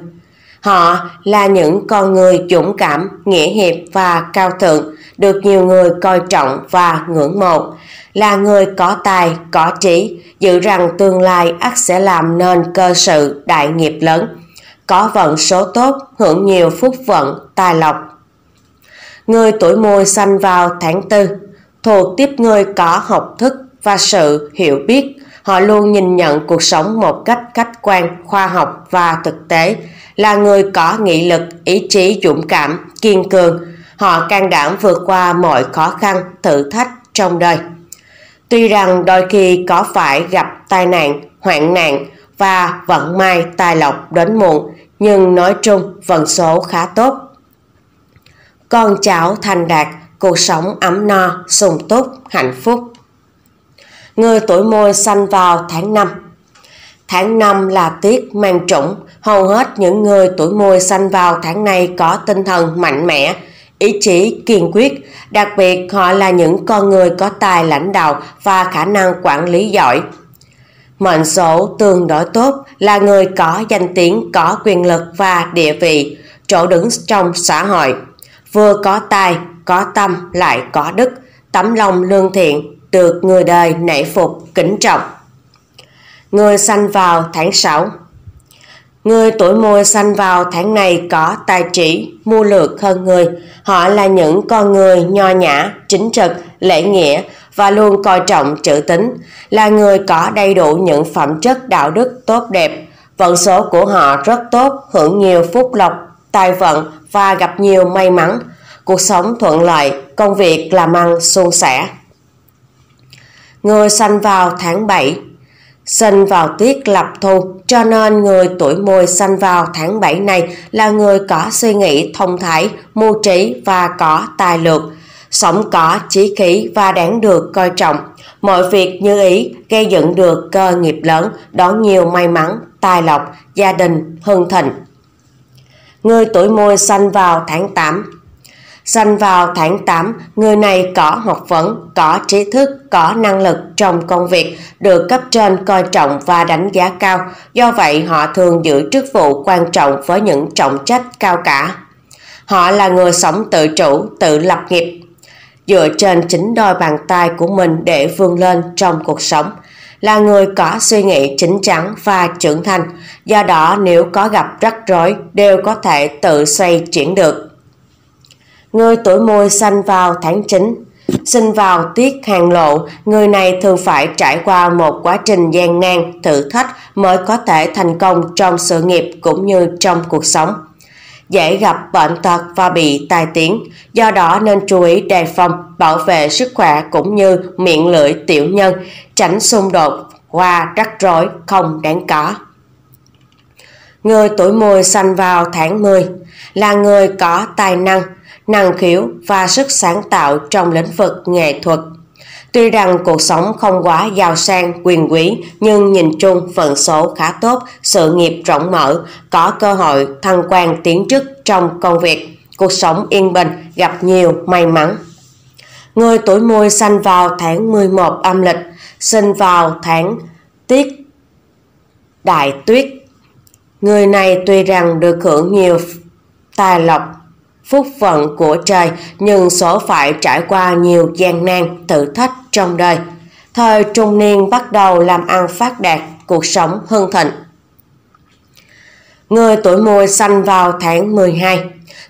Họ là những con người dũng cảm, nghĩa hiệp và cao thượng, được nhiều người coi trọng và ngưỡng mộ là người có tài, có trí, dự rằng tương lai ắt sẽ làm nên cơ sự đại nghiệp lớn. Có vận số tốt, hưởng nhiều phúc vận, tài lộc. Người tuổi mùi sanh vào tháng tư, thuộc tiếp người có học thức và sự hiểu biết. Họ luôn nhìn nhận cuộc sống một cách khách quan, khoa học và thực tế, là người có nghị lực, ý chí dũng cảm, kiên cường. Họ can đảm vượt qua mọi khó khăn, thử thách trong đời. Tuy rằng đôi khi có phải gặp tai nạn, hoạn nạn và vận may tài lộc đến muộn, nhưng nói chung vận số khá tốt. Con cháu thành đạt, cuộc sống ấm no, sung túc, hạnh phúc. Người tuổi môi sanh vào tháng 5 Tháng 5 là tiết mang trũng, hầu hết những người tuổi môi sanh vào tháng này có tinh thần mạnh mẽ, ý chí kiên quyết đặc biệt họ là những con người có tài lãnh đạo và khả năng quản lý giỏi mệnh số tương đối tốt là người có danh tiếng có quyền lực và địa vị chỗ đứng trong xã hội vừa có tài có tâm lại có đức tấm lòng lương thiện được người đời nể phục kính trọng người sanh vào tháng 6 Người tuổi mùi sanh vào tháng này có tài trí, mưu lược hơn người. Họ là những con người nho nhã, chính trực, lễ nghĩa và luôn coi trọng chữ tính. Là người có đầy đủ những phẩm chất đạo đức tốt đẹp. Vận số của họ rất tốt, hưởng nhiều phúc lộc, tài vận và gặp nhiều may mắn. Cuộc sống thuận lợi, công việc làm ăn suôn sẻ. Người sanh vào tháng 7 Sinh vào tiết lập thu, cho nên người tuổi mùi sinh vào tháng 7 này là người có suy nghĩ thông thái, mưu trí và có tài lược. Sống có chí khí và đáng được coi trọng. Mọi việc như ý, gây dựng được cơ nghiệp lớn, đón nhiều may mắn, tài lộc, gia đình, hưng thịnh. Người tuổi mùi sinh vào tháng 8 Sanh vào tháng 8, người này có học vấn, có trí thức, có năng lực trong công việc, được cấp trên coi trọng và đánh giá cao. Do vậy, họ thường giữ chức vụ quan trọng với những trọng trách cao cả. Họ là người sống tự chủ, tự lập nghiệp, dựa trên chính đôi bàn tay của mình để vươn lên trong cuộc sống là người có suy nghĩ chính chắn và trưởng thành do đó nếu có gặp rắc rối đều có thể tự xoay chuyển được Người tuổi mùi sanh vào tháng 9 Sinh vào tiết hàng lộ, người này thường phải trải qua một quá trình gian nan, thử thách mới có thể thành công trong sự nghiệp cũng như trong cuộc sống. Dễ gặp bệnh tật và bị tai tiếng, do đó nên chú ý đề phòng, bảo vệ sức khỏe cũng như miệng lưỡi tiểu nhân, tránh xung đột qua rắc rối không đáng có. Người tuổi mùi sanh vào tháng 10 là người có tài năng, năng khiếu và sức sáng tạo trong lĩnh vực nghệ thuật. Tuy rằng cuộc sống không quá giàu sang, quyền quý, nhưng nhìn chung vận số khá tốt, sự nghiệp rộng mở, có cơ hội thăng quan tiến chức trong công việc, cuộc sống yên bình, gặp nhiều may mắn. Người tuổi mùi sanh vào tháng 11 âm lịch, sinh vào tháng tiết đại tuyết. Người này tuy rằng được hưởng nhiều tài lộc phúc phận của trời nhưng số phải trải qua nhiều gian nan thử thách trong đời thời trung niên bắt đầu làm ăn phát đạt cuộc sống hưng thịnh người tuổi mùi sanh vào tháng 12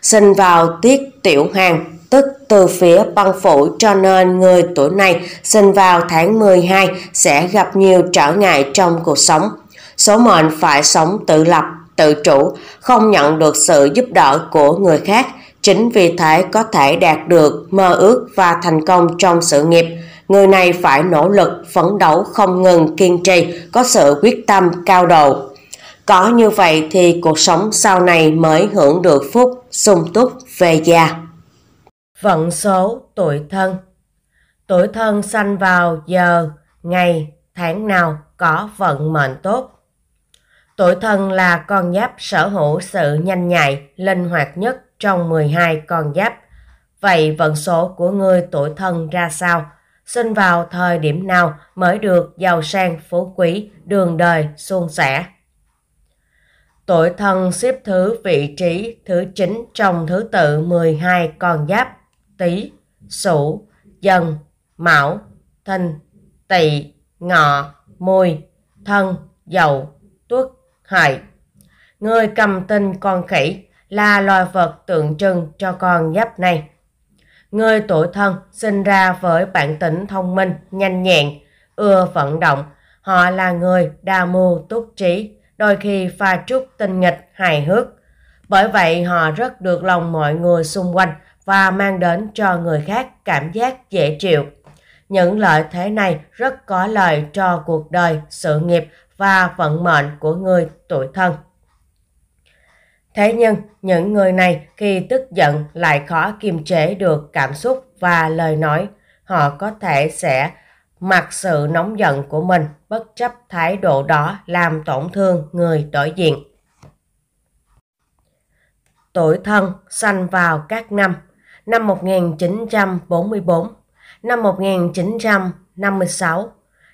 sinh vào tiết tiểu hàng tức từ phía băng phủ cho nên người tuổi này sinh vào tháng 12 sẽ gặp nhiều trở ngại trong cuộc sống số mệnh phải sống tự lập tự chủ không nhận được sự giúp đỡ của người khác Chính vì thế có thể đạt được mơ ước và thành công trong sự nghiệp, người này phải nỗ lực, phấn đấu không ngừng, kiên trì, có sự quyết tâm cao độ. Có như vậy thì cuộc sống sau này mới hưởng được phúc, sung túc về già. Vận số tuổi thân Tuổi thân sanh vào giờ, ngày, tháng nào có vận mệnh tốt. Tuổi thân là con giáp sở hữu sự nhanh nhạy, linh hoạt nhất trong 12 con giáp. Vậy vận số của ngươi tuổi thân ra sao? Sinh vào thời điểm nào mới được giàu sang phú quý, đường đời suôn sẻ? Tuổi thân xếp thứ vị trí thứ 9 trong thứ tự 12 con giáp, tý, sửu, dần, mão, thìn, tỵ, ngọ, mùi, thân, dậu, tuất, hại Người cầm tinh con khỉ là loài vật tượng trưng cho con giáp này. Người tuổi thân sinh ra với bản tính thông minh, nhanh nhẹn, ưa vận động. Họ là người đa mưu túc trí, đôi khi pha trúc tinh nghịch, hài hước. Bởi vậy họ rất được lòng mọi người xung quanh và mang đến cho người khác cảm giác dễ chịu. Những lợi thế này rất có lợi cho cuộc đời, sự nghiệp và vận mệnh của người tuổi thân. Thế nhưng, những người này khi tức giận lại khó kiềm chế được cảm xúc và lời nói. Họ có thể sẽ mặc sự nóng giận của mình bất chấp thái độ đó làm tổn thương người đối diện. Tuổi thân sanh vào các năm năm 1944, năm 1956,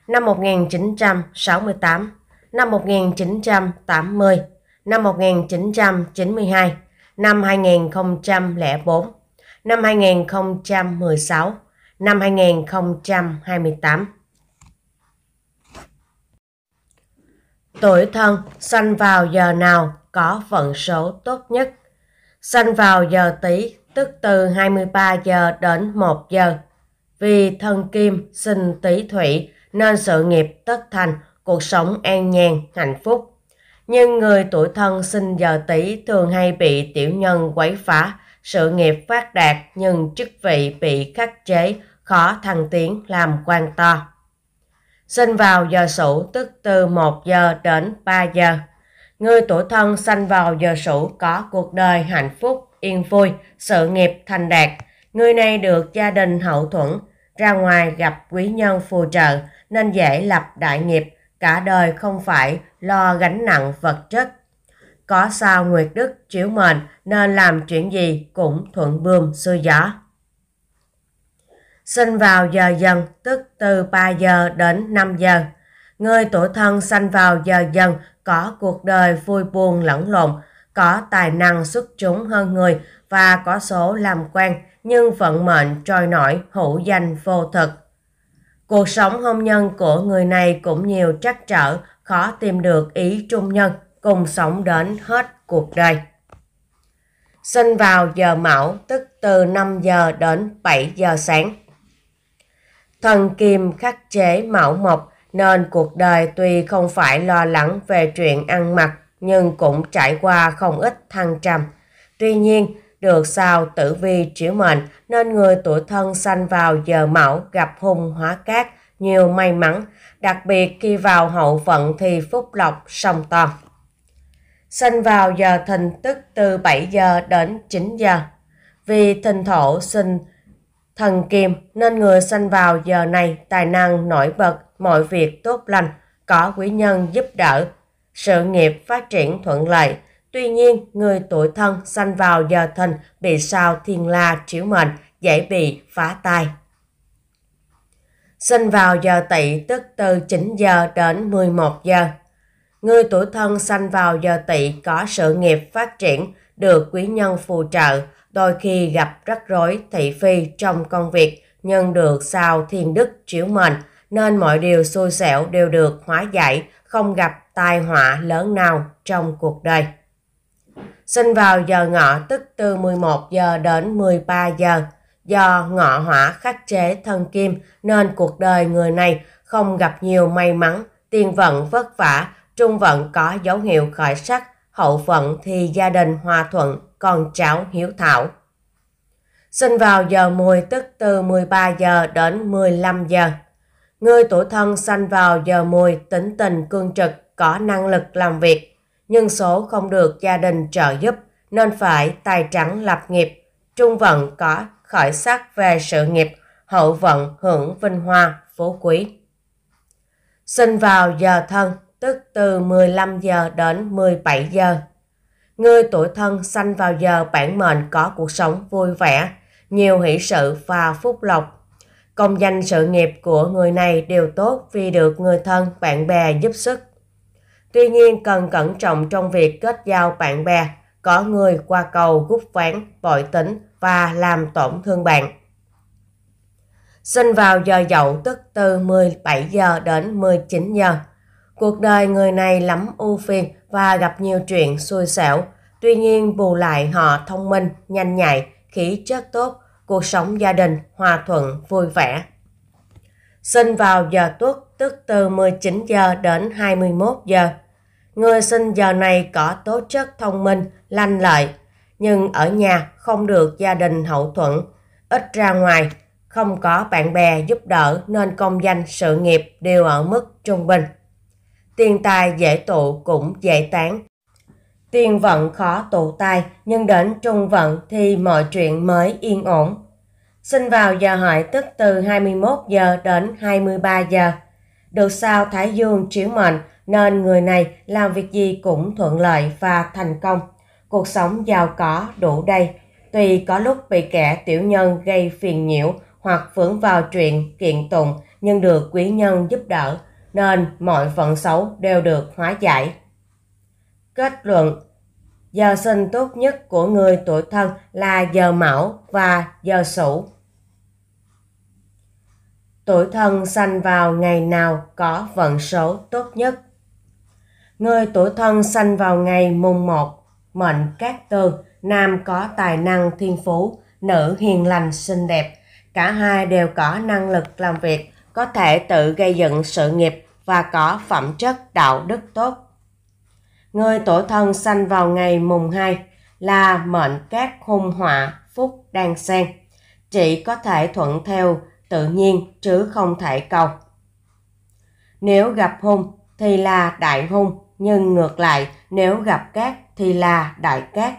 năm 1968, năm 1980 năm 1992, năm 2004, năm 2016, năm 2028. Tuổi thân sanh vào giờ nào có vận số tốt nhất? Sanh vào giờ Tý, tức từ 23 giờ đến 1 giờ. Vì thân kim sinh Tý thủy nên sự nghiệp tất thành, cuộc sống an nhàn, hạnh phúc nhưng người tuổi thân sinh giờ tỵ thường hay bị tiểu nhân quấy phá, sự nghiệp phát đạt nhưng chức vị bị khắc chế, khó thăng tiến làm quan to. Sinh vào giờ sửu tức từ 1 giờ đến 3 giờ. Người tuổi thân sanh vào giờ sửu có cuộc đời hạnh phúc, yên vui, sự nghiệp thành đạt. Người này được gia đình hậu thuẫn, ra ngoài gặp quý nhân phù trợ nên dễ lập đại nghiệp, cả đời không phải lo gánh nặng vật chất. Có sao Nguyệt Đức chiếu mệnh nên làm chuyện gì cũng thuận buồm xuôi gió. Sinh vào giờ dần tức từ 3 giờ đến 5 giờ. Người tuổi thân sanh vào giờ dần có cuộc đời vui buồn lẫn lộn, có tài năng xuất chúng hơn người và có số làm quen nhưng vận mệnh trôi nổi hữu danh vô thực Cuộc sống hôn nhân của người này cũng nhiều trắc trở, khó tìm được ý trung nhân, cùng sống đến hết cuộc đời. Sinh vào giờ mão, tức từ 5 giờ đến 7 giờ sáng. Thần kim khắc chế mão mộc, nên cuộc đời tuy không phải lo lắng về chuyện ăn mặc, nhưng cũng trải qua không ít thăng trầm. Tuy nhiên, được sao tử vi chiếu mệnh nên người tuổi thân sanh vào giờ mão gặp hung hóa cát, nhiều may mắn, đặc biệt khi vào hậu vận thì phúc lộc sông to. Sinh vào giờ thìn tức từ 7 giờ đến 9 giờ. Vì thìn thổ sinh thần kim nên người sinh vào giờ này tài năng nổi bật, mọi việc tốt lành, có quý nhân giúp đỡ, sự nghiệp phát triển thuận lợi, Tuy nhiên, người tuổi thân sanh vào giờ thìn bị sao thiên la chiếu mệnh, dễ bị phá tai. Sinh vào giờ tỵ tức từ 9 giờ đến 11 giờ. Người tuổi thân sanh vào giờ tỵ có sự nghiệp phát triển, được quý nhân phù trợ, đôi khi gặp rắc rối thị phi trong công việc, nhưng được sao thiên đức chiếu mệnh, nên mọi điều xui xẻo đều được hóa giải, không gặp tai họa lớn nào trong cuộc đời sinh vào giờ ngọ tức từ 11 giờ đến 13 giờ. Do ngọ hỏa khắc chế thân kim nên cuộc đời người này không gặp nhiều may mắn, tiền vận vất vả, trung vận có dấu hiệu khởi sắc, hậu vận thì gia đình hòa thuận, con cháu hiếu thảo. Sinh vào giờ mùi tức từ 13 giờ đến 15 giờ. Người tuổi thân sanh vào giờ mùi tính tình cương trực, có năng lực làm việc, nhân số không được gia đình trợ giúp nên phải tài trắng lập nghiệp. Trung vận có khởi sắc về sự nghiệp, hậu vận hưởng vinh hoa, phú quý. Sinh vào giờ thân, tức từ 15 giờ đến 17 giờ. Người tuổi thân sanh vào giờ bản mệnh có cuộc sống vui vẻ, nhiều hỷ sự và phúc lộc. Công danh sự nghiệp của người này đều tốt vì được người thân, bạn bè giúp sức Tuy nhiên, cần cẩn trọng trong việc kết giao bạn bè, có người qua cầu gút ván, bội tính và làm tổn thương bạn. Sinh vào giờ dậu tức từ 17 giờ đến 19 giờ. Cuộc đời người này lắm ưu phiền và gặp nhiều chuyện xui xẻo. Tuy nhiên bù lại họ thông minh, nhanh nhạy, khí chất tốt, cuộc sống gia đình hòa thuận, vui vẻ. Sinh vào giờ tuất tức từ 19 giờ đến 21 giờ. Người sinh giờ này có tố chất thông minh, lanh lợi, nhưng ở nhà không được gia đình hậu thuẫn, ít ra ngoài, không có bạn bè giúp đỡ nên công danh sự nghiệp đều ở mức trung bình. Tiền tài dễ tụ cũng dễ tán. Tiền vận khó tụ tài, nhưng đến trung vận thì mọi chuyện mới yên ổn. Sinh vào giờ hợi tức từ 21 giờ đến 23 giờ. Được sao Thái Dương chiếu mệnh nên người này làm việc gì cũng thuận lợi và thành công. Cuộc sống giàu có đủ đầy. Tuy có lúc bị kẻ tiểu nhân gây phiền nhiễu hoặc vướng vào chuyện kiện tụng nhưng được quý nhân giúp đỡ nên mọi vận xấu đều được hóa giải. Kết luận Giờ sinh tốt nhất của người tuổi thân là giờ mão và giờ sửu tuổi thân sanh vào ngày nào có vận số tốt nhất. Người tuổi thân sanh vào ngày mùng 1, mệnh các tương, nam có tài năng thiên phú, nữ hiền lành xinh đẹp. Cả hai đều có năng lực làm việc, có thể tự gây dựng sự nghiệp và có phẩm chất đạo đức tốt. Người tuổi thân sanh vào ngày mùng 2 là mệnh các hung họa, phúc đang xen. Chỉ có thể thuận theo tự nhiên chứ không thể cầu. Nếu gặp hung thì là đại hung, nhưng ngược lại nếu gặp cát thì là đại cát.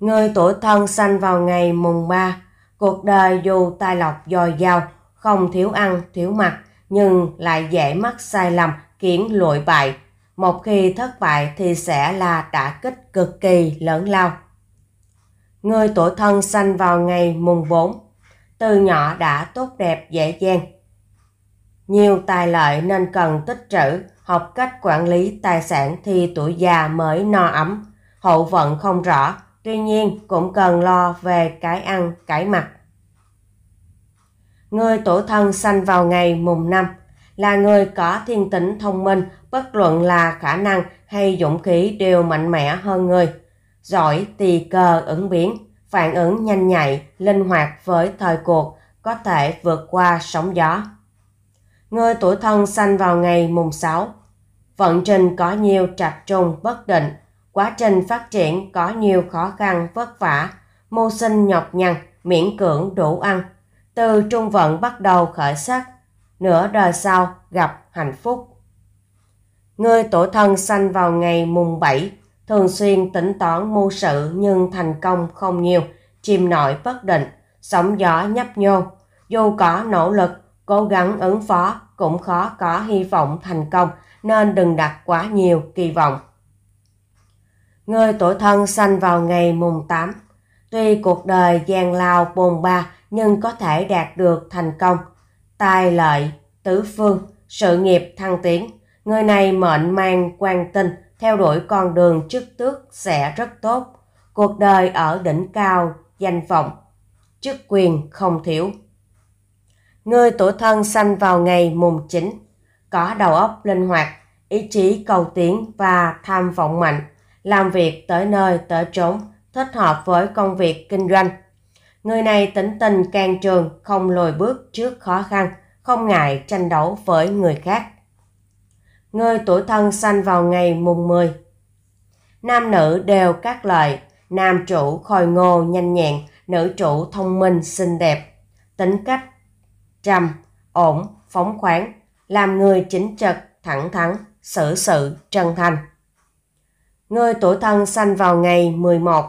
Người tuổi thân sanh vào ngày mùng 3, cuộc đời dù tài lộc dồi dào, không thiếu ăn, thiếu mặc, nhưng lại dễ mắc sai lầm, khiến lụi bại. Một khi thất bại thì sẽ là đả kích cực kỳ lớn lao. Người tuổi thân sanh vào ngày mùng 4, từ nhỏ đã tốt đẹp dễ dàng. Nhiều tài lợi nên cần tích trữ, học cách quản lý tài sản thì tuổi già mới no ấm. Hậu vận không rõ, tuy nhiên cũng cần lo về cái ăn, cái mặc. Người tổ thân sanh vào ngày mùng năm là người có thiên tính thông minh, bất luận là khả năng hay dũng khí đều mạnh mẽ hơn người. Giỏi tỳ cờ ứng biến, phản ứng nhanh nhạy, linh hoạt với thời cuộc, có thể vượt qua sóng gió. Người tuổi thân sanh vào ngày mùng 6. Vận trình có nhiều trạch trùng bất định, quá trình phát triển có nhiều khó khăn vất vả, mưu sinh nhọc nhằn, miễn cưỡng đủ ăn. Từ trung vận bắt đầu khởi sắc, nửa đời sau gặp hạnh phúc. Người tuổi thân sanh vào ngày mùng 7 thường xuyên tính toán mưu sự nhưng thành công không nhiều, chìm nổi bất định, sóng gió nhấp nhô. Dù có nỗ lực, cố gắng ứng phó cũng khó có hy vọng thành công nên đừng đặt quá nhiều kỳ vọng. Người tuổi thân sanh vào ngày mùng 8. Tuy cuộc đời gian lao bồn ba nhưng có thể đạt được thành công. Tài lợi, tứ phương, sự nghiệp thăng tiến. Người này mệnh mang quan tinh, theo đuổi con đường chức tước sẽ rất tốt, cuộc đời ở đỉnh cao, danh vọng, chức quyền không thiếu. Người tuổi thân sanh vào ngày mùng chín có đầu óc linh hoạt, ý chí cầu tiến và tham vọng mạnh, làm việc tới nơi tới chốn, thích hợp với công việc kinh doanh. Người này tính tình can trường, không lùi bước trước khó khăn, không ngại tranh đấu với người khác người tuổi thân sanh vào ngày mùng 10. Nam nữ đều các lợi, nam chủ khôi ngô nhanh nhẹn, nữ chủ thông minh xinh đẹp, tính cách trầm, ổn, phóng khoáng, làm người chính trực, thẳng thắn, xử sự chân thành. Người tuổi thân sanh vào ngày 11,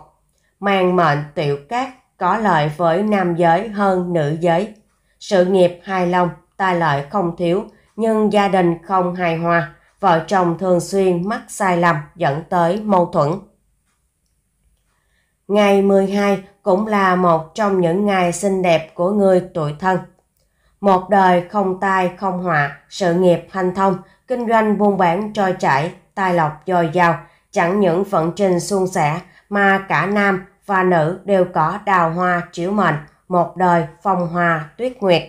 mang mệnh tiểu cát có lợi với nam giới hơn nữ giới. Sự nghiệp hài lòng, tài lợi không thiếu, nhưng gia đình không hài hòa, vợ chồng thường xuyên mắc sai lầm dẫn tới mâu thuẫn. Ngày 12 cũng là một trong những ngày xinh đẹp của người tuổi thân. Một đời không tai không họa, sự nghiệp hanh thông, kinh doanh buôn bán trôi chảy, tài lộc dồi dào, chẳng những vận trình suôn sẻ mà cả nam và nữ đều có đào hoa chiếu mệnh, một đời phong hoa tuyết nguyệt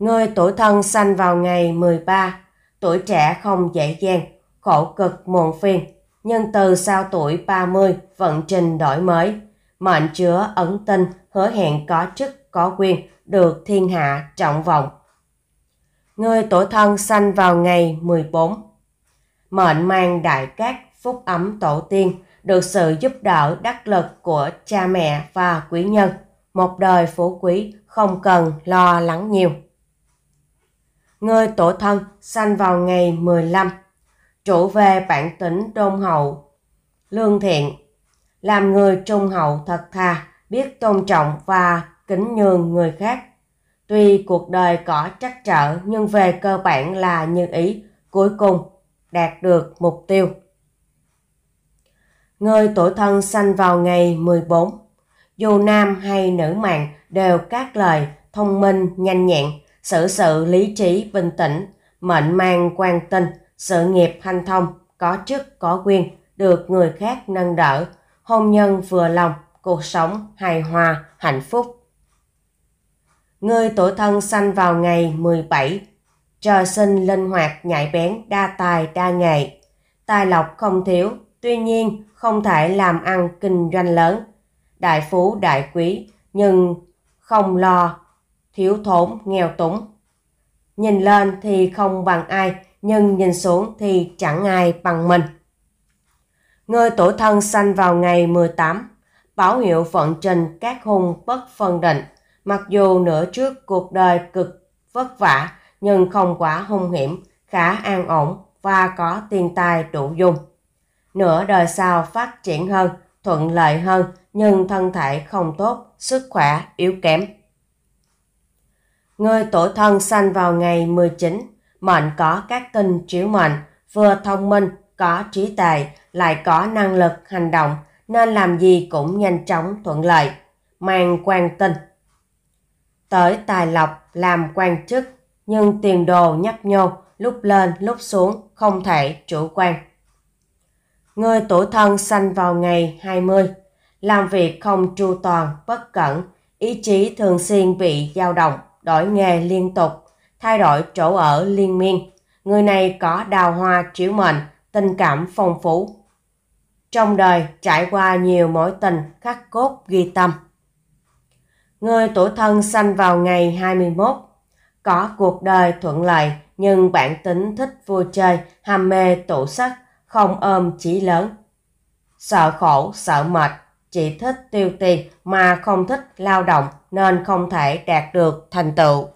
người tuổi thân sanh vào ngày 13, tuổi trẻ không dễ dàng, khổ cực muộn phiền, nhưng từ sau tuổi 30 vận trình đổi mới, mệnh chứa ẩn tinh, hứa hẹn có chức có quyền, được thiên hạ trọng vọng. người tuổi thân sanh vào ngày 14. Mệnh mang đại cát, phúc ấm tổ tiên, được sự giúp đỡ đắc lực của cha mẹ và quý nhân. Một đời phú quý không cần lo lắng nhiều người tổ thân sanh vào ngày 15. Trụ về bản tính trung hậu, lương thiện, làm người trung hậu thật thà, biết tôn trọng và kính nhường người khác. Tuy cuộc đời có trắc trở nhưng về cơ bản là như ý, cuối cùng đạt được mục tiêu. Người tổ thân sanh vào ngày 14. Dù nam hay nữ mạng đều các lời thông minh, nhanh nhẹn, sự, sự lý trí bình tĩnh, mệnh mang quan tinh, sự nghiệp hanh thông, có chức có quyền, được người khác nâng đỡ, hôn nhân vừa lòng, cuộc sống hài hòa, hạnh phúc. Người tuổi thân sanh vào ngày 17, trời sinh linh hoạt, nhạy bén, đa tài, đa nghệ. Tài lộc không thiếu, tuy nhiên không thể làm ăn kinh doanh lớn. Đại phú đại quý, nhưng không lo thiếu thốn, nghèo túng. Nhìn lên thì không bằng ai, nhưng nhìn xuống thì chẳng ai bằng mình. Người tuổi thân sanh vào ngày 18, báo hiệu vận trình các hung bất phân định. Mặc dù nửa trước cuộc đời cực vất vả, nhưng không quá hung hiểm, khá an ổn và có tiền tài đủ dùng. Nửa đời sau phát triển hơn, thuận lợi hơn, nhưng thân thể không tốt, sức khỏe yếu kém người tổ thân sanh vào ngày 19, mệnh có các tinh chiếu mệnh, vừa thông minh, có trí tài, lại có năng lực hành động, nên làm gì cũng nhanh chóng thuận lợi, mang quan tinh. Tới tài lộc làm quan chức, nhưng tiền đồ nhấp nhô, lúc lên lúc xuống, không thể chủ quan. Người tuổi thân sanh vào ngày 20, làm việc không chu toàn, bất cẩn, ý chí thường xuyên bị dao động, đổi nghề liên tục, thay đổi chỗ ở liên miên. Người này có đào hoa chiếu mệnh, tình cảm phong phú. Trong đời trải qua nhiều mối tình khắc cốt ghi tâm. Người tuổi thân sanh vào ngày 21, có cuộc đời thuận lợi nhưng bản tính thích vui chơi, ham mê tụ sắc, không ôm chí lớn. Sợ khổ, sợ mệt, Chị thích tiêu tiền mà không thích lao động nên không thể đạt được thành tựu.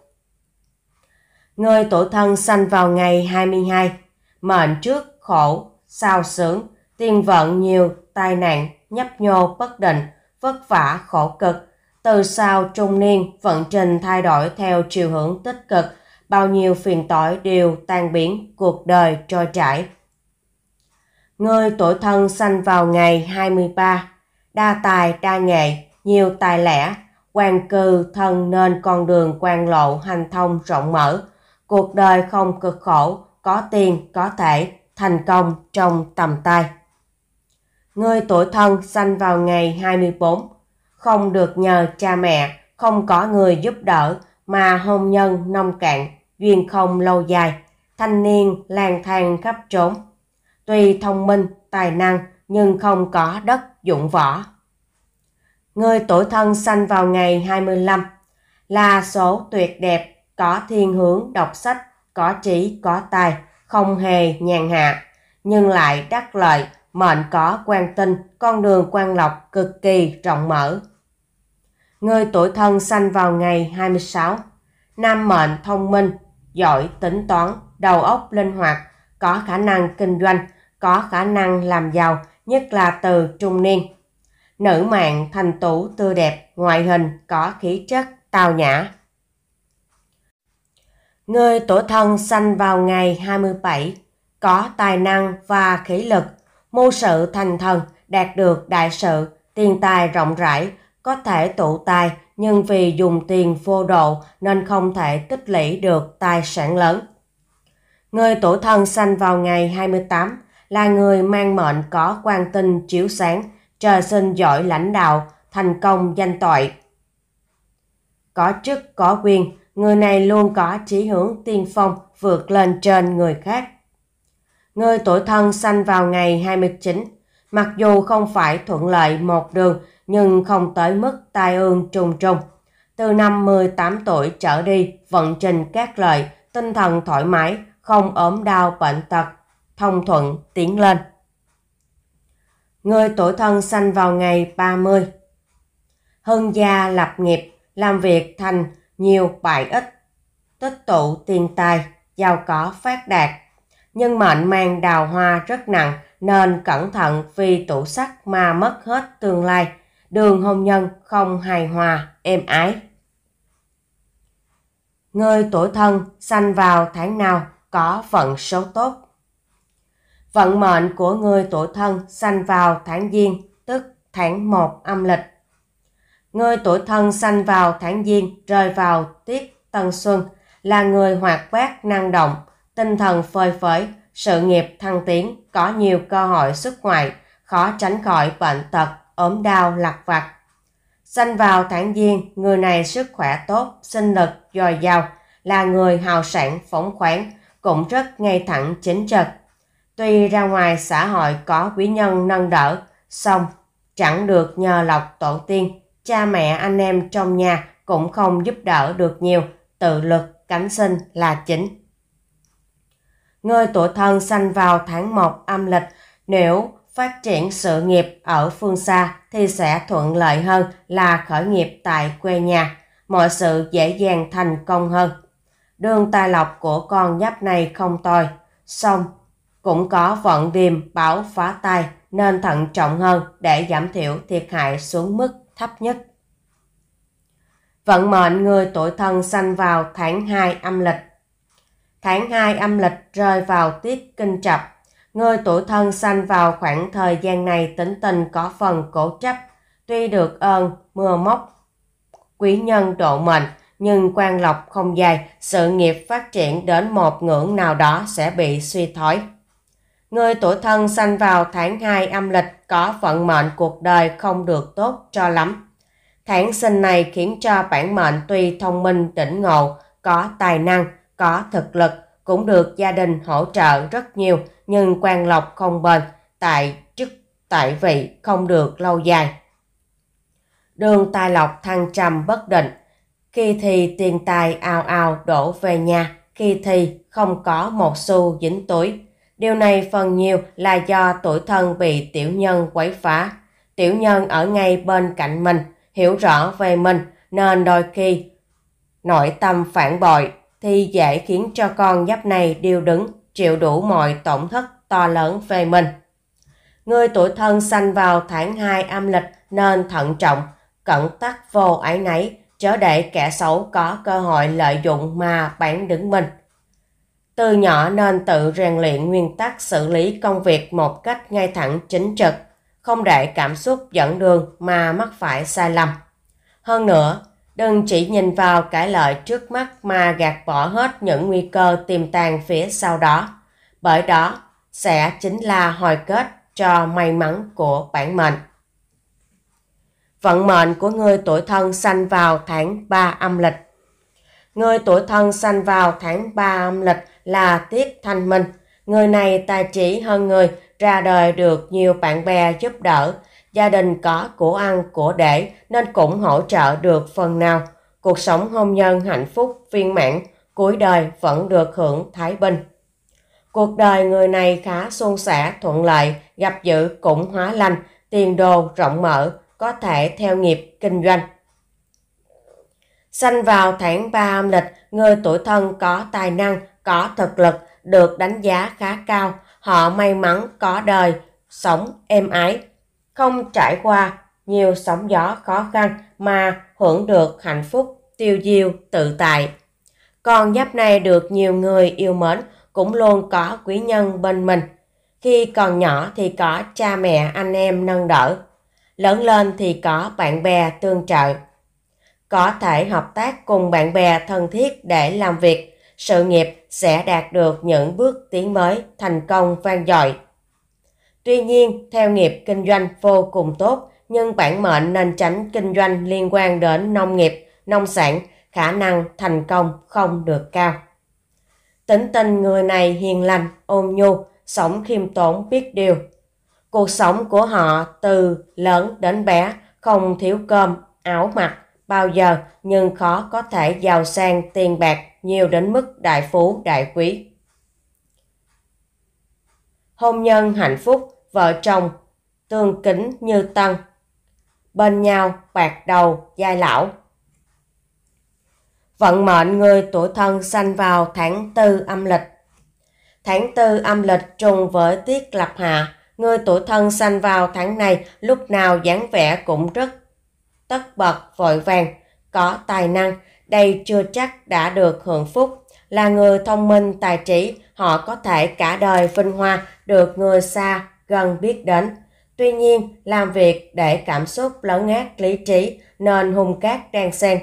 Người tuổi thân sanh vào ngày 22, mệnh trước khổ, sao sướng, tiền vận nhiều, tai nạn, nhấp nhô, bất định, vất vả, khổ cực. Từ sau trung niên, vận trình thay đổi theo chiều hướng tích cực, bao nhiêu phiền tỏi đều tan biến, cuộc đời trôi chảy. Người tuổi thân sanh vào ngày 23, đa tài đa nghệ, nhiều tài lẻ, quan cư thân nên con đường quan lộ hành thông rộng mở. Cuộc đời không cực khổ, có tiền có thể, thành công trong tầm tay. Người tuổi thân sanh vào ngày 24, không được nhờ cha mẹ, không có người giúp đỡ mà hôn nhân nông cạn, duyên không lâu dài, thanh niên lang thang khắp trốn. Tuy thông minh, tài năng nhưng không có đất dụng võ. Người tuổi thân sanh vào ngày 25 là số tuyệt đẹp, có thiên hướng đọc sách, có trí, có tài, không hề nhàn hạ, nhưng lại đắc lợi, mệnh có quan tinh, con đường quan lộc cực kỳ rộng mở. Người tuổi thân sanh vào ngày 26, nam mệnh thông minh, giỏi tính toán, đầu óc linh hoạt, có khả năng kinh doanh, có khả năng làm giàu, nhất là từ trung niên. Nữ mạng thành tủ tươi đẹp, ngoại hình có khí chất tao nhã. Người tuổi thân sanh vào ngày 27, có tài năng và khí lực, mưu sự thành thần, đạt được đại sự, tiền tài rộng rãi, có thể tụ tài nhưng vì dùng tiền vô độ nên không thể tích lũy được tài sản lớn. Người tuổi thân sanh vào ngày 28, là người mang mệnh có quan tinh chiếu sáng, trời sinh giỏi lãnh đạo, thành công danh toại. Có chức có quyền, người này luôn có chí hướng tiên phong vượt lên trên người khác. Người tuổi thân sanh vào ngày 29, mặc dù không phải thuận lợi một đường nhưng không tới mức tai ương trùng trùng. Từ năm 18 tuổi trở đi, vận trình các lợi, tinh thần thoải mái, không ốm đau bệnh tật, thông thuận tiến lên. Người tuổi thân sanh vào ngày 30. Hưng gia lập nghiệp, làm việc thành nhiều bại ích, tích tụ tiền tài, giàu có phát đạt. Nhưng mệnh mang đào hoa rất nặng nên cẩn thận vì tủ sắc mà mất hết tương lai, đường hôn nhân không hài hòa, êm ái. Người tuổi thân sanh vào tháng nào có vận số tốt Vận mệnh của người tuổi thân sanh vào tháng Giêng, tức tháng 1 âm lịch. Người tuổi thân sanh vào tháng Giêng rơi vào tiết Tân Xuân là người hoạt bát năng động, tinh thần phơi phới, sự nghiệp thăng tiến, có nhiều cơ hội xuất ngoại, khó tránh khỏi bệnh tật, ốm đau, lặt vặt. Sanh vào tháng Giêng, người này sức khỏe tốt, sinh lực dồi dào, là người hào sản, phóng khoáng, cũng rất ngay thẳng chính trực, Tuy ra ngoài xã hội có quý nhân nâng đỡ, song chẳng được nhờ lọc tổ tiên, cha mẹ anh em trong nhà cũng không giúp đỡ được nhiều, tự lực cánh sinh là chính. Người tuổi thân sanh vào tháng 1 âm lịch, nếu phát triển sự nghiệp ở phương xa thì sẽ thuận lợi hơn là khởi nghiệp tại quê nhà, mọi sự dễ dàng thành công hơn. Đường tài lộc của con giáp này không tồi, song cũng có vận điềm báo phá tai nên thận trọng hơn để giảm thiểu thiệt hại xuống mức thấp nhất. Vận mệnh người tuổi thân sanh vào tháng 2 âm lịch. Tháng 2 âm lịch rơi vào tiết kinh trập. Người tuổi thân sanh vào khoảng thời gian này tính tình có phần cổ trách, tuy được ơn mưa móc quý nhân độ mệnh nhưng quan lộc không dài, sự nghiệp phát triển đến một ngưỡng nào đó sẽ bị suy thoái. Người tuổi thân sanh vào tháng 2 âm lịch có vận mệnh cuộc đời không được tốt cho lắm. Tháng sinh này khiến cho bản mệnh tuy thông minh tỉnh ngộ, có tài năng, có thực lực, cũng được gia đình hỗ trợ rất nhiều nhưng quan lộc không bền, tại chức tại vị không được lâu dài. Đường tài lộc thăng trầm bất định, khi thì tiền tài ào ào đổ về nhà, khi thì không có một xu dính túi Điều này phần nhiều là do tuổi thân bị tiểu nhân quấy phá. Tiểu nhân ở ngay bên cạnh mình, hiểu rõ về mình nên đôi khi nội tâm phản bội thì dễ khiến cho con giáp này điêu đứng, chịu đủ mọi tổn thất to lớn về mình. Người tuổi thân sanh vào tháng 2 âm lịch nên thận trọng, cẩn tắc vô ái nấy, chớ để kẻ xấu có cơ hội lợi dụng mà bán đứng mình. Từ nhỏ nên tự rèn luyện nguyên tắc xử lý công việc một cách ngay thẳng chính trực, không để cảm xúc dẫn đường mà mắc phải sai lầm. Hơn nữa, đừng chỉ nhìn vào cải lợi trước mắt mà gạt bỏ hết những nguy cơ tiềm tàng phía sau đó. Bởi đó sẽ chính là hồi kết cho may mắn của bản mệnh. Vận mệnh của người tuổi thân sanh vào tháng 3 âm lịch. Người tuổi thân sanh vào tháng 3 âm lịch là Tiết Thanh Minh. Người này tài trí hơn người, ra đời được nhiều bạn bè giúp đỡ. Gia đình có của ăn, của để nên cũng hỗ trợ được phần nào. Cuộc sống hôn nhân hạnh phúc, viên mãn, cuối đời vẫn được hưởng thái bình. Cuộc đời người này khá suôn sẻ, thuận lợi, gặp dữ cũng hóa lành, tiền đồ rộng mở, có thể theo nghiệp kinh doanh. Sanh vào tháng 3 âm lịch, người tuổi thân có tài năng, có thực lực được đánh giá khá cao. Họ may mắn có đời, sống êm ái, không trải qua nhiều sóng gió khó khăn mà hưởng được hạnh phúc tiêu diêu tự tại. Con giáp này được nhiều người yêu mến, cũng luôn có quý nhân bên mình. Khi còn nhỏ thì có cha mẹ anh em nâng đỡ, lớn lên thì có bạn bè tương trợ. Có thể hợp tác cùng bạn bè thân thiết để làm việc, sự nghiệp sẽ đạt được những bước tiến mới thành công vang dội. Tuy nhiên, theo nghiệp kinh doanh vô cùng tốt, nhưng bản mệnh nên tránh kinh doanh liên quan đến nông nghiệp, nông sản, khả năng thành công không được cao. Tính tình người này hiền lành, ôn nhu, sống khiêm tốn biết điều. Cuộc sống của họ từ lớn đến bé không thiếu cơm, áo mặc, bao giờ nhưng khó có thể giàu sang tiền bạc nhiều đến mức đại phú đại quý. Hôn nhân hạnh phúc, vợ chồng, tương kính như tân, bên nhau bạc đầu giai lão. Vận mệnh người tuổi thân sanh vào tháng tư âm lịch. Tháng tư âm lịch trùng với tiết lập hạ, người tuổi thân sanh vào tháng này lúc nào dáng vẻ cũng rất tất bật, vội vàng, có tài năng, đây chưa chắc đã được hưởng phúc. Là người thông minh, tài trí, họ có thể cả đời vinh hoa được người xa, gần biết đến. Tuy nhiên, làm việc để cảm xúc lấn ngát lý trí nên hung cát đan xen.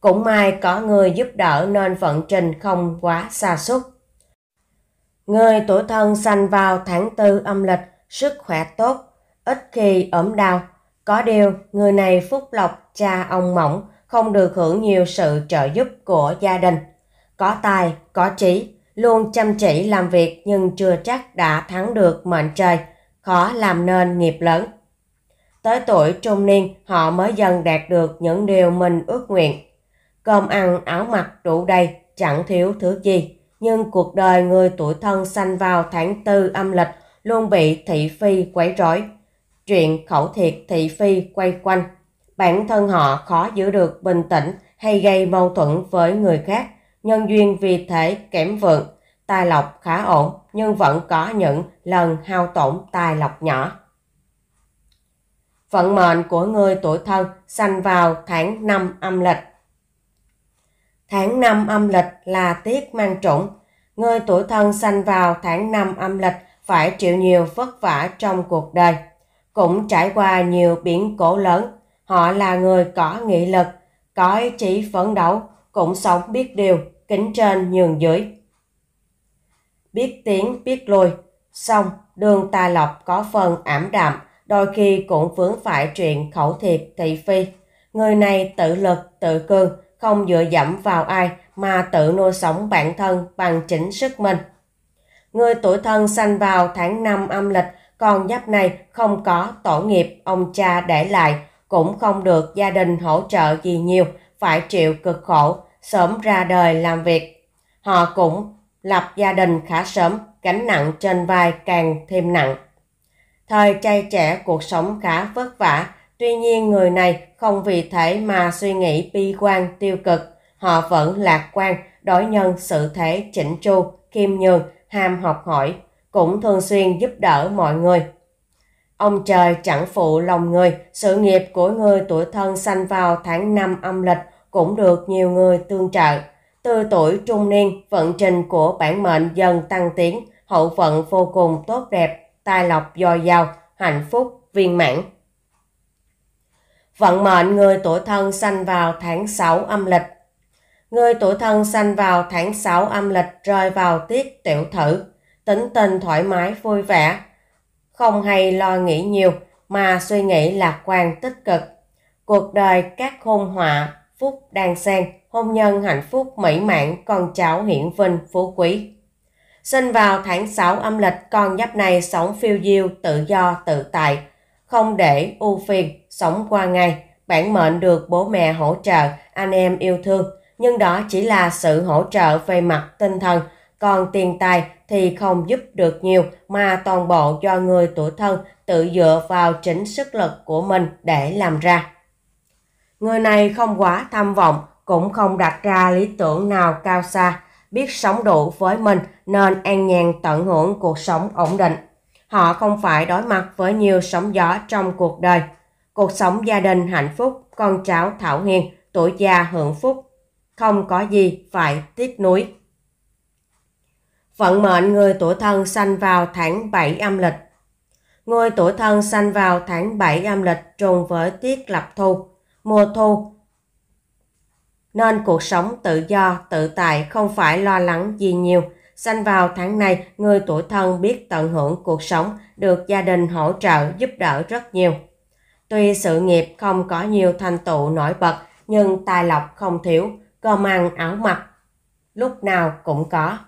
Cũng may có người giúp đỡ nên vận trình không quá xa xúc. Người tuổi thân sanh vào tháng tư âm lịch, sức khỏe tốt, ít khi ốm đau, có điều, người này phúc lộc cha ông mỏng, không được hưởng nhiều sự trợ giúp của gia đình. Có tài, có trí, luôn chăm chỉ làm việc nhưng chưa chắc đã thắng được mệnh trời, khó làm nên nghiệp lớn. Tới tuổi trung niên, họ mới dần đạt được những điều mình ước nguyện. Cơm ăn, áo mặc đủ đầy, chẳng thiếu thứ gì. Nhưng cuộc đời người tuổi thân sanh vào tháng tư âm lịch luôn bị thị phi quấy rối, chuyện khẩu thiệt thị phi quay quanh. Bản thân họ khó giữ được bình tĩnh hay gây mâu thuẫn với người khác, nhân duyên vì thế kém vượng. Tài lộc khá ổn nhưng vẫn có những lần hao tổn tài lộc nhỏ. Vận mệnh của người tuổi thân sanh vào tháng 5 âm lịch. Tháng 5 âm lịch là tiết mang trũng. Người tuổi thân sanh vào tháng 5 âm lịch phải chịu nhiều vất vả trong cuộc đời cũng trải qua nhiều biển cổ lớn. Họ là người có nghị lực, có ý chí phấn đấu, cũng sống biết điều, kính trên nhường dưới. Biết tiến, biết lùi. Xong, đường ta lộc có phần ảm đạm, đôi khi cũng vướng phải chuyện khẩu thiệt thị phi. Người này tự lực, tự cương, không dựa dẫm vào ai mà tự nuôi sống bản thân bằng chính sức mình. Người tuổi thân sanh vào tháng 5 âm lịch con nhóc này không có tổ nghiệp ông cha để lại, cũng không được gia đình hỗ trợ gì nhiều, phải chịu cực khổ, sớm ra đời làm việc. Họ cũng lập gia đình khá sớm, gánh nặng trên vai càng thêm nặng. Thời trai trẻ cuộc sống khá vất vả, tuy nhiên người này không vì thế mà suy nghĩ bi quan tiêu cực. Họ vẫn lạc quan, đối nhân sự thế chỉnh chu, khiêm nhường, ham học hỏi, cũng thường xuyên giúp đỡ mọi người. Ông trời chẳng phụ lòng người, sự nghiệp của người tuổi thân sanh vào tháng 5 âm lịch cũng được nhiều người tương trợ. Từ tuổi trung niên, vận trình của bản mệnh dần tăng tiến, hậu vận vô cùng tốt đẹp, tài lộc dồi dào, hạnh phúc, viên mãn. Vận mệnh người tuổi thân sanh vào tháng 6 âm lịch Người tuổi thân sanh vào tháng 6 âm lịch rơi vào tiết tiểu thử, tính tình thoải mái vui vẻ, không hay lo nghĩ nhiều mà suy nghĩ lạc quan tích cực. Cuộc đời các hôn họa, phúc đan xen, hôn nhân hạnh phúc mỹ mãn, con cháu hiển vinh phú quý. Sinh vào tháng 6 âm lịch, con giáp này sống phiêu diêu, tự do, tự tại, không để ưu phiền, sống qua ngày. Bản mệnh được bố mẹ hỗ trợ, anh em yêu thương, nhưng đó chỉ là sự hỗ trợ về mặt tinh thần, còn tiền tài thì không giúp được nhiều mà toàn bộ do người tuổi thân tự dựa vào chính sức lực của mình để làm ra. Người này không quá tham vọng, cũng không đặt ra lý tưởng nào cao xa, biết sống đủ với mình nên an nhàn tận hưởng cuộc sống ổn định. Họ không phải đối mặt với nhiều sóng gió trong cuộc đời. Cuộc sống gia đình hạnh phúc, con cháu thảo hiền, tuổi già hưởng phúc, không có gì phải tiếc nuối. Vận mệnh người tuổi thân sanh vào tháng 7 âm lịch. Người tuổi thân sanh vào tháng 7 âm lịch trùng với tiết lập thu, mùa thu. Nên cuộc sống tự do, tự tại không phải lo lắng gì nhiều. Sanh vào tháng này, người tuổi thân biết tận hưởng cuộc sống, được gia đình hỗ trợ giúp đỡ rất nhiều. Tuy sự nghiệp không có nhiều thành tựu nổi bật, nhưng tài lộc không thiếu, cơm ăn áo mặc, lúc nào cũng có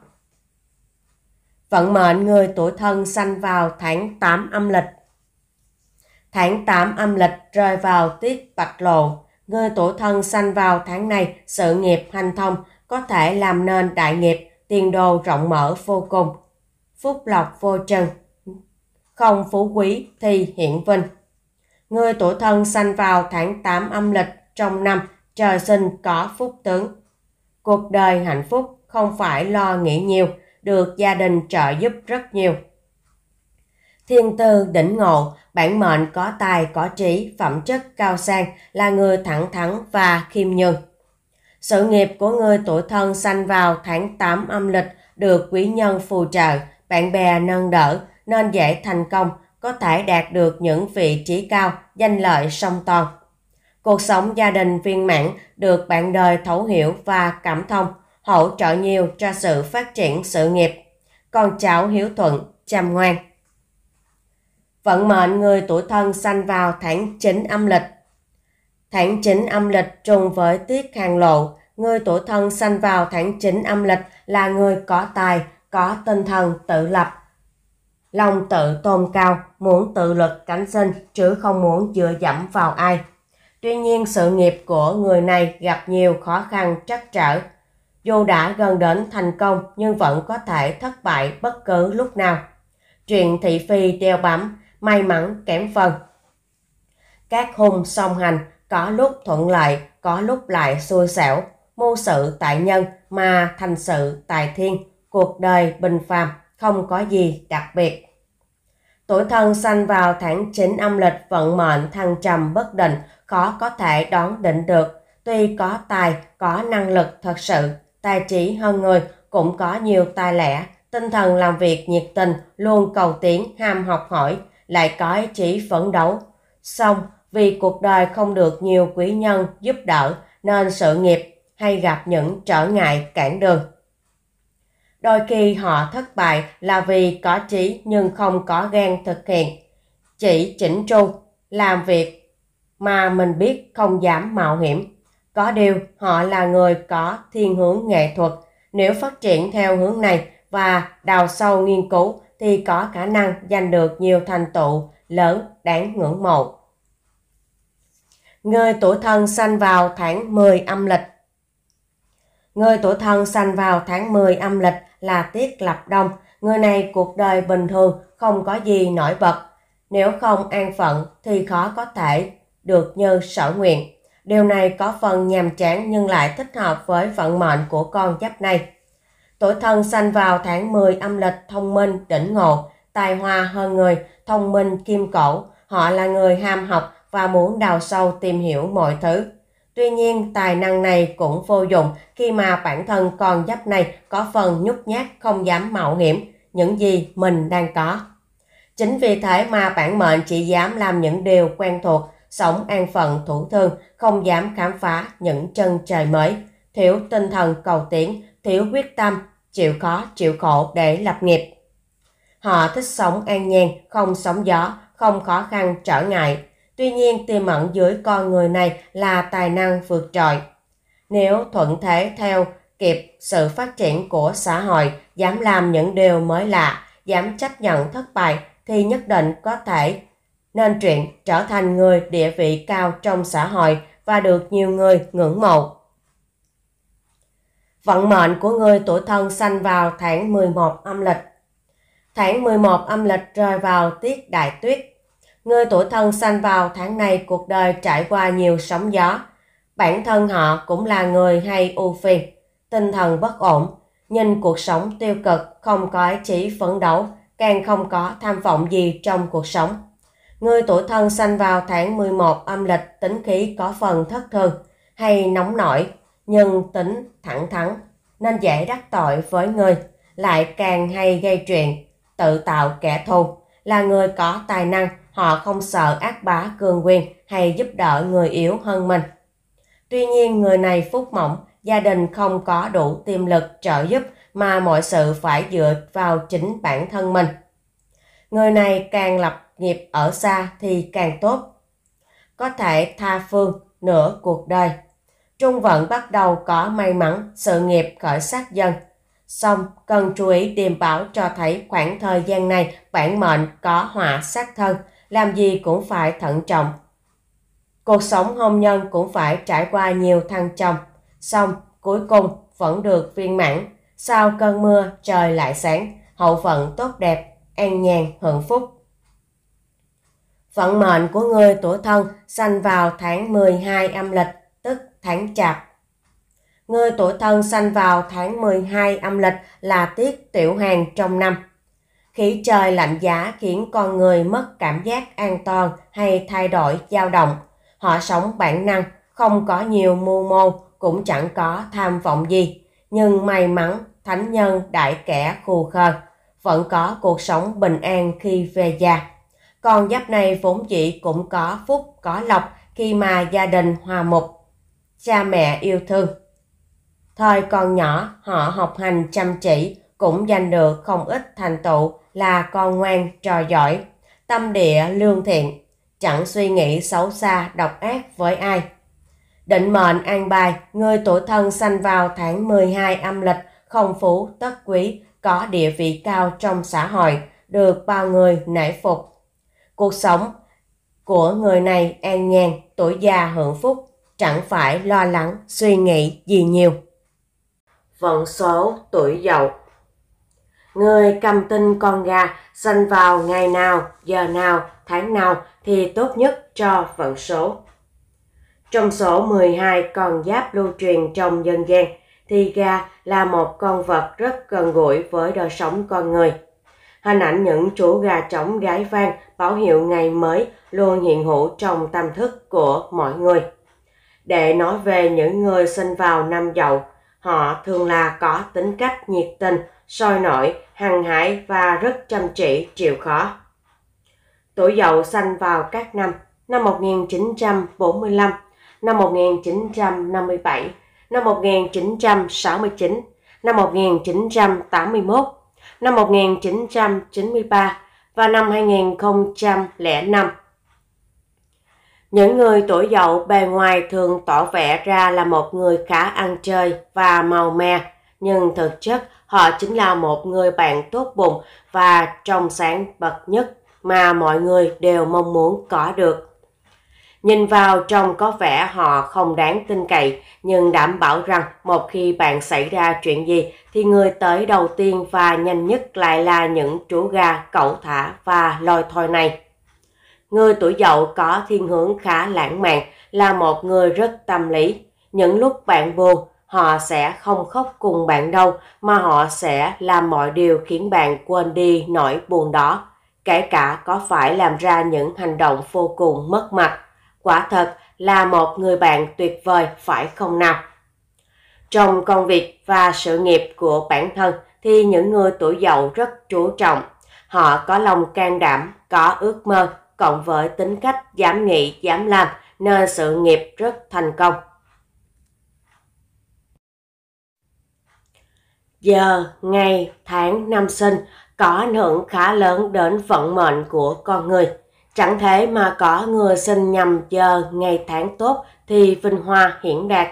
vận mệnh người tuổi thân sanh vào tháng 8 âm lịch. Tháng 8 âm lịch rơi vào tiết bạch lộ. Người tuổi thân sanh vào tháng này sự nghiệp hành thông có thể làm nên đại nghiệp, tiền đồ rộng mở vô cùng. Phúc lộc vô trần, không phú quý thì hiển vinh. Người tuổi thân sanh vào tháng 8 âm lịch trong năm trời sinh có phúc tướng. Cuộc đời hạnh phúc không phải lo nghĩ nhiều – được gia đình trợ giúp rất nhiều. Thiên tư đỉnh ngộ, bản mệnh có tài có trí, phẩm chất cao sang, là người thẳng thắn và khiêm nhường. Sự nghiệp của người tuổi thân sanh vào tháng 8 âm lịch được quý nhân phù trợ, bạn bè nâng đỡ nên dễ thành công, có thể đạt được những vị trí cao, danh lợi song toàn. Cuộc sống gia đình viên mãn được bạn đời thấu hiểu và cảm thông, hỗ trợ nhiều cho sự phát triển sự nghiệp. Con cháu hiếu thuận, chăm ngoan. Vận mệnh người tuổi thân sanh vào tháng 9 âm lịch. Tháng 9 âm lịch trùng với tiết hàng lộ, người tuổi thân sanh vào tháng 9 âm lịch là người có tài, có tinh thần tự lập, lòng tự tôn cao, muốn tự lực cánh sinh chứ không muốn dựa dẫm vào ai. Tuy nhiên sự nghiệp của người này gặp nhiều khó khăn trắc trở dù đã gần đến thành công nhưng vẫn có thể thất bại bất cứ lúc nào. Chuyện thị phi đeo bám, may mắn kém phần. Các hung song hành có lúc thuận lợi, có lúc lại xui xẻo, mưu sự tại nhân mà thành sự tại thiên, cuộc đời bình phàm, không có gì đặc biệt. Tuổi thân sanh vào tháng 9 âm lịch vận mệnh thăng trầm bất định, khó có thể đón định được, tuy có tài, có năng lực thật sự, tài trí hơn người, cũng có nhiều tài lẻ, tinh thần làm việc nhiệt tình, luôn cầu tiến, ham học hỏi, lại có ý chí phấn đấu. Xong, vì cuộc đời không được nhiều quý nhân giúp đỡ nên sự nghiệp hay gặp những trở ngại cản đường. Đôi khi họ thất bại là vì có trí nhưng không có gan thực hiện. Chỉ chỉnh chu, làm việc mà mình biết không dám mạo hiểm có điều, họ là người có thiên hướng nghệ thuật. Nếu phát triển theo hướng này và đào sâu nghiên cứu thì có khả năng giành được nhiều thành tựu lớn đáng ngưỡng mộ. Người tuổi thân sanh vào tháng 10 âm lịch Người tuổi thân sanh vào tháng 10 âm lịch là Tiết Lập Đông. Người này cuộc đời bình thường, không có gì nổi bật. Nếu không an phận thì khó có thể được như sở nguyện. Điều này có phần nhàm chán nhưng lại thích hợp với vận mệnh của con giáp này. Tuổi thân sanh vào tháng 10 âm lịch thông minh, đỉnh ngộ, tài hoa hơn người, thông minh, kim cổ. Họ là người ham học và muốn đào sâu tìm hiểu mọi thứ. Tuy nhiên, tài năng này cũng vô dụng khi mà bản thân con giáp này có phần nhút nhát, không dám mạo hiểm những gì mình đang có. Chính vì thế mà bản mệnh chỉ dám làm những điều quen thuộc sống an phận thủ thương, không dám khám phá những chân trời mới, thiếu tinh thần cầu tiến, thiếu quyết tâm, chịu khó, chịu khổ để lập nghiệp. Họ thích sống an nhàn, không sóng gió, không khó khăn trở ngại. Tuy nhiên tiềm ẩn dưới con người này là tài năng vượt trội. Nếu thuận thế theo kịp sự phát triển của xã hội, dám làm những điều mới lạ, dám chấp nhận thất bại thì nhất định có thể nên truyện trở thành người địa vị cao trong xã hội và được nhiều người ngưỡng mộ. Vận mệnh của người tuổi thân sanh vào tháng 11 âm lịch. Tháng 11 âm lịch rơi vào tiết đại tuyết. Người tuổi thân sanh vào tháng này cuộc đời trải qua nhiều sóng gió. Bản thân họ cũng là người hay ưu phiền, tinh thần bất ổn, nhìn cuộc sống tiêu cực, không có ý chí phấn đấu, càng không có tham vọng gì trong cuộc sống. Người tuổi thân sanh vào tháng 11 âm lịch tính khí có phần thất thường hay nóng nổi, nhưng tính thẳng thắn nên dễ đắc tội với người, lại càng hay gây chuyện, tự tạo kẻ thù, là người có tài năng, họ không sợ ác bá cường quyền hay giúp đỡ người yếu hơn mình. Tuy nhiên người này phúc mỏng, gia đình không có đủ tiềm lực trợ giúp mà mọi sự phải dựa vào chính bản thân mình. Người này càng lập nghiệp ở xa thì càng tốt. Có thể tha phương nửa cuộc đời. Trung vận bắt đầu có may mắn, sự nghiệp khởi sắc dần. Xong, cần chú ý điềm bảo cho thấy khoảng thời gian này bản mệnh có họa sát thân, làm gì cũng phải thận trọng. Cuộc sống hôn nhân cũng phải trải qua nhiều thăng trầm. Xong, cuối cùng vẫn được viên mãn. Sau cơn mưa, trời lại sáng, hậu phận tốt đẹp, an nhàn, hưởng phúc. Phận mệnh của người tuổi thân sanh vào tháng 12 âm lịch, tức tháng chạp. Người tuổi thân sanh vào tháng 12 âm lịch là tiết tiểu hàng trong năm. Khí trời lạnh giá khiến con người mất cảm giác an toàn hay thay đổi dao động. Họ sống bản năng, không có nhiều mưu mô, cũng chẳng có tham vọng gì. Nhưng may mắn, thánh nhân đại kẻ khù khờ, vẫn có cuộc sống bình an khi về già. Con giáp này vốn dĩ cũng có phúc, có lộc khi mà gia đình hòa mục, cha mẹ yêu thương. Thời còn nhỏ, họ học hành chăm chỉ, cũng giành được không ít thành tựu là con ngoan, trò giỏi, tâm địa lương thiện, chẳng suy nghĩ xấu xa, độc ác với ai. Định mệnh an bài, người tuổi thân sanh vào tháng 12 âm lịch, không phú, tất quý, có địa vị cao trong xã hội, được bao người nể phục. Cuộc sống của người này an nhàn, tuổi già hưởng phúc, chẳng phải lo lắng, suy nghĩ gì nhiều. Vận số tuổi dậu Người cầm tinh con gà sinh vào ngày nào, giờ nào, tháng nào thì tốt nhất cho vận số. Trong số 12 con giáp lưu truyền trong dân gian thì gà là một con vật rất gần gũi với đời sống con người – Hình ảnh những chú gà trống gái vang báo hiệu ngày mới luôn hiện hữu trong tâm thức của mọi người. Để nói về những người sinh vào năm dậu, họ thường là có tính cách nhiệt tình, sôi nổi, hăng hái và rất chăm chỉ, chịu khó. Tuổi dậu sanh vào các năm năm 1945, năm 1957, năm 1969, năm 1981, năm 1993 và năm 2005. Những người tuổi dậu bề ngoài thường tỏ vẻ ra là một người khá ăn chơi và màu me, nhưng thực chất họ chính là một người bạn tốt bụng và trong sáng bậc nhất mà mọi người đều mong muốn có được. Nhìn vào trông có vẻ họ không đáng tin cậy, nhưng đảm bảo rằng một khi bạn xảy ra chuyện gì thì người tới đầu tiên và nhanh nhất lại là những chú gà cẩu thả và lôi thoi này. Người tuổi dậu có thiên hướng khá lãng mạn, là một người rất tâm lý. Những lúc bạn buồn, họ sẽ không khóc cùng bạn đâu, mà họ sẽ làm mọi điều khiến bạn quên đi nỗi buồn đó, kể cả có phải làm ra những hành động vô cùng mất mặt quả thật là một người bạn tuyệt vời phải không nào? Trong công việc và sự nghiệp của bản thân thì những người tuổi dậu rất chú trọng. Họ có lòng can đảm, có ước mơ, cộng với tính cách dám nghĩ, dám làm nên sự nghiệp rất thành công. Giờ, ngày, tháng, năm sinh có ảnh hưởng khá lớn đến vận mệnh của con người Chẳng thể mà có người sinh nhằm giờ ngày tháng tốt thì vinh hoa hiển đạt.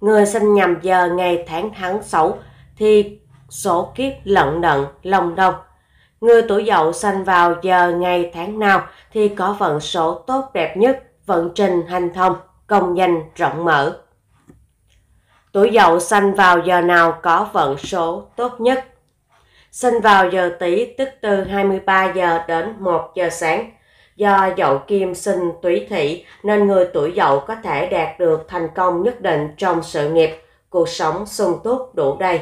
Người sinh nhằm giờ ngày tháng tháng xấu thì sổ kiếp lận đận lòng đồng. Người tuổi dậu sinh vào giờ ngày tháng nào thì có vận số tốt đẹp nhất, vận trình hành thông, công danh rộng mở. Tuổi dậu sinh vào giờ nào có vận số tốt nhất. Sinh vào giờ tý tức từ 23 giờ đến 1 giờ sáng Do dậu kim sinh tùy thủy nên người tuổi dậu có thể đạt được thành công nhất định trong sự nghiệp, cuộc sống sung túc đủ đầy.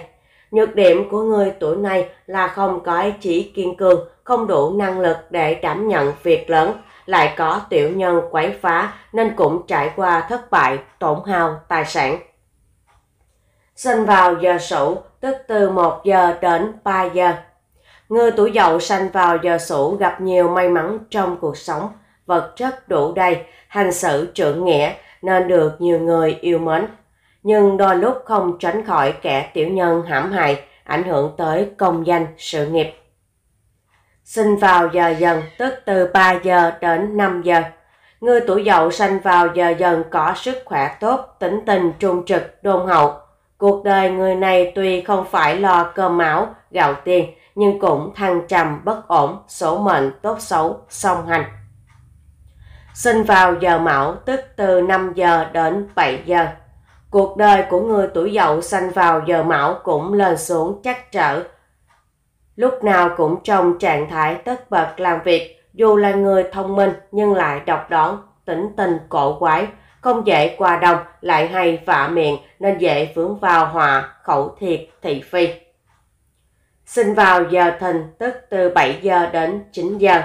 Nhược điểm của người tuổi này là không có ý chí kiên cường, không đủ năng lực để đảm nhận việc lớn, lại có tiểu nhân quấy phá nên cũng trải qua thất bại, tổn hao tài sản. Sinh vào giờ sửu, tức từ 1 giờ đến 3 giờ. Người tuổi dậu sanh vào giờ sửu gặp nhiều may mắn trong cuộc sống, vật chất đủ đầy, hành xử trưởng nghĩa nên được nhiều người yêu mến. Nhưng đôi lúc không tránh khỏi kẻ tiểu nhân hãm hại, ảnh hưởng tới công danh, sự nghiệp. Sinh vào giờ dần, tức từ 3 giờ đến 5 giờ. Người tuổi dậu sanh vào giờ dần có sức khỏe tốt, tính tình trung trực, đôn hậu. Cuộc đời người này tuy không phải lo cơm áo, gạo tiền, nhưng cũng thăng trầm bất ổn, số mệnh tốt xấu, song hành. Sinh vào giờ mão tức từ 5 giờ đến 7 giờ. Cuộc đời của người tuổi dậu sinh vào giờ mão cũng lên xuống chắc trở. Lúc nào cũng trong trạng thái tất bật làm việc, dù là người thông minh nhưng lại độc đoán, tính tình cổ quái, không dễ qua đồng, lại hay vạ miệng nên dễ vướng vào hòa, khẩu thiệt, thị phi sinh vào giờ thìn tức từ 7 giờ đến 9 giờ.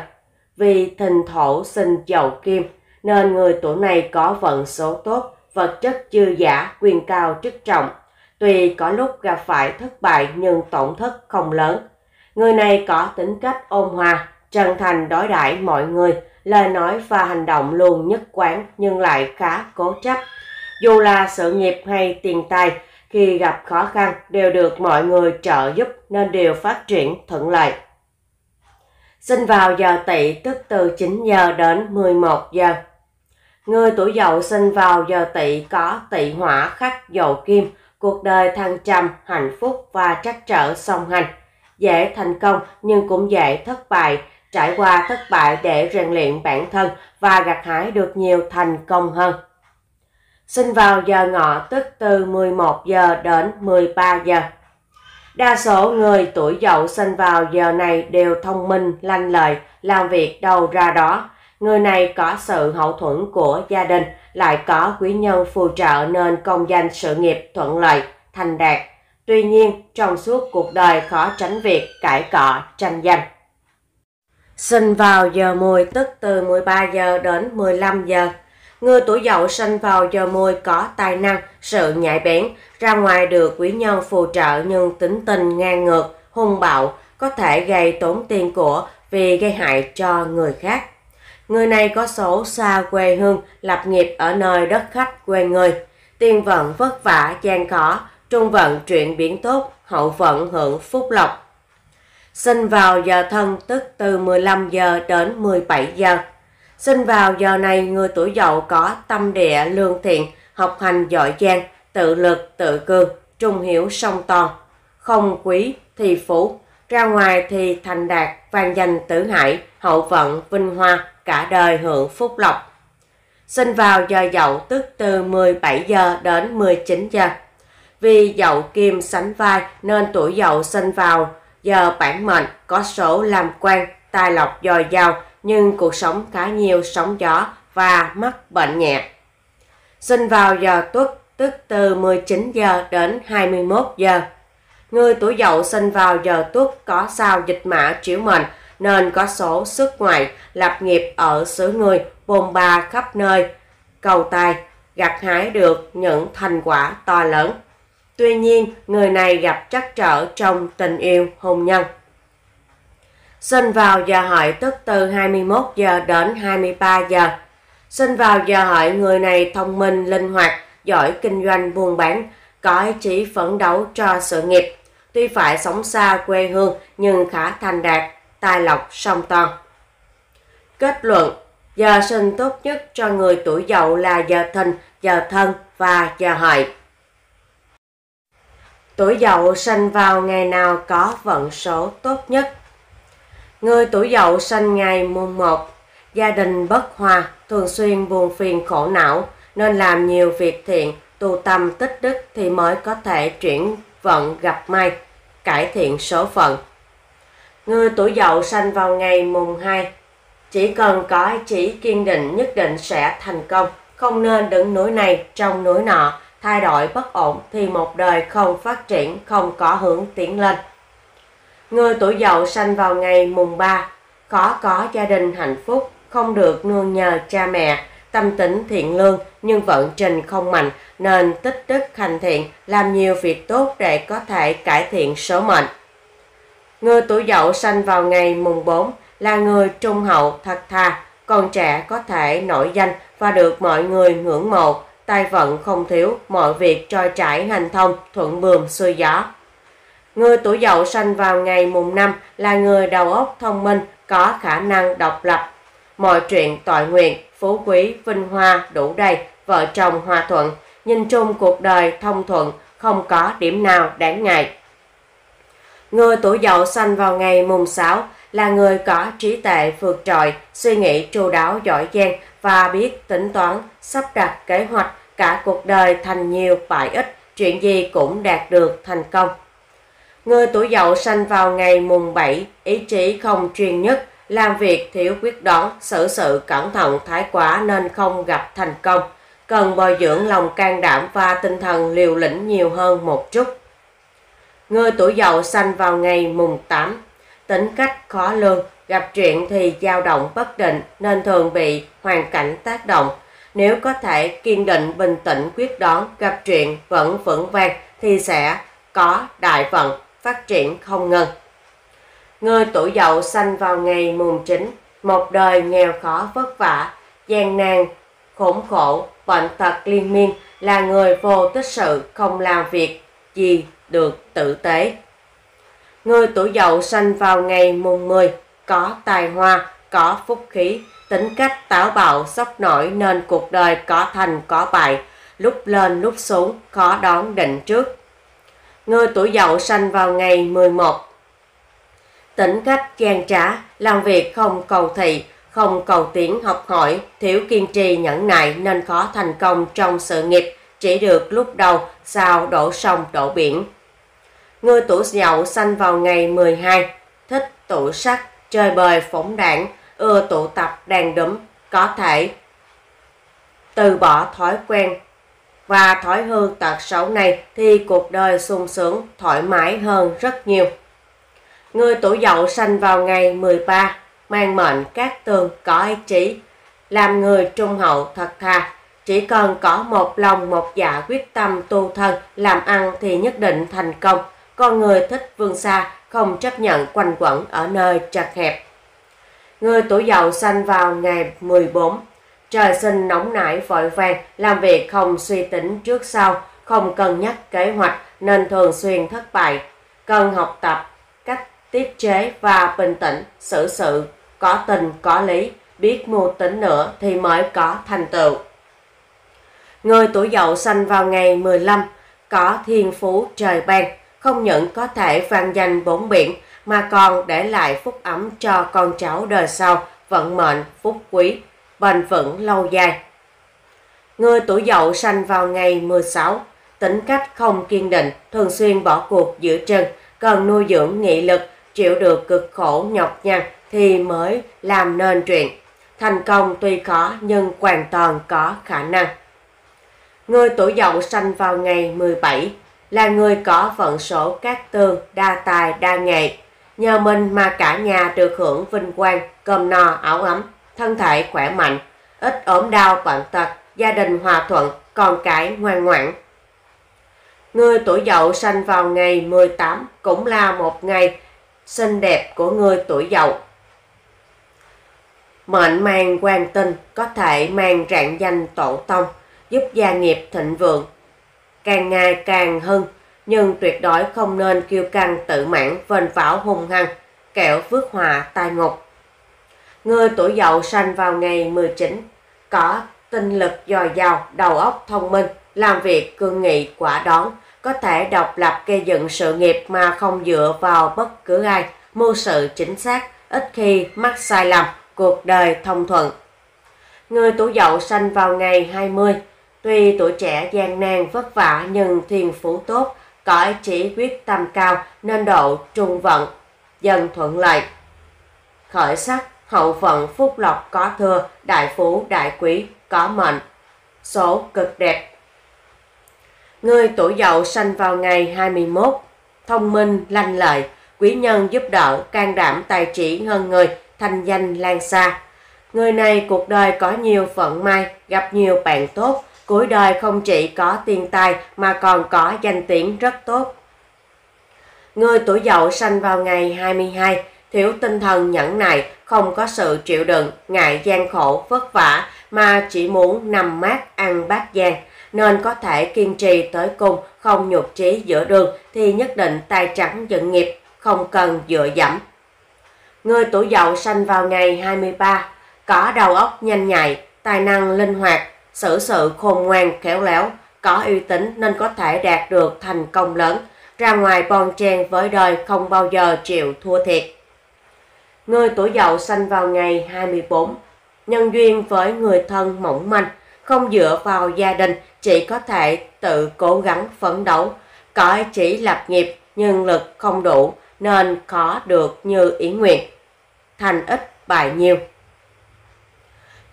Vì thìn thổ sinh chậu kim nên người tuổi này có vận số tốt, vật chất dư giả, quyền cao chức trọng. Tuy có lúc gặp phải thất bại nhưng tổn thất không lớn. Người này có tính cách ôn hòa, chân thành đối đãi mọi người, lời nói và hành động luôn nhất quán nhưng lại khá cố chấp. Dù là sự nghiệp hay tiền tài, khi gặp khó khăn đều được mọi người trợ giúp nên đều phát triển thuận lợi. Sinh vào giờ tỵ tức từ 9 giờ đến 11 giờ. Người tuổi dậu sinh vào giờ tỵ có tỵ hỏa khắc dậu kim, cuộc đời thăng trầm, hạnh phúc và trắc trở song hành. Dễ thành công nhưng cũng dễ thất bại, trải qua thất bại để rèn luyện bản thân và gặt hái được nhiều thành công hơn sinh vào giờ ngọ tức từ 11 giờ đến 13 giờ. Đa số người tuổi dậu sinh vào giờ này đều thông minh, lanh lợi, làm việc đầu ra đó. Người này có sự hậu thuẫn của gia đình, lại có quý nhân phù trợ nên công danh sự nghiệp thuận lợi, thành đạt. Tuy nhiên, trong suốt cuộc đời khó tránh việc cãi cọ, tranh giành. Sinh vào giờ mùi tức từ 13 giờ đến 15 giờ. Người tuổi dậu sinh vào giờ mùi có tài năng, sự nhạy bén, ra ngoài được quý nhân phù trợ nhưng tính tình ngang ngược, hung bạo, có thể gây tốn tiền của vì gây hại cho người khác. Người này có số xa quê hương, lập nghiệp ở nơi đất khách quê người. Tiên vận vất vả, gian khó, trung vận chuyện biển tốt, hậu vận hưởng phúc lộc. Sinh vào giờ thân tức từ 15 giờ đến 17 giờ. Sinh vào giờ này người tuổi dậu có tâm địa lương thiện, học hành giỏi giang, tự lực tự cường, trung hiểu song toàn, không quý thì phú, ra ngoài thì thành đạt, vang danh tử hải, hậu vận vinh hoa, cả đời hưởng phúc lộc. Sinh vào giờ dậu tức từ 17 giờ đến 19 giờ. Vì dậu kim sánh vai nên tuổi dậu sinh vào giờ bản mệnh có số làm quan, tài lộc dồi dào, nhưng cuộc sống khá nhiều sóng gió và mắc bệnh nhẹ. Sinh vào giờ tuất tức từ 19 giờ đến 21 giờ. Người tuổi dậu sinh vào giờ tuất có sao dịch mã chiếu mệnh nên có số sức ngoại lập nghiệp ở xứ người bồn ba khắp nơi, cầu tài, gặt hái được những thành quả to lớn. Tuy nhiên, người này gặp trắc trở trong tình yêu hôn nhân sinh vào giờ hợi tức từ 21 giờ đến 23 giờ. sinh vào giờ hợi người này thông minh, linh hoạt, giỏi kinh doanh buôn bán, có ý chí phấn đấu cho sự nghiệp. Tuy phải sống xa quê hương nhưng khá thành đạt, tài lộc song toàn. Kết luận, giờ sinh tốt nhất cho người tuổi dậu là giờ thìn, giờ thân và giờ hợi. Tuổi dậu sinh vào ngày nào có vận số tốt nhất Người tuổi dậu sinh ngày mùng 1, gia đình bất hòa, thường xuyên buồn phiền khổ não, nên làm nhiều việc thiện, tu tâm tích đức thì mới có thể chuyển vận gặp may, cải thiện số phận. Người tuổi dậu sinh vào ngày mùng 2, chỉ cần có chỉ kiên định nhất định sẽ thành công, không nên đứng núi này trong núi nọ, thay đổi bất ổn thì một đời không phát triển, không có hướng tiến lên. Người tuổi dậu sanh vào ngày mùng 3, khó có gia đình hạnh phúc, không được nương nhờ cha mẹ, tâm tính thiện lương nhưng vận trình không mạnh nên tích đức hành thiện, làm nhiều việc tốt để có thể cải thiện số mệnh. Người tuổi dậu sanh vào ngày mùng 4 là người trung hậu thật thà, còn trẻ có thể nổi danh và được mọi người ngưỡng mộ, tài vận không thiếu, mọi việc trôi chảy hành thông, thuận buồm xuôi gió. Người tuổi dậu sanh vào ngày mùng năm là người đầu óc thông minh, có khả năng độc lập. Mọi chuyện tội nguyện, phú quý, vinh hoa, đủ đầy, vợ chồng hòa thuận. Nhìn chung cuộc đời thông thuận, không có điểm nào đáng ngại. Người tuổi dậu sanh vào ngày mùng 6 là người có trí tệ vượt trội, suy nghĩ chu đáo giỏi giang và biết tính toán, sắp đặt kế hoạch cả cuộc đời thành nhiều bại ít, chuyện gì cũng đạt được thành công. Người tuổi dậu sanh vào ngày mùng 7, ý chí không chuyên nhất, làm việc thiếu quyết đoán, xử sự cẩn thận thái quá nên không gặp thành công. Cần bồi dưỡng lòng can đảm và tinh thần liều lĩnh nhiều hơn một chút. Người tuổi dậu sanh vào ngày mùng 8, tính cách khó lường, gặp chuyện thì dao động bất định nên thường bị hoàn cảnh tác động. Nếu có thể kiên định, bình tĩnh, quyết đoán, gặp chuyện vẫn vững vàng thì sẽ có đại vận phát triển không ngừng. Người tuổi dậu sanh vào ngày mùng 9, một đời nghèo khó vất vả, gian nan, khốn khổ, bệnh tật liên miên là người vô tích sự không làm việc gì được tử tế. Người tuổi dậu sanh vào ngày mùng 10, có tài hoa, có phúc khí, tính cách táo bạo sốc nổi nên cuộc đời có thành có bại, lúc lên lúc xuống khó đón định trước người tuổi dậu sanh vào ngày 11. Tính cách gian trá, làm việc không cầu thị, không cầu tiến học hỏi, thiếu kiên trì nhẫn nại nên khó thành công trong sự nghiệp, chỉ được lúc đầu sao đổ sông đổ biển. Người tuổi dậu sanh vào ngày 12, thích tụ sắc, chơi bời phóng đảng, ưa tụ tập đàn đúm, có thể từ bỏ thói quen và thói hư tật xấu này thì cuộc đời sung sướng, thoải mái hơn rất nhiều. Người tuổi dậu sanh vào ngày 13, mang mệnh các tường có ý chí làm người trung hậu thật thà. Chỉ cần có một lòng một dạ quyết tâm tu thân, làm ăn thì nhất định thành công. Con người thích vương xa, không chấp nhận quanh quẩn ở nơi chặt hẹp. Người tuổi dậu sanh vào ngày 14, Trời sinh nóng nảy vội vàng, làm việc không suy tính trước sau, không cân nhắc kế hoạch nên thường xuyên thất bại. Cần học tập, cách tiết chế và bình tĩnh, xử sự, có tình, có lý, biết mưu tính nữa thì mới có thành tựu. Người tuổi dậu sanh vào ngày 15, có thiên phú trời ban, không những có thể vang danh bốn biển mà còn để lại phúc ấm cho con cháu đời sau, vận mệnh, phúc quý, bền vững lâu dài. Người tuổi dậu sanh vào ngày 16, tính cách không kiên định, thường xuyên bỏ cuộc giữa chừng, cần nuôi dưỡng nghị lực, chịu được cực khổ nhọc nhằn thì mới làm nên chuyện. Thành công tuy khó nhưng hoàn toàn có khả năng. Người tuổi dậu sanh vào ngày 17 là người có vận số các tương, đa tài, đa nghệ. Nhờ mình mà cả nhà được hưởng vinh quang, cơm no, áo ấm thân thể khỏe mạnh, ít ốm đau bệnh tật, gia đình hòa thuận, con cái ngoan ngoãn. Người tuổi dậu sinh vào ngày 18 cũng là một ngày xinh đẹp của người tuổi dậu. Mệnh mang quan tinh có thể mang trạng danh tổ tông, giúp gia nghiệp thịnh vượng. Càng ngày càng hưng, nhưng tuyệt đối không nên kiêu căng tự mãn vênh vảo hung hăng, kẻo phước hòa tai ngục. Người tuổi dậu sanh vào ngày 19, có tinh lực dồi dào, đầu óc thông minh, làm việc cương nghị quả đoán, có thể độc lập gây dựng sự nghiệp mà không dựa vào bất cứ ai, mưu sự chính xác, ít khi mắc sai lầm, cuộc đời thông thuận. Người tuổi dậu sanh vào ngày 20, tuy tuổi trẻ gian nan vất vả nhưng thiên phú tốt, cõi chí quyết tâm cao nên độ trung vận, dần thuận lợi. Khởi sắc hậu vận phúc lộc có thừa, đại phú đại quý có mệnh. Số cực đẹp. Người tuổi dậu sanh vào ngày 21, thông minh, lanh lợi, quý nhân giúp đỡ, can đảm tài trí hơn người, thanh danh lan xa. Người này cuộc đời có nhiều vận may, gặp nhiều bạn tốt, cuối đời không chỉ có tiền tài mà còn có danh tiếng rất tốt. Người tuổi dậu sanh vào ngày 22, thiếu tinh thần nhẫn nại, không có sự chịu đựng, ngại gian khổ, vất vả mà chỉ muốn nằm mát ăn bát giang nên có thể kiên trì tới cùng, không nhục trí giữa đường thì nhất định tài trắng dựng nghiệp, không cần dựa dẫm. Người tuổi dậu sanh vào ngày 23, có đầu óc nhanh nhạy, tài năng linh hoạt, xử sự, sự khôn ngoan khéo léo, có uy tín nên có thể đạt được thành công lớn, ra ngoài bon chen với đời không bao giờ chịu thua thiệt. Người tuổi dậu sanh vào ngày 24, nhân duyên với người thân mỏng manh, không dựa vào gia đình, chỉ có thể tự cố gắng phấn đấu. Cõi chỉ lập nghiệp, nhưng lực không đủ, nên khó được như ý nguyện. Thành ít bại nhiều.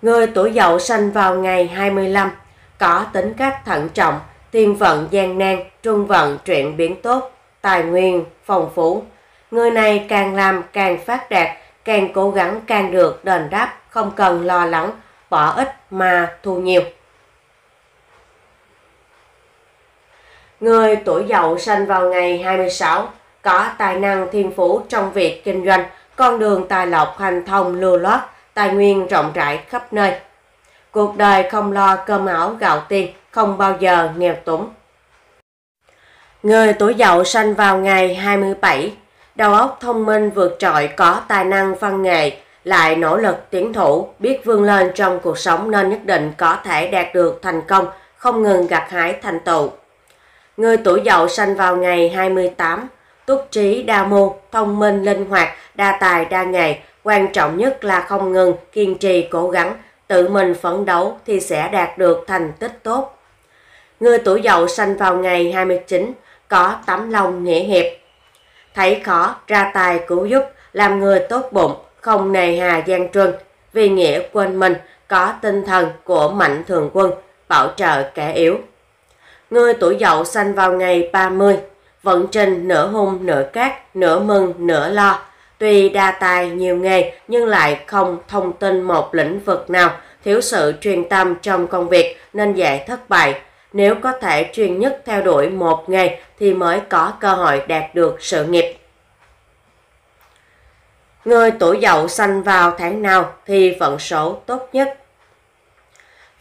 Người tuổi dậu sanh vào ngày 25, có tính cách thận trọng, thiên vận gian nan, trung vận chuyện biến tốt, tài nguyên, phong phú. Người này càng làm càng phát đạt, càng cố gắng càng được đền đáp, không cần lo lắng, bỏ ít mà thu nhiều. Người tuổi dậu sinh vào ngày 26, có tài năng thiên phú trong việc kinh doanh, con đường tài lộc hành thông lưu loát, tài nguyên rộng rãi khắp nơi. Cuộc đời không lo cơm áo gạo tiền, không bao giờ nghèo túng. Người tuổi dậu sinh vào ngày 27, đầu óc thông minh vượt trội có tài năng văn nghệ, lại nỗ lực tiến thủ, biết vươn lên trong cuộc sống nên nhất định có thể đạt được thành công, không ngừng gặt hái thành tựu. Người tuổi dậu sanh vào ngày 28, túc trí đa mưu, thông minh linh hoạt, đa tài đa nghề, quan trọng nhất là không ngừng kiên trì cố gắng, tự mình phấn đấu thì sẽ đạt được thành tích tốt. Người tuổi dậu sanh vào ngày 29, có tấm lòng nghĩa hiệp, thấy khó ra tài cứu giúp, làm người tốt bụng, không nề hà gian truân, vì nghĩa quên mình, có tinh thần của mạnh thường quân, bảo trợ kẻ yếu. Người tuổi dậu sanh vào ngày 30, vận trình nửa hung nửa cát, nửa mừng nửa lo, tuy đa tài nhiều nghề nhưng lại không thông tin một lĩnh vực nào, thiếu sự truyền tâm trong công việc nên dễ thất bại, nếu có thể chuyên nhất theo đuổi một nghề thì mới có cơ hội đạt được sự nghiệp. Người tuổi dậu sanh vào tháng nào thì vận số tốt nhất.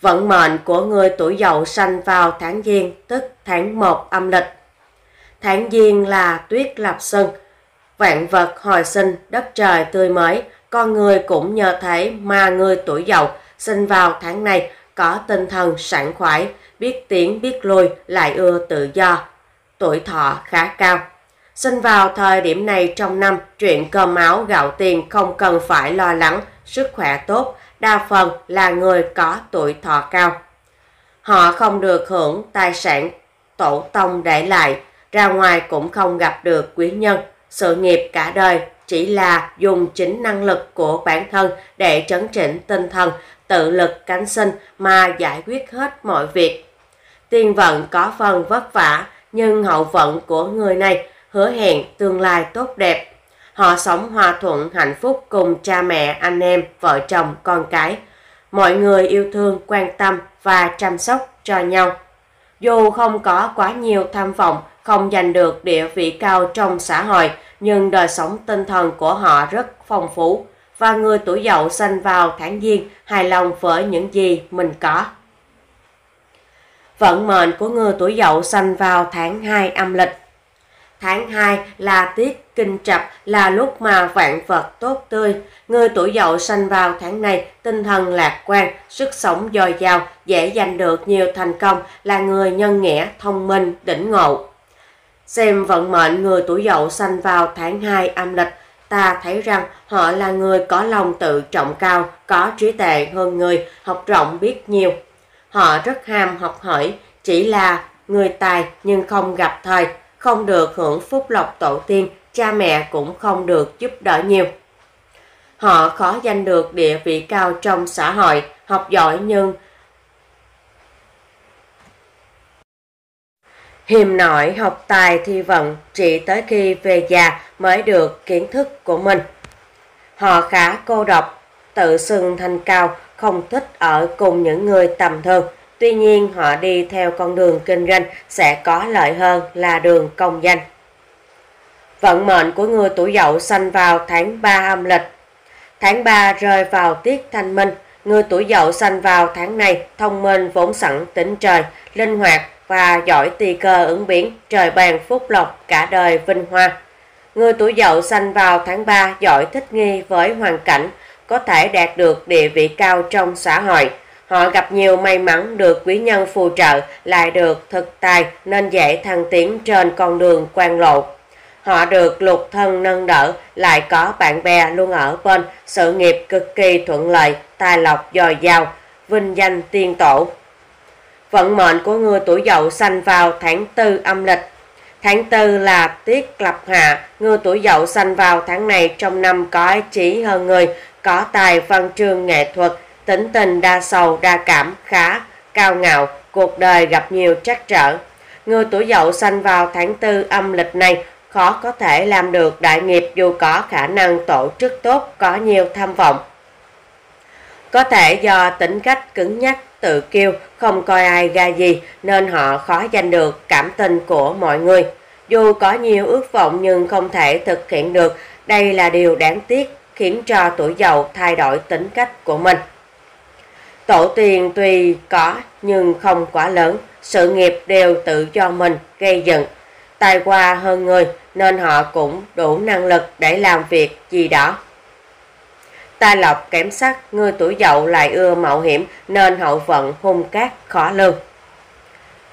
Vận mệnh của người tuổi dậu sanh vào tháng Giêng, tức tháng 1 âm lịch. Tháng Giêng là tuyết lập xuân, vạn vật hồi sinh, đất trời tươi mới, con người cũng nhờ thế mà người tuổi dậu sinh vào tháng này có tinh thần sảng khoái, biết tiếng biết lùi, lại ưa tự do. Tuổi thọ khá cao. Sinh vào thời điểm này trong năm, chuyện cơm áo gạo tiền không cần phải lo lắng, sức khỏe tốt, đa phần là người có tuổi thọ cao. Họ không được hưởng tài sản tổ tông để lại, ra ngoài cũng không gặp được quý nhân, sự nghiệp cả đời chỉ là dùng chính năng lực của bản thân để chấn chỉnh tinh thần tự lực cánh sinh mà giải quyết hết mọi việc. Tiền vận có phần vất vả, nhưng hậu vận của người này hứa hẹn tương lai tốt đẹp. Họ sống hòa thuận hạnh phúc cùng cha mẹ, anh em, vợ chồng, con cái. Mọi người yêu thương, quan tâm và chăm sóc cho nhau. Dù không có quá nhiều tham vọng, không giành được địa vị cao trong xã hội, nhưng đời sống tinh thần của họ rất phong phú và người tuổi dậu sanh vào tháng giêng hài lòng với những gì mình có. Vận mệnh của người tuổi dậu sanh vào tháng 2 âm lịch. Tháng 2 là tiết kinh trập là lúc mà vạn vật tốt tươi. Người tuổi dậu sanh vào tháng này tinh thần lạc quan, sức sống dồi dào, dễ giành được nhiều thành công, là người nhân nghĩa, thông minh, đỉnh ngộ. Xem vận mệnh người tuổi dậu sanh vào tháng 2 âm lịch ta thấy rằng họ là người có lòng tự trọng cao, có trí tệ hơn người, học rộng biết nhiều. Họ rất ham học hỏi, chỉ là người tài nhưng không gặp thời, không được hưởng phúc lộc tổ tiên, cha mẹ cũng không được giúp đỡ nhiều. Họ khó giành được địa vị cao trong xã hội, học giỏi nhưng Hiềm nổi học tài thi vận chỉ tới khi về già mới được kiến thức của mình. Họ khá cô độc, tự xưng thanh cao, không thích ở cùng những người tầm thường. Tuy nhiên họ đi theo con đường kinh doanh sẽ có lợi hơn là đường công danh. Vận mệnh của người tuổi dậu sanh vào tháng 3 âm lịch. Tháng 3 rơi vào tiết thanh minh, người tuổi dậu sanh vào tháng này thông minh vốn sẵn tính trời, linh hoạt, và giỏi tỳ cờ ứng biến, trời bàn phúc lộc cả đời vinh hoa. Người tuổi dậu sanh vào tháng 3 giỏi thích nghi với hoàn cảnh, có thể đạt được địa vị cao trong xã hội. Họ gặp nhiều may mắn được quý nhân phù trợ, lại được thực tài nên dễ thăng tiến trên con đường quan lộ. Họ được lục thân nâng đỡ, lại có bạn bè luôn ở bên, sự nghiệp cực kỳ thuận lợi, tài lộc dồi dào, vinh danh tiên tổ vận mệnh của người tuổi dậu sanh vào tháng tư âm lịch. Tháng tư là tiết lập hạ, người tuổi dậu sanh vào tháng này trong năm có ý chí hơn người, có tài văn chương nghệ thuật, tính tình đa sầu đa cảm khá cao ngạo, cuộc đời gặp nhiều trắc trở. Người tuổi dậu sanh vào tháng tư âm lịch này khó có thể làm được đại nghiệp dù có khả năng tổ chức tốt, có nhiều tham vọng. Có thể do tính cách cứng nhắc, tự kêu không coi ai ra gì nên họ khó giành được cảm tình của mọi người. Dù có nhiều ước vọng nhưng không thể thực hiện được, đây là điều đáng tiếc khiến cho tuổi giàu thay đổi tính cách của mình. Tổ tiền tuy có nhưng không quá lớn, sự nghiệp đều tự do mình gây dựng. Tài qua hơn người nên họ cũng đủ năng lực để làm việc gì đó. Tài lọc kém sắc, người tuổi dậu lại ưa mạo hiểm nên hậu vận hung cát khó lường.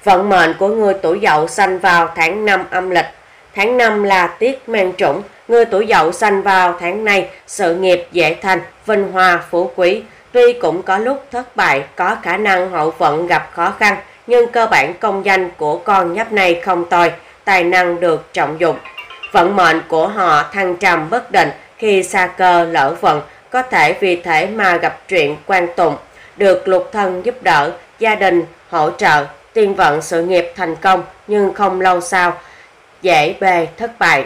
Vận mệnh của người tuổi dậu sanh vào tháng 5 âm lịch. Tháng 5 là tiết mang trũng, người tuổi dậu sanh vào tháng này sự nghiệp dễ thành, vinh hoa phú quý. Tuy cũng có lúc thất bại, có khả năng hậu vận gặp khó khăn, nhưng cơ bản công danh của con nhấp này không tồi, tài năng được trọng dụng. Vận mệnh của họ thăng trầm bất định khi xa cơ lỡ vận, có thể vì thể mà gặp chuyện quan tụng, được lục thân giúp đỡ, gia đình hỗ trợ, tiên vận sự nghiệp thành công nhưng không lâu sau, dễ bề thất bại.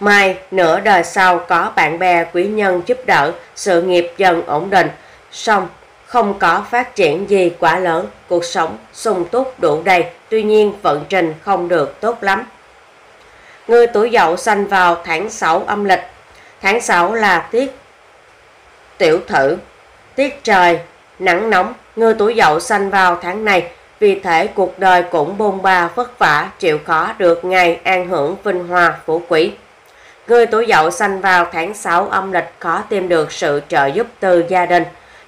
Mai, nửa đời sau có bạn bè quý nhân giúp đỡ, sự nghiệp dần ổn định, song không có phát triển gì quá lớn, cuộc sống sung túc đủ đầy, tuy nhiên vận trình không được tốt lắm. Người tuổi dậu sanh vào tháng 6 âm lịch Tháng 6 là tiết tiểu thử, tiết trời, nắng nóng, người tuổi dậu sanh vào tháng này, vì thể cuộc đời cũng bôn ba vất vả, chịu khó được ngày an hưởng vinh hoa phú quý. Người tuổi dậu sanh vào tháng 6 âm lịch khó tìm được sự trợ giúp từ gia đình,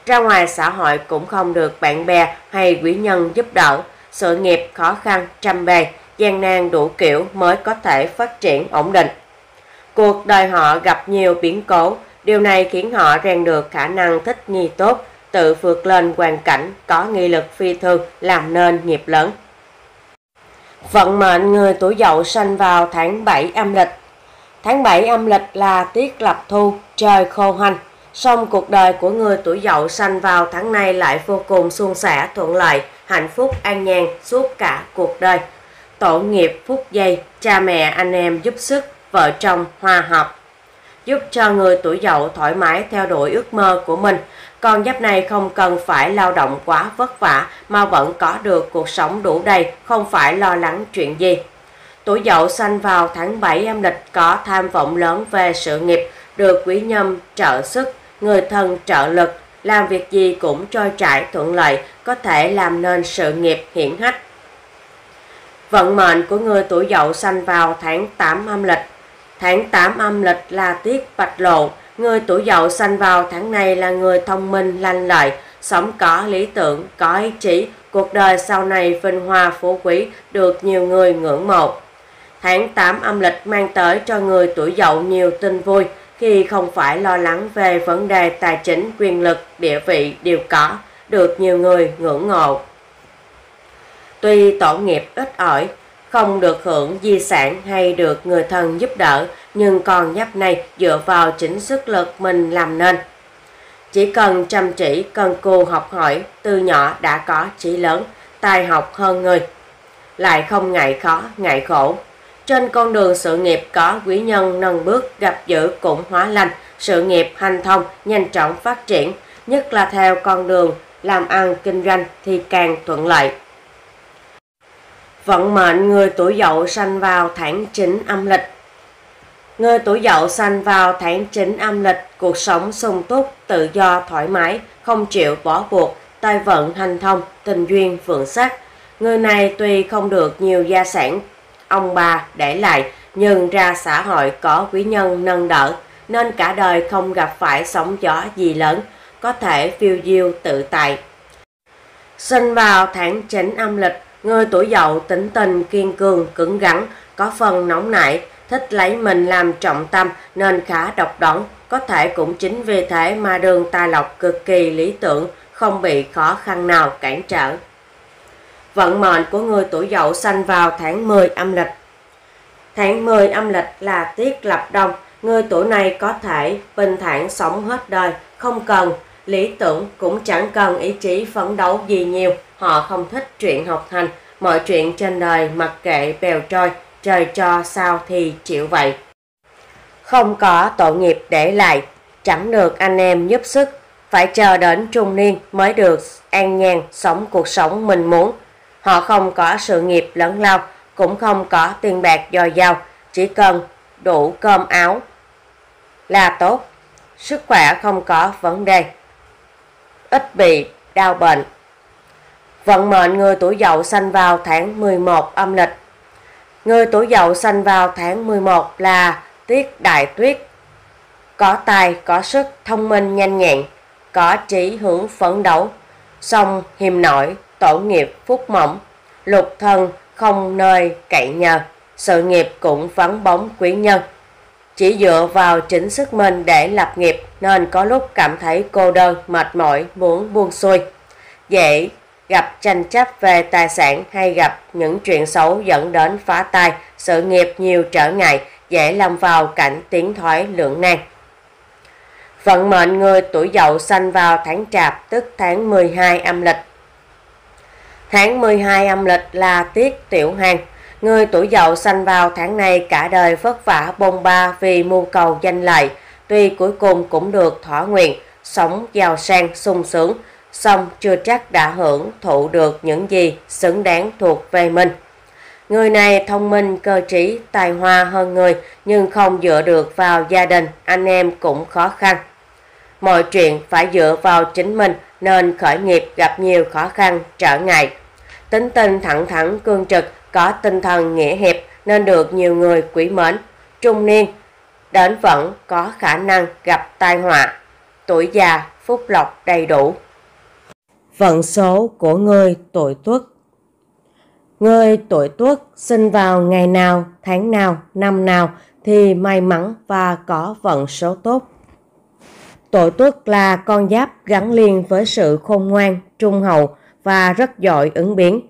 ra ngoài xã hội cũng không được bạn bè hay quý nhân giúp đỡ, sự nghiệp khó khăn trăm bề, gian nan đủ kiểu mới có thể phát triển ổn định. Cuộc đời họ gặp nhiều biến cố, điều này khiến họ rèn được khả năng thích nghi tốt, tự vượt lên hoàn cảnh, có nghị lực phi thường, làm nên nghiệp lớn. Vận mệnh người tuổi dậu sanh vào tháng 7 âm lịch. Tháng 7 âm lịch là tiết lập thu, trời khô hanh. Song cuộc đời của người tuổi dậu sanh vào tháng này lại vô cùng suôn sẻ, thuận lợi, hạnh phúc, an nhàn suốt cả cuộc đời. Tổ nghiệp, phút giây, cha mẹ, anh em giúp sức, vợ chồng hòa hợp giúp cho người tuổi dậu thoải mái theo đuổi ước mơ của mình. Con giáp này không cần phải lao động quá vất vả mà vẫn có được cuộc sống đủ đầy, không phải lo lắng chuyện gì. Tuổi dậu sanh vào tháng 7 âm lịch có tham vọng lớn về sự nghiệp, được quý nhân trợ sức, người thân trợ lực, làm việc gì cũng trôi chảy thuận lợi, có thể làm nên sự nghiệp hiển hách. Vận mệnh của người tuổi dậu sanh vào tháng 8 âm lịch Tháng 8 âm lịch là tiết bạch lộ, người tuổi dậu sanh vào tháng này là người thông minh, lanh lợi, sống có lý tưởng, có ý chí, cuộc đời sau này vinh hoa phú quý được nhiều người ngưỡng mộ. Tháng 8 âm lịch mang tới cho người tuổi dậu nhiều tin vui khi không phải lo lắng về vấn đề tài chính, quyền lực, địa vị đều có, được nhiều người ngưỡng mộ. Tuy tổ nghiệp ít ỏi, không được hưởng di sản hay được người thân giúp đỡ, nhưng con giáp này dựa vào chính sức lực mình làm nên. Chỉ cần chăm chỉ, cần cù học hỏi, từ nhỏ đã có trí lớn, tài học hơn người. Lại không ngại khó, ngại khổ. Trên con đường sự nghiệp có quý nhân nâng bước gặp dữ cũng hóa lành, sự nghiệp hành thông, nhanh chóng phát triển, nhất là theo con đường làm ăn kinh doanh thì càng thuận lợi vận mệnh người tuổi dậu sanh vào tháng 9 âm lịch. Người tuổi dậu sanh vào tháng 9 âm lịch, cuộc sống sung túc, tự do, thoải mái, không chịu bỏ cuộc, tài vận hành thông, tình duyên vượng sắc. Người này tuy không được nhiều gia sản ông bà để lại, nhưng ra xã hội có quý nhân nâng đỡ, nên cả đời không gặp phải sóng gió gì lớn, có thể phiêu diêu tự tại. Sinh vào tháng 9 âm lịch, Người tuổi dậu tỉnh tình, kiên cường, cứng rắn, có phần nóng nảy, thích lấy mình làm trọng tâm nên khá độc đoán. Có thể cũng chính vì thế mà đường tài lộc cực kỳ lý tưởng, không bị khó khăn nào cản trở. Vận mệnh của người tuổi dậu sanh vào tháng 10 âm lịch. Tháng 10 âm lịch là tiết lập đông, người tuổi này có thể bình thản sống hết đời, không cần lý tưởng cũng chẳng cần ý chí phấn đấu gì nhiều, họ không thích chuyện học hành, mọi chuyện trên đời mặc kệ bèo trôi, trời cho sao thì chịu vậy. Không có tội nghiệp để lại, chẳng được anh em giúp sức, phải chờ đến trung niên mới được an nhàn sống cuộc sống mình muốn. Họ không có sự nghiệp lớn lao, cũng không có tiền bạc dồi dào, chỉ cần đủ cơm áo là tốt. Sức khỏe không có vấn đề, ít bị đau bệnh. Vận mệnh người tuổi dậu sanh vào tháng 11 âm lịch. Người tuổi dậu sanh vào tháng 11 là Tiết Đại Tuyết. Có tài, có sức, thông minh, nhanh nhẹn, có trí hướng phấn đấu, song hiềm nổi, tổ nghiệp phúc mỏng, lục thân không nơi cậy nhờ, sự nghiệp cũng vắng bóng quý nhân. Chỉ dựa vào chính sức mình để lập nghiệp nên có lúc cảm thấy cô đơn, mệt mỏi, muốn buông xuôi. Dễ gặp tranh chấp về tài sản hay gặp những chuyện xấu dẫn đến phá tài, sự nghiệp nhiều trở ngại, dễ lâm vào cảnh tiến thoái lưỡng nan. Vận mệnh người tuổi dậu sanh vào tháng chạp tức tháng 12 âm lịch. Tháng 12 âm lịch là tiết tiểu hàng. Người tuổi dậu sanh vào tháng này cả đời vất vả bông ba vì mưu cầu danh lợi, tuy cuối cùng cũng được thỏa nguyện, sống giàu sang sung sướng, song chưa chắc đã hưởng thụ được những gì xứng đáng thuộc về mình. Người này thông minh, cơ trí, tài hoa hơn người nhưng không dựa được vào gia đình, anh em cũng khó khăn. Mọi chuyện phải dựa vào chính mình nên khởi nghiệp gặp nhiều khó khăn, trở ngại. Tính tình thẳng thẳng, cương trực, có tinh thần nghĩa hiệp nên được nhiều người quý mến. Trung niên đến vẫn có khả năng gặp tai họa. Tuổi già, phúc lộc đầy đủ. Vận số của người tuổi tuất Người tuổi tuất sinh vào ngày nào, tháng nào, năm nào thì may mắn và có vận số tốt. Tuổi tuất là con giáp gắn liền với sự khôn ngoan, trung hậu và rất giỏi ứng biến.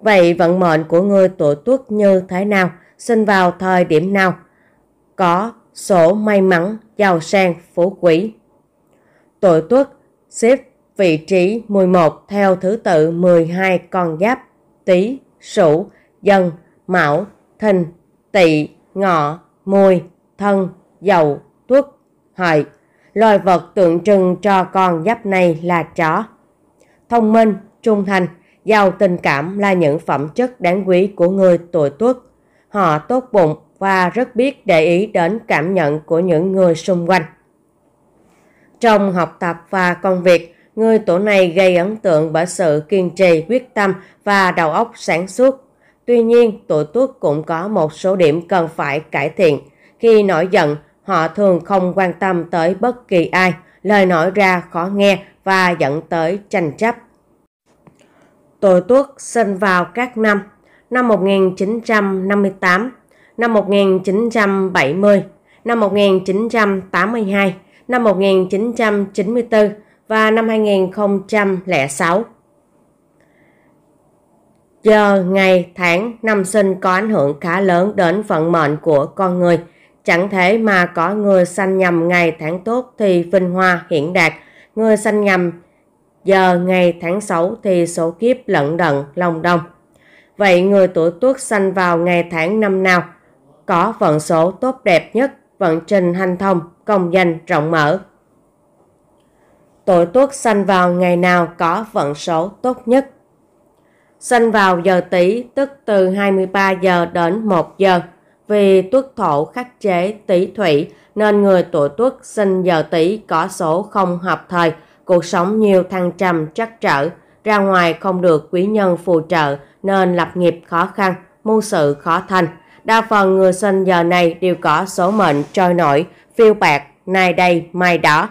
Vậy vận mệnh của người tuổi tuất như thế nào, sinh vào thời điểm nào? Có sổ may mắn, giàu sang, phú quý. Tuổi tuất xếp vị trí 11 theo thứ tự 12 con giáp, tý, sửu, dần, mão, thìn, tỵ, ngọ, mùi, thân, dậu, tuất, hợi. Loài vật tượng trưng cho con giáp này là chó. Thông minh, trung thành, giàu tình cảm là những phẩm chất đáng quý của người tuổi tuất. Họ tốt bụng, và rất biết để ý đến cảm nhận của những người xung quanh. Trong học tập và công việc, người tổ này gây ấn tượng bởi sự kiên trì, quyết tâm và đầu óc sáng suốt. Tuy nhiên, tuổi tuất cũng có một số điểm cần phải cải thiện. Khi nổi giận, họ thường không quan tâm tới bất kỳ ai, lời nói ra khó nghe và dẫn tới tranh chấp. Tuổi tuất sinh vào các năm năm 1958, năm 1970, năm 1982, năm 1994 và năm 2006. Giờ, ngày, tháng, năm sinh có ảnh hưởng khá lớn đến vận mệnh của con người. Chẳng thể mà có người sanh nhầm ngày tháng tốt thì vinh hoa hiển đạt, người sanh nhầm giờ ngày tháng xấu thì số kiếp lận đận lòng đông. Vậy người tuổi tuất sanh vào ngày tháng năm nào? có vận số tốt đẹp nhất, vận trình hành thông, công danh rộng mở. Tuổi tuất sanh vào ngày nào có vận số tốt nhất. Sanh vào giờ tý tức từ 23 giờ đến 1 giờ. Vì tuất thổ khắc chế tý thủy nên người tuổi tuất sinh giờ tý có số không hợp thời, cuộc sống nhiều thăng trầm trắc trở, ra ngoài không được quý nhân phù trợ nên lập nghiệp khó khăn, mưu sự khó thành Đa phần người sinh giờ này đều có số mệnh trôi nổi, phiêu bạc, nay đây, mai đó.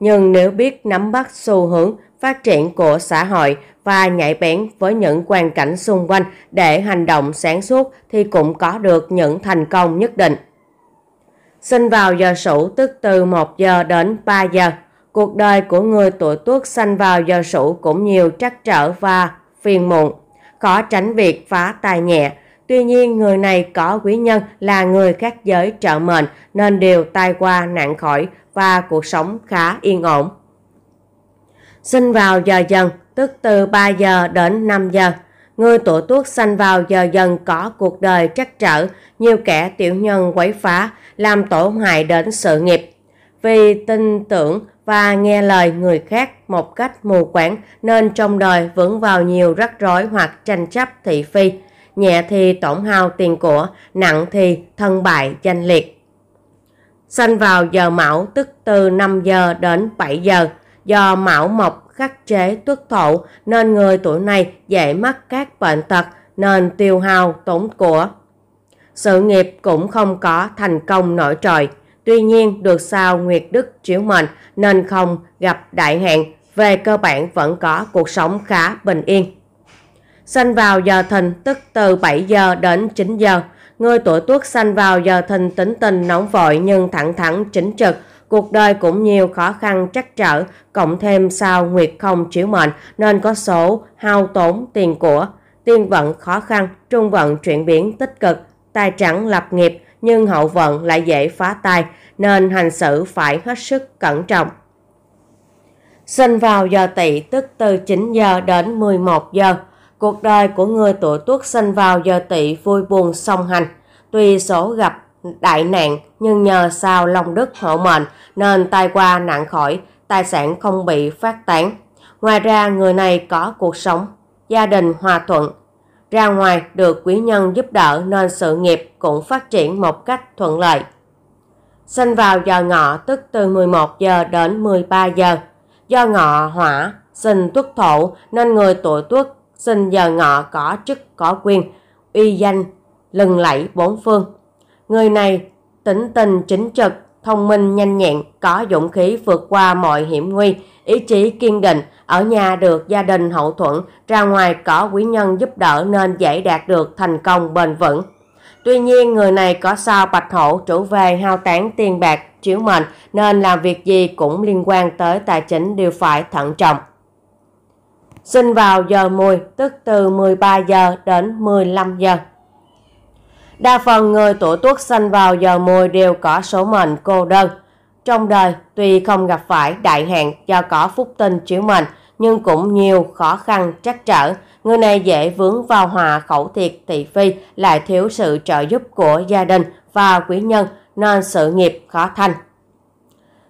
Nhưng nếu biết nắm bắt xu hướng phát triển của xã hội và nhạy bén với những hoàn cảnh xung quanh để hành động sáng suốt thì cũng có được những thành công nhất định. Sinh vào giờ sửu tức từ 1 giờ đến 3 giờ. Cuộc đời của người tuổi tuất sinh vào giờ sửu cũng nhiều trắc trở và phiền muộn, khó tránh việc phá tài nhẹ, Tuy nhiên người này có quý nhân là người khác giới trợ mệnh nên đều tai qua nạn khỏi và cuộc sống khá yên ổn. Sinh vào giờ dần, tức từ 3 giờ đến 5 giờ. Người tuổi tuất sinh vào giờ dần có cuộc đời trắc trở, nhiều kẻ tiểu nhân quấy phá, làm tổn hại đến sự nghiệp. Vì tin tưởng và nghe lời người khác một cách mù quáng nên trong đời vẫn vào nhiều rắc rối hoặc tranh chấp thị phi nhẹ thì tổn hao tiền của, nặng thì thân bại danh liệt. Sanh vào giờ mão tức từ 5 giờ đến 7 giờ, do mão mộc khắc chế tuất thổ nên người tuổi này dễ mắc các bệnh tật nên tiêu hao tốn của. Sự nghiệp cũng không có thành công nổi trội, tuy nhiên được sao Nguyệt Đức chiếu mệnh nên không gặp đại hạn, về cơ bản vẫn có cuộc sống khá bình yên. Sanh vào giờ thìn tức từ 7 giờ đến 9 giờ. Người tuổi tuất sanh vào giờ thìn tính tình nóng vội nhưng thẳng thắn chính trực. Cuộc đời cũng nhiều khó khăn trắc trở, cộng thêm sao nguyệt không chiếu mệnh nên có số hao tốn tiền của. Tiên vận khó khăn, trung vận chuyển biến tích cực, tài trắng lập nghiệp nhưng hậu vận lại dễ phá tài nên hành xử phải hết sức cẩn trọng. Sinh vào giờ tỵ tức từ 9 giờ đến 11 giờ. Cuộc đời của người tuổi tuất sinh vào giờ tỵ vui buồn song hành. Tuy số gặp đại nạn nhưng nhờ sao long đức hộ mệnh nên tai qua nạn khỏi, tài sản không bị phát tán. Ngoài ra người này có cuộc sống, gia đình hòa thuận. Ra ngoài được quý nhân giúp đỡ nên sự nghiệp cũng phát triển một cách thuận lợi. Sinh vào giờ ngọ tức từ 11 giờ đến 13 giờ. Do ngọ hỏa sinh tuất thổ nên người tuổi tuất sinh giờ ngọ có chức có quyền, uy danh, lừng lẫy bốn phương. Người này tỉnh tình chính trực, thông minh nhanh nhẹn, có dũng khí vượt qua mọi hiểm nguy, ý chí kiên định, ở nhà được gia đình hậu thuẫn, ra ngoài có quý nhân giúp đỡ nên dễ đạt được thành công bền vững. Tuy nhiên người này có sao bạch hổ chủ về hao tán tiền bạc, chiếu mệnh nên làm việc gì cũng liên quan tới tài chính đều phải thận trọng sinh vào giờ mùi, tức từ 13 giờ đến 15 giờ. Đa phần người tuổi tuất sinh vào giờ mùi đều có số mệnh cô đơn. Trong đời, tuy không gặp phải đại hạn do có phúc tinh chiếu mệnh, nhưng cũng nhiều khó khăn trắc trở. Người này dễ vướng vào hòa khẩu thiệt thị phi, lại thiếu sự trợ giúp của gia đình và quý nhân, nên sự nghiệp khó thành.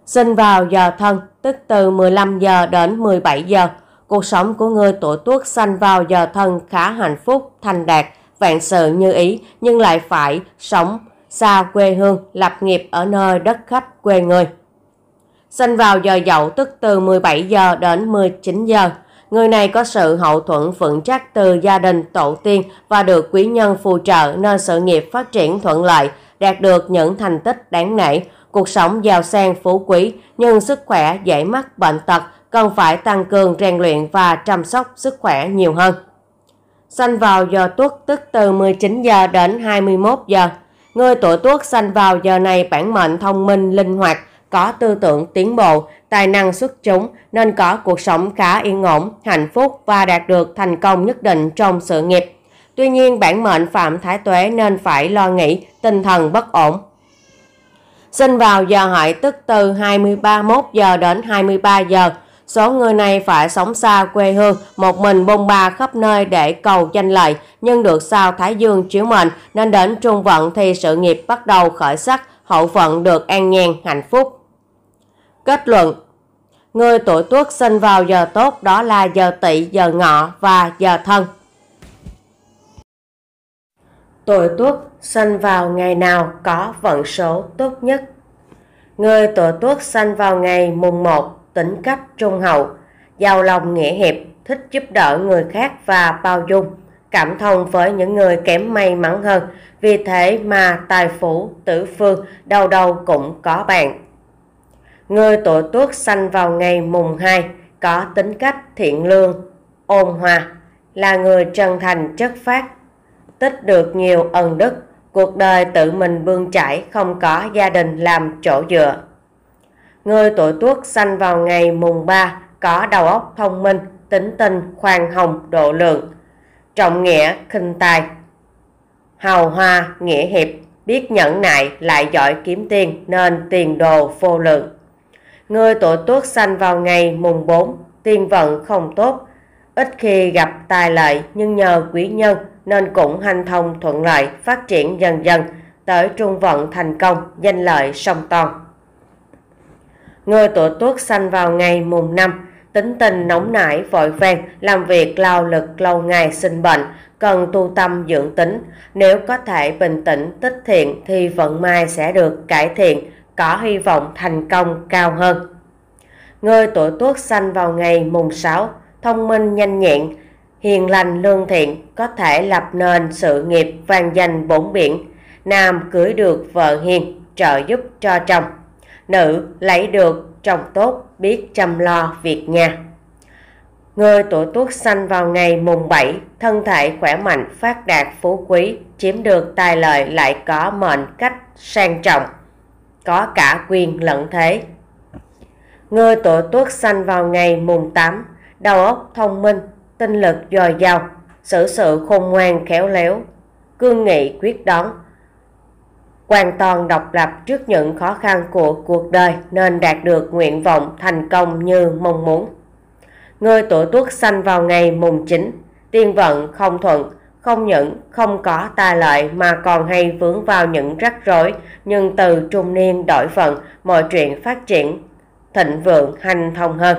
Sinh vào giờ thân, tức từ 15 giờ đến 17 giờ, cuộc sống của người tuổi tuất sanh vào giờ thân khá hạnh phúc, thành đạt, vạn sự như ý nhưng lại phải sống xa quê hương, lập nghiệp ở nơi đất khách quê người. Sinh vào giờ dậu tức từ 17 giờ đến 19 giờ. Người này có sự hậu thuẫn vững chắc từ gia đình tổ tiên và được quý nhân phù trợ nên sự nghiệp phát triển thuận lợi, đạt được những thành tích đáng nể, cuộc sống giàu sang phú quý nhưng sức khỏe dễ mắc bệnh tật cần phải tăng cường rèn luyện và chăm sóc sức khỏe nhiều hơn. Sanh vào giờ tuất tức từ 19 giờ đến 21 giờ. Người tuổi tuất sanh vào giờ này bản mệnh thông minh, linh hoạt, có tư tưởng tiến bộ, tài năng xuất chúng nên có cuộc sống khá yên ổn, hạnh phúc và đạt được thành công nhất định trong sự nghiệp. Tuy nhiên bản mệnh phạm thái tuế nên phải lo nghĩ, tinh thần bất ổn. Sinh vào giờ hợi tức từ 23 1 giờ đến 23 giờ Số người này phải sống xa quê hương, một mình bông ba khắp nơi để cầu danh lợi, nhưng được sao Thái Dương chiếu mệnh nên đến trung vận thì sự nghiệp bắt đầu khởi sắc, hậu phận được an nhàn hạnh phúc. Kết luận Người tuổi tuất sinh vào giờ tốt đó là giờ tỵ, giờ ngọ và giờ thân. Tuổi tuất sinh vào ngày nào có vận số tốt nhất? Người tuổi tuất sinh vào ngày mùng 1, tính cách trung hậu, giàu lòng nghĩa hiệp, thích giúp đỡ người khác và bao dung, cảm thông với những người kém may mắn hơn. Vì thế mà tài phú, tử phương, đầu đầu cũng có bạn. Người tuổi tuất sanh vào ngày mùng 2, có tính cách thiện lương, ôn hòa, là người chân thành chất phát, tích được nhiều ân đức, cuộc đời tự mình bươn chải không có gia đình làm chỗ dựa. Người tuổi tuất sanh vào ngày mùng 3, có đầu óc thông minh, tính tình, khoan hồng, độ lượng. Trọng nghĩa, khinh tài. Hào hoa, nghĩa hiệp, biết nhẫn nại, lại giỏi kiếm tiền nên tiền đồ vô lượng. Người tuổi tuất sanh vào ngày mùng 4, tiền vận không tốt, ít khi gặp tài lợi nhưng nhờ quý nhân nên cũng hành thông thuận lợi, phát triển dần dần tới trung vận thành công, danh lợi song toàn. Người tuổi tuất sanh vào ngày mùng năm tính tình nóng nảy, vội vàng, làm việc lao lực lâu ngày sinh bệnh, cần tu tâm dưỡng tính. Nếu có thể bình tĩnh, tích thiện thì vận may sẽ được cải thiện, có hy vọng thành công cao hơn. Người tuổi tuất sanh vào ngày mùng 6, thông minh nhanh nhẹn, hiền lành lương thiện, có thể lập nền sự nghiệp vang danh bổn biển. Nam cưới được vợ hiền, trợ giúp cho chồng nữ lấy được chồng tốt biết chăm lo việc nhà. Người tuổi tuất sanh vào ngày mùng 7, thân thể khỏe mạnh, phát đạt, phú quý, chiếm được tài lợi lại có mệnh cách sang trọng, có cả quyền lẫn thế. Người tuổi tuất sanh vào ngày mùng 8, đầu óc thông minh, tinh lực dồi dào, xử sự khôn ngoan khéo léo, cương nghị quyết đoán, hoàn toàn độc lập trước những khó khăn của cuộc đời nên đạt được nguyện vọng thành công như mong muốn. Người tuổi tuất sanh vào ngày mùng 9, tiên vận không thuận, không những không có tài lợi mà còn hay vướng vào những rắc rối, nhưng từ trung niên đổi phận, mọi chuyện phát triển thịnh vượng hành thông hơn.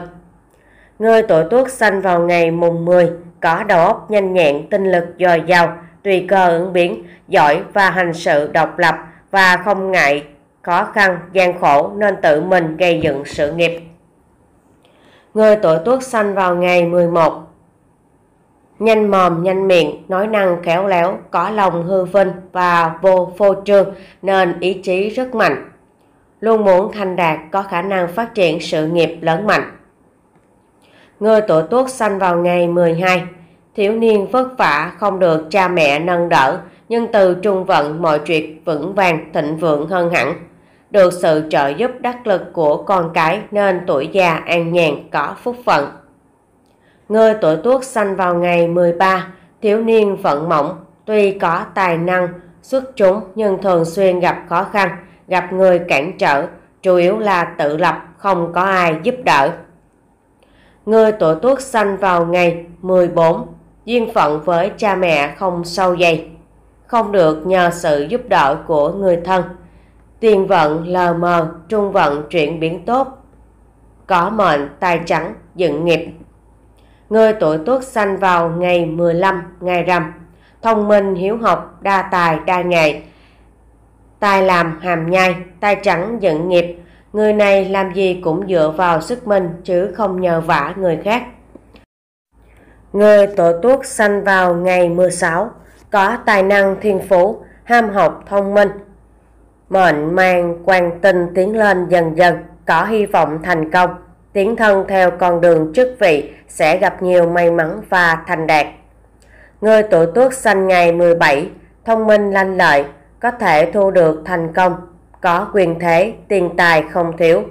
Người tuổi tuất sanh vào ngày mùng 10, có đầu óc nhanh nhẹn, tinh lực dồi dào, tùy cơ ứng biến, giỏi và hành sự độc lập, và không ngại khó khăn, gian khổ nên tự mình gây dựng sự nghiệp. Người tuổi tuất sanh vào ngày 11 Nhanh mồm, nhanh miệng, nói năng khéo léo, có lòng hư vinh và vô phô trương nên ý chí rất mạnh. Luôn muốn thành đạt có khả năng phát triển sự nghiệp lớn mạnh. Người tuổi tuất sanh vào ngày 12 thiếu niên vất vả không được cha mẹ nâng đỡ, nhưng từ trung vận mọi chuyện vững vàng thịnh vượng hơn hẳn. Được sự trợ giúp đắc lực của con cái nên tuổi già an nhàn có phúc phận. Người tuổi tuất sanh vào ngày 13, thiếu niên vận mỏng, tuy có tài năng, xuất chúng nhưng thường xuyên gặp khó khăn, gặp người cản trở, chủ yếu là tự lập, không có ai giúp đỡ. Người tuổi tuất sanh vào ngày 14, duyên phận với cha mẹ không sâu dày, không được nhờ sự giúp đỡ của người thân. Tiền vận lờ mờ, trung vận chuyển biến tốt, có mệnh tài trắng, dựng nghiệp. Người tuổi tuất sanh vào ngày 15, ngày rằm, thông minh, hiếu học, đa tài, đa nghệ. Tài làm hàm nhai, tài trắng dựng nghiệp, người này làm gì cũng dựa vào sức mình chứ không nhờ vả người khác người tổ tuốc săn vào ngày 16, có tài năng thiên phú, ham học thông minh. Mệnh mang quan tinh tiến lên dần dần, có hy vọng thành công, tiến thân theo con đường chức vị sẽ gặp nhiều may mắn và thành đạt. Người tuổi Tuất sanh ngày 17, thông minh lanh lợi, có thể thu được thành công, có quyền thế, tiền tài không thiếu.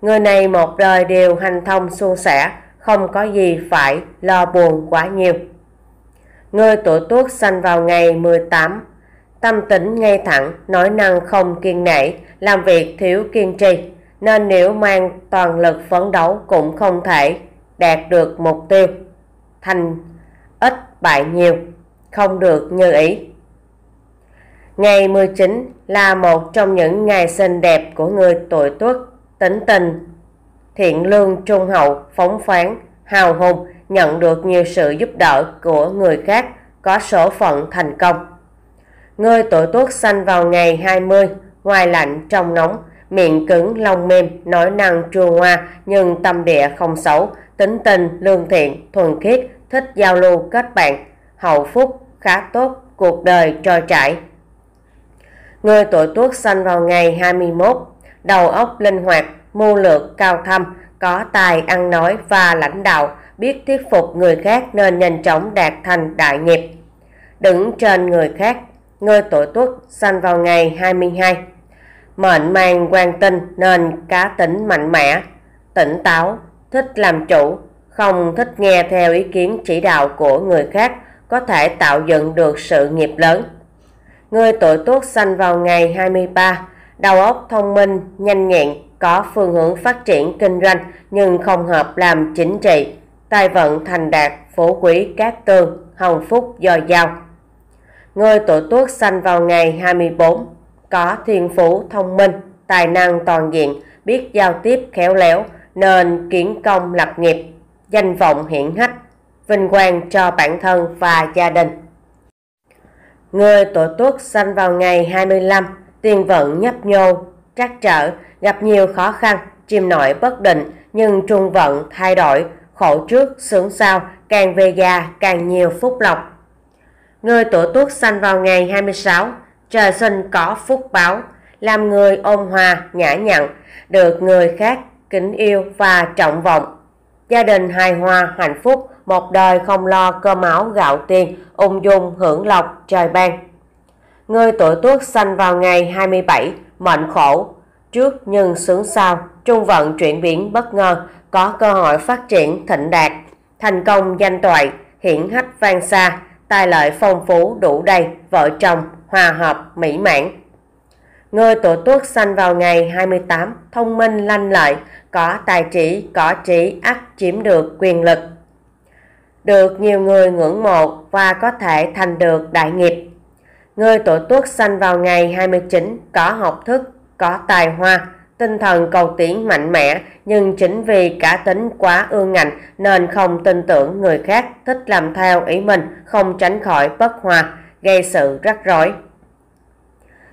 Người này một đời đều hành thông suôn sẻ, không có gì phải lo buồn quá nhiều. Người tuổi Tuất sanh vào ngày 18, tâm tính ngay thẳng, nói năng không kiên nể, làm việc thiếu kiên trì, nên nếu mang toàn lực phấn đấu cũng không thể đạt được mục tiêu. Thành ít bại nhiều, không được như ý. Ngày 19 là một trong những ngày xinh đẹp của người tuổi tuất, tính tình, thiện lương trung hậu, phóng khoáng, hào hùng, nhận được nhiều sự giúp đỡ của người khác, có số phận thành công. người tuổi tuất sanh vào ngày 20, ngoài lạnh trong nóng, miệng cứng lông mềm, nói năng chua ngoa nhưng tâm địa không xấu, tính tình lương thiện, thuần khiết, thích giao lưu kết bạn, hậu phúc khá tốt, cuộc đời trôi chảy. Người tuổi tuất sanh vào ngày 21, đầu óc linh hoạt, mưu lược cao thâm, có tài ăn nói và lãnh đạo, biết thuyết phục người khác nên nhanh chóng đạt thành đại nghiệp. Đứng trên người khác, người tuổi tuất sanh vào ngày 22. Mệnh mang quan tinh nên cá tính mạnh mẽ, tỉnh táo, thích làm chủ, không thích nghe theo ý kiến chỉ đạo của người khác, có thể tạo dựng được sự nghiệp lớn. Người tuổi tuất sanh vào ngày 23, đầu óc thông minh, nhanh nhẹn, có phương hướng phát triển kinh doanh nhưng không hợp làm chính trị, tài vận thành đạt, phú quý cát tường, hồng phúc do dào. Người tuổi tuất sanh vào ngày 24, có thiên phú thông minh, tài năng toàn diện, biết giao tiếp khéo léo, nên kiến công lập nghiệp, danh vọng hiển hách, vinh quang cho bản thân và gia đình. Người tuổi tuất sanh vào ngày 25, tiền vận nhấp nhô, trắc trở, gặp nhiều khó khăn, chìm nổi bất định nhưng trung vận thay đổi, khổ trước sướng sau, càng về già càng nhiều phúc lộc. Người tuổi tuất sanh vào ngày 26, trời sinh có phúc báo, làm người ôn hòa, nhã nhặn, được người khác kính yêu và trọng vọng. Gia đình hài hòa, hạnh phúc, một đời không lo cơm áo gạo tiền, ung dung hưởng lộc trời ban. Người tuổi tuất sanh vào ngày 27, mệnh khổ, trước nhưng sướng sau, trung vận chuyển biến bất ngờ, có cơ hội phát triển thịnh đạt, thành công danh toại, hiển hách vang xa, tài lợi phong phú đủ đầy, vợ chồng, hòa hợp, mỹ mãn. Người tuổi tuất sanh vào ngày 28, thông minh lanh lợi, có tài trí, có trí ắt chiếm được quyền lực. Được nhiều người ngưỡng mộ và có thể thành được đại nghiệp. Người tuổi tuất sanh vào ngày 29 có học thức có tài hoa, tinh thần cầu tiến mạnh mẽ nhưng chính vì cá tính quá ương ngạnh nên không tin tưởng người khác, thích làm theo ý mình, không tránh khỏi bất hòa, gây sự rắc rối.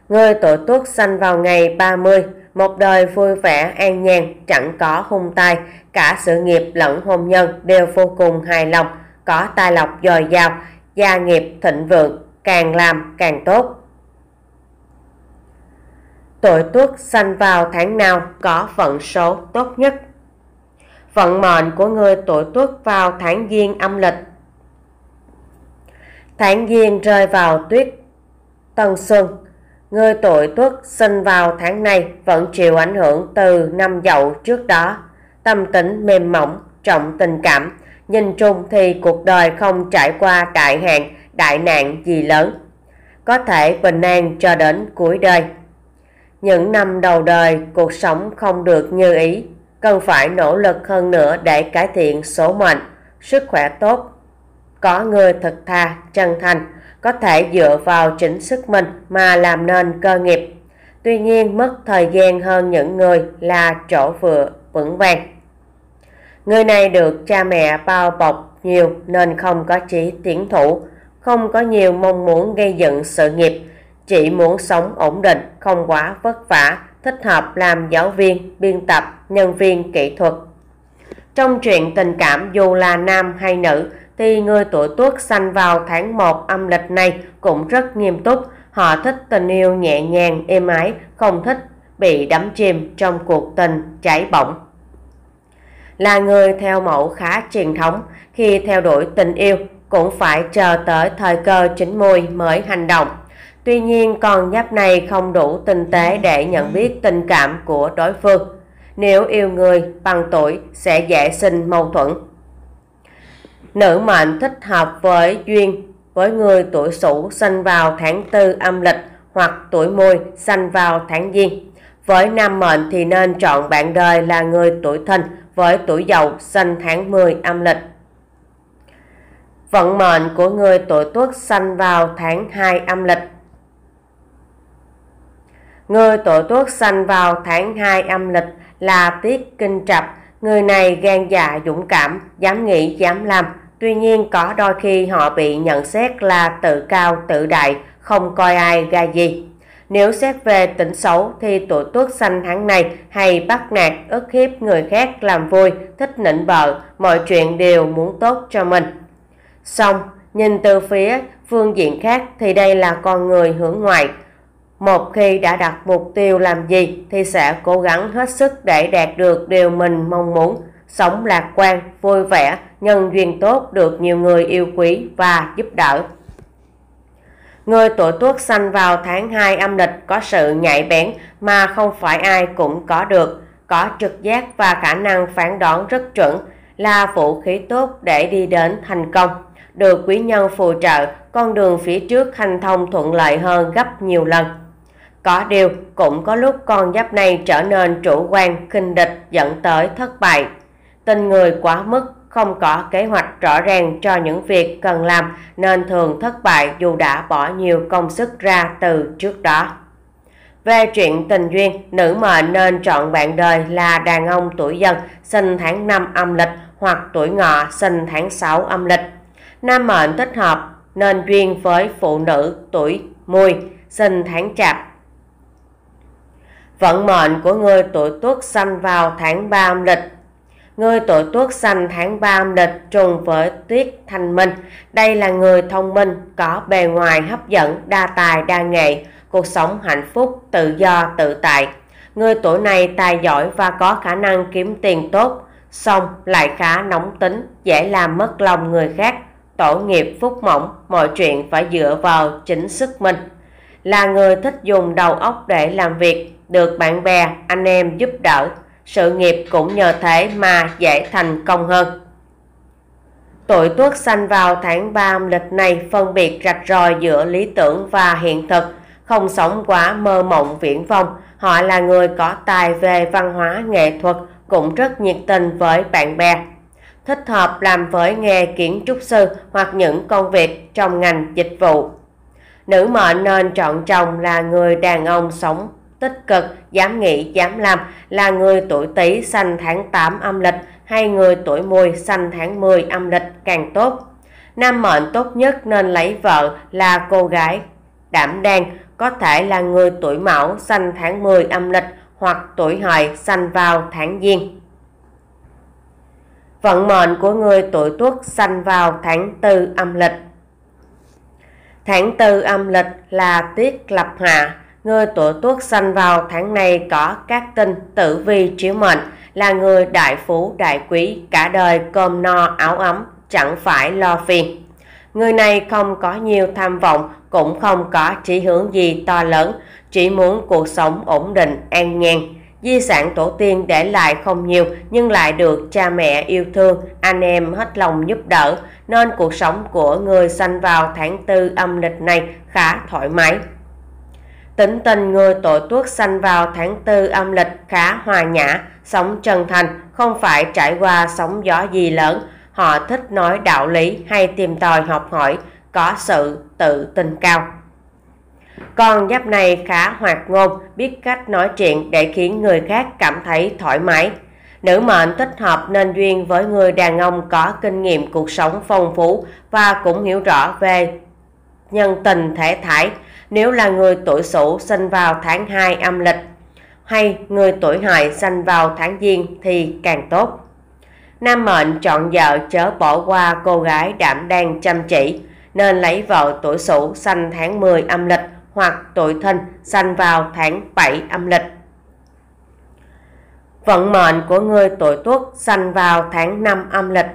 Người tuổi tuất sanh vào ngày 30, một đời vui vẻ an nhàn, chẳng có hung tai, cả sự nghiệp lẫn hôn nhân đều vô cùng hài lòng, có tài lộc dồi dào, gia nghiệp thịnh vượng, càng làm càng tốt. Tuổi tuất sanh vào tháng nào có vận số tốt nhất? Vận mệnh của người tuổi tuất vào tháng Giêng âm lịch. Tháng Giêng rơi vào tuyết Tân Xuân. Người tuổi tuất sinh vào tháng này vẫn chịu ảnh hưởng từ năm dậu trước đó. Tâm tính mềm mỏng, trọng tình cảm. Nhìn chung thì cuộc đời không trải qua đại hạn, đại nạn gì lớn. Có thể bình an cho đến cuối đời. Những năm đầu đời, cuộc sống không được như ý, cần phải nỗ lực hơn nữa để cải thiện số mệnh, sức khỏe tốt. Có người thật thà, chân thành, có thể dựa vào chính sức mình mà làm nên cơ nghiệp. Tuy nhiên mất thời gian hơn những người là chỗ vừa vững vàng. Người này được cha mẹ bao bọc nhiều nên không có chí tiến thủ, không có nhiều mong muốn gây dựng sự nghiệp Chị muốn sống ổn định, không quá vất vả, thích hợp làm giáo viên, biên tập, nhân viên kỹ thuật. Trong chuyện tình cảm dù là nam hay nữ thì người tuổi tuất sanh vào tháng 1 âm lịch này cũng rất nghiêm túc. Họ thích tình yêu nhẹ nhàng, êm ái, không thích bị đắm chìm trong cuộc tình cháy bỏng. Là người theo mẫu khá truyền thống, khi theo đuổi tình yêu cũng phải chờ tới thời cơ chính mùi mới hành động. Tuy nhiên con giáp này không đủ tinh tế để nhận biết tình cảm của đối phương. Nếu yêu người bằng tuổi sẽ dễ sinh mâu thuẫn. Nữ mệnh thích hợp với duyên với người tuổi Sửu sinh vào tháng 4 âm lịch hoặc tuổi Mùi sinh vào tháng Giêng. Với nam mệnh thì nên chọn bạn đời là người tuổi Thìn với tuổi Dậu sinh tháng 10 âm lịch. Vận mệnh của người tuổi Tuất sinh vào tháng 2 âm lịch Người tuổi tuất sanh vào tháng 2 âm lịch là tiết kinh trập, người này gan dạ dũng cảm, dám nghĩ, dám làm. Tuy nhiên có đôi khi họ bị nhận xét là tự cao, tự đại, không coi ai ra gì. Nếu xét về tính xấu thì tuổi tuất sanh tháng này hay bắt nạt, ức hiếp người khác làm vui, thích nịnh bợ, mọi chuyện đều muốn tốt cho mình. Xong, nhìn từ phía phương diện khác thì đây là con người hướng ngoại, một khi đã đặt mục tiêu làm gì thì sẽ cố gắng hết sức để đạt được điều mình mong muốn, sống lạc quan, vui vẻ, nhân duyên tốt được nhiều người yêu quý và giúp đỡ. Người tuổi tuất sanh vào tháng 2 âm lịch có sự nhạy bén mà không phải ai cũng có được, có trực giác và khả năng phán đoán rất chuẩn là vũ khí tốt để đi đến thành công. Được quý nhân phù trợ, con đường phía trước hành thông thuận lợi hơn gấp nhiều lần. Có điều, cũng có lúc con giáp này trở nên chủ quan, khinh địch dẫn tới thất bại. Tình người quá mức, không có kế hoạch rõ ràng cho những việc cần làm nên thường thất bại dù đã bỏ nhiều công sức ra từ trước đó. Về chuyện tình duyên, nữ mệnh nên chọn bạn đời là đàn ông tuổi dần sinh tháng 5 âm lịch hoặc tuổi ngọ sinh tháng 6 âm lịch. Nam mệnh thích hợp nên duyên với phụ nữ tuổi mùi sinh tháng chạp Vận mệnh của người tuổi tuất sanh vào tháng 3 âm lịch Người tuổi tuất sanh tháng 3 âm lịch trùng với tuyết thanh minh. Đây là người thông minh, có bề ngoài hấp dẫn, đa tài, đa nghệ, cuộc sống hạnh phúc, tự do, tự tại. Người tuổi này tài giỏi và có khả năng kiếm tiền tốt, song lại khá nóng tính, dễ làm mất lòng người khác. Tổ nghiệp phúc mỏng, mọi chuyện phải dựa vào chính sức mình. Là người thích dùng đầu óc để làm việc, được bạn bè, anh em giúp đỡ, sự nghiệp cũng nhờ thế mà dễ thành công hơn. Tuổi Tuất sanh vào tháng 3 âm lịch này phân biệt rạch ròi giữa lý tưởng và hiện thực, không sống quá mơ mộng viễn vông. Họ là người có tài về văn hóa nghệ thuật, cũng rất nhiệt tình với bạn bè. Thích hợp làm với nghề kiến trúc sư hoặc những công việc trong ngành dịch vụ. Nữ mệnh nên chọn chồng là người đàn ông sống tích cực, dám nghĩ, dám làm là người tuổi Tý sanh tháng 8 âm lịch hay người tuổi Mùi sanh tháng 10 âm lịch càng tốt. Nam mệnh tốt nhất nên lấy vợ là cô gái đảm đang, có thể là người tuổi Mão sanh tháng 10 âm lịch hoặc tuổi Hợi sanh vào tháng Giêng. Vận mệnh của người tuổi Tuất sanh vào tháng 4 âm lịch. Tháng 4 âm lịch là tiết lập hạ người tuổi tuất sanh vào tháng này có các tinh tử vi chiếu mệnh là người đại phú đại quý cả đời cơm no áo ấm chẳng phải lo phiền người này không có nhiều tham vọng cũng không có chỉ hướng gì to lớn chỉ muốn cuộc sống ổn định an nhàn di sản tổ tiên để lại không nhiều nhưng lại được cha mẹ yêu thương anh em hết lòng giúp đỡ nên cuộc sống của người sanh vào tháng tư âm lịch này khá thoải mái Tính tình người tổ Tuất sanh vào tháng tư âm lịch khá hòa nhã, sống chân thành, không phải trải qua sóng gió gì lớn. Họ thích nói đạo lý hay tìm tòi học hỏi, có sự tự tin cao. Con giáp này khá hoạt ngôn, biết cách nói chuyện để khiến người khác cảm thấy thoải mái. Nữ mệnh thích hợp nên duyên với người đàn ông có kinh nghiệm cuộc sống phong phú và cũng hiểu rõ về nhân tình thể thải, nếu là người tuổi Sửu sinh vào tháng 2 âm lịch hay người tuổi Hợi sinh vào tháng Giêng thì càng tốt. Nam mệnh chọn vợ chớ bỏ qua cô gái đảm đang chăm chỉ nên lấy vợ tuổi Sửu sinh tháng 10 âm lịch hoặc tuổi Thìn sinh vào tháng 7 âm lịch. Vận mệnh của người tuổi Tuất sinh vào tháng 5 âm lịch.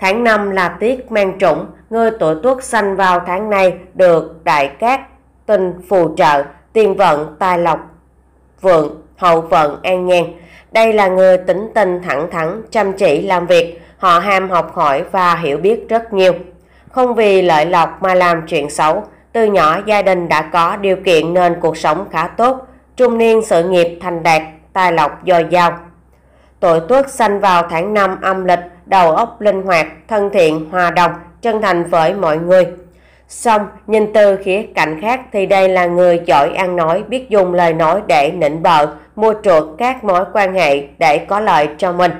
Tháng 5 là tiết mang trũng, người tuổi Tuất sinh vào tháng này được đại cát tinh phù trợ, tiền vận, tài lộc, vượng, hậu vận, an nhàn. Đây là người tính tình thẳng thắn, chăm chỉ làm việc, họ ham học hỏi và hiểu biết rất nhiều. Không vì lợi lộc mà làm chuyện xấu, từ nhỏ gia đình đã có điều kiện nên cuộc sống khá tốt, trung niên sự nghiệp thành đạt, tài lộc dồi dào. Tuổi Tuất sanh vào tháng 5 âm lịch, đầu óc linh hoạt, thân thiện, hòa đồng, chân thành với mọi người. Xong, nhìn từ khía cạnh khác thì đây là người giỏi ăn nói, biết dùng lời nói để nịnh bợ, mua chuộc các mối quan hệ để có lợi cho mình.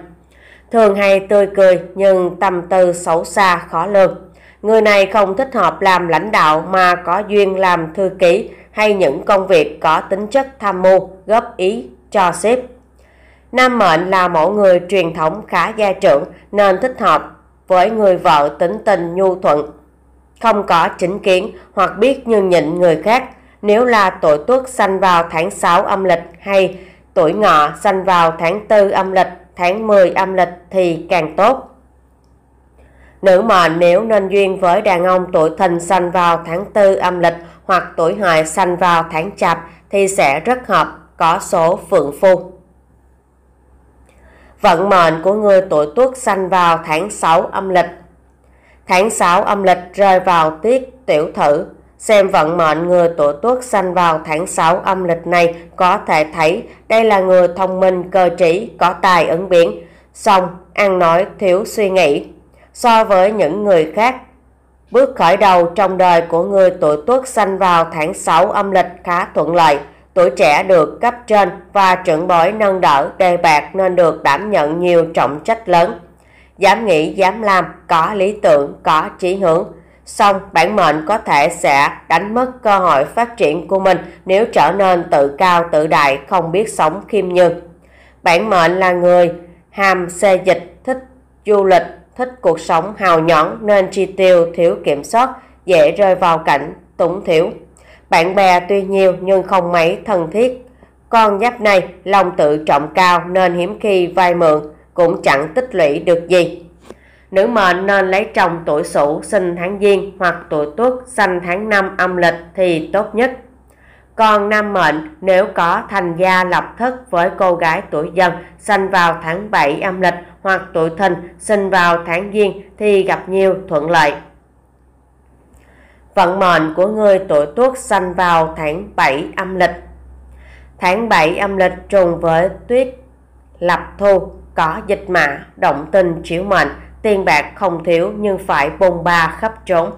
Thường hay tươi cười nhưng tâm tư xấu xa khó lường. Người này không thích hợp làm lãnh đạo mà có duyên làm thư ký hay những công việc có tính chất tham mưu, góp ý cho sếp. Nam mệnh là mẫu người truyền thống khá gia trưởng nên thích hợp với người vợ tính tình nhu thuận không có chính kiến hoặc biết nhường nhịn người khác. Nếu là tuổi tuất sanh vào tháng 6 âm lịch hay tuổi ngọ sanh vào tháng 4 âm lịch, tháng 10 âm lịch thì càng tốt. Nữ mệnh nếu nên duyên với đàn ông tuổi thìn sanh vào tháng 4 âm lịch hoặc tuổi hợi sanh vào tháng chạp thì sẽ rất hợp có số phượng phu. Vận mệnh của người tuổi tuất sanh vào tháng 6 âm lịch Tháng 6 âm lịch rơi vào tiết tiểu thử, xem vận mệnh người tuổi tuất sanh vào tháng 6 âm lịch này có thể thấy đây là người thông minh, cơ trí, có tài ứng biến, song ăn nói thiếu suy nghĩ. So với những người khác, bước khởi đầu trong đời của người tuổi tuất sanh vào tháng 6 âm lịch khá thuận lợi tuổi trẻ được cấp trên và trưởng bối nâng đỡ đề bạc nên được đảm nhận nhiều trọng trách lớn dám nghĩ, dám làm, có lý tưởng, có chí hướng. Song bản mệnh có thể sẽ đánh mất cơ hội phát triển của mình nếu trở nên tự cao tự đại, không biết sống khiêm nhường. Bản mệnh là người ham xe dịch, thích du lịch, thích cuộc sống hào nhõn nên chi tiêu thiếu kiểm soát, dễ rơi vào cảnh túng thiếu. Bạn bè tuy nhiều nhưng không mấy thân thiết. Con giáp này lòng tự trọng cao nên hiếm khi vay mượn, cũng chẳng tích lũy được gì. Nữ mệnh nên lấy chồng tuổi Sửu sinh tháng Giêng hoặc tuổi Tuất sinh tháng 5 âm lịch thì tốt nhất. Còn nam mệnh nếu có thành gia lập thất với cô gái tuổi Dần sinh vào tháng 7 âm lịch hoặc tuổi Thìn sinh vào tháng Giêng thì gặp nhiều thuận lợi. Vận mệnh của người tuổi Tuất sinh vào tháng 7 âm lịch. Tháng 7 âm lịch trùng với tuyết lập thu có dịch mạ động tình, triểu mệnh, tiền bạc không thiếu nhưng phải bồn ba khắp trốn.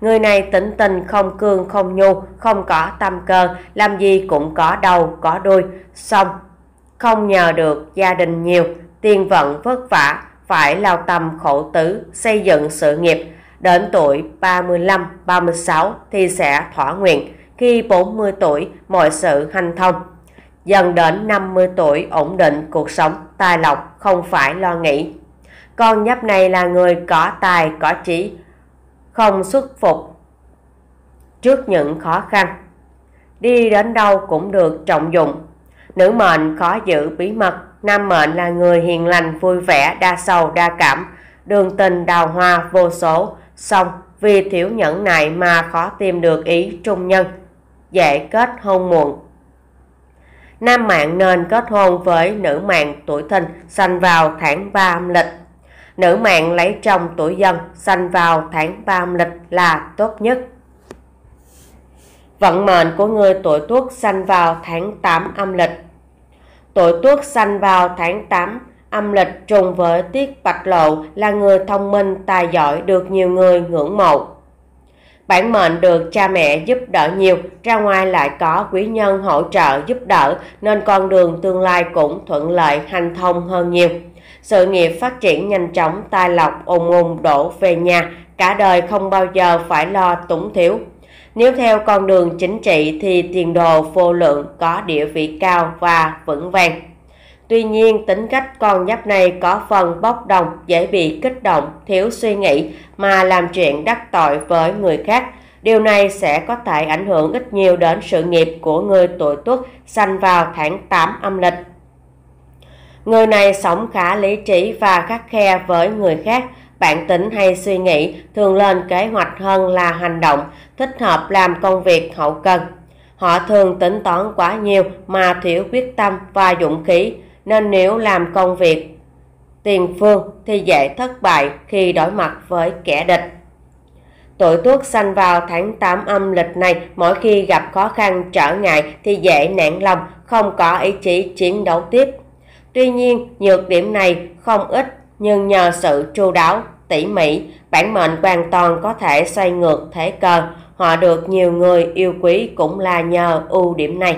Người này tĩnh tình không cương không nhu, không có tâm cơ, làm gì cũng có đầu có đuôi, xong không nhờ được gia đình nhiều, tiền vận vất vả, phải lao tâm khổ tứ, xây dựng sự nghiệp. Đến tuổi 35, 36 thì sẽ thỏa nguyện, khi 40 tuổi mọi sự hành thông dần đến 50 tuổi ổn định cuộc sống tài lộc không phải lo nghĩ. Con nhấp này là người có tài có trí, không xuất phục trước những khó khăn. Đi đến đâu cũng được trọng dụng. Nữ mệnh khó giữ bí mật, nam mệnh là người hiền lành, vui vẻ, đa sầu, đa cảm, đường tình đào hoa vô số, song vì thiếu nhẫn nại mà khó tìm được ý trung nhân, dễ kết hôn muộn Nam mạng nên kết hôn với nữ mạng tuổi thìn sanh vào tháng 3 âm lịch. Nữ mạng lấy chồng tuổi dần sanh vào tháng 3 âm lịch là tốt nhất. Vận mệnh của người tuổi tuất sanh vào tháng 8 âm lịch. Tuổi tuất sanh vào tháng 8 âm lịch trùng với tiết bạch lộ là người thông minh, tài giỏi được nhiều người ngưỡng mộ Bản mệnh được cha mẹ giúp đỡ nhiều, ra ngoài lại có quý nhân hỗ trợ giúp đỡ nên con đường tương lai cũng thuận lợi hành thông hơn nhiều. Sự nghiệp phát triển nhanh chóng, tài lộc ồn ồn đổ về nhà, cả đời không bao giờ phải lo túng thiếu. Nếu theo con đường chính trị thì tiền đồ vô lượng có địa vị cao và vững vàng. Tuy nhiên, tính cách con giáp này có phần bốc đồng, dễ bị kích động, thiếu suy nghĩ mà làm chuyện đắc tội với người khác. Điều này sẽ có thể ảnh hưởng ít nhiều đến sự nghiệp của người tuổi Tuất sanh vào tháng 8 âm lịch. Người này sống khá lý trí và khắc khe với người khác, bản tính hay suy nghĩ, thường lên kế hoạch hơn là hành động, thích hợp làm công việc hậu cần. Họ thường tính toán quá nhiều mà thiếu quyết tâm và dũng khí, nên nếu làm công việc tiền phương thì dễ thất bại khi đối mặt với kẻ địch. Tuổi tuất sanh vào tháng 8 âm lịch này, mỗi khi gặp khó khăn trở ngại thì dễ nản lòng, không có ý chí chiến đấu tiếp. Tuy nhiên, nhược điểm này không ít nhưng nhờ sự chu đáo, tỉ mỉ, bản mệnh hoàn toàn có thể xoay ngược thế cờ. Họ được nhiều người yêu quý cũng là nhờ ưu điểm này.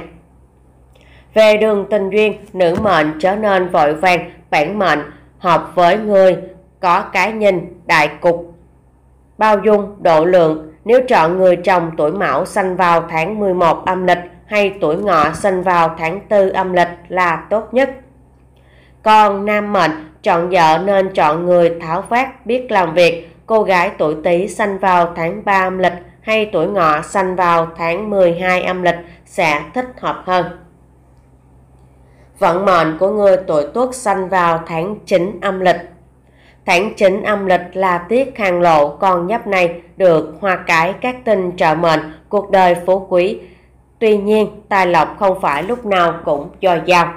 Về đường tình duyên, nữ mệnh trở nên vội vàng, bản mệnh, hợp với người, có cái nhìn, đại cục. Bao dung, độ lượng, nếu chọn người chồng tuổi mão sanh vào tháng 11 âm lịch hay tuổi ngọ sinh vào tháng 4 âm lịch là tốt nhất. Còn nam mệnh, chọn vợ nên chọn người tháo vát biết làm việc, cô gái tuổi tý sanh vào tháng 3 âm lịch hay tuổi ngọ sanh vào tháng 12 âm lịch sẽ thích hợp hơn vận mệnh của người tuổi tuất sanh vào tháng 9 âm lịch. Tháng 9 âm lịch là tiết hàng lộ con nhấp này được hoa cải các tinh trợ mệnh, cuộc đời phú quý. Tuy nhiên, tài lộc không phải lúc nào cũng dồi dào.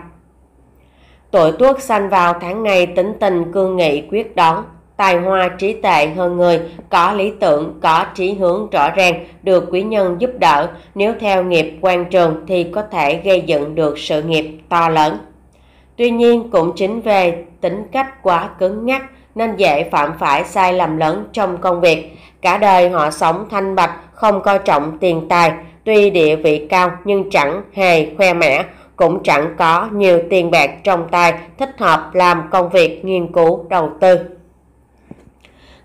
Tuổi tuất sanh vào tháng này tính tình cương nghị quyết đoán, tài hoa trí tệ hơn người, có lý tưởng, có trí hướng rõ ràng, được quý nhân giúp đỡ, nếu theo nghiệp quan trường thì có thể gây dựng được sự nghiệp to lớn. Tuy nhiên cũng chính về tính cách quá cứng nhắc nên dễ phạm phải sai lầm lớn trong công việc. Cả đời họ sống thanh bạch, không coi trọng tiền tài, tuy địa vị cao nhưng chẳng hề khoe mẽ, cũng chẳng có nhiều tiền bạc trong tay thích hợp làm công việc nghiên cứu đầu tư.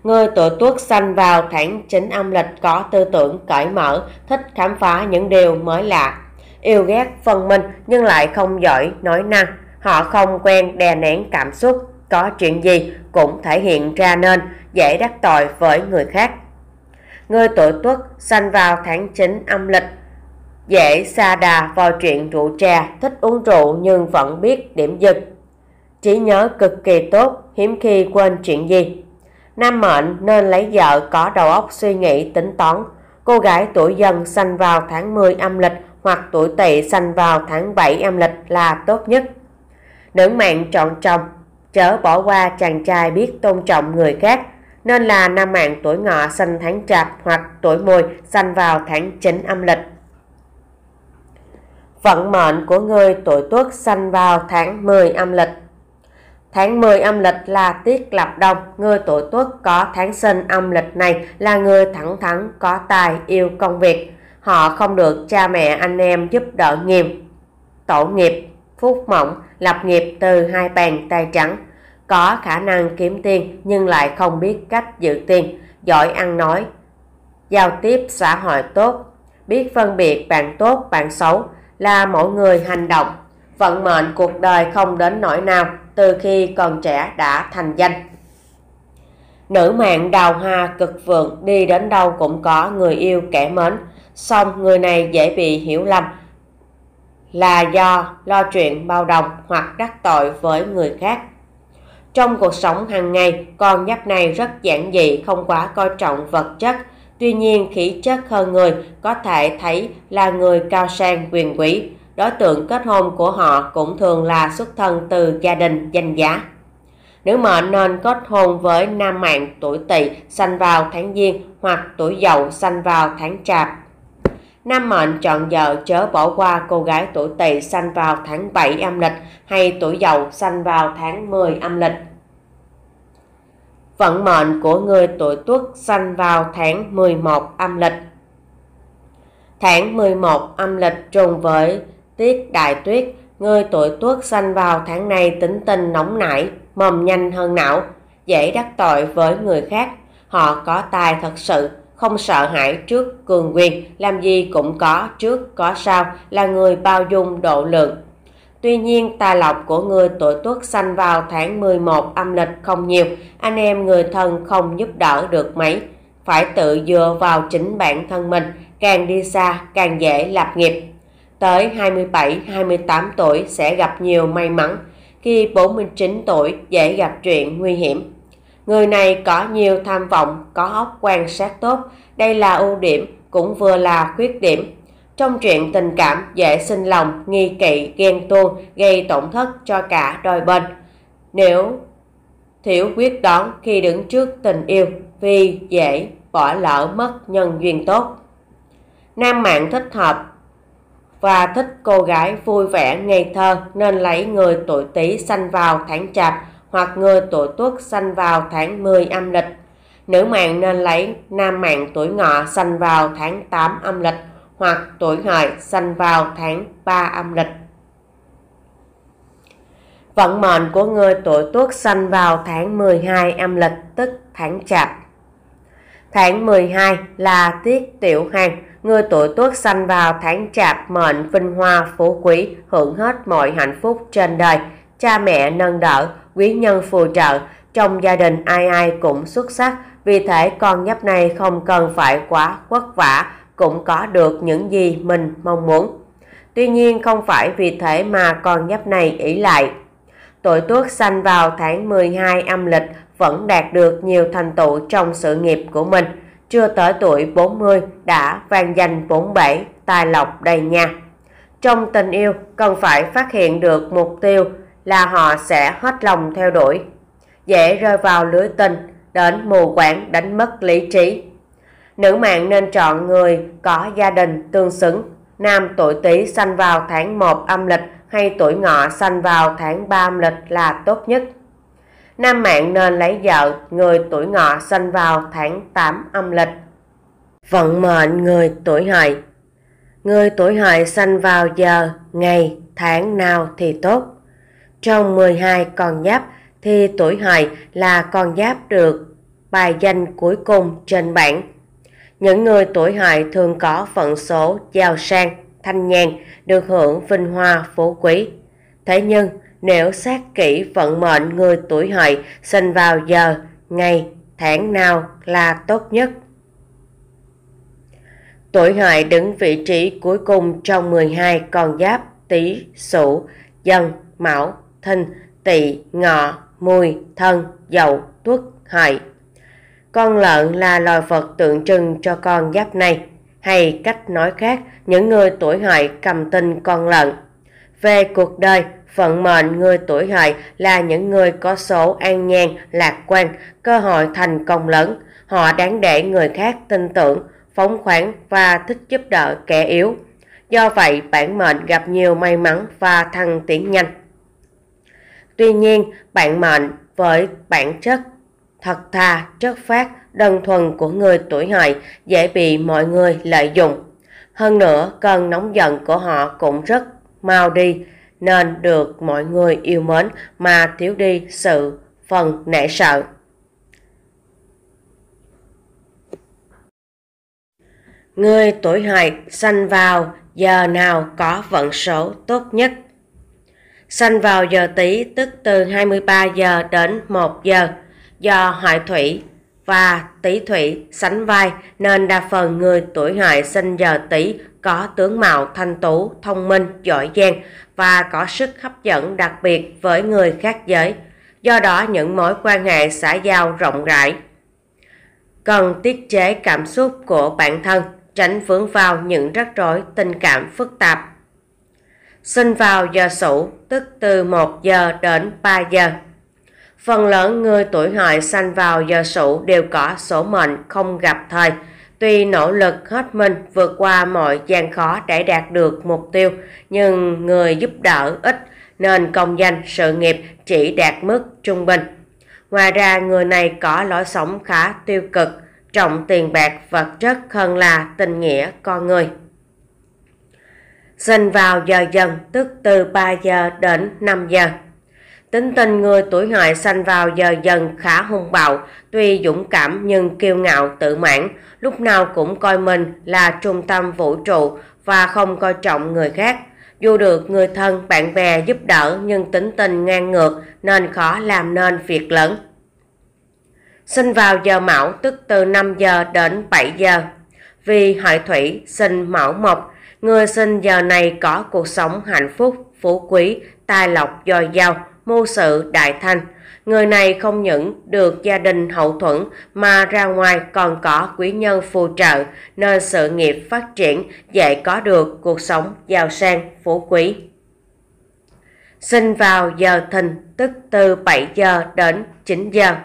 Người tuổi tuất sanh vào tháng Chín âm lịch có tư tưởng cởi mở, thích khám phá những điều mới lạ. Yêu ghét phân minh nhưng lại không giỏi nói năng. Họ không quen đè nén cảm xúc, có chuyện gì cũng thể hiện ra nên, dễ đắc tội với người khác. Người tuổi tuất sanh vào tháng 9 âm lịch dễ xa đà vào chuyện rượu trà, thích uống rượu nhưng vẫn biết điểm dừng. Trí nhớ cực kỳ tốt, hiếm khi quên chuyện gì, Nam mệnh nên lấy vợ có đầu óc suy nghĩ tính toán. Cô gái tuổi dần sanh vào tháng 10 âm lịch hoặc tuổi tỵ sanh vào tháng 7 âm lịch là tốt nhất. Nữ mạng chọn chồng, chớ bỏ qua chàng trai biết tôn trọng người khác, nên là nam mạng tuổi ngọ sanh tháng chạp hoặc tuổi mùi sanh vào tháng 9 âm lịch. Vận mệnh của người tuổi tuất sanh vào tháng 10 âm lịch Tháng 10 âm lịch là tiết lập đông. người tuổi tuất có tháng sinh âm lịch này là người thẳng thắn, có tài, yêu công việc. Họ không được cha mẹ anh em giúp đỡ nhiều. Tổ nghiệp, phúc mộng, lập nghiệp từ hai bàn tay trắng. Có khả năng kiếm tiền nhưng lại không biết cách giữ tiền, giỏi ăn nói. Giao tiếp xã hội tốt, biết phân biệt bạn tốt, bạn xấu là mỗi người hành động. Vận mệnh cuộc đời không đến nỗi nào từ khi còn trẻ đã thành danh. Nữ mạng đào hoa cực vượng đi đến đâu cũng có người yêu kẻ mến, song người này dễ bị hiểu lầm là do lo chuyện bao đồng hoặc đắc tội với người khác. Trong cuộc sống hàng ngày, con nhóc này rất giản dị, không quá coi trọng vật chất. Tuy nhiên, khí chất hơn người có thể thấy là người cao sang quyền quý đối tượng kết hôn của họ cũng thường là xuất thân từ gia đình danh giá. Nữ mệnh nên kết hôn với nam mạng tuổi tỵ sanh vào tháng giêng hoặc tuổi dậu sanh vào tháng chạp. Nam mệnh chọn vợ chớ bỏ qua cô gái tuổi tỵ sanh vào tháng 7 âm lịch hay tuổi dậu sanh vào tháng 10 âm lịch. Vận mệnh của người tuổi tuất sanh vào tháng 11 âm lịch. Tháng 11 âm lịch trùng với Tiết đại tuyết, người tuổi tuất sanh vào tháng này tính tình nóng nảy, mầm nhanh hơn não, dễ đắc tội với người khác. Họ có tài thật sự, không sợ hãi trước cường quyền, làm gì cũng có trước có sau, là người bao dung độ lượng. Tuy nhiên, tài lộc của người tuổi tuất sanh vào tháng 11 âm lịch không nhiều, anh em người thân không giúp đỡ được mấy. Phải tự dựa vào chính bản thân mình, càng đi xa càng dễ lập nghiệp, Tới 27-28 tuổi sẽ gặp nhiều may mắn, khi 49 tuổi dễ gặp chuyện nguy hiểm. Người này có nhiều tham vọng, có óc quan sát tốt, đây là ưu điểm, cũng vừa là khuyết điểm. Trong chuyện tình cảm, dễ sinh lòng, nghi kỵ, ghen tuông, gây tổn thất cho cả đôi bên. Nếu thiểu quyết đoán khi đứng trước tình yêu, vì dễ bỏ lỡ mất nhân duyên tốt. Nam mạng thích hợp và thích cô gái vui vẻ ngây thơ nên lấy người tuổi tý sanh vào tháng chạp hoặc người tuổi tuất sanh vào tháng 10 âm lịch. Nữ mạng nên lấy nam mạng tuổi ngọ sanh vào tháng 8 âm lịch hoặc tuổi hợi sanh vào tháng 3 âm lịch. Vận mệnh của người tuổi tuất sanh vào tháng 12 âm lịch tức tháng chạp. Tháng 12 là tiết tiểu hàng người tuổi tuất sanh vào tháng chạp mệnh vinh hoa phú quý, hưởng hết mọi hạnh phúc trên đời. Cha mẹ nâng đỡ, quý nhân phù trợ, trong gia đình ai ai cũng xuất sắc, vì thế con nhấp này không cần phải quá vất vả, cũng có được những gì mình mong muốn. Tuy nhiên không phải vì thế mà con nhấp này ỷ lại. Tuổi tuất sanh vào tháng 12 âm lịch vẫn đạt được nhiều thành tựu trong sự nghiệp của mình chưa tới tuổi 40 đã vang danh bảy tài lộc đầy nhà. Trong tình yêu, cần phải phát hiện được mục tiêu là họ sẽ hết lòng theo đuổi, dễ rơi vào lưới tình, đến mù quáng đánh mất lý trí. Nữ mạng nên chọn người có gia đình tương xứng, nam tuổi Tý sanh vào tháng 1 âm lịch hay tuổi ngọ sanh vào tháng 3 âm lịch là tốt nhất. Nam Mạng nên lấy vợ người tuổi ngọ sinh vào tháng 8 âm lịch. Vận mệnh người tuổi hợi Người tuổi hợi sinh vào giờ, ngày, tháng nào thì tốt. Trong 12 con giáp thì tuổi hợi là con giáp được bài danh cuối cùng trên bảng. Những người tuổi hợi thường có vận số giàu sang, thanh nhàn, được hưởng vinh hoa phú quý. Thế nhưng, nếu xét kỹ vận mệnh người tuổi hợi sinh vào giờ, ngày, tháng nào là tốt nhất. Tuổi hợi đứng vị trí cuối cùng trong 12 con giáp tý, sửu, dần, mão, thìn, tỵ, ngọ, mùi, thân, dậu, tuất, hợi. Con lợn là loài vật tượng trưng cho con giáp này, hay cách nói khác, những người tuổi hợi cầm tinh con lợn. Về cuộc đời, Phận mệnh người tuổi hợi là những người có số an nhàn, lạc quan, cơ hội thành công lớn. Họ đáng để người khác tin tưởng, phóng khoáng và thích giúp đỡ kẻ yếu. Do vậy, bản mệnh gặp nhiều may mắn và thăng tiến nhanh. Tuy nhiên, bản mệnh với bản chất thật thà, chất phát, đơn thuần của người tuổi hợi dễ bị mọi người lợi dụng. Hơn nữa, cơn nóng giận của họ cũng rất mau đi, nên được mọi người yêu mến mà thiếu đi sự phần nể sợ. Người tuổi hợi sanh vào giờ nào có vận số tốt nhất? Sanh vào giờ tí tức từ 23 giờ đến 1 giờ do hợi thủy và tý thủy sánh vai nên đa phần người tuổi hợi sinh giờ tý có tướng mạo thanh tú, thông minh, giỏi giang và có sức hấp dẫn đặc biệt với người khác giới. Do đó những mối quan hệ xã giao rộng rãi. Cần tiết chế cảm xúc của bản thân, tránh vướng vào những rắc rối tình cảm phức tạp. Sinh vào giờ sủ, tức từ 1 giờ đến 3 giờ. Phần lớn người tuổi hợi sanh vào giờ sửu đều có số mệnh không gặp thời. Tuy nỗ lực hết mình vượt qua mọi gian khó để đạt được mục tiêu, nhưng người giúp đỡ ít nên công danh sự nghiệp chỉ đạt mức trung bình. Ngoài ra người này có lối sống khá tiêu cực, trọng tiền bạc vật chất hơn là tình nghĩa con người. Sinh vào giờ dần tức từ 3 giờ đến 5 giờ. Tính tình người tuổi hợi sanh vào giờ dần khá hung bạo, tuy dũng cảm nhưng kiêu ngạo tự mãn, lúc nào cũng coi mình là trung tâm vũ trụ và không coi trọng người khác. Dù được người thân, bạn bè giúp đỡ nhưng tính tình ngang ngược nên khó làm nên việc lớn. Sinh vào giờ mão tức từ 5 giờ đến 7 giờ. Vì hợi thủy sinh mão mộc, người sinh giờ này có cuộc sống hạnh phúc, phú quý, tài lộc dồi dào, mưu sự đại thanh Người này không những được gia đình hậu thuẫn mà ra ngoài còn có quý nhân phù trợ, nên sự nghiệp phát triển dễ có được cuộc sống giàu sang, phú quý. Sinh vào giờ thìn tức từ 7 giờ đến 9 giờ.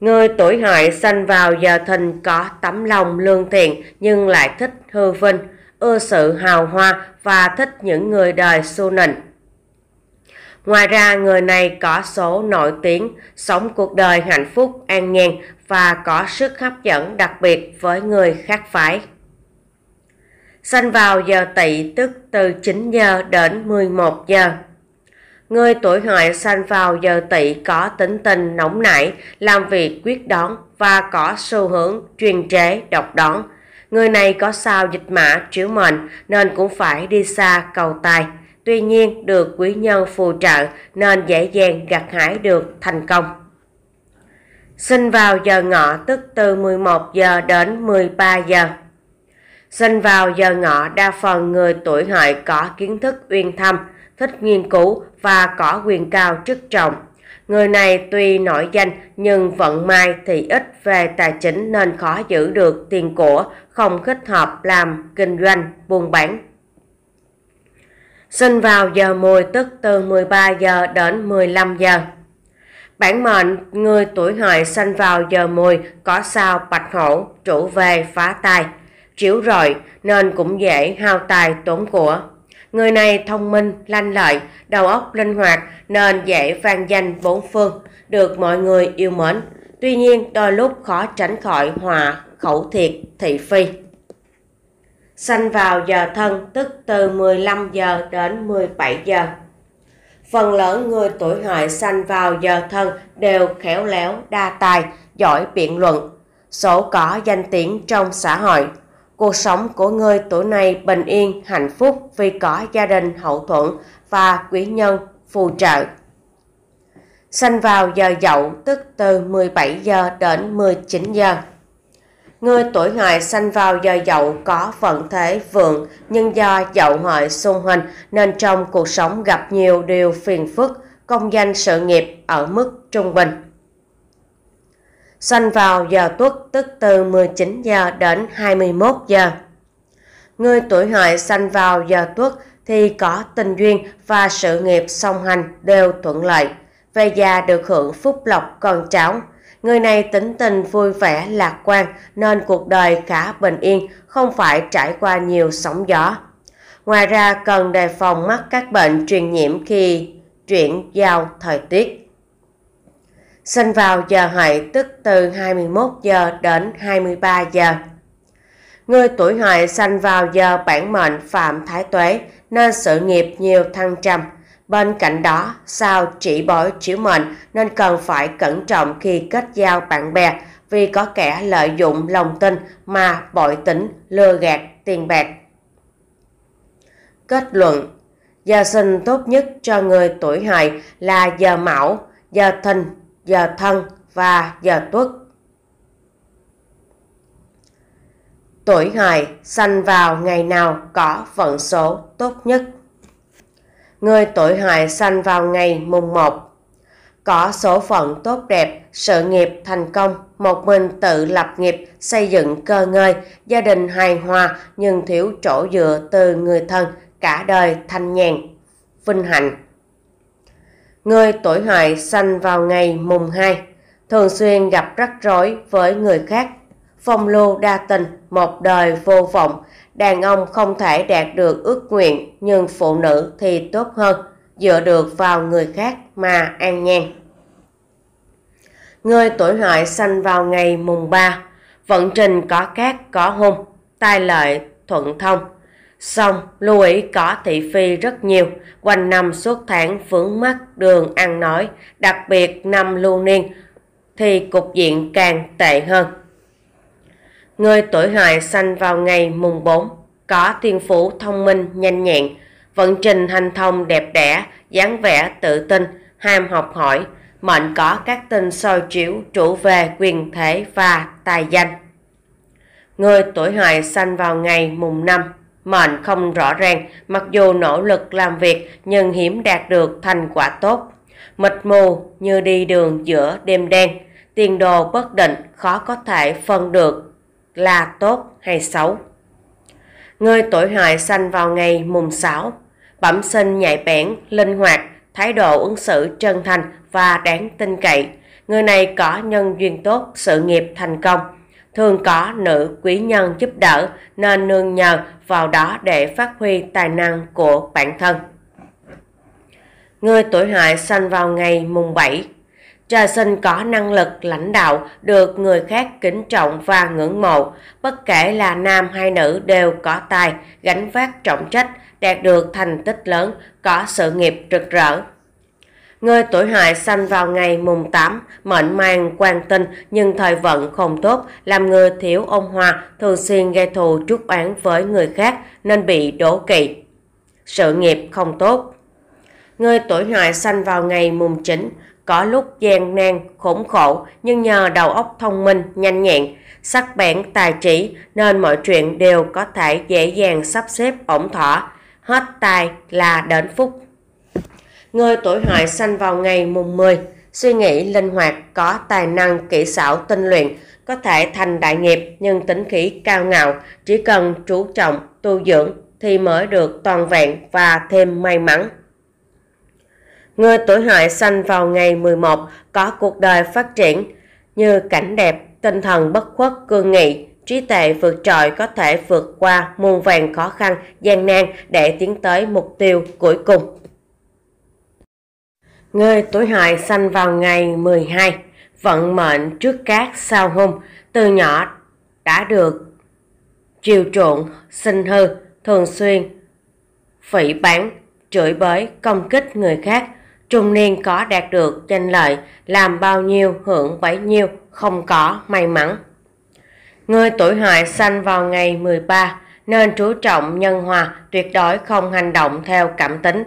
Người tuổi hợi sinh vào giờ thìn có tấm lòng lương thiện nhưng lại thích hư vinh, ưa sự hào hoa và thích những người đời xu nịnh Ngoài ra, người này có số nổi tiếng, sống cuộc đời hạnh phúc, an nhàn và có sức hấp dẫn đặc biệt với người khác phái. sinh vào giờ tỵ tức từ 9 giờ đến 11 giờ. Người tuổi hợi sinh vào giờ tỵ có tính tình nóng nảy, làm việc quyết đoán và có xu hướng truyền chế độc đoán. Người này có sao dịch mã chiếu mệnh nên cũng phải đi xa cầu tài tuy nhiên được quý nhân phù trợ nên dễ dàng gặt hái được thành công. Sinh vào giờ ngọ tức từ 11 giờ đến 13 giờ. Sinh vào giờ ngọ đa phần người tuổi hợi có kiến thức uyên thâm, thích nghiên cứu và có quyền cao chức trọng. Người này tuy nổi danh nhưng vận may thì ít về tài chính nên khó giữ được tiền của, không kết hợp làm kinh doanh, buôn bán, sinh vào giờ mùi tức từ 13 giờ đến 15 giờ. Bản mệnh người tuổi hợi sinh vào giờ mùi có sao bạch hổ trụ về phá tài, chiếu rọi nên cũng dễ hao tài tốn của. Người này thông minh, lanh lợi, đầu óc linh hoạt nên dễ vang danh bốn phương, được mọi người yêu mến. Tuy nhiên, đôi lúc khó tránh khỏi hòa khẩu thiệt thị phi sanh vào giờ thân tức từ 15 giờ đến 17 giờ. Phần lớn người tuổi hợi sanh vào giờ thân đều khéo léo, đa tài, giỏi biện luận, sổ có danh tiếng trong xã hội. Cuộc sống của người tuổi này bình yên, hạnh phúc vì có gia đình hậu thuẫn và quý nhân phù trợ. Sanh vào giờ dậu tức từ 17 giờ đến 19 giờ. Người tuổi hợi sanh vào giờ dậu có vận thế vượng, nhưng do dậu hợi xung hành nên trong cuộc sống gặp nhiều điều phiền phức, công danh sự nghiệp ở mức trung bình. Sanh vào giờ tuất tức từ 19 giờ đến 21 giờ. Người tuổi hợi sanh vào giờ tuất thì có tình duyên và sự nghiệp song hành đều thuận lợi. Về già được hưởng phúc lộc con cháu, Người này tính tình vui vẻ, lạc quan nên cuộc đời khá bình yên, không phải trải qua nhiều sóng gió. Ngoài ra cần đề phòng mắc các bệnh truyền nhiễm khi chuyển giao thời tiết. Sinh vào giờ hợi tức từ 21 giờ đến 23 giờ. Người tuổi hợi sinh vào giờ bản mệnh phạm thái tuế nên sự nghiệp nhiều thăng trầm Bên cạnh đó, sao chỉ bởi chữ mệnh nên cần phải cẩn trọng khi kết giao bạn bè vì có kẻ lợi dụng lòng tin mà bội tính lừa gạt tiền bạc. Kết luận Giờ sinh tốt nhất cho người tuổi hợi là giờ mão, giờ thìn, giờ thân và giờ tuất. Tuổi hợi sanh vào ngày nào có vận số tốt nhất người tuổi hại sanh vào ngày mùng 1. Có số phận tốt đẹp, sự nghiệp thành công, một mình tự lập nghiệp, xây dựng cơ ngơi, gia đình hài hòa nhưng thiếu chỗ dựa từ người thân, cả đời thanh nhàn, vinh hạnh. Người tuổi hại sanh vào ngày mùng 2, thường xuyên gặp rắc rối với người khác, phong lưu đa tình, một đời vô vọng. Đàn ông không thể đạt được ước nguyện, nhưng phụ nữ thì tốt hơn, dựa được vào người khác mà an nhàn. Người tuổi hợi sanh vào ngày mùng 3, vận trình có cát có hung, tai lợi thuận thông. Xong, lưu ý có thị phi rất nhiều, quanh năm suốt tháng vướng mắt đường ăn nói, đặc biệt năm lưu niên, thì cục diện càng tệ hơn. Người tuổi hợi sanh vào ngày mùng 4, có thiên phú thông minh, nhanh nhẹn, vận trình hành thông đẹp đẽ, dáng vẻ tự tin, ham học hỏi, mệnh có các tinh soi chiếu trụ về quyền thế và tài danh. Người tuổi hợi sanh vào ngày mùng 5, mệnh không rõ ràng, mặc dù nỗ lực làm việc nhưng hiếm đạt được thành quả tốt. Mịt mù như đi đường giữa đêm đen, tiền đồ bất định khó có thể phân được là tốt hay xấu. Người tuổi hợi sanh vào ngày mùng 6, bẩm sinh nhạy bén, linh hoạt, thái độ ứng xử chân thành và đáng tin cậy. Người này có nhân duyên tốt, sự nghiệp thành công. Thường có nữ quý nhân giúp đỡ nên nương nhờ vào đó để phát huy tài năng của bản thân. Người tuổi hợi sanh vào ngày mùng 7, trời sinh có năng lực lãnh đạo được người khác kính trọng và ngưỡng mộ. Bất kể là nam hay nữ đều có tài, gánh vác trọng trách, đạt được thành tích lớn, có sự nghiệp rực rỡ. Người tuổi hại sanh vào ngày mùng 8, mệnh mang quan tinh nhưng thời vận không tốt, làm người thiếu ôn hòa, thường xuyên gây thù trút oán với người khác nên bị đổ kỵ. Sự nghiệp không tốt. Người tuổi hại sanh vào ngày mùng 9, có lúc gian nan, khổ khổ nhưng nhờ đầu óc thông minh, nhanh nhẹn, sắc bén tài trí nên mọi chuyện đều có thể dễ dàng sắp xếp ổn thỏa, hết tài là đến phúc. Người tuổi hợi sanh vào ngày mùng 10, suy nghĩ linh hoạt, có tài năng, kỹ xảo, tinh luyện, có thể thành đại nghiệp nhưng tính khí cao ngạo, chỉ cần chú trọng, tu dưỡng thì mới được toàn vẹn và thêm may mắn. Người tuổi hợi sanh vào ngày 11 có cuộc đời phát triển như cảnh đẹp, tinh thần bất khuất, cương nghị, trí tuệ vượt trội có thể vượt qua muôn vàng khó khăn, gian nan để tiến tới mục tiêu cuối cùng. Người tuổi hợi sanh vào ngày 12, vận mệnh trước cát sau hung, từ nhỏ đã được chiều chuộng, sinh hư, thường xuyên, phỉ bán, chửi bới, công kích người khác, trung niên có đạt được danh lợi, làm bao nhiêu hưởng bấy nhiêu, không có may mắn. Người tuổi hợi sanh vào ngày 13 nên chú trọng nhân hòa, tuyệt đối không hành động theo cảm tính,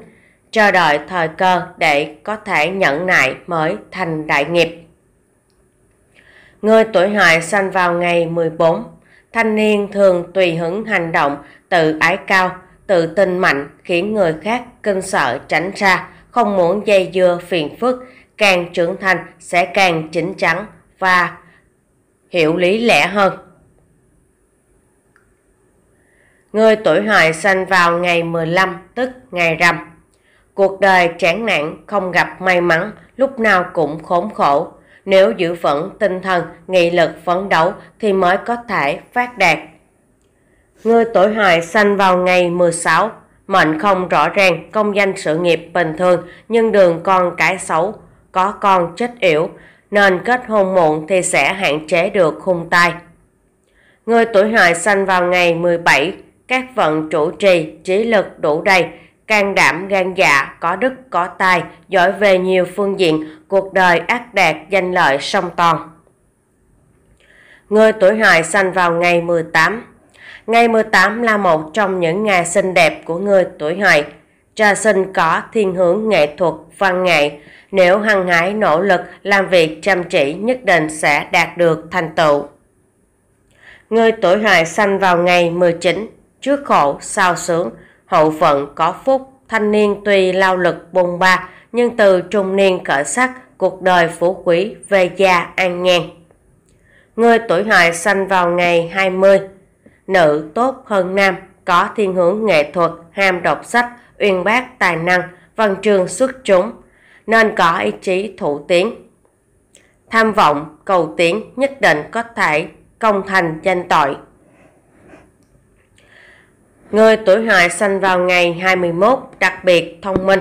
chờ đợi thời cơ để có thể nhẫn nại mới thành đại nghiệp. Người tuổi hợi sanh vào ngày 14, thanh niên thường tùy hứng hành động, tự ái cao, tự tin mạnh khiến người khác kinh sợ tránh ra không muốn dây dưa phiền phức, càng trưởng thành sẽ càng chính chắn và hiểu lý lẽ hơn. Người tuổi hợi sinh vào ngày 15 tức ngày rằm. Cuộc đời chán nản không gặp may mắn, lúc nào cũng khốn khổ. Nếu giữ vững tinh thần, nghị lực phấn đấu thì mới có thể phát đạt. Người tuổi hợi sinh vào ngày 16 Mệnh không rõ ràng, công danh sự nghiệp bình thường, nhưng đường con cái xấu, có con chết yểu, nên kết hôn muộn thì sẽ hạn chế được khung tai. Người tuổi hợi sanh vào ngày 17, các vận chủ trì, trí lực đủ đầy, can đảm gan dạ, có đức có tài, giỏi về nhiều phương diện, cuộc đời ác đạt, danh lợi song toàn. Người tuổi hợi sanh vào ngày 18, Ngày 18 là một trong những ngày xinh đẹp của người tuổi hợi. Trà sinh có thiên hướng nghệ thuật, văn nghệ. Nếu hăng hái nỗ lực làm việc chăm chỉ nhất định sẽ đạt được thành tựu. Người tuổi hợi sanh vào ngày 19, trước khổ, sao sướng, hậu vận có phúc, thanh niên tuy lao lực bôn ba, nhưng từ trung niên cởi sắc, cuộc đời phú quý, về già an nhàn. Người tuổi hợi sanh vào ngày 20, nữ tốt hơn nam, có thiên hướng nghệ thuật, ham đọc sách, uyên bác tài năng, văn chương xuất chúng, nên có ý chí thủ tiến. Tham vọng, cầu tiến nhất định có thể công thành danh tội. Người tuổi hợi sinh vào ngày 21 đặc biệt thông minh,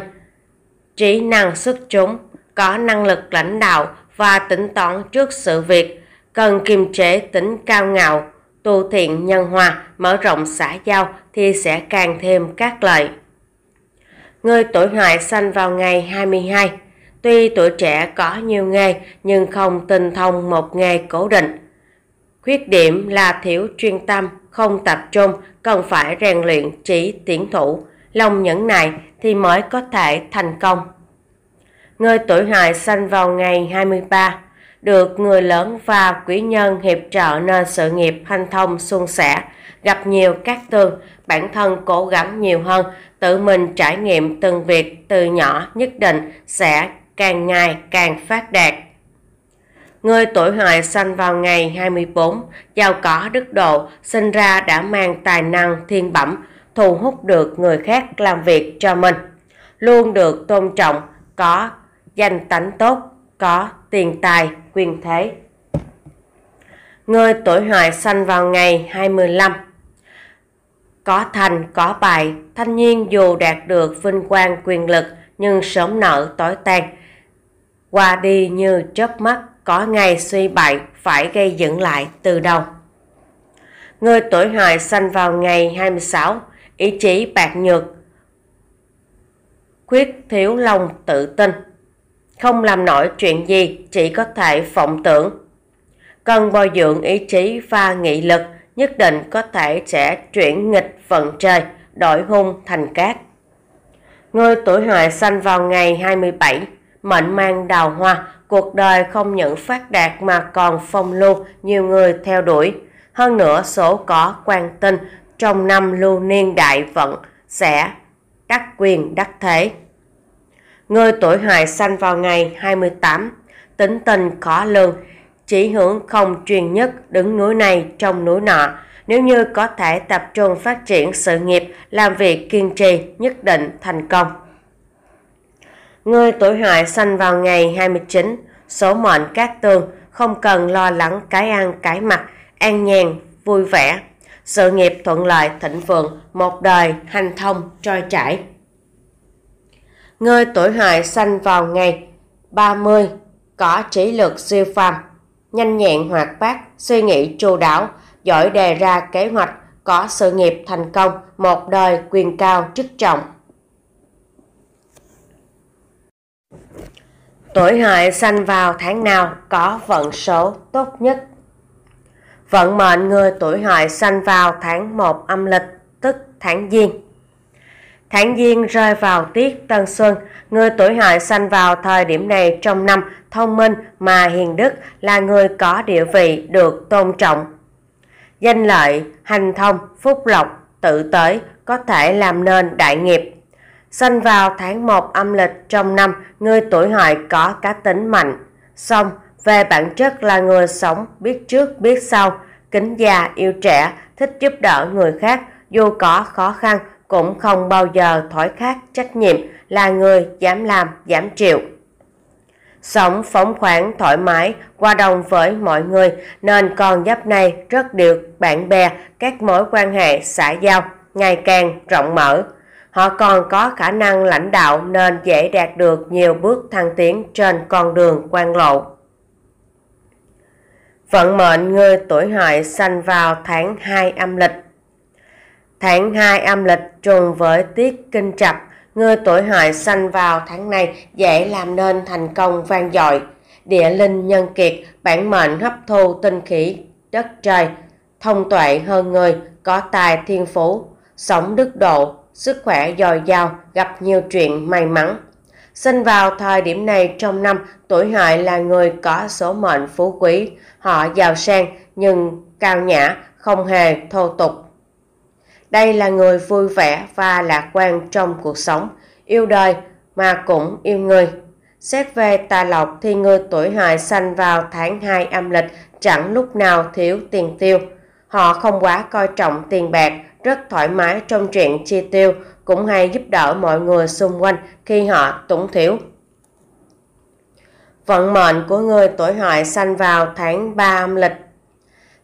trí năng xuất chúng, có năng lực lãnh đạo và tính toán trước sự việc, cần kiềm chế tính cao ngạo, tu thiện nhân hòa, mở rộng xã giao thì sẽ càng thêm các lợi. Người tuổi hợi sanh vào ngày 22. Tuy tuổi trẻ có nhiều nghề nhưng không tinh thông một nghề cố định. Khuyết điểm là thiếu chuyên tâm, không tập trung, cần phải rèn luyện trí tiến thủ, lòng nhẫn nại thì mới có thể thành công. Người tuổi hợi sanh vào ngày 23 được người lớn và quý nhân hiệp trợ nên sự nghiệp hanh thông suôn sẻ, gặp nhiều các tương, bản thân cố gắng nhiều hơn, tự mình trải nghiệm từng việc từ nhỏ nhất định sẽ càng ngày càng phát đạt. Người tuổi hợi sanh vào ngày 24, giàu có đức độ, sinh ra đã mang tài năng thiên bẩm, thu hút được người khác làm việc cho mình. Luôn được tôn trọng, có danh tánh tốt, có tiền tài, quyền thế. Người tuổi hoài sanh vào ngày 25 Có thành, có bại, thanh niên dù đạt được vinh quang quyền lực nhưng sớm nợ tối tan. Qua đi như chớp mắt, có ngày suy bại phải gây dựng lại từ đầu. Người tuổi hoài sanh vào ngày 26, ý chí bạc nhược, khuyết thiếu lòng tự tin không làm nổi chuyện gì chỉ có thể vọng tưởng. Cần bồi dưỡng ý chí và nghị lực nhất định có thể sẽ chuyển nghịch vận trời, đổi hung thành cát. Người tuổi hợi sanh vào ngày 27, mệnh mang đào hoa, cuộc đời không những phát đạt mà còn phong lưu nhiều người theo đuổi. Hơn nữa số có quan tinh trong năm lưu niên đại vận sẽ đắc quyền đắc thế. Người tuổi hợi sanh vào ngày 28, tính tình khó lường, chỉ hưởng không truyền nhất đứng núi này trong núi nọ. Nếu như có thể tập trung phát triển sự nghiệp, làm việc kiên trì, nhất định thành công. Người tuổi hợi sanh vào ngày 29, số mệnh các tường, không cần lo lắng cái ăn cái mặc, an nhàn, vui vẻ. Sự nghiệp thuận lợi, thịnh vượng, một đời, hành thông, trôi chảy người tuổi hợi sanh vào ngày 30, có trí lực siêu phàm, nhanh nhẹn hoạt bát, suy nghĩ chu đáo, giỏi đề ra kế hoạch, có sự nghiệp thành công, một đời quyền cao chức trọng. Tuổi hợi sanh vào tháng nào có vận số tốt nhất? Vận mệnh người tuổi hợi sanh vào tháng 1 âm lịch, tức tháng Giêng Tháng Giêng rơi vào tiết Tân Xuân, người tuổi hợi sanh vào thời điểm này trong năm thông minh mà hiền đức là người có địa vị được tôn trọng. Danh lợi, hành thông, phúc lộc, tự tới có thể làm nên đại nghiệp. Sanh vào tháng 1 âm lịch trong năm, người tuổi hợi có cá tính mạnh. song về bản chất là người sống biết trước biết sau, kính già yêu trẻ, thích giúp đỡ người khác dù có khó khăn cũng không bao giờ thổi khác trách nhiệm là người dám làm, dám chịu. Sống phóng khoáng thoải mái, qua đồng với mọi người nên con giáp này rất được bạn bè, các mối quan hệ xã giao ngày càng rộng mở. Họ còn có khả năng lãnh đạo nên dễ đạt được nhiều bước thăng tiến trên con đường quan lộ. Vận mệnh người tuổi hợi sanh vào tháng 2 âm lịch Tháng 2 âm lịch trùng với tiết kinh trập, người tuổi hợi sanh vào tháng này dễ làm nên thành công vang dội. Địa linh nhân kiệt, bản mệnh hấp thu tinh khí đất trời, thông tuệ hơn người, có tài thiên phú, sống đức độ, sức khỏe dồi dào, gặp nhiều chuyện may mắn. Sinh vào thời điểm này trong năm, tuổi hợi là người có số mệnh phú quý, họ giàu sang nhưng cao nhã, không hề thô tục đây là người vui vẻ và lạc quan trong cuộc sống, yêu đời mà cũng yêu người. Xét về tài lộc thì người tuổi hợi sanh vào tháng 2 âm lịch chẳng lúc nào thiếu tiền tiêu. Họ không quá coi trọng tiền bạc, rất thoải mái trong chuyện chi tiêu, cũng hay giúp đỡ mọi người xung quanh khi họ túng thiếu. Vận mệnh của người tuổi hợi sanh vào tháng 3 âm lịch.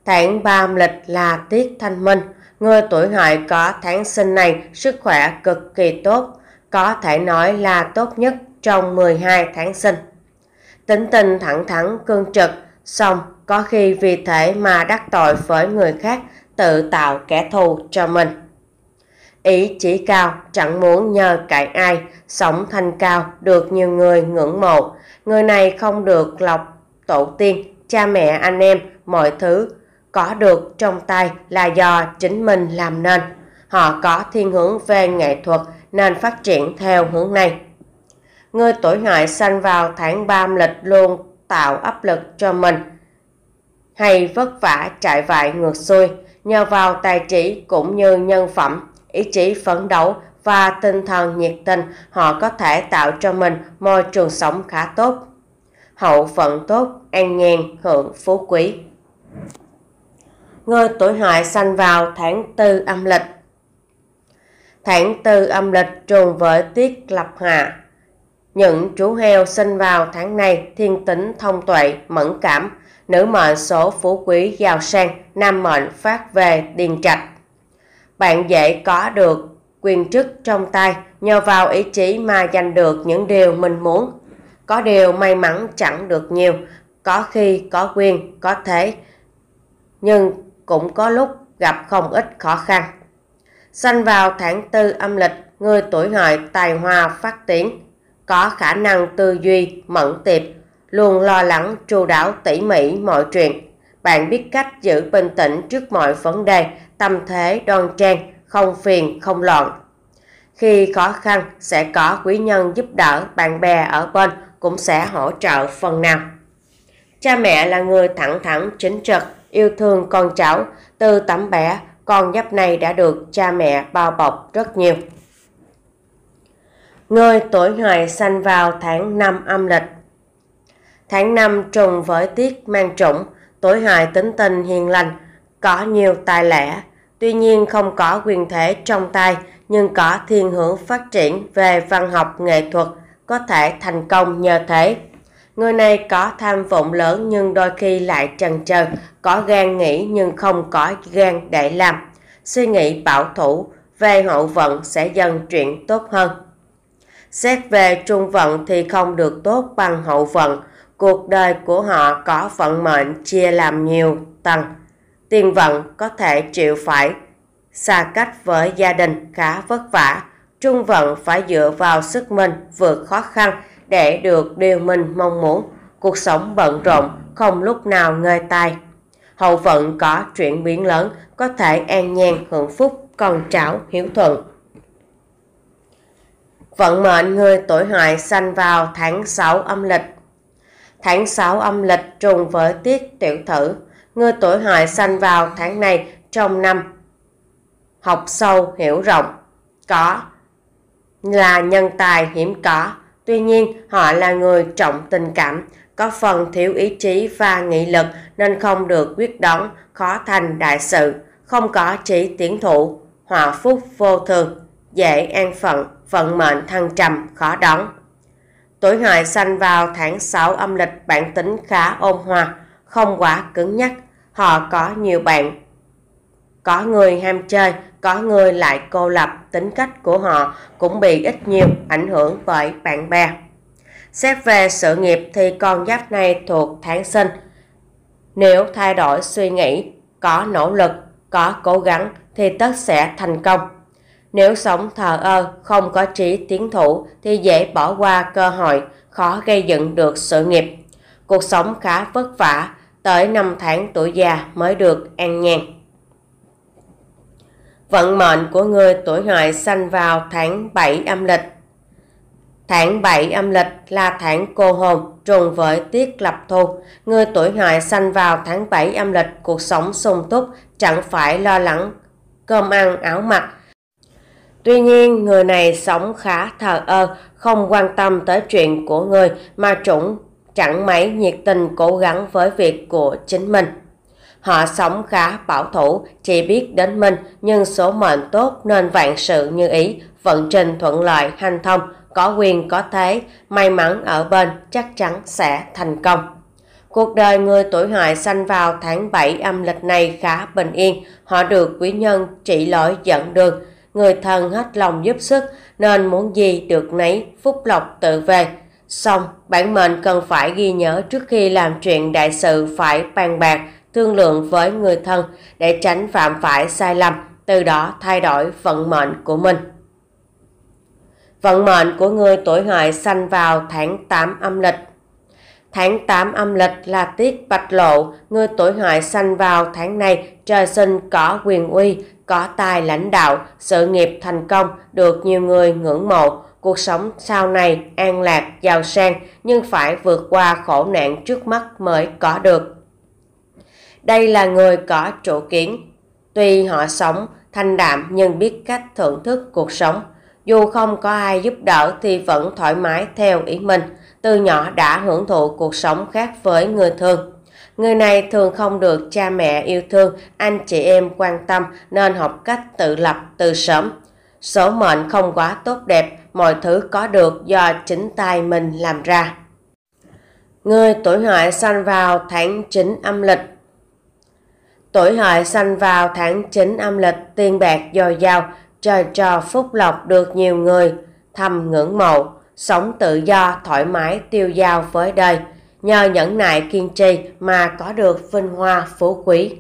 Tháng 3 âm lịch là tiết thanh minh, Người tuổi hợi có tháng sinh này sức khỏe cực kỳ tốt, có thể nói là tốt nhất trong 12 tháng sinh. Tính tình thẳng thắn cương trực, song có khi vì thế mà đắc tội với người khác tự tạo kẻ thù cho mình. Ý chí cao, chẳng muốn nhờ cậy ai, sống thanh cao được nhiều người ngưỡng mộ. Người này không được lọc tổ tiên, cha mẹ anh em, mọi thứ có được trong tay là do chính mình làm nên. Họ có thiên hướng về nghệ thuật nên phát triển theo hướng này. Người tuổi hợi sanh vào tháng 3 lịch luôn tạo áp lực cho mình hay vất vả chạy vại ngược xuôi nhờ vào tài trí cũng như nhân phẩm, ý chí phấn đấu và tinh thần nhiệt tình họ có thể tạo cho mình môi trường sống khá tốt. Hậu phận tốt, an nhàn, hưởng phú quý người tuổi hợi sanh vào tháng tư âm lịch. Tháng tư âm lịch trùng với tiết lập hạ. Những chú heo sinh vào tháng này thiên tính thông tuệ, mẫn cảm, nữ mệnh số phú quý giàu sang, nam mệnh phát về điền trạch. Bạn dễ có được quyền chức trong tay nhờ vào ý chí mà giành được những điều mình muốn. Có điều may mắn chẳng được nhiều, có khi có quyền, có thế, nhưng cũng có lúc gặp không ít khó khăn. Sanh vào tháng tư âm lịch, người tuổi hợi tài hoa phát triển, có khả năng tư duy, mẫn tiệp, luôn lo lắng, chu đáo tỉ mỉ mọi chuyện. Bạn biết cách giữ bình tĩnh trước mọi vấn đề, tâm thế đoan trang, không phiền, không loạn. Khi khó khăn, sẽ có quý nhân giúp đỡ, bạn bè ở bên cũng sẽ hỗ trợ phần nào. Cha mẹ là người thẳng thắn chính trực, yêu thương con cháu, từ tấm bé, con nhóc này đã được cha mẹ bao bọc rất nhiều. Người tuổi hợi sanh vào tháng 5 âm lịch. Tháng 5 trùng với tiết mang trũng, tuổi hợi tính tình hiền lành, có nhiều tài lẻ, tuy nhiên không có quyền thế trong tay nhưng có thiên hướng phát triển về văn học nghệ thuật, có thể thành công nhờ thế. Người này có tham vọng lớn nhưng đôi khi lại trần trờ, có gan nghĩ nhưng không có gan để làm. Suy nghĩ bảo thủ về hậu vận sẽ dần chuyển tốt hơn. Xét về trung vận thì không được tốt bằng hậu vận. Cuộc đời của họ có vận mệnh chia làm nhiều tầng. Tiền vận có thể chịu phải xa cách với gia đình khá vất vả. Trung vận phải dựa vào sức mình vượt khó khăn để được điều mình mong muốn. Cuộc sống bận rộn, không lúc nào ngơi tay. Hậu vận có chuyển biến lớn, có thể an nhàn hưởng phúc, con trảo hiếu thuận. Vận mệnh người tuổi hại sanh vào tháng 6 âm lịch. Tháng 6 âm lịch trùng với tiết tiểu thử. Người tuổi hại sanh vào tháng này trong năm. Học sâu hiểu rộng, có là nhân tài hiếm có, Tuy nhiên, họ là người trọng tình cảm, có phần thiếu ý chí và nghị lực nên không được quyết đoán, khó thành đại sự, không có trí tiến thủ, hòa phúc vô thường, dễ an phận, vận mệnh thăng trầm, khó đón. Tuổi hợi sanh vào tháng 6 âm lịch bản tính khá ôn hòa, không quá cứng nhắc, họ có nhiều bạn. Có người ham chơi, có người lại cô lập, tính cách của họ cũng bị ít nhiều ảnh hưởng bởi bạn bè. Xét về sự nghiệp thì con giáp này thuộc tháng sinh. Nếu thay đổi suy nghĩ, có nỗ lực, có cố gắng thì tất sẽ thành công. Nếu sống thờ ơ, không có trí tiến thủ thì dễ bỏ qua cơ hội, khó gây dựng được sự nghiệp. Cuộc sống khá vất vả, tới năm tháng tuổi già mới được an nhàn vận mệnh của người tuổi hợi sanh vào tháng 7 âm lịch. Tháng 7 âm lịch là tháng cô hồn trùng với tiết lập thu. Người tuổi hợi sanh vào tháng 7 âm lịch cuộc sống sung túc, chẳng phải lo lắng cơm ăn áo mặc. Tuy nhiên, người này sống khá thờ ơ, không quan tâm tới chuyện của người mà trũng chẳng mấy nhiệt tình cố gắng với việc của chính mình. Họ sống khá bảo thủ, chỉ biết đến mình, nhưng số mệnh tốt nên vạn sự như ý, vận trình thuận lợi, hanh thông, có quyền có thế, may mắn ở bên chắc chắn sẽ thành công. Cuộc đời người tuổi hợi sanh vào tháng 7 âm lịch này khá bình yên, họ được quý nhân chỉ lỗi dẫn đường, người thân hết lòng giúp sức nên muốn gì được nấy, phúc lộc tự về. Xong, bản mệnh cần phải ghi nhớ trước khi làm chuyện đại sự phải bàn bạc, thương lượng với người thân để tránh phạm phải sai lầm, từ đó thay đổi vận mệnh của mình. Vận mệnh của người tuổi hợi sanh vào tháng 8 âm lịch. Tháng 8 âm lịch là tiết bạch lộ, người tuổi hợi sanh vào tháng này trời sinh có quyền uy, có tài lãnh đạo, sự nghiệp thành công, được nhiều người ngưỡng mộ, cuộc sống sau này an lạc, giàu sang nhưng phải vượt qua khổ nạn trước mắt mới có được. Đây là người có trụ kiến. Tuy họ sống thanh đạm nhưng biết cách thưởng thức cuộc sống. Dù không có ai giúp đỡ thì vẫn thoải mái theo ý mình. Từ nhỏ đã hưởng thụ cuộc sống khác với người thường. Người này thường không được cha mẹ yêu thương, anh chị em quan tâm nên học cách tự lập từ sớm. Số mệnh không quá tốt đẹp, mọi thứ có được do chính tay mình làm ra. Người tuổi hợi sanh vào tháng 9 âm lịch Tuổi hợi sanh vào tháng 9 âm lịch tiền bạc dồi dào, trời cho phúc lộc được nhiều người, thầm ngưỡng mộ, sống tự do, thoải mái, tiêu dao với đời, nhờ nhẫn nại kiên trì mà có được vinh hoa phú quý.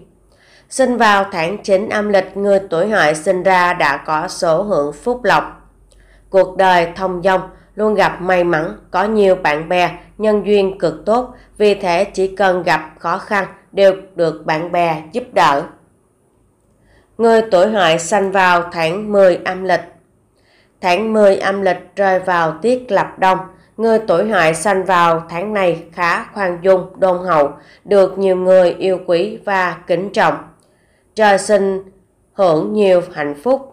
Sinh vào tháng 9 âm lịch người tuổi hợi sinh ra đã có số hưởng phúc lộc. Cuộc đời thông dong, luôn gặp may mắn, có nhiều bạn bè, nhân duyên cực tốt, vì thế chỉ cần gặp khó khăn đều được bạn bè giúp đỡ. Người tuổi hợi sanh vào tháng 10 âm lịch. Tháng 10 âm lịch rơi vào tiết lập đông, người tuổi hợi sanh vào tháng này khá khoan dung, đôn hậu, được nhiều người yêu quý và kính trọng. Trời sinh hưởng nhiều hạnh phúc.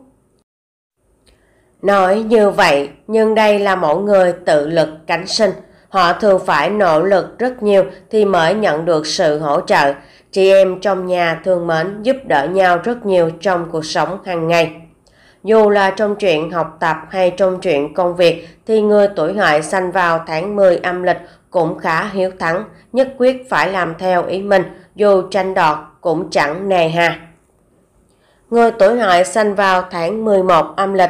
Nói như vậy, nhưng đây là mỗi người tự lực cánh sinh, Họ thường phải nỗ lực rất nhiều thì mới nhận được sự hỗ trợ. Chị em trong nhà thương mến giúp đỡ nhau rất nhiều trong cuộc sống hàng ngày. Dù là trong chuyện học tập hay trong chuyện công việc thì người tuổi hợi sanh vào tháng 10 âm lịch cũng khá hiếu thắng, nhất quyết phải làm theo ý mình, dù tranh đoạt cũng chẳng nề hà. Người tuổi hợi sanh vào tháng 11 âm lịch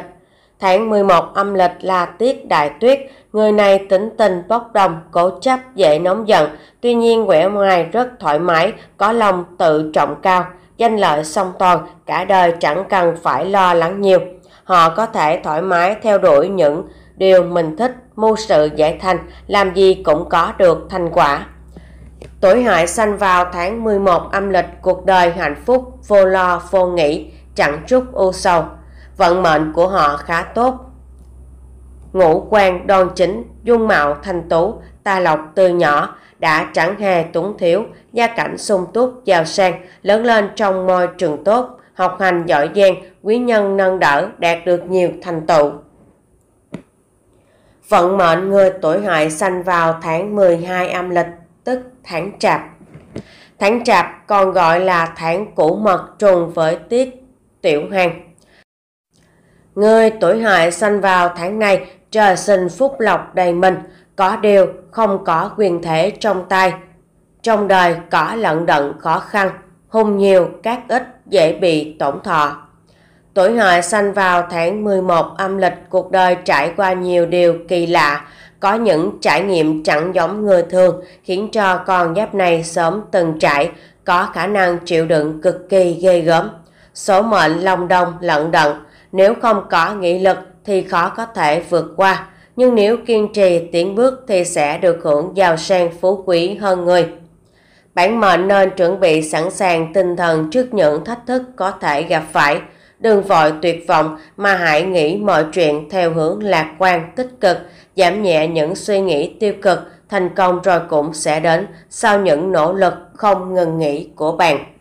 Tháng 11 âm lịch là tiết đại tuyết, người này tính tình bốc đồng, cố chấp, dễ nóng giận, tuy nhiên quẻ ngoài rất thoải mái, có lòng tự trọng cao, danh lợi song toàn, cả đời chẳng cần phải lo lắng nhiều. Họ có thể thoải mái theo đuổi những điều mình thích, mưu sự giải thành, làm gì cũng có được thành quả. Tuổi hại sanh vào tháng 11 âm lịch cuộc đời hạnh phúc, vô lo, vô nghĩ, chẳng chút ưu sầu vận mệnh của họ khá tốt. Ngũ quan đoan chính, dung mạo thanh tú, tài lộc từ nhỏ đã chẳng hề túng thiếu, gia cảnh sung túc, giàu sang, lớn lên trong môi trường tốt, học hành giỏi giang, quý nhân nâng đỡ, đạt được nhiều thành tựu. Vận mệnh người tuổi hại sanh vào tháng 12 âm lịch, tức tháng chạp. Tháng chạp còn gọi là tháng cũ mật trùng với tiết tiểu hàng. Người tuổi hại sanh vào tháng này, trời sinh phúc lộc đầy mình, có điều không có quyền thể trong tay. Trong đời có lận đận khó khăn, hung nhiều các ít dễ bị tổn thọ. Tuổi hại sanh vào tháng 11 âm lịch cuộc đời trải qua nhiều điều kỳ lạ, có những trải nghiệm chẳng giống người thường khiến cho con giáp này sớm từng trải, có khả năng chịu đựng cực kỳ ghê gớm. Số mệnh lòng đông lận đận, nếu không có nghị lực thì khó có thể vượt qua, nhưng nếu kiên trì tiến bước thì sẽ được hưởng giàu sang phú quý hơn người. Bản mệnh nên chuẩn bị sẵn sàng tinh thần trước những thách thức có thể gặp phải. Đừng vội tuyệt vọng mà hãy nghĩ mọi chuyện theo hướng lạc quan, tích cực, giảm nhẹ những suy nghĩ tiêu cực, thành công rồi cũng sẽ đến sau những nỗ lực không ngừng nghỉ của bạn.